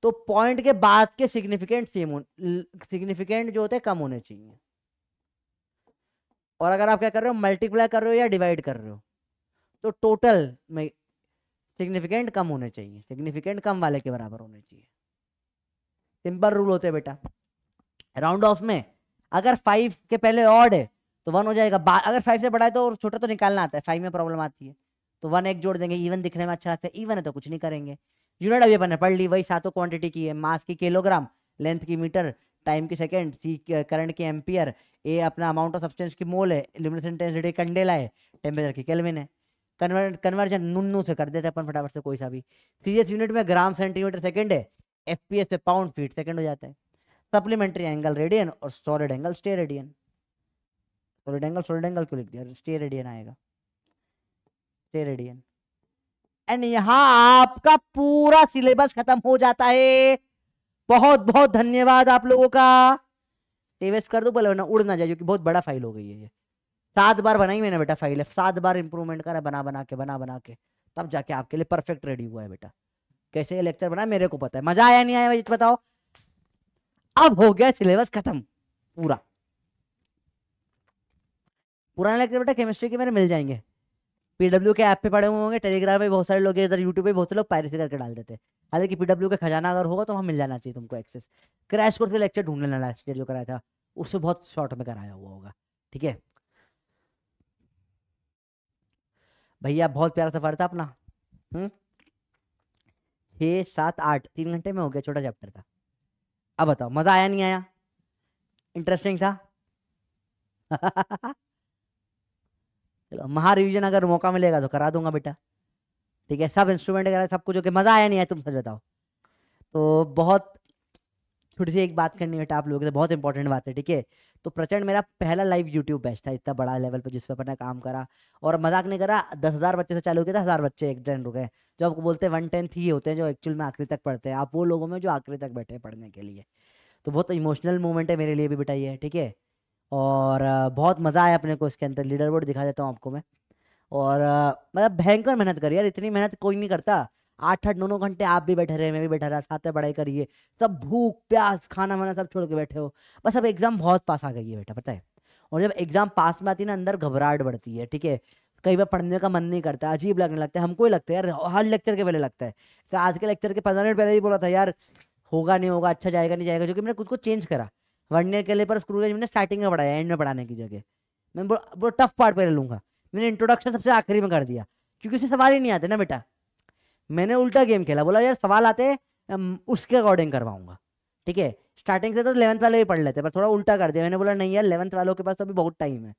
तो पॉइंट के बाद के सिग्निफिकेंट सेम सिग्निफिकेंट जो होते हैं कम होने चाहिए और अगर आप क्या कर रहे हो मल्टीप्लाई कर रहे हो या डिवाइड कर रहे हो तो टोटल में सिग्निफिकेंट कम होने चाहिए सिग्निफिकेंट कम वाले के बराबर होने चाहिए सिंपल रूल होते हैं बेटा राउंड ऑफ में अगर फाइव के पहले ऑड है तो वन हो जाएगा अगर फाइव से बड़ा है तो छोटा तो निकालना आता है फाइव में प्रॉब्लम आती है तो वन एक जोड़ देंगे इवन दिखने में अच्छा लगता है इवन है तो कुछ नहीं करेंगे यूनिट अभी अपन ने पढ़ ली वही सातों क्वांटिटी की है मास की किलोग्राम लेंथ की मीटर टाइम की सेकेंड सी करंट की एम्पियर ए अपना अमाउंट ऑफ सब्सटेंस की मोल है इल्यूमिनेशन इंटेंसिटी कंडेला है टेम्परेचर की कैलविन है कन्वर्जन कन्वर्जन नुन्नू से कर देते हैं अपन फटाफट से कोई सा भी सीरियस यूनिट में ग्राम सेंटीमीटर सेकेंड है एफ पी एस पे पाउंड फीट सेकेंड हो जाता है सप्लीमेंट्री एंगल रेडियन और solid angle steradian solid angle solid angle क्यों लिख दिया स्टे रेडियन आएगा स्टे रेडियन एंड यहाँ आपका पूरा सिलेबस खत्म हो जाता है बहुत बहुत धन्यवाद आप लोगों का सेवेस कर दो बोले ना उड़ ना जाए क्योंकि बहुत बड़ा फाइल हो गई है ये सात बार बनाई मैंने बेटा फाइल है सात बार इंप्रूवमेंट करा बना बना के बना बना के तब जाके आपके लिए परफेक्ट रेडी हुआ है बेटा कैसे ये लेक्चर बना मेरे को पता है मजा आया नहीं आया बताओ अब हो गया सिलेबस खत्म पूरा पुराने लेक्चर बेटा केमिस्ट्री के मेरे मिल जाएंगे पीडब्ल्यू के ऐप पे पड़े हुए होंगे टेलीग्राम पे बहुत सारे लोग इधर यूट्यूब पे बहुत सारे लोग पायरेसी करके डाल देते हैं हालांकि पीडब्ल्यू का खजाना अगर होगा तो वहाँ मिल जाना चाहिए तुमको एक्सेस क्रैश कोर्स का लेक्चर ढूंढ लेना लास्ट जो कराया था उससे बहुत शॉर्ट में कराया हुआ होगा ठीक है भैया बहुत प्यारा सफर था अपना हम्म? छः सात आठ तीन घंटे में हो गया छोटा चैप्टर था अब बताओ मज़ा आया नहीं आया इंटरेस्टिंग था चलो महारिविजन अगर मौका मिलेगा तो करा दूंगा बेटा ठीक है सब इंस्ट्रूमेंट वगैरह सब कुछ ओके मज़ा आया नहीं आया तुम सच बताओ तो बहुत छोटी सी एक बात करनी बेटा आप लोगों से बहुत इंपॉर्टेंट बात है ठीक है तो प्रचंड मेरा पहला लाइव यूट्यूब बैच था इतना बड़ा लेवल पे जिस पर अपने काम करा और मजाक नहीं करा दस हज़ार बच्चे से चालू किया था हज़ार बच्चे एक ट्रेंड रुके जो आपको बोलते हैं वन टेंथ ही होते हैं जो एक्चुअल में आखिरी तक पढ़ते हैं आप वो लोगों में जो आखिरी तक बैठे पढ़ने के लिए तो बहुत इमोशनल मोमेंट है मेरे लिए भी बेटा ये ठीक है और बहुत मज़ा आया अपने को इसके अंदर लीडर बोर्ड दिखा देता हूँ आपको मैं और मतलब भयंकर मेहनत करी यार इतनी मेहनत कोई नहीं करता आठ आठ नौ नौ घंटे आप भी बैठे रहे मैं भी बैठा रहा साथ में पढ़ाई करिए सब भूख प्यास खाना वाना सब छोड़ के बैठे हो बस अब एग्ज़ाम बहुत पास आ गई है बेटा पता है और जब एग्ज़ाम पास में आती है ना अंदर घबराहट बढ़ती है ठीक है कई बार पढ़ने का मन नहीं करता अजीब लगने लगता है हमको ही लगता है यार हर लेक्चर के पहले लगता है आज के लेक्चर के पंद्रह मिनट पहले ही बोला था यार होगा नहीं होगा अच्छा जाएगा नहीं जाएगा जो कि मैंने खुद को चेंज करा वर्नियर पर स्क्रू गेज मैंने स्टार्टिंग में पढ़ाया एंड में पढ़ाने की जगह मैं वो टफ पार्ट पहले लूँगा मैंने इंट्रोडक्शन सबसे आखिरी में कर दिया क्योंकि उससे सवाल ही नहीं आते ना बेटा मैंने उल्टा गेम खेला बोला यार सवाल आते उसके अकॉर्डिंग करवाऊंगा ठीक है स्टार्टिंग से तो इलेवंथ वाले भी पढ़ लेते पर थोड़ा उल्टा कर दिया मैंने बोला नहीं यार इलेवंथ वालों के पास तो अभी बहुत टाइम है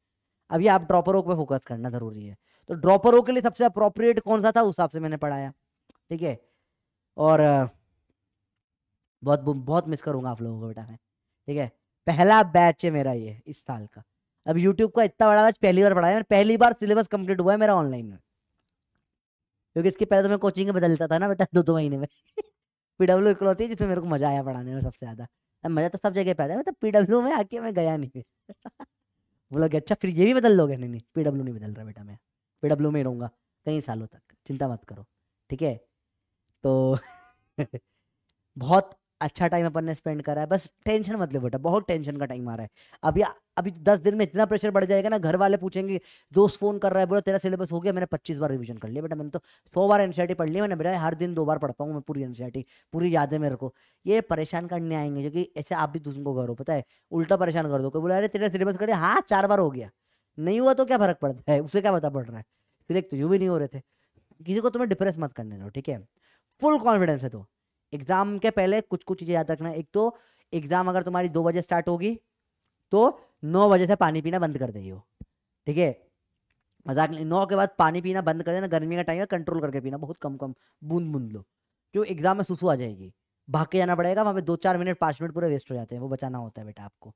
अभी आप ड्रॉपर ओ पे फोकस करना ज़रूरी है तो ड्रॉपर के लिए सबसे अप्रोप्रिएट कौन सा था उस हिसाब से मैंने पढ़ाया ठीक है और बहुत बहुत मिस करूंगा आप लोगों को बेटा मैं ठीक है पहला बैच है मेरा ये इस साल का अब यूट्यूब का इतना बड़ा बैच पहली बार पढ़ाया पहली बार सिलेबस कंप्लीट हुआ है मेरा ऑनलाइन में क्योंकि इसके पहले तो मैं कोचिंग में बदलता था ना बेटा दो दो महीने में पीडब्ल्यू इकलौती जिसमें मेरे को मजा आया पढ़ाने में सबसे ज़्यादा अब मज़ा तो सब जगह पे आता है मतलब पीडब्ल्यू में आके मैं गया नहीं बोला अच्छा फिर ये भी बदल लोगे नहीं नहीं पीडब्ल्यू नहीं बदल रहा बेटा मैं पीडब्ल्यू में रहूंगा कई सालों तक चिंता मत करो ठीक है तो बहुत अच्छा टाइम अपन ने स्पेंड करा है बस टेंशन मत ले बेटा बहुत टेंशन का टाइम आ रहा है अभी अभी दस दिन में इतना प्रेशर बढ़ जाएगा ना घर वाले पूछेंगे दोस्त फोन कर रहा है बोला तेरा सिलेबस हो गया मैंने पच्चीस बार रिविजन कर लिया बेटा मैंने तो सौ बार एनसीआईटी पढ़ लिया मैंने बेटा हर दिन दो बार पढ़ता हूँ मैं पूरी एनसीआईटी पूरी यादें मेरे को ये परेशान करने आएंगे जो कि ऐसे आप भी दूसरे को करो पता है उल्टा परेशान कर दो बोला अरे तेरा सिलेबस कर हाँ चार बार हो गया नहीं हुआ तो क्या फर्क पड़ता है उसे क्या पता पड़ रहा है सिलेक्ट तो यू भी नहीं हो रहे थे किसी को तुम्हें डिप्रेस मत करने दो ठीक है फुल कॉन्फिडेंस है तो एग्जाम के पहले कुछ कुछ चीज़ें याद रखना एक तो एग्जाम अगर तुम्हारी दो बजे स्टार्ट होगी तो नौ बजे से पानी पीना बंद कर देगी ठीक है मजाक नहीं नौ के बाद पानी पीना बंद कर देना गर्मी का टाइम है कंट्रोल करके पीना बहुत कम कम बूंद बूंद लो क्यों एग्जाम में सुसु आ जाएगी भाग के जाना पड़ेगा वहाँ पे दो चार मिनट पाँच मिनट पूरे वेस्ट हो जाते हैं वो बचाना होता है बेटा आपको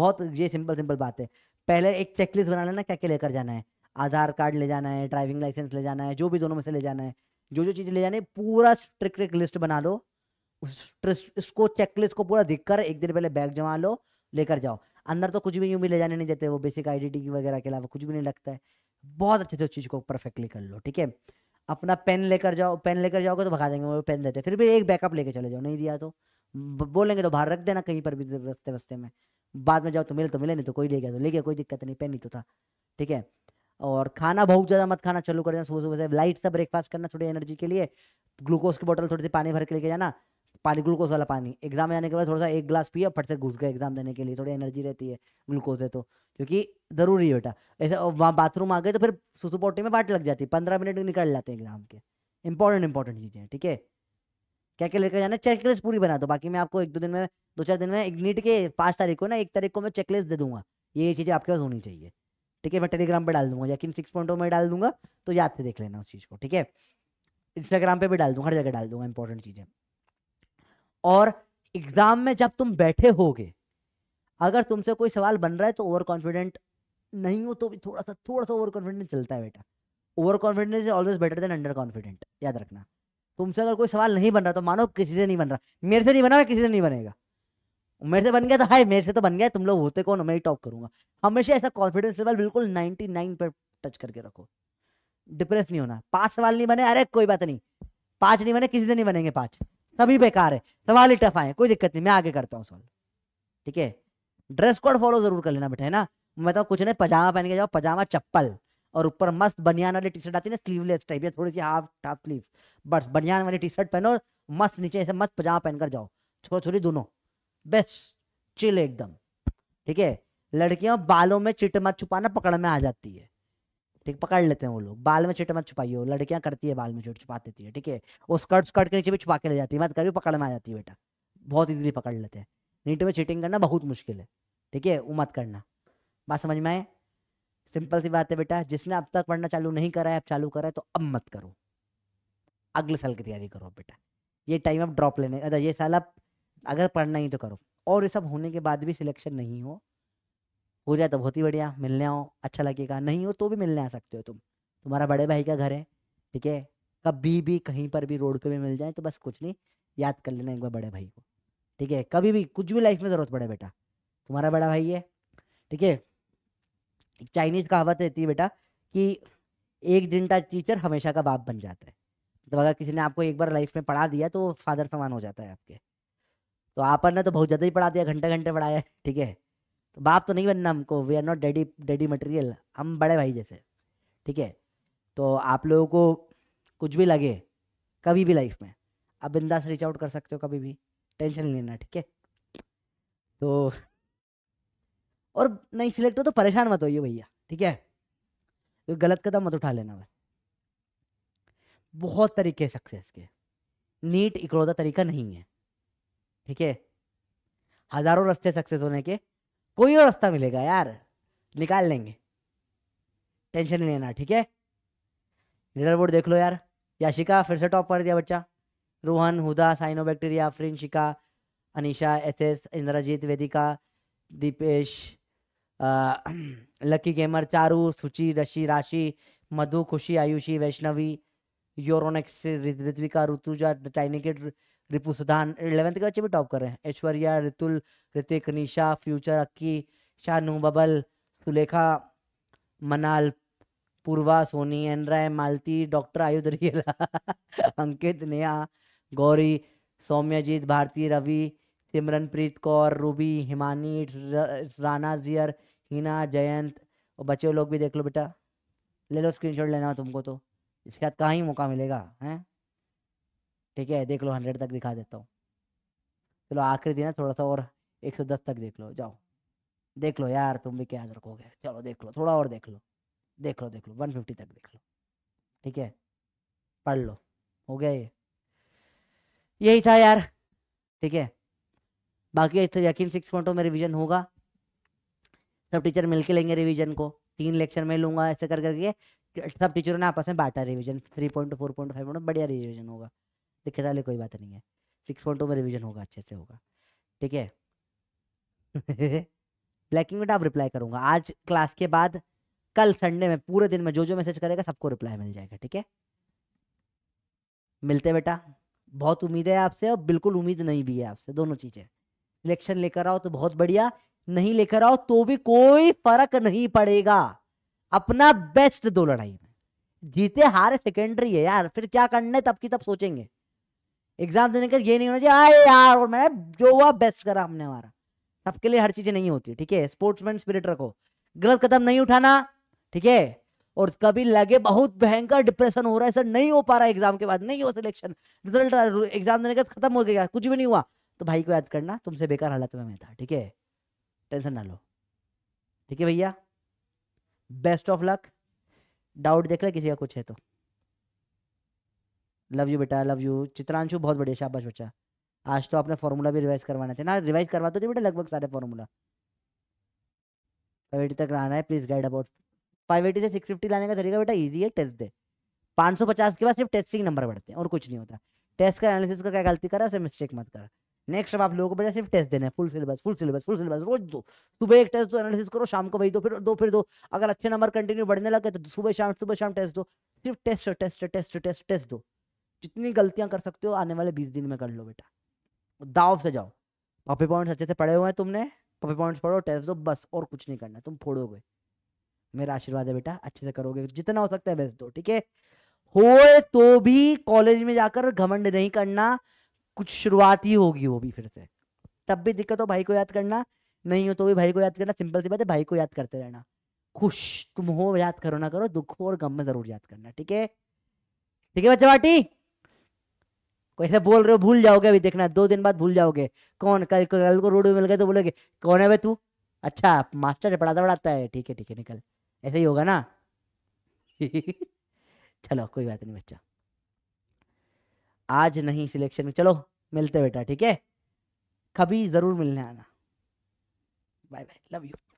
बहुत ये सिंपल सिंपल बात है पहले एक चेकलिस्ट बना लेना क्या क्या लेकर जाना है आधार कार्ड ले जाना है ड्राइविंग लाइसेंस ले जाना है जो भी दोनों में से ले जाना है जो जो चीज़ ले जाना है पूरा स्ट्रिक्ट लिस्ट बना लो उसको चेकलिस्ट को पूरा दिखकर एक दिन पहले बैग जमा लो लेकर जाओ अंदर तो कुछ भी यूं भी ले जाने नहीं देते वो बेसिक आइडेंटिटी वगैरह के अलावा कुछ भी नहीं लगता है बहुत अच्छे से उस चीज़ को परफेक्टली कर लो ठीक है अपना पेन लेकर जाओ पेन लेकर जाओगे तो भगा देंगे वो पेन देते फिर भी एक बैकअप लेके चले जाओ नहीं दिया तो बोलेंगे तो बाहर रख देना कहीं पर भी रस्ते वस्ते में बाद में जाओ तो मिले तो मिले नहीं तो कोई ले गया तो ले गया कोई दिक्कत नहीं पेन नहीं तो था ठीक है और खाना बहुत ज़्यादा मत खाना चालू कर देना सुबह सुबह से लाइट सा ब्रेकफास्ट करना थोड़ी एनर्जी के लिए ग्लूकोज की बोतल थोड़ी सी पानी भर के लेके जाना पानी ग्लूकोज वाला पानी एग्जाम में जाने के बाद थोड़ा सा एक ग्लास पिया फट से घुस गए एग्जाम देने के लिए थोड़ी एनर्जी रहती है ग्लूकोज है तो क्योंकि ज़रूरी है बेटा ऐसे वहाँ बाथरूम आ गए तो फिर सुसुपोटी में बाट लग जाती है पंद्रह मिनट निकल जाते हैं एग्जाम के इंपॉर्टेंट इंपॉर्टेंट चीज़ें ठीक है क्या क्या लेकर जाना चेक पूरी बना दो बाकी मैं आपको एक दो दिन में दो चार दिन में एक नीट के पाँच तारीख को ना एक तारीख को मैं चेकलिस्ट दे दूंगा ये चीज़ें आपके पास होनी चाहिए ठीक है मैं टेलीग्राम पर डाल दूंगा किन सिक्स पॉइंटों oh में डाल दूंगा तो याद से देख लेना उस चीज़ को ठीक है इंस्टाग्राम पे भी डाल दूंगा हर जगह डाल दूंगा इंपॉर्टेंट चीज़ें और एग्जाम में जब तुम बैठे होगे अगर तुमसे कोई सवाल बन रहा है तो ओवर कॉन्फिडेंट नहीं हो तो भी थोड़ा सा थोड़ा सा ओवर कॉन्फिडेंट चलता है बेटा over confidence is always better than under confident याद रखना तुमसे अगर कोई सवाल नहीं बन रहा तो मानो किसी से नहीं बन रहा मेरे से नहीं बना किसी से नहीं बनेगा मेरे से बन गया तो हाय मेरे से तो बन गया तुम लोग होते कौन मैं ही टॉप करूंगा हमेशा ऐसा कॉन्फिडेंस लेवल बिल्कुल नाइनटी नाइन पर टच करके रखो डिप्रेस नहीं होना पांच सवाल नहीं बने अरे कोई बात नहीं पांच नहीं बने किसी से नहीं बनेंगे पांच सभी बेकार है सवाल ही टफ आए कोई दिक्कत नहीं मैं आगे करता हूँ सॉल्व ठीक है ड्रेस कोड फॉलो जरूर कर लेना बेटा है ना मतलब कुछ नहीं पजामा पहन के जाओ पजामा चप्पल और ऊपर मस्त बनियान वाली टी शर्ट आती है ना स्लीवलेस टाइप या थोड़ी सी हाफ हाफ स्लीव बस बनियान वाली टी शर्ट पहनो मस्त नीचे ऐसे मस्त पजामा पहनकर जाओ छोर छोरी दोनों बेस्ट चिल एकदम ठीक है लड़कियों बालों में चिट मत छुपाना पकड़ में आ जाती है ठीक पकड़ लेते हैं वो लोग बाल में चिट मत छुपाइयो लड़कियां करती है बाल में चिट छुपा देती है ठीक है वो स्कर्ट स्कर्ट के नीचे भी छुपा के ले जाती है मत करियो पकड़ में आ जाती है बेटा बहुत इजीली पकड़ लेते हैं नीट में चिटिंग करना बहुत मुश्किल है ठीक है वो मत करना बात समझ में आए सिंपल सी बात है बेटा जिसने अब तक पढ़ना चालू नहीं करा है अब चालू करा है तो अब मत करो अगले साल की तैयारी करो बेटा ये टाइम अब ड्रॉप लेने अदा ये साल अब अगर पढ़ना ही तो करो और ये सब होने के बाद भी सिलेक्शन नहीं हो हो जाए तो बहुत ही बढ़िया मिलने आओ अच्छा लगेगा नहीं हो तो भी मिलने आ सकते हो तुम तुम्हारा बड़े भाई का घर है ठीक है कभी भी कहीं पर भी रोड पे भी मिल जाए तो बस कुछ नहीं याद कर लेना एक बार बड़े भाई को ठीक है कभी भी कुछ भी लाइफ में ज़रूरत पड़े बेटा तुम्हारा बड़ा भाई है ठीक है चाइनीज़ कहावत रहती है बेटा कि एक दिन का टीचर हमेशा का बाप बन जाता है मतलब तो अगर किसी ने आपको एक बार लाइफ में पढ़ा दिया तो फादर समान हो जाता है आपके तो आपने तो बहुत ज़्यादा ही पढ़ा दिया घंटे घंटे पढ़ाया ठीक है तो बाप तो नहीं बनना हमको we are not daddy daddy material हम बड़े भाई जैसे ठीक है तो आप लोगों को कुछ भी लगे कभी भी लाइफ में आप बिंदास रीच आउट कर सकते हो कभी भी टेंशन नहीं लेना ठीक है तो और नहीं सिलेक्ट हो तो परेशान मत होइए भैया ठीक है तो गलत कदम मत उठा लेना बस बहुत तरीके सक्सेस के नीट इकलौता तरीका नहीं है ठीक है हज़ारों रास्ते सक्सेस होने के कोई और रास्ता मिलेगा यार निकाल लेंगे टेंशन नहीं लेना ठीक है लीडर बोर्ड देख लो यार याशिका फिर से टॉप कर दिया बच्चा रोहन हुदा साइनो बैक्टीरिया फ्रिन शिका Anisha S S Indrajit Vedika Deepesh lucky gamer Charu Suchi Rashi Rashi Madhu Khushi Ayushi Vaishnavi योरोनिक्स ऋत्विका ऋतुजा टाइनिकेट रिपू सुधान इलेवेंथ के बच्चे भी टॉप कर रहे हैं ऐश्वर्या रितुल ऋतिक निशा फ्यूचर अक्की शानू बबल सुलेखा मनाल पूर्वा सोनी एनराय मालती डॉक्टर आयुध रियला अंकित नेहा गौरी सौम्यजीत भारती रवि सिमरनप्रीत कौर रूबी हिमानी राना जियर हिना जयंत और बच्चे लोग भी देख लो बेटा ले लो स्क्रीनशॉट लेना तुमको तो इसके बाद कहाँ ही मौका मिलेगा हैं ठीक है देख लो हंड्रेड तक दिखा देता हूँ चलो आखिरी दिन है थोड़ा सा और एक सौ दस तक देख लो जाओ देख लो यार तुम भी क्या रखोगे चलो देख लो थोड़ा और देख लो देख लो देख लो वन फिफ्टी तक देख लो ठीक है पढ़ लो हो गया ये यही था यार ठीक है बाकी यकीन सिक्स पॉइंट में रिविजन होगा सब टीचर मिलके लेंगे रिविजन को तीन लेक्चर में लूंगा ऐसे कर करके सब टीचरों ने आपस में बांटा revision three point four point five point बढ़िया रिविजन होगा दिक्कत वाली कोई बात नहीं है सिक्स पॉइंट टू में रिविजन होगा अच्छे से होगा ठीक है ब्लैकिंग में तो आप रिप्लाई करूंगा आज क्लास के बाद कल संडे में पूरे दिन में जो जो मैसेज करेगा सबको रिप्लाई मिल जाएगा ठीक है मिलते बेटा बहुत उम्मीद है आपसे और बिल्कुल उम्मीद नहीं भी है आपसे दोनों चीज़ें सिलेक्शन लेकर आओ तो बहुत बढ़िया नहीं लेकर आओ तो भी कोई फर्क नहीं पड़ेगा अपना बेस्ट दो लड़ाई में जीते हारे सेकेंडरी है यार फिर क्या करना है तब की तब सोचेंगे एग्जाम देने का ये नहीं होना चाहिए आए यार और मैं जो हुआ बेस्ट करा हमने हमारा सबके लिए हर चीजें नहीं होती ठीक है स्पोर्ट्समैन स्पिरिट रखो गलत कदम नहीं उठाना ठीक है और कभी लगे बहुत भयंकर डिप्रेशन हो रहा है सर नहीं हो पा रहा एग्जाम के बाद नहीं हो सिलेक्शन रिजल्ट एग्जाम देने का खत्म हो गया कुछ भी नहीं हुआ तो भाई को याद करना तुमसे बेकार हालत में मैं था ठीक है टेंशन ना लो ठीक है भैया बेस्ट ऑफ लक डाउट देख ले किसी का कुछ है तो लव यू बेटा लव यू चित्रांशु बहुत बढ़िया शाबाश बच्चा आज तो आपने फॉर्मूला भी रिवाइज करवाना था ना रिवाइज करवा दो तो बेटा लगभग सारे फॉर्मूला फाइव एटी तक लाना है please guide about five eighty से सिक्स फिफ्टी लाने का तरीका बेटा ईजी है टेस्ट दे पाँच सौ पचास के बाद सिर्फ टेस्टिंग नंबर बढ़ते हैं और कुछ नहीं होता टेस्ट का एनालिसिस का क्या गलती करा उसे मिस्टेक मत कर नेक्स्ट अब आप लोगों को बेटा सिर्फ टेस्ट देना है full syllabus full syllabus full syllabus रोज दो सुबह एक टेस्ट दो एनालिसिस करो शाम को वही दो फिर दो फिर दो अगर अच्छे नंबर कंटिन्यू बढ़ने लगे तो सुबह शाम सुबह शाम टेस्ट दो सिर्फ test test test test test दो जितनी गलतियां कर सकते हो आने वाले बीस दिन में कर लो बेटा दाव से जाओ पपी पॉइंट्स अच्छे से पढ़े हुए हैं तुमने पपी पॉइंट्स पढ़ो टेस्ट दो बस और कुछ नहीं करना तुम फोड़ोगे मेरा आशीर्वाद है बेटा अच्छे से करोगे जितना हो सकता है बेस्ट दो ठीक है हो तो भी कॉलेज में जाकर घमंड नहीं करना कुछ शुरुआत ही होगी वो भी फिर से तब भी दिक्कत हो भाई को याद करना नहीं हो तो भी भाई को याद करना सिंपल सी बात है भाई को याद करते रहना खुश तुम हो याद करो ना करो दुख हो और गम में जरूर याद करना ठीक है ठीक है बच्चा बाटी ऐसे बोल रहे हो भूल जाओगे अभी देखना दो दिन बाद भूल जाओगे कौन कल कल को रोड में मिल गए तो बोलोगे कौन है भाई तू अच्छा मास्टर है पढ़ाता पढ़ाता है ठीक है ठीक है निकल ऐसे ही होगा ना चलो कोई बात नहीं बच्चा आज नहीं सिलेक्शन में चलो मिलते बेटा ठीक है कभी जरूर मिलने आना बाय बाय लव यू